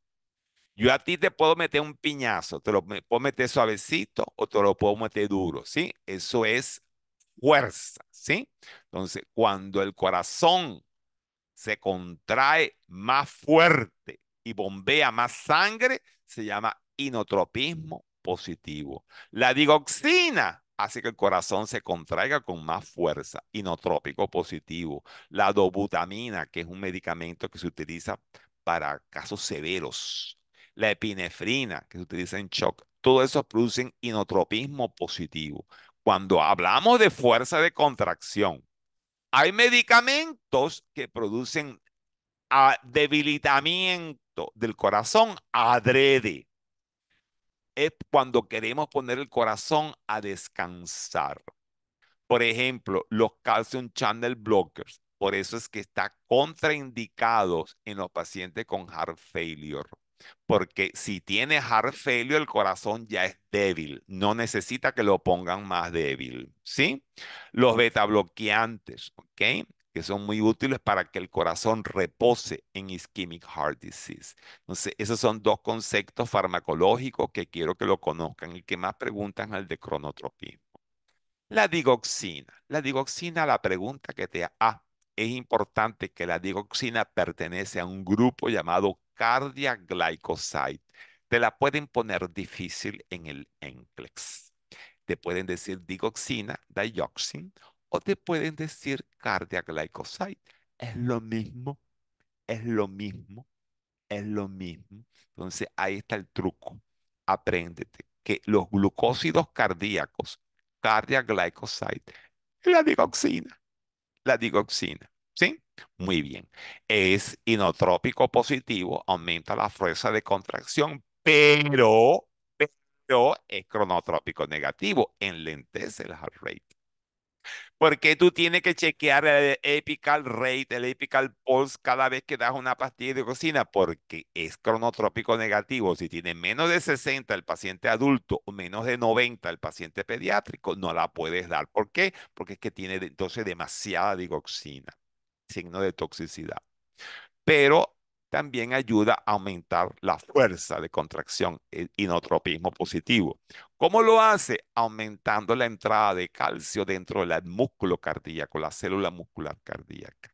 Yo a ti te puedo meter un piñazo, te lo puedo meter suavecito o te lo puedo meter duro, ¿sí? Eso es fuerza, ¿sí? Entonces, cuando el corazón se contrae más fuerte y bombea más sangre, se llama inotropismo positivo. La digoxina hace que el corazón se contraiga con más fuerza, inotrópico positivo. La dobutamina, que es un medicamento que se utiliza para casos severos la epinefrina que se utiliza en shock, todo eso producen inotropismo positivo. Cuando hablamos de fuerza de contracción, hay medicamentos que producen ah, debilitamiento del corazón adrede. Es cuando queremos poner el corazón a descansar. Por ejemplo, los calcium channel blockers. Por eso es que está contraindicado en los pacientes con heart failure. Porque si tiene heart failure, el corazón ya es débil. No necesita que lo pongan más débil. ¿Sí? Los beta bloqueantes, que son muy útiles para que el corazón repose en ischemic heart disease. Entonces, esos son dos conceptos farmacológicos que quiero que lo conozcan El que más preguntan es el de cronotropismo. La digoxina. La digoxina, la pregunta que te ha es importante que la digoxina pertenece a un grupo llamado cardiaglycoside. Te la pueden poner difícil en el Enclex. Te pueden decir digoxina, dioxin, o te pueden decir cardiaglycoside. Es lo mismo, es lo mismo, es lo mismo. Entonces ahí está el truco. Apréndete que los glucósidos cardíacos, cardiaglycoside, la digoxina la digoxina. ¿Sí? Muy bien. Es inotrópico positivo, aumenta la fuerza de contracción, pero, es cronotrópico negativo, enlentece el heart rate porque tú tienes que chequear el apical rate, el apical pulse cada vez que das una pastilla de digoxina? Porque es cronotrópico negativo. Si tiene menos de 60 el paciente adulto o menos de 90 el paciente pediátrico, no la puedes dar. ¿Por qué? Porque es que tiene entonces demasiada digoxina, signo de toxicidad. Pero también ayuda a aumentar la fuerza de contracción inotropismo eh, positivo. ¿Cómo lo hace? Aumentando la entrada de calcio dentro del músculo cardíaco, la célula muscular cardíaca.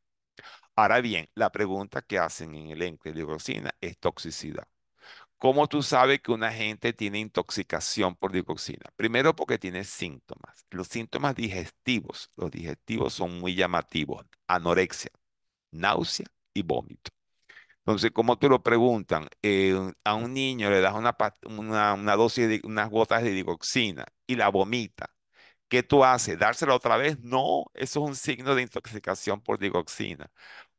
Ahora bien, la pregunta que hacen en el enque de dioxina es toxicidad. ¿Cómo tú sabes que una gente tiene intoxicación por dioxina Primero porque tiene síntomas. Los síntomas digestivos, los digestivos son muy llamativos. Anorexia, náusea y vómito. Entonces, como te lo preguntan, eh, a un niño le das una, dosis, unas gotas de digoxina y la vomita. ¿Qué tú haces? ¿Dársela otra vez? No, eso es un signo de intoxicación por digoxina.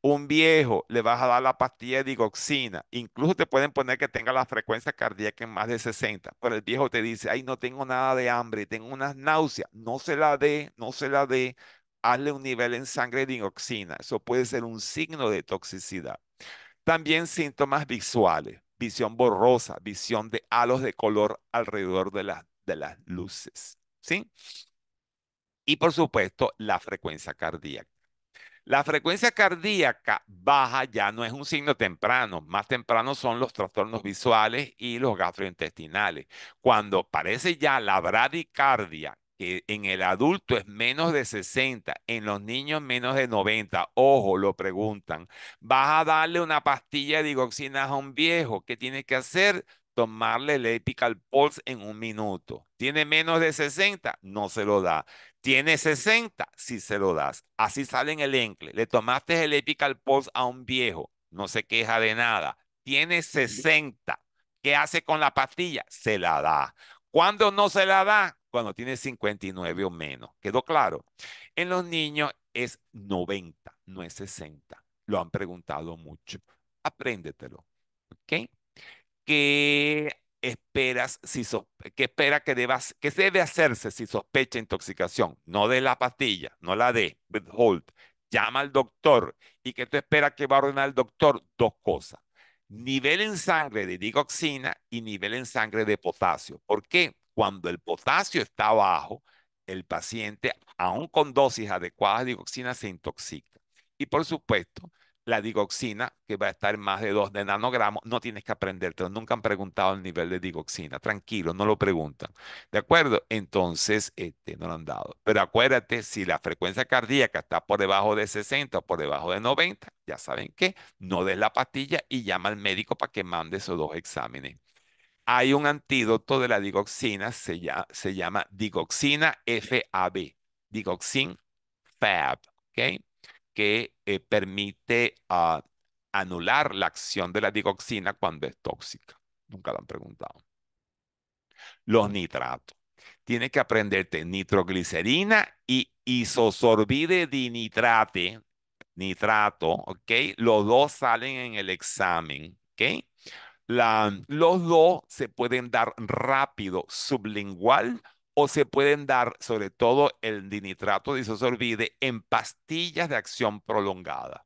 Un viejo le vas a dar la pastilla de digoxina. Incluso te pueden poner que tenga la frecuencia cardíaca en más de 60. Pero el viejo te dice, ay, no tengo nada de hambre, tengo unas náuseas. No se la dé, no se la dé. Hazle un nivel en sangre de digoxina. Eso puede ser un signo de toxicidad. También síntomas visuales, visión borrosa, visión de halos de color alrededor de, de las luces. ¿Sí? Y por supuesto, la frecuencia cardíaca. La frecuencia cardíaca baja ya no es un signo temprano, más temprano son los trastornos visuales y los gastrointestinales. Cuando parece ya la bradicardia, que en el adulto es menos de 60, en los niños menos de 90. Ojo, lo preguntan. ¿Vas a darle una pastilla de digoxina a un viejo? ¿Qué tiene que hacer? Tomarle el Epical Pulse en un minuto. ¿Tiene menos de 60? No se lo da. ¿Tiene 60? Sí se lo das. Así sale en el encle. Le tomaste el Epical Pulse a un viejo. No se queja de nada. Tiene 60. ¿Qué hace con la pastilla? Se la da. ¿Cuándo no se la da? cuando tiene 59 o menos. ¿Quedó claro? En los niños es 90, no es 60. Lo han preguntado mucho. Apréndetelo. ¿Ok? ¿Qué esperas si qué espera que debas que debe hacerse si sospecha intoxicación? No de la pastilla, no la de withhold. Llama al doctor y que tú esperas que va a ordenar el doctor dos cosas nivel en sangre de digoxina y nivel en sangre de potasio. ¿Por qué? Cuando el potasio está bajo, el paciente, aún con dosis adecuadas de digoxina, se intoxica. Y por supuesto, la digoxina, que va a estar en más de 2 de nanogramos, no tienes que aprendértelo. Nunca han preguntado el nivel de digoxina. Tranquilo, no lo preguntan. ¿De acuerdo? Entonces, este, no lo han dado. Pero acuérdate, si la frecuencia cardíaca está por debajo de 60 o por debajo de 90, ya saben que no des la pastilla y llama al médico para que mande esos dos exámenes hay un antídoto de la digoxina, se llama, se llama digoxina FAB, digoxin FAB, que eh, permite ah, anular la acción de la digoxina cuando es tóxica. Nunca lo han preguntado. Los nitratos. Tienes que aprenderte nitroglicerina y isosorbide dinitrate, nitrato, ¿ok? Los dos salen en el examen, ¿ok? los dos se pueden dar rápido, sublingual, o se pueden dar, sobre todo el dinitrato de isosorbide, en pastillas de acción prolongada.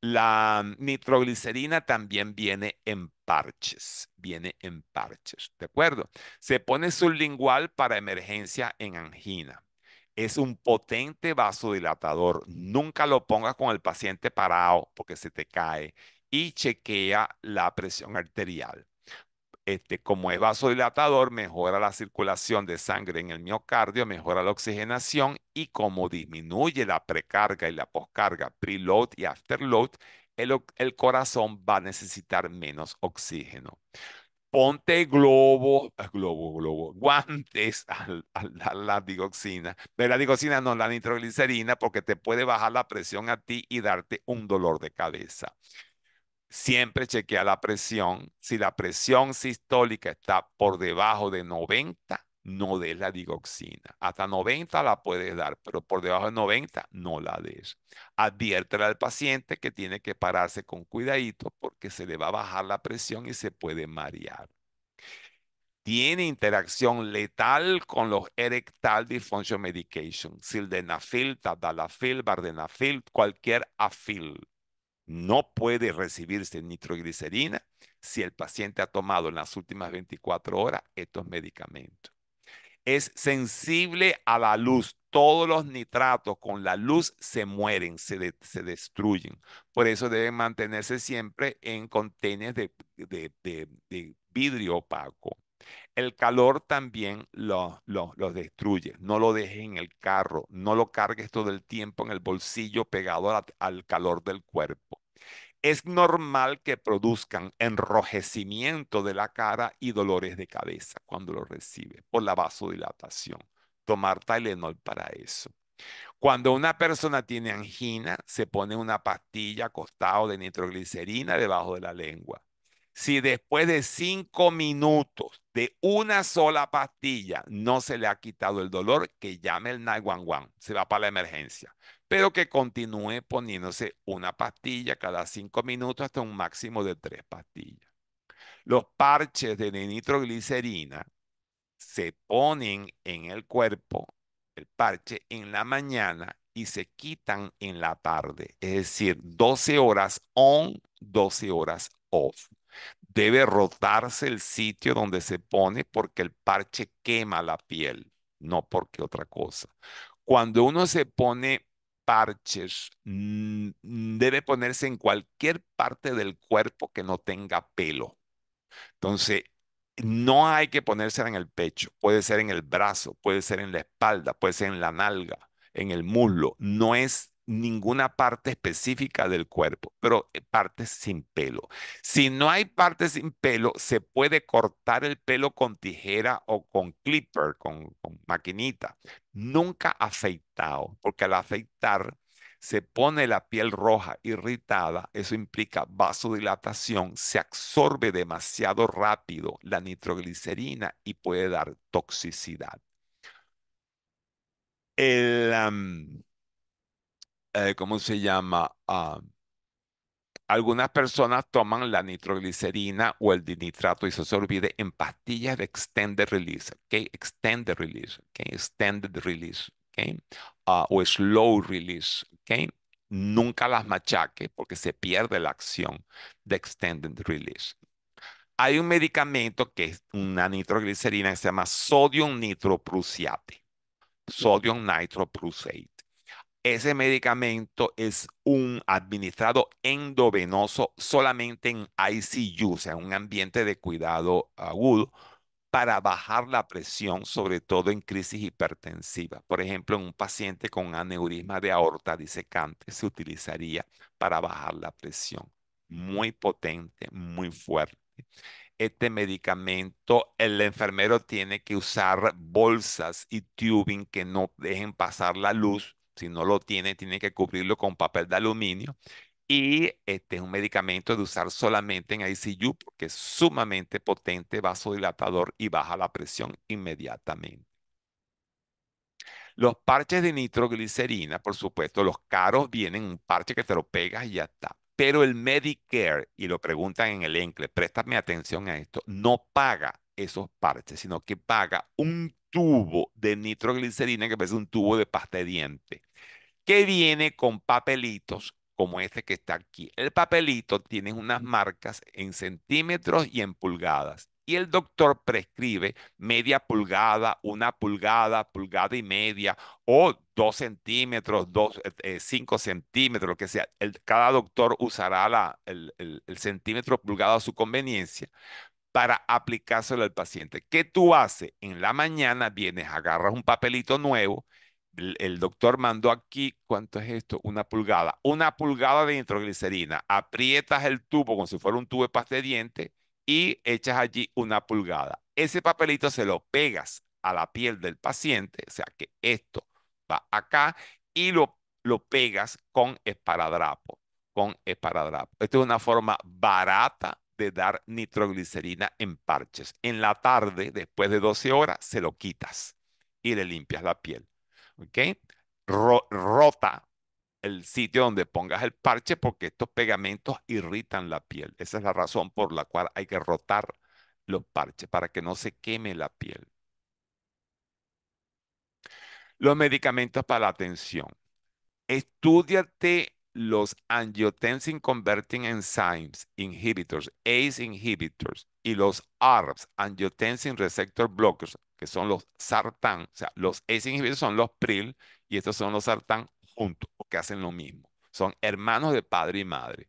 La mm, nitroglicerina también viene en parches, viene en parches, ¿de acuerdo? Se pone sublingual para emergencia en angina. Es un potente vasodilatador. Nunca lo pongas con el paciente parado porque se te cae y chequea la presión arterial. Este, como es vasodilatador, mejora la circulación de sangre en el miocardio, mejora la oxigenación y como disminuye la precarga y la poscarga, preload y afterload, el, el corazón va a necesitar menos oxígeno. Ponte globo, ah, globo, globo, guantes a la digoxina. Pero la digoxina no, la nitroglicerina, porque te puede bajar la presión a ti y darte un dolor de cabeza siempre chequea la presión. Si la presión sistólica está por debajo de 90, no des la digoxina. Hasta 90 la puedes dar, pero por debajo de 90 no la des. Adviértela al paciente que tiene que pararse con cuidadito porque se le va a bajar la presión y se puede marear. Tiene interacción letal con los erectal dysfunction medication, sildenafil, tadalafil, vardenafil, cualquier afil no puede recibirse nitroglicerina si el paciente ha tomado en las últimas 24 horas estos medicamentos. Es sensible a la luz. Todos los nitratos con la luz se mueren, se, destruyen. Por eso deben mantenerse siempre en contenedores de vidrio opaco. El calor también los lo, destruye. No lo dejes en el carro, no lo cargues todo el tiempo en el bolsillo pegado al calor del cuerpo. Es normal que produzcan enrojecimiento de la cara y dolores de cabeza cuando lo recibe por la vasodilatación. Tomar Tylenol para eso. Cuando una persona tiene angina, se pone una pastilla acostada de nitroglicerina debajo de la lengua si después de cinco minutos de una sola pastilla no se le ha quitado el dolor, que llame el 911, se va para la emergencia, pero que continúe poniéndose una pastilla cada cinco minutos hasta un máximo de tres pastillas. Los parches de nitroglicerina se ponen en el cuerpo, el parche, en la mañana y se quitan en la tarde, es decir, 12 horas on, 12 horas off debe rotarse el sitio donde se pone porque el parche quema la piel, no porque otra cosa. Cuando uno se pone parches, mm, mm, debe ponerse en cualquier parte del cuerpo que no tenga pelo. Entonces, no hay que ponerse en el pecho, puede ser en el brazo, puede ser en la espalda, puede ser en la nalga, en el muslo. No es ninguna parte específica del cuerpo, pero eh, partes sin pelo. Si no hay partes sin pelo, se puede cortar el pelo con tijera o con clipper, con, maquinita. Nunca afeitado, porque al afeitar se pone la piel roja, irritada, eso implica vasodilatación, se absorbe demasiado rápido la nitroglicerina y puede dar toxicidad. El, eh, ¿cómo se llama? Ah, algunas personas toman la nitroglicerina o el dinitrato y se olvide en pastillas de extended release, ¿ok? Extended release, ¿ok? Extended release, ¿ok? Ah, o slow release, ¿ok? Nunca las machaque porque se pierde la acción de extended release. Hay un medicamento que es una nitroglicerina que se llama sodium nitroprusiate, sodium Nitroprusate. Ese medicamento es un administrado endovenoso solamente en ICU, o sea, un ambiente de cuidado agudo, para bajar la presión, sobre todo en crisis hipertensiva. Por ejemplo, en un paciente con aneurisma de aorta disecante se utilizaría para bajar la presión. Muy potente, muy fuerte este medicamento, el enfermero tiene que usar bolsas y tubing que no dejen pasar la luz si no lo tiene, tiene que cubrirlo con papel de aluminio. Y este es un medicamento de usar solamente en ICU porque es sumamente potente, vasodilatador y baja la presión inmediatamente. Los parches de nitroglicerina, por supuesto, los caros vienen un parche que te lo pegas y ya está. Pero el Medicare, y lo preguntan en el ENCLE, préstame atención a esto, no paga esos parches, sino que paga un tubo de nitroglicerina que parece un tubo de pasta de diente, que viene con papelitos como este que está aquí. El papelito tiene unas marcas en centímetros y en pulgadas. Y el doctor prescribe media pulgada, una pulgada, pulgada y media, o dos centímetros, dos, eh, eh, cinco centímetros, lo que sea. cada doctor usará el, centímetro pulgado a su conveniencia para aplicárselo al paciente. ¿Qué tú haces? En la mañana vienes, agarras un papelito nuevo, el, doctor mandó aquí, ¿cuánto es esto? Una pulgada, una pulgada de nitroglicerina, aprietas el tubo como si fuera un tubo de pasta de diente y echas allí una pulgada. Ese papelito se lo pegas a la piel del paciente, o sea que esto va acá y lo, lo pegas con esparadrapo, con esparadrapo. Esta es una forma barata de dar nitroglicerina en parches. En la tarde, después de 12 horas, se lo quitas y le limpias la piel. ¿Ok? rota el sitio donde pongas el parche porque estos pegamentos irritan la piel. Esa es la razón por la cual hay que rotar los parches para que no se queme la piel. Los medicamentos para la atención. Estudiate los angiotensin converting enzymes inhibitors, ACE inhibitors y los ARBs, angiotensin receptor blockers, que son los sartán, o sea, los ACE inhibitors son los PRIL y estos son los sartán juntos, que hacen lo mismo. Son hermanos de padre y madre.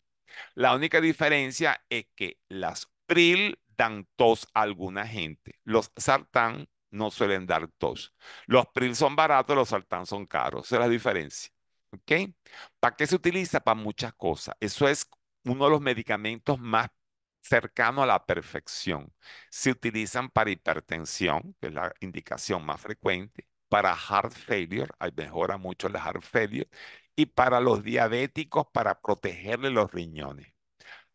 La única diferencia es que las PRIL dan tos a alguna gente. Los sartán no suelen dar tos. Los PRIL son baratos, los sartán son caros. Esa es la diferencia. ¿Para qué se utiliza para muchas cosas. Eso es uno de los medicamentos más cercanos a la perfección. Se utilizan para hipertensión, que es la indicación más frecuente, para heart failure, mejora mucho la heart failure, y para los diabéticos para protegerle los riñones.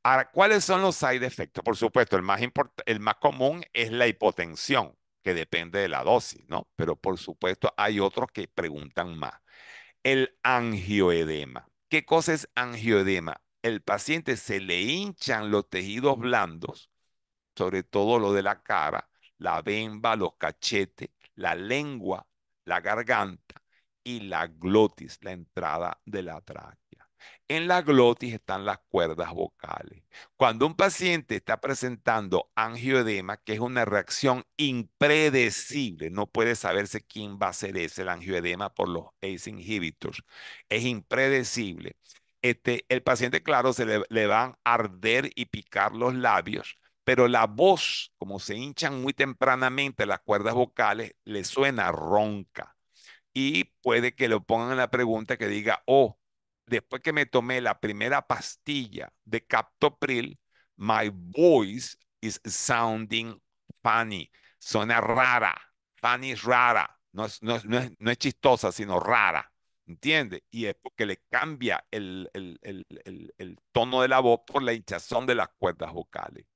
Ahora, ¿cuáles son los side effects? Por supuesto, el más, el más común es la hipotensión, que depende de la dosis, ¿no? Pero por supuesto hay otros que preguntan más. El angioedema. ¿Qué cosa es angioedema? El paciente se le hinchan los tejidos blandos, sobre todo lo de la cara, la bemba, los cachetes, la lengua, la garganta y la glotis, la entrada de la tráquea. En la glotis están las cuerdas vocales. Cuando un paciente está presentando angioedema, que es una reacción impredecible, no puede saberse quién va a ser ese, el angioedema por los ACE inhibitors, es impredecible. Este, el paciente, claro, se le, va van a arder y picar los labios, pero la voz, como se hinchan muy tempranamente las cuerdas vocales, le suena ronca. Y puede que le pongan la pregunta que diga, oh, después que me tomé la primera pastilla de captopril, my voice is sounding funny. Suena rara. Funny es rara. No es, no, no, chistosa, sino rara. ¿Entiendes? Y es porque le cambia el, tono de la voz por la hinchazón de las cuerdas vocales.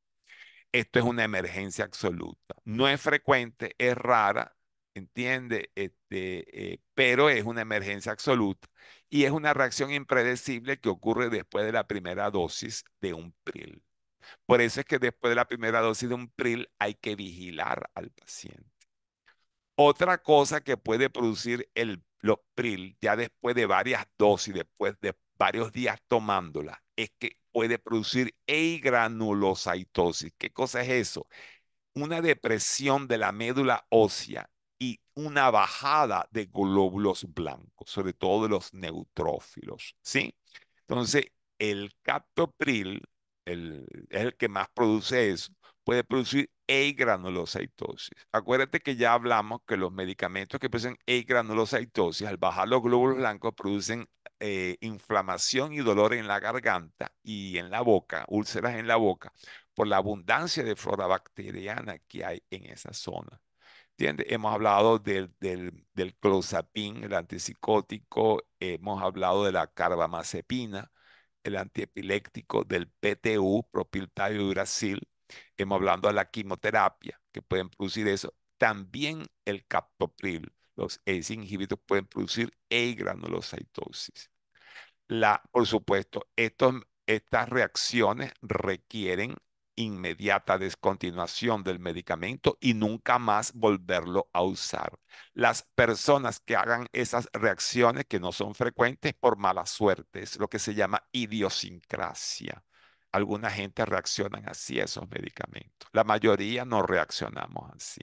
Esto es una emergencia absoluta. No es frecuente, es rara, ¿entiendes? Este, eh, pero es una emergencia absoluta y es una reacción impredecible que ocurre después de la primera dosis de un PRIL. Por eso es que después de la primera dosis de un PRIL hay que vigilar al paciente. Otra cosa que puede producir el, PRIL ya después de varias dosis, después de varios días tomándola, es que puede producir eigranulocitosis. ¿Qué cosa es eso? Una depresión de la médula ósea y una bajada de glóbulos blancos, sobre todo de los neutrófilos, ¿sí? Entonces, el captopril el, es el que más produce eso, puede producir e e-granulocitosis. Acuérdate que ya hablamos que los medicamentos que producen e-granulocitosis, al bajar los glóbulos blancos, producen eh, inflamación y dolor en la garganta y en la boca, úlceras en la boca, por la abundancia de flora bacteriana que hay en esa zona. Hemos hablado del, del, clozapin, el antipsicótico, hemos hablado de la carbamazepina, el antiepiléctico, del PTU, Brasil hemos hablado de la quimioterapia que pueden producir eso. También el captopril, los ACE inhibidores pueden producir E-granulocytosis. por supuesto, estas reacciones requieren inmediata descontinuación del medicamento y nunca más volverlo a usar. Las personas que hagan esas reacciones que no son frecuentes por mala suerte, es lo que se llama idiosincrasia. Alguna gente reaccionan así a esos medicamentos. La mayoría no reaccionamos así.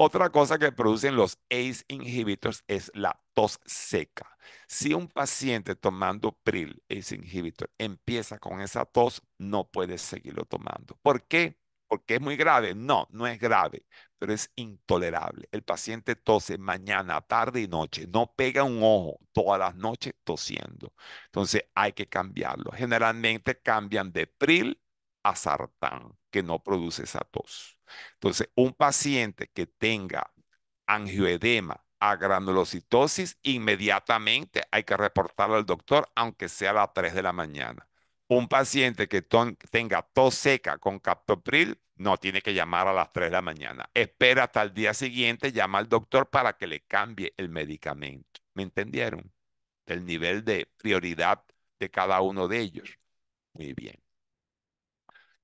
Otra cosa que producen los ACE inhibitors es la tos seca. Si un paciente tomando PRIL, ACE inhibitor, empieza con esa tos, no puede seguirlo tomando. ¿Por qué? Porque es muy grave. No, no es grave, pero es intolerable. El paciente tose mañana, tarde y noche. No pega un ojo todas las noches tosiendo. Entonces hay que cambiarlo. Generalmente cambian de PRIL a que no produce esa tos. Entonces, un paciente que tenga angioedema a granulocitosis, inmediatamente hay que reportarlo al doctor, aunque sea a las 3 de la mañana. Un paciente que tenga tos seca con captopril, no tiene que llamar a las 3 de la mañana. Espera hasta el día siguiente, llama al doctor para que le cambie el medicamento. ¿Me entendieron? El nivel de prioridad de cada uno de ellos. Muy bien.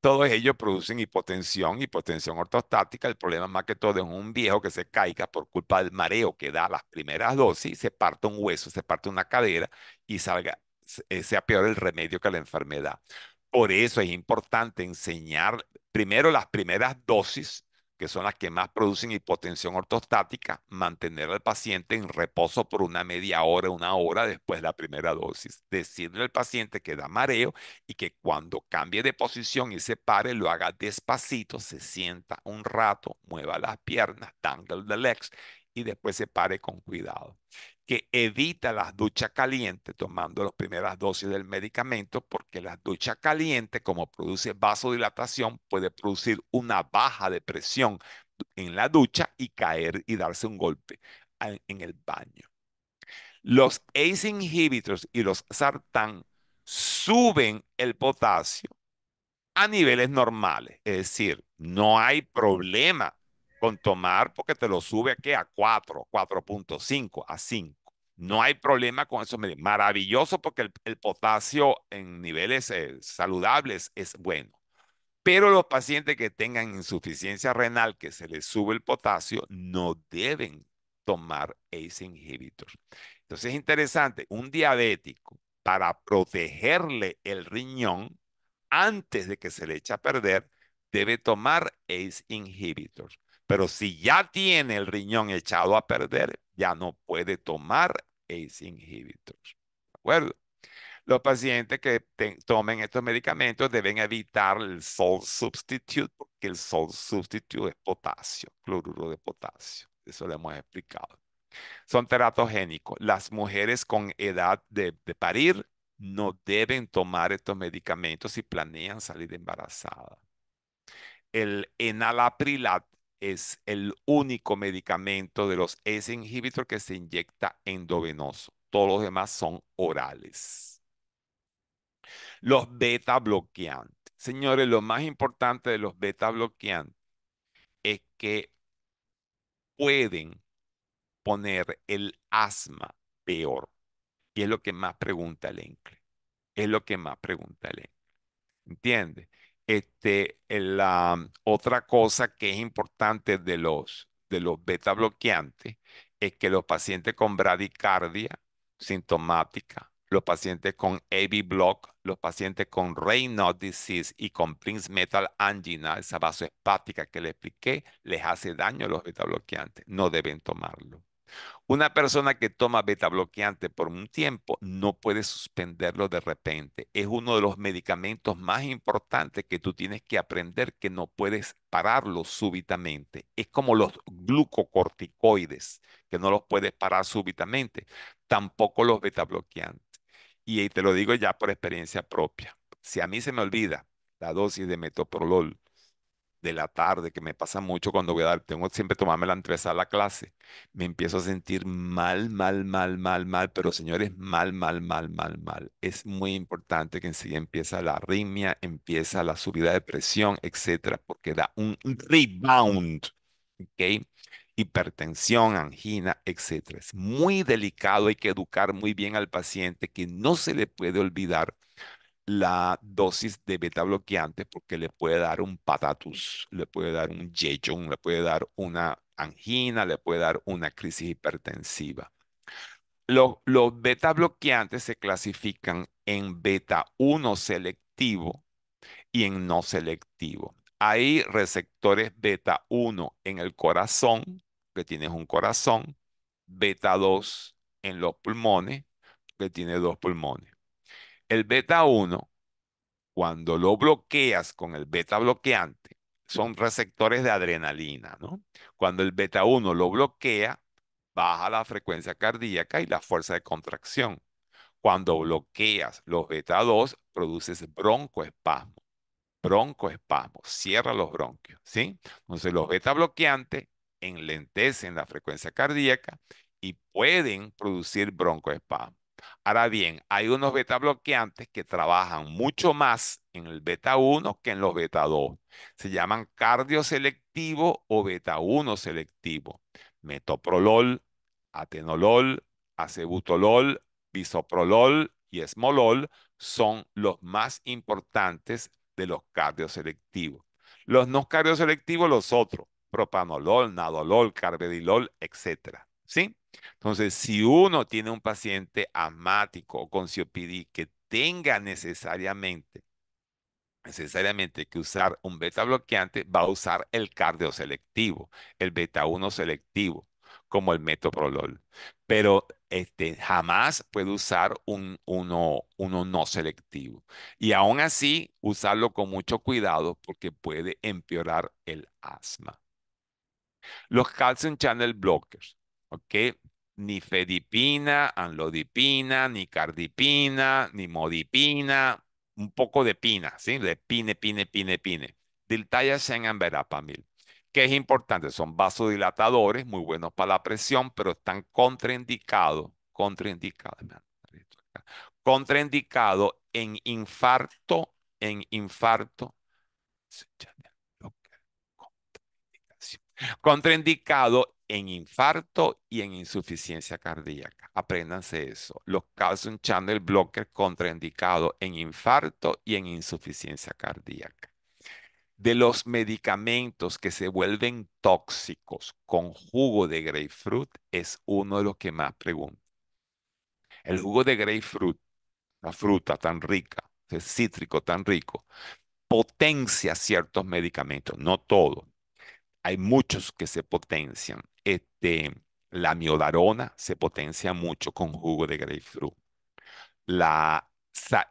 Todos ellos producen hipotensión, hipotensión ortostática. El problema más que todo es un viejo que se caiga por culpa del mareo que da las primeras dosis, se parte un hueso, se parte una cadera y salga, eh, sea peor el remedio que la enfermedad. Por eso es importante enseñar primero las primeras dosis que son las que más producen hipotensión ortostática, mantener al paciente en reposo por una media hora, una hora después de la primera dosis. Decirle al paciente que da mareo y que cuando cambie de posición y se pare, lo haga despacito, se sienta un rato, mueva las piernas, tangle the legs y después se pare con cuidado que evita las duchas calientes tomando las primeras dosis del medicamento porque las duchas calientes, como produce vasodilatación, puede producir una baja de presión en la ducha y caer y darse un golpe en el baño. Los ACE inhibitors y los sartán suben el potasio a niveles normales, es decir, no hay problema con tomar porque te lo sube aquí a 4, 4.5, a 5. No hay problema con eso. Maravilloso porque el, potasio en niveles eh, saludables es bueno. Pero los pacientes que tengan insuficiencia renal, que se les sube el potasio, no deben tomar ACE inhibitors. Entonces es interesante, un diabético, para protegerle el riñón, antes de que se le eche a perder, debe tomar ACE inhibitors. Pero si ya tiene el riñón echado a perder, ya no puede tomar ACE inhibitors. ¿De acuerdo? Los pacientes que tomen estos medicamentos deben evitar el sol substitute, porque el sol substitute es potasio, cloruro de potasio. Eso lo hemos explicado. Son teratogénicos. Las mujeres con edad de, parir no deben tomar estos medicamentos si planean salir embarazadas. El enalaprilat es el único medicamento de los S inhibitor que se inyecta endovenoso. Todos los demás son orales. Los beta bloqueantes. Señores, lo más importante de los beta bloqueantes es que pueden poner el asma peor. Y es lo que más pregunta el ENCLE. Es lo que más pregunta el ENCLE. ¿Entiendes? Este, la otra cosa que es importante de los, de beta bloqueantes es que los pacientes con bradicardia sintomática, los pacientes con AV block, los pacientes con Raynaud's disease y con Prince metal angina, esa vasoespática que le expliqué, les hace daño a los beta bloqueantes. No deben tomarlo. Una persona que toma beta bloqueante por un tiempo no puede suspenderlo de repente. Es uno de los medicamentos más importantes que tú tienes que aprender que no puedes pararlo súbitamente. Es como los glucocorticoides, que no los puedes parar súbitamente. Tampoco los beta bloqueantes. Y eh, te lo digo ya por experiencia propia. Si a mí se me olvida la dosis de metoprolol de la tarde, que me pasa mucho cuando voy a dar, tengo siempre tomarme la entrevista a la clase, me empiezo a sentir mal, mal, mal, mal, mal, pero señores, mal, mal, mal, mal, mal. Es muy importante que enseguida empieza la arritmia, empieza la subida de presión, etcétera, porque da un rebound, ¿ok? hipertensión, angina, etcétera. Es muy delicado, hay que educar muy bien al paciente que no se le puede olvidar la dosis de beta bloqueante porque le puede dar un patatus, le puede dar un yeyón, le puede dar una angina, le puede dar una crisis hipertensiva. Los, los beta bloqueantes se clasifican en beta 1 selectivo y en no selectivo. Hay receptores beta 1 en el corazón, que tienes un corazón, beta 2 en los pulmones, que tiene dos pulmones el beta 1, cuando lo bloqueas con el beta bloqueante, son receptores de adrenalina, ¿no? Cuando el beta 1 lo bloquea, baja la frecuencia cardíaca y la fuerza de contracción. Cuando bloqueas los beta 2, produces broncoespasmo. Broncoespasmo, cierra los bronquios, ¿sí? Entonces los beta bloqueantes enlentecen la frecuencia cardíaca y pueden producir broncoespasmo. Ahora bien, hay unos beta bloqueantes que trabajan mucho más en el beta 1 que en los beta 2. Se llaman cardioselectivo o beta 1 selectivo. Metoprolol, atenolol, acebutolol, bisoprolol y esmolol son los más importantes de los cardioselectivos. Los no cardioselectivos, los otros, propanolol, nadolol, carvedilol, etc. ¿Sí? Entonces, si uno tiene un paciente asmático o con ciopidí que tenga necesariamente, necesariamente que usar un beta bloqueante, va a usar el cardioselectivo, el beta 1 selectivo, como el metoprolol. Pero este, jamás puede usar un, uno, uno no selectivo. Y aún así, usarlo con mucho cuidado porque puede empeorar el asma. Los calcium channel blockers ¿ok? Ni fedipina, anlodipina, ni cardipina, ni modipina, un poco de pina, ¿sí? De pine, pine, pine, pine. Diltayasen en verapamil, que es importante, son vasodilatadores, muy buenos para la presión, pero están contraindicados, contraindicados, Contraindicados en infarto, en infarto, contraindicado en infarto y en insuficiencia cardíaca. Apréndanse eso. Los calcium channel blocker contraindicado en infarto y en insuficiencia cardíaca. De los medicamentos que se vuelven tóxicos con jugo de grapefruit es uno de los que más preguntan. El jugo de grapefruit, la fruta tan rica, el cítrico tan rico, potencia ciertos medicamentos, no todos, hay muchos que se potencian. Este, la miodarona se potencia mucho con jugo de grapefruit. La,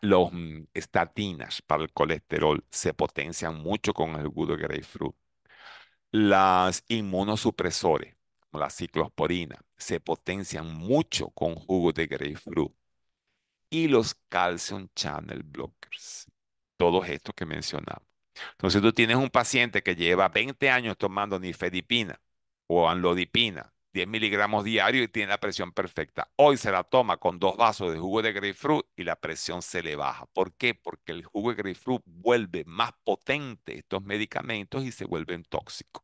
los mm, estatinas para el colesterol se potencian mucho con el jugo de grapefruit. Las inmunosupresores, como la ciclosporina, se potencian mucho con jugo de grapefruit. Y los calcium channel blockers, todos estos que mencionamos. Entonces tú tienes un paciente que lleva 20 años tomando nifedipina o anlodipina, 10 miligramos diario y tiene la presión perfecta. Hoy se la toma con dos vasos de jugo de grapefruit y la presión se le baja. ¿Por qué? Porque el jugo de grapefruit vuelve más potente estos medicamentos y se vuelven tóxicos.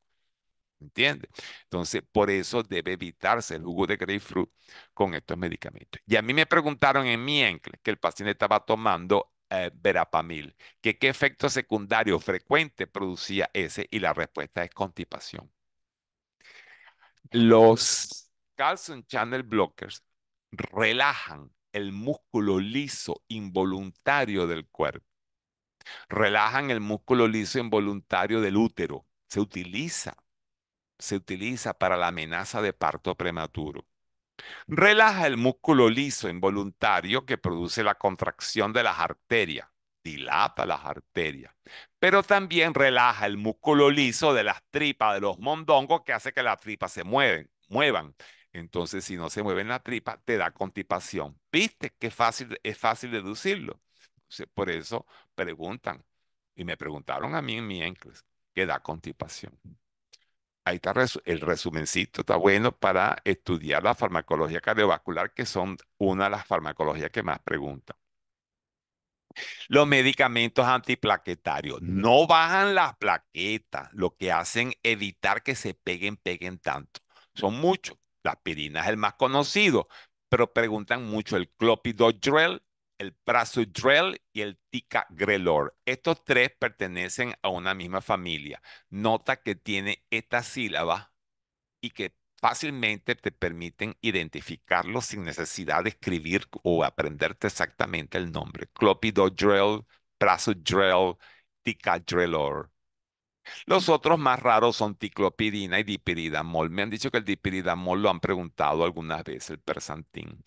¿Entiendes? Entonces, por eso debe evitarse el jugo de grapefruit con estos medicamentos. Y a mí me preguntaron en mi encle que el paciente estaba tomando eh, verapamil, que qué efecto secundario frecuente producía ese y la respuesta es constipación. Los Calcium Channel Blockers relajan el músculo liso involuntario del cuerpo. Relajan el músculo liso involuntario del útero. Se utiliza, se utiliza para la amenaza de parto prematuro. Relaja el músculo liso involuntario que produce la contracción de las arterias dilata las arterias, pero también relaja el músculo liso de las tripas de los mondongos que hace que las tripas se mueven, muevan. Entonces, si no se mueven la tripa, te da constipación. ¿Viste que fácil, es fácil deducirlo? Por eso preguntan, y me preguntaron a mí en mi encles, qué da constipación. Ahí está el resumencito, está bueno para estudiar la farmacología cardiovascular, que son una de las farmacologías que más preguntan los medicamentos antiplaquetarios. No bajan las plaquetas, lo que hacen evitar que se peguen, peguen tanto. Son muchos. La aspirina es el más conocido, pero preguntan mucho el clopidogrel, el prasugrel y el ticagrelor. Estos tres pertenecen a una misma familia. Nota que tiene esta sílaba y que fácilmente te permiten identificarlos sin necesidad de escribir o aprenderte exactamente el nombre. Clopidogrel, prasugrel, ticagrelor. Los otros más raros son ticlopidina y dipiridamol. Me han dicho que el dipiridamol lo han preguntado algunas veces, el Persantin.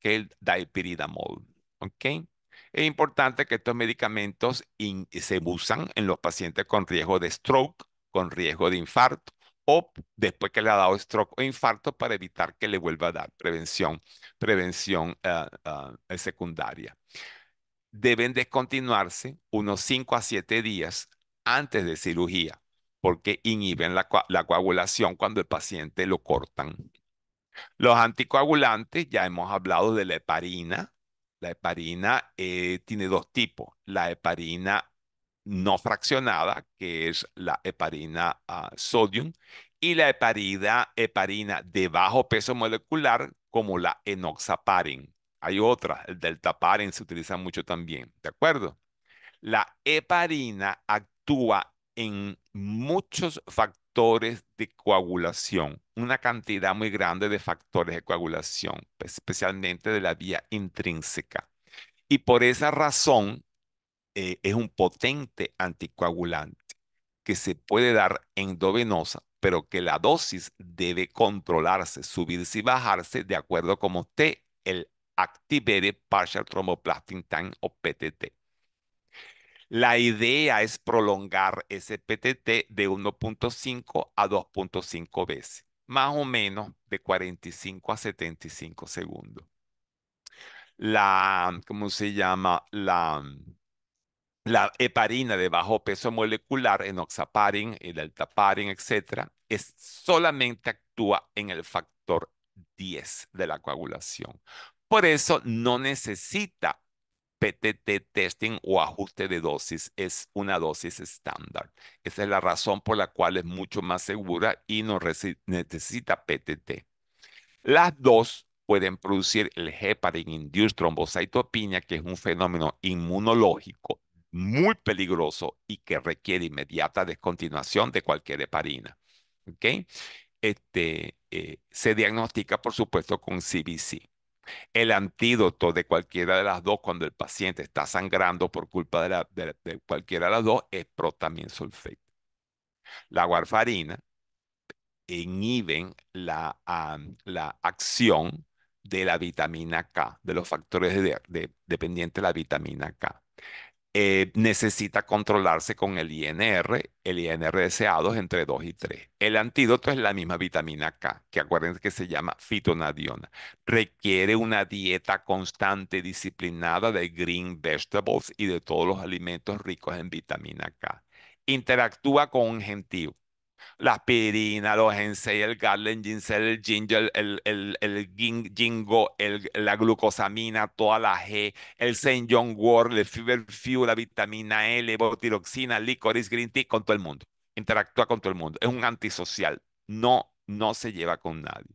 que el dipiridamol. Okay. Es importante que estos medicamentos se usan en los pacientes con riesgo de stroke, con riesgo de infarto, o después que le ha dado stroke o infarto para evitar que le vuelva a dar prevención, prevención eh, eh, eh, secundaria. Deben descontinuarse unos 5 a 7 días antes de cirugía porque inhiben la, coagulación cuando el paciente lo cortan. Los anticoagulantes, ya hemos hablado de la heparina. La heparina tiene dos tipos, la heparina no fraccionada, que es la heparina ah, sodium, y la heparida, heparina de bajo peso molecular, como la enoxaparin. Hay otra, el deltaparin se utiliza mucho también, ¿de acuerdo? La heparina actúa en muchos factores de coagulación, una cantidad muy grande de factores de coagulación, especialmente de la vía intrínseca. Y por esa razón, eh, es un potente anticoagulante que se puede dar endovenosa, pero que la dosis debe controlarse, subirse y bajarse de acuerdo con como el Activated Partial Thromboplastin Time o PTT. La idea es prolongar ese PTT de 1.5 a 2.5 veces, más o menos de 45 a 75 segundos. La, ¿cómo se llama? La, la heparina de bajo peso molecular, enoxaparin, el altaparin, etcétera, solamente actúa en el factor 10 de la coagulación. Por eso no necesita PTT testing o ajuste de dosis, es una dosis estándar. Esa es la razón por la cual es mucho más segura y no necesita PTT. Las dos pueden producir el heparin induced thrombocytopenia, que es un fenómeno inmunológico muy peligroso y que requiere inmediata descontinuación de cualquier heparina. Este, eh, se diagnostica, por supuesto, con CBC. El antídoto de cualquiera de las dos cuando el paciente está sangrando por culpa de, cualquiera de las dos es protaminsulfate. La warfarina inhibe la, la acción de la vitamina K, de los factores dependientes de la vitamina K. Eh, necesita controlarse con el INR, el INR deseado es entre 2 y 3. El antídoto es la misma vitamina K, que acuérdense que se llama fitonadiona. Requiere una dieta constante, disciplinada de green vegetables y de todos los alimentos ricos en vitamina K. Interactúa con un gentío la aspirina, los ensay, el garland, el ginseng, el ginger, el, el, gingo, la glucosamina, toda la G, el St. John Ward, el fiber Fuel, la vitamina L, botiroxina, licorice, green tea, con todo el mundo. Interactúa con todo el mundo. Es un antisocial. No, no se lleva con nadie.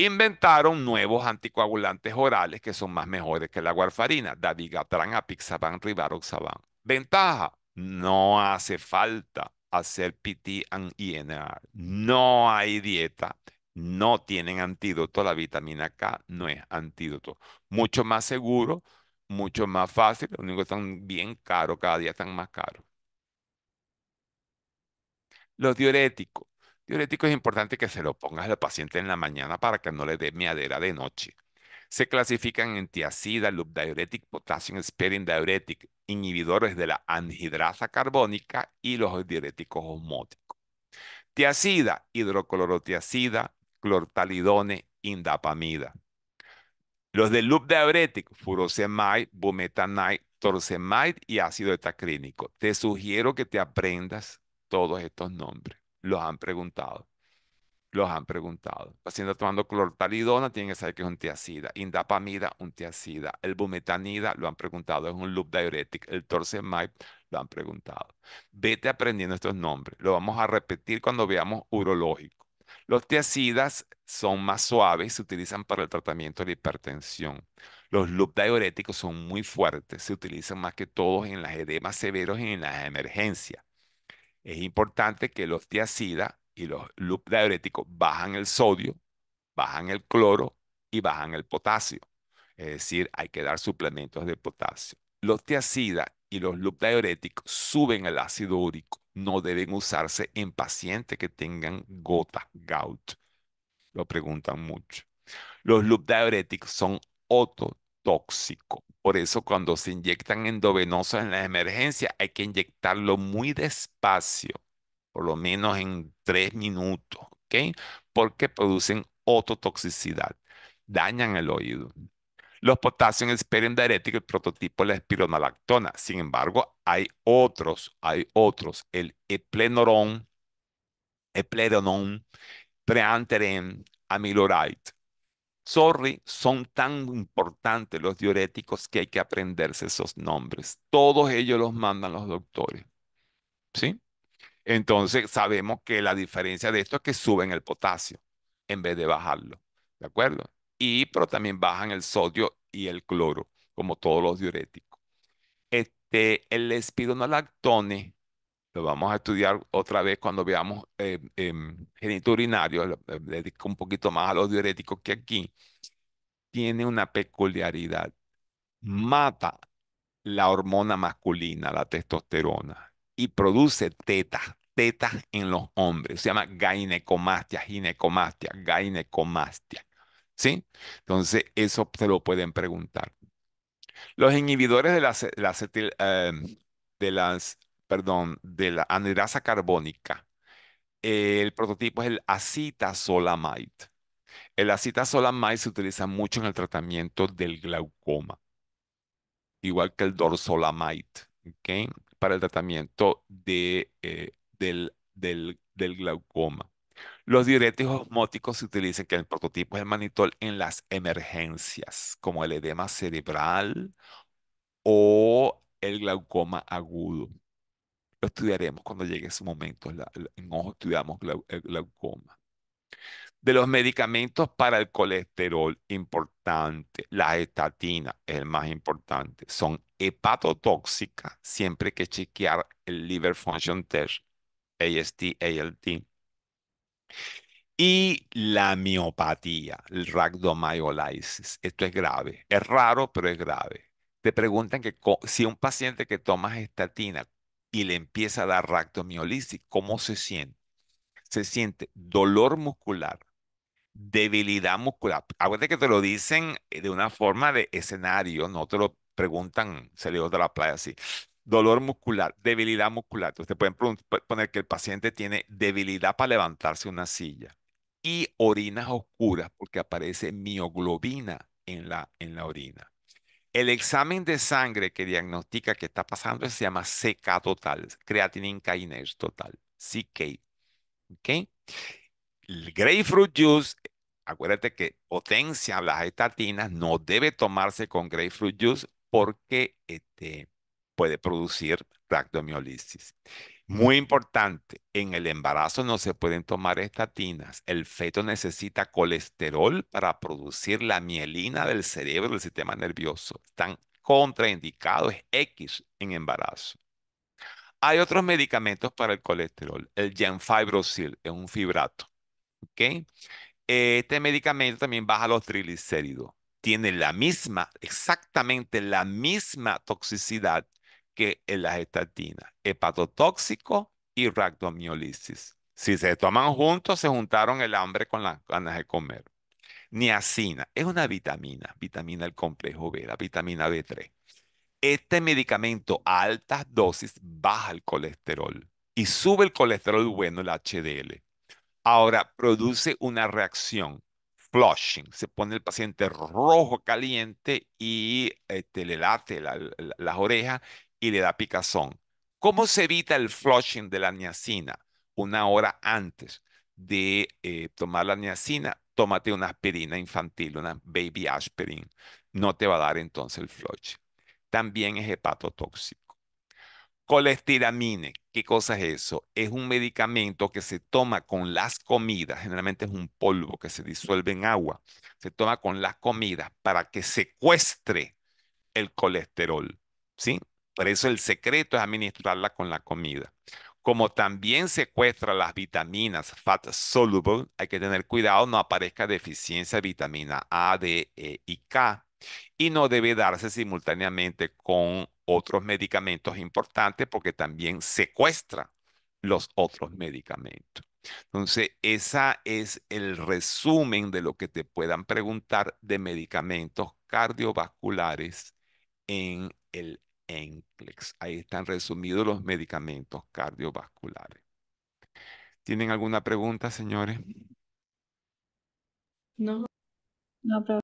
Inventaron nuevos anticoagulantes orales que son más mejores que la warfarina, davigatran, apixaban, rivaroxaban. Ventaja, no hace falta hacer PT and INR. E no hay dieta, no tienen antídoto, la vitamina K no es antídoto. Mucho más seguro, mucho más fácil, lo único que están bien caros, cada día están más caros. Los diuréticos. Diurético es importante que se lo pongas al paciente en la mañana para que no le dé miadera de noche. Se clasifican en tiacida, loop diuretic, potassium sparing diuretic, inhibidores de la anhidrasa carbónica y los diuréticos osmóticos. Tiacida, hidroclorotiacida, clortalidone, indapamida. Los del loop diurético, furosemide, bumetanide, torsemide y ácido etacrínico. Te sugiero que te aprendas todos estos nombres. Los han preguntado los han preguntado. Pacientes tomando clortalidona tienen que saber que es un tiacida. Indapamida, un tiacida. El bumetanida, lo han preguntado, es un loop diurético El torsemide, lo han preguntado. Vete aprendiendo estos nombres. Lo vamos a repetir cuando veamos urológico. Los tiacidas son más suaves, se utilizan para el tratamiento de la hipertensión. Los loop diuréticos son muy fuertes, se utilizan más que todos en las edemas severos y en las emergencias. Es importante que los tiacidas y los loop diuréticos bajan el sodio, bajan el cloro y bajan el potasio. Es decir, hay que dar suplementos de potasio. Los tiacidas y los loop diuréticos suben el ácido úrico. No deben usarse en pacientes que tengan gota, gout. Lo preguntan mucho. Los loop diuréticos son ototóxicos. Por eso cuando se inyectan endovenosos en la emergencia hay que inyectarlo muy despacio por lo menos en tres minutos, ¿ok? Porque producen ototoxicidad, dañan el oído. Los potasio esperen diurético, el prototipo de la espironalactona. Sin embargo, hay otros, hay otros. El eplenorón, epledonón, preanteren, amiloride. Sorry, son tan importantes los diuréticos que hay que aprenderse esos nombres. Todos ellos los mandan los doctores. ¿Sí? Entonces sabemos que la diferencia de esto es que suben el potasio en vez de bajarlo, ¿de acuerdo? Y pero también bajan el sodio y el cloro, como todos los diuréticos. Este, el espironolactone lo vamos a estudiar otra vez cuando veamos eh, em, genito urinario, dedico un poquito más a los diuréticos que aquí, tiene una peculiaridad. Mata la hormona masculina, la testosterona y produce teta tetas en los hombres. Se llama ginecomastia, ginecomastia, ginecomastia. ¿Sí? Entonces, eso se lo pueden preguntar. Los inhibidores de la, em, de las, perdón, de la anidrasa carbónica. el prototipo es el acitazolamide. El acitazolamide se utiliza mucho en el tratamiento del glaucoma, igual que el dorsolamide. ¿okay? para el tratamiento de, eh, del, glaucoma. Los diuréticos osmóticos se utilizan que el prototipo es el manitol en las emergencias, como el edema cerebral o el glaucoma agudo. Lo estudiaremos cuando llegue su momento. en ojo estudiamos el glaucoma. De los medicamentos para el colesterol, importante. La estatina es el más importante. Son hepatotóxica, siempre que chequear el liver function test, AST, ALT. Y la miopatía, el rhabdomyolysis. Esto es grave. Es raro, pero es grave. Te preguntan que si un paciente que toma estatina y le empieza a dar rhabdomyolysis, ¿cómo se siente? Se siente dolor muscular, debilidad muscular. Acuérdate que te lo dicen eh, de una forma de escenario, no te lo preguntan, se dio de la playa así, dolor muscular, debilidad muscular. Usted puede pueden poner que el paciente tiene debilidad para levantarse una silla y orinas oscuras porque aparece mioglobina en la, en la orina. El examen de sangre que diagnostica que está pasando se llama CK total, creatinine kinase total, CK. ¿Ok? El grapefruit juice, acuérdate que potencia las estatinas, no debe tomarse con grapefruit juice porque este, puede producir rhabdomiolisis. Muy importante, en el embarazo no se pueden tomar estatinas. El feto necesita colesterol para producir la mielina del cerebro del sistema nervioso. Están contraindicados X en embarazo. Hay otros medicamentos para el colesterol. El Genfibrosil es un fibrato. ¿okay? Este medicamento también baja los triglicéridos tiene la misma, exactamente la misma toxicidad que la las estatinas, hepatotóxico y rhabdomiolisis. Si se toman juntos, se juntaron el hambre con las ganas de comer. Niacina es una vitamina, vitamina del complejo B, la vitamina B3. Este medicamento a altas dosis baja el colesterol y sube el colesterol bueno, el HDL. Ahora produce una reacción flushing, se pone el paciente rojo caliente y este, le late las orejas y le da picazón. ¿Cómo se evita el flushing de la niacina? Una hora antes de eh, tomar la niacina, tómate una aspirina infantil, una baby aspirin. No te va a dar entonces el flushing. También es hepatotóxico. Colestiramine, ¿qué cosa es eso? Es un medicamento que se toma con las comidas, generalmente es un polvo que se disuelve en agua, se toma con las comidas para que secuestre el colesterol, ¿sí? Por eso el secreto es administrarla con la comida. Como también secuestra las vitaminas fat soluble, hay que tener cuidado no aparezca deficiencia de vitamina A, D, E y K y no debe darse simultáneamente con otros medicamentos importantes porque también secuestra los otros medicamentos. Entonces, ese es el resumen de lo que te puedan preguntar de medicamentos cardiovasculares en el ENCLEX. Ahí están resumidos los medicamentos cardiovasculares. ¿Tienen alguna pregunta, señores? No, no, pero...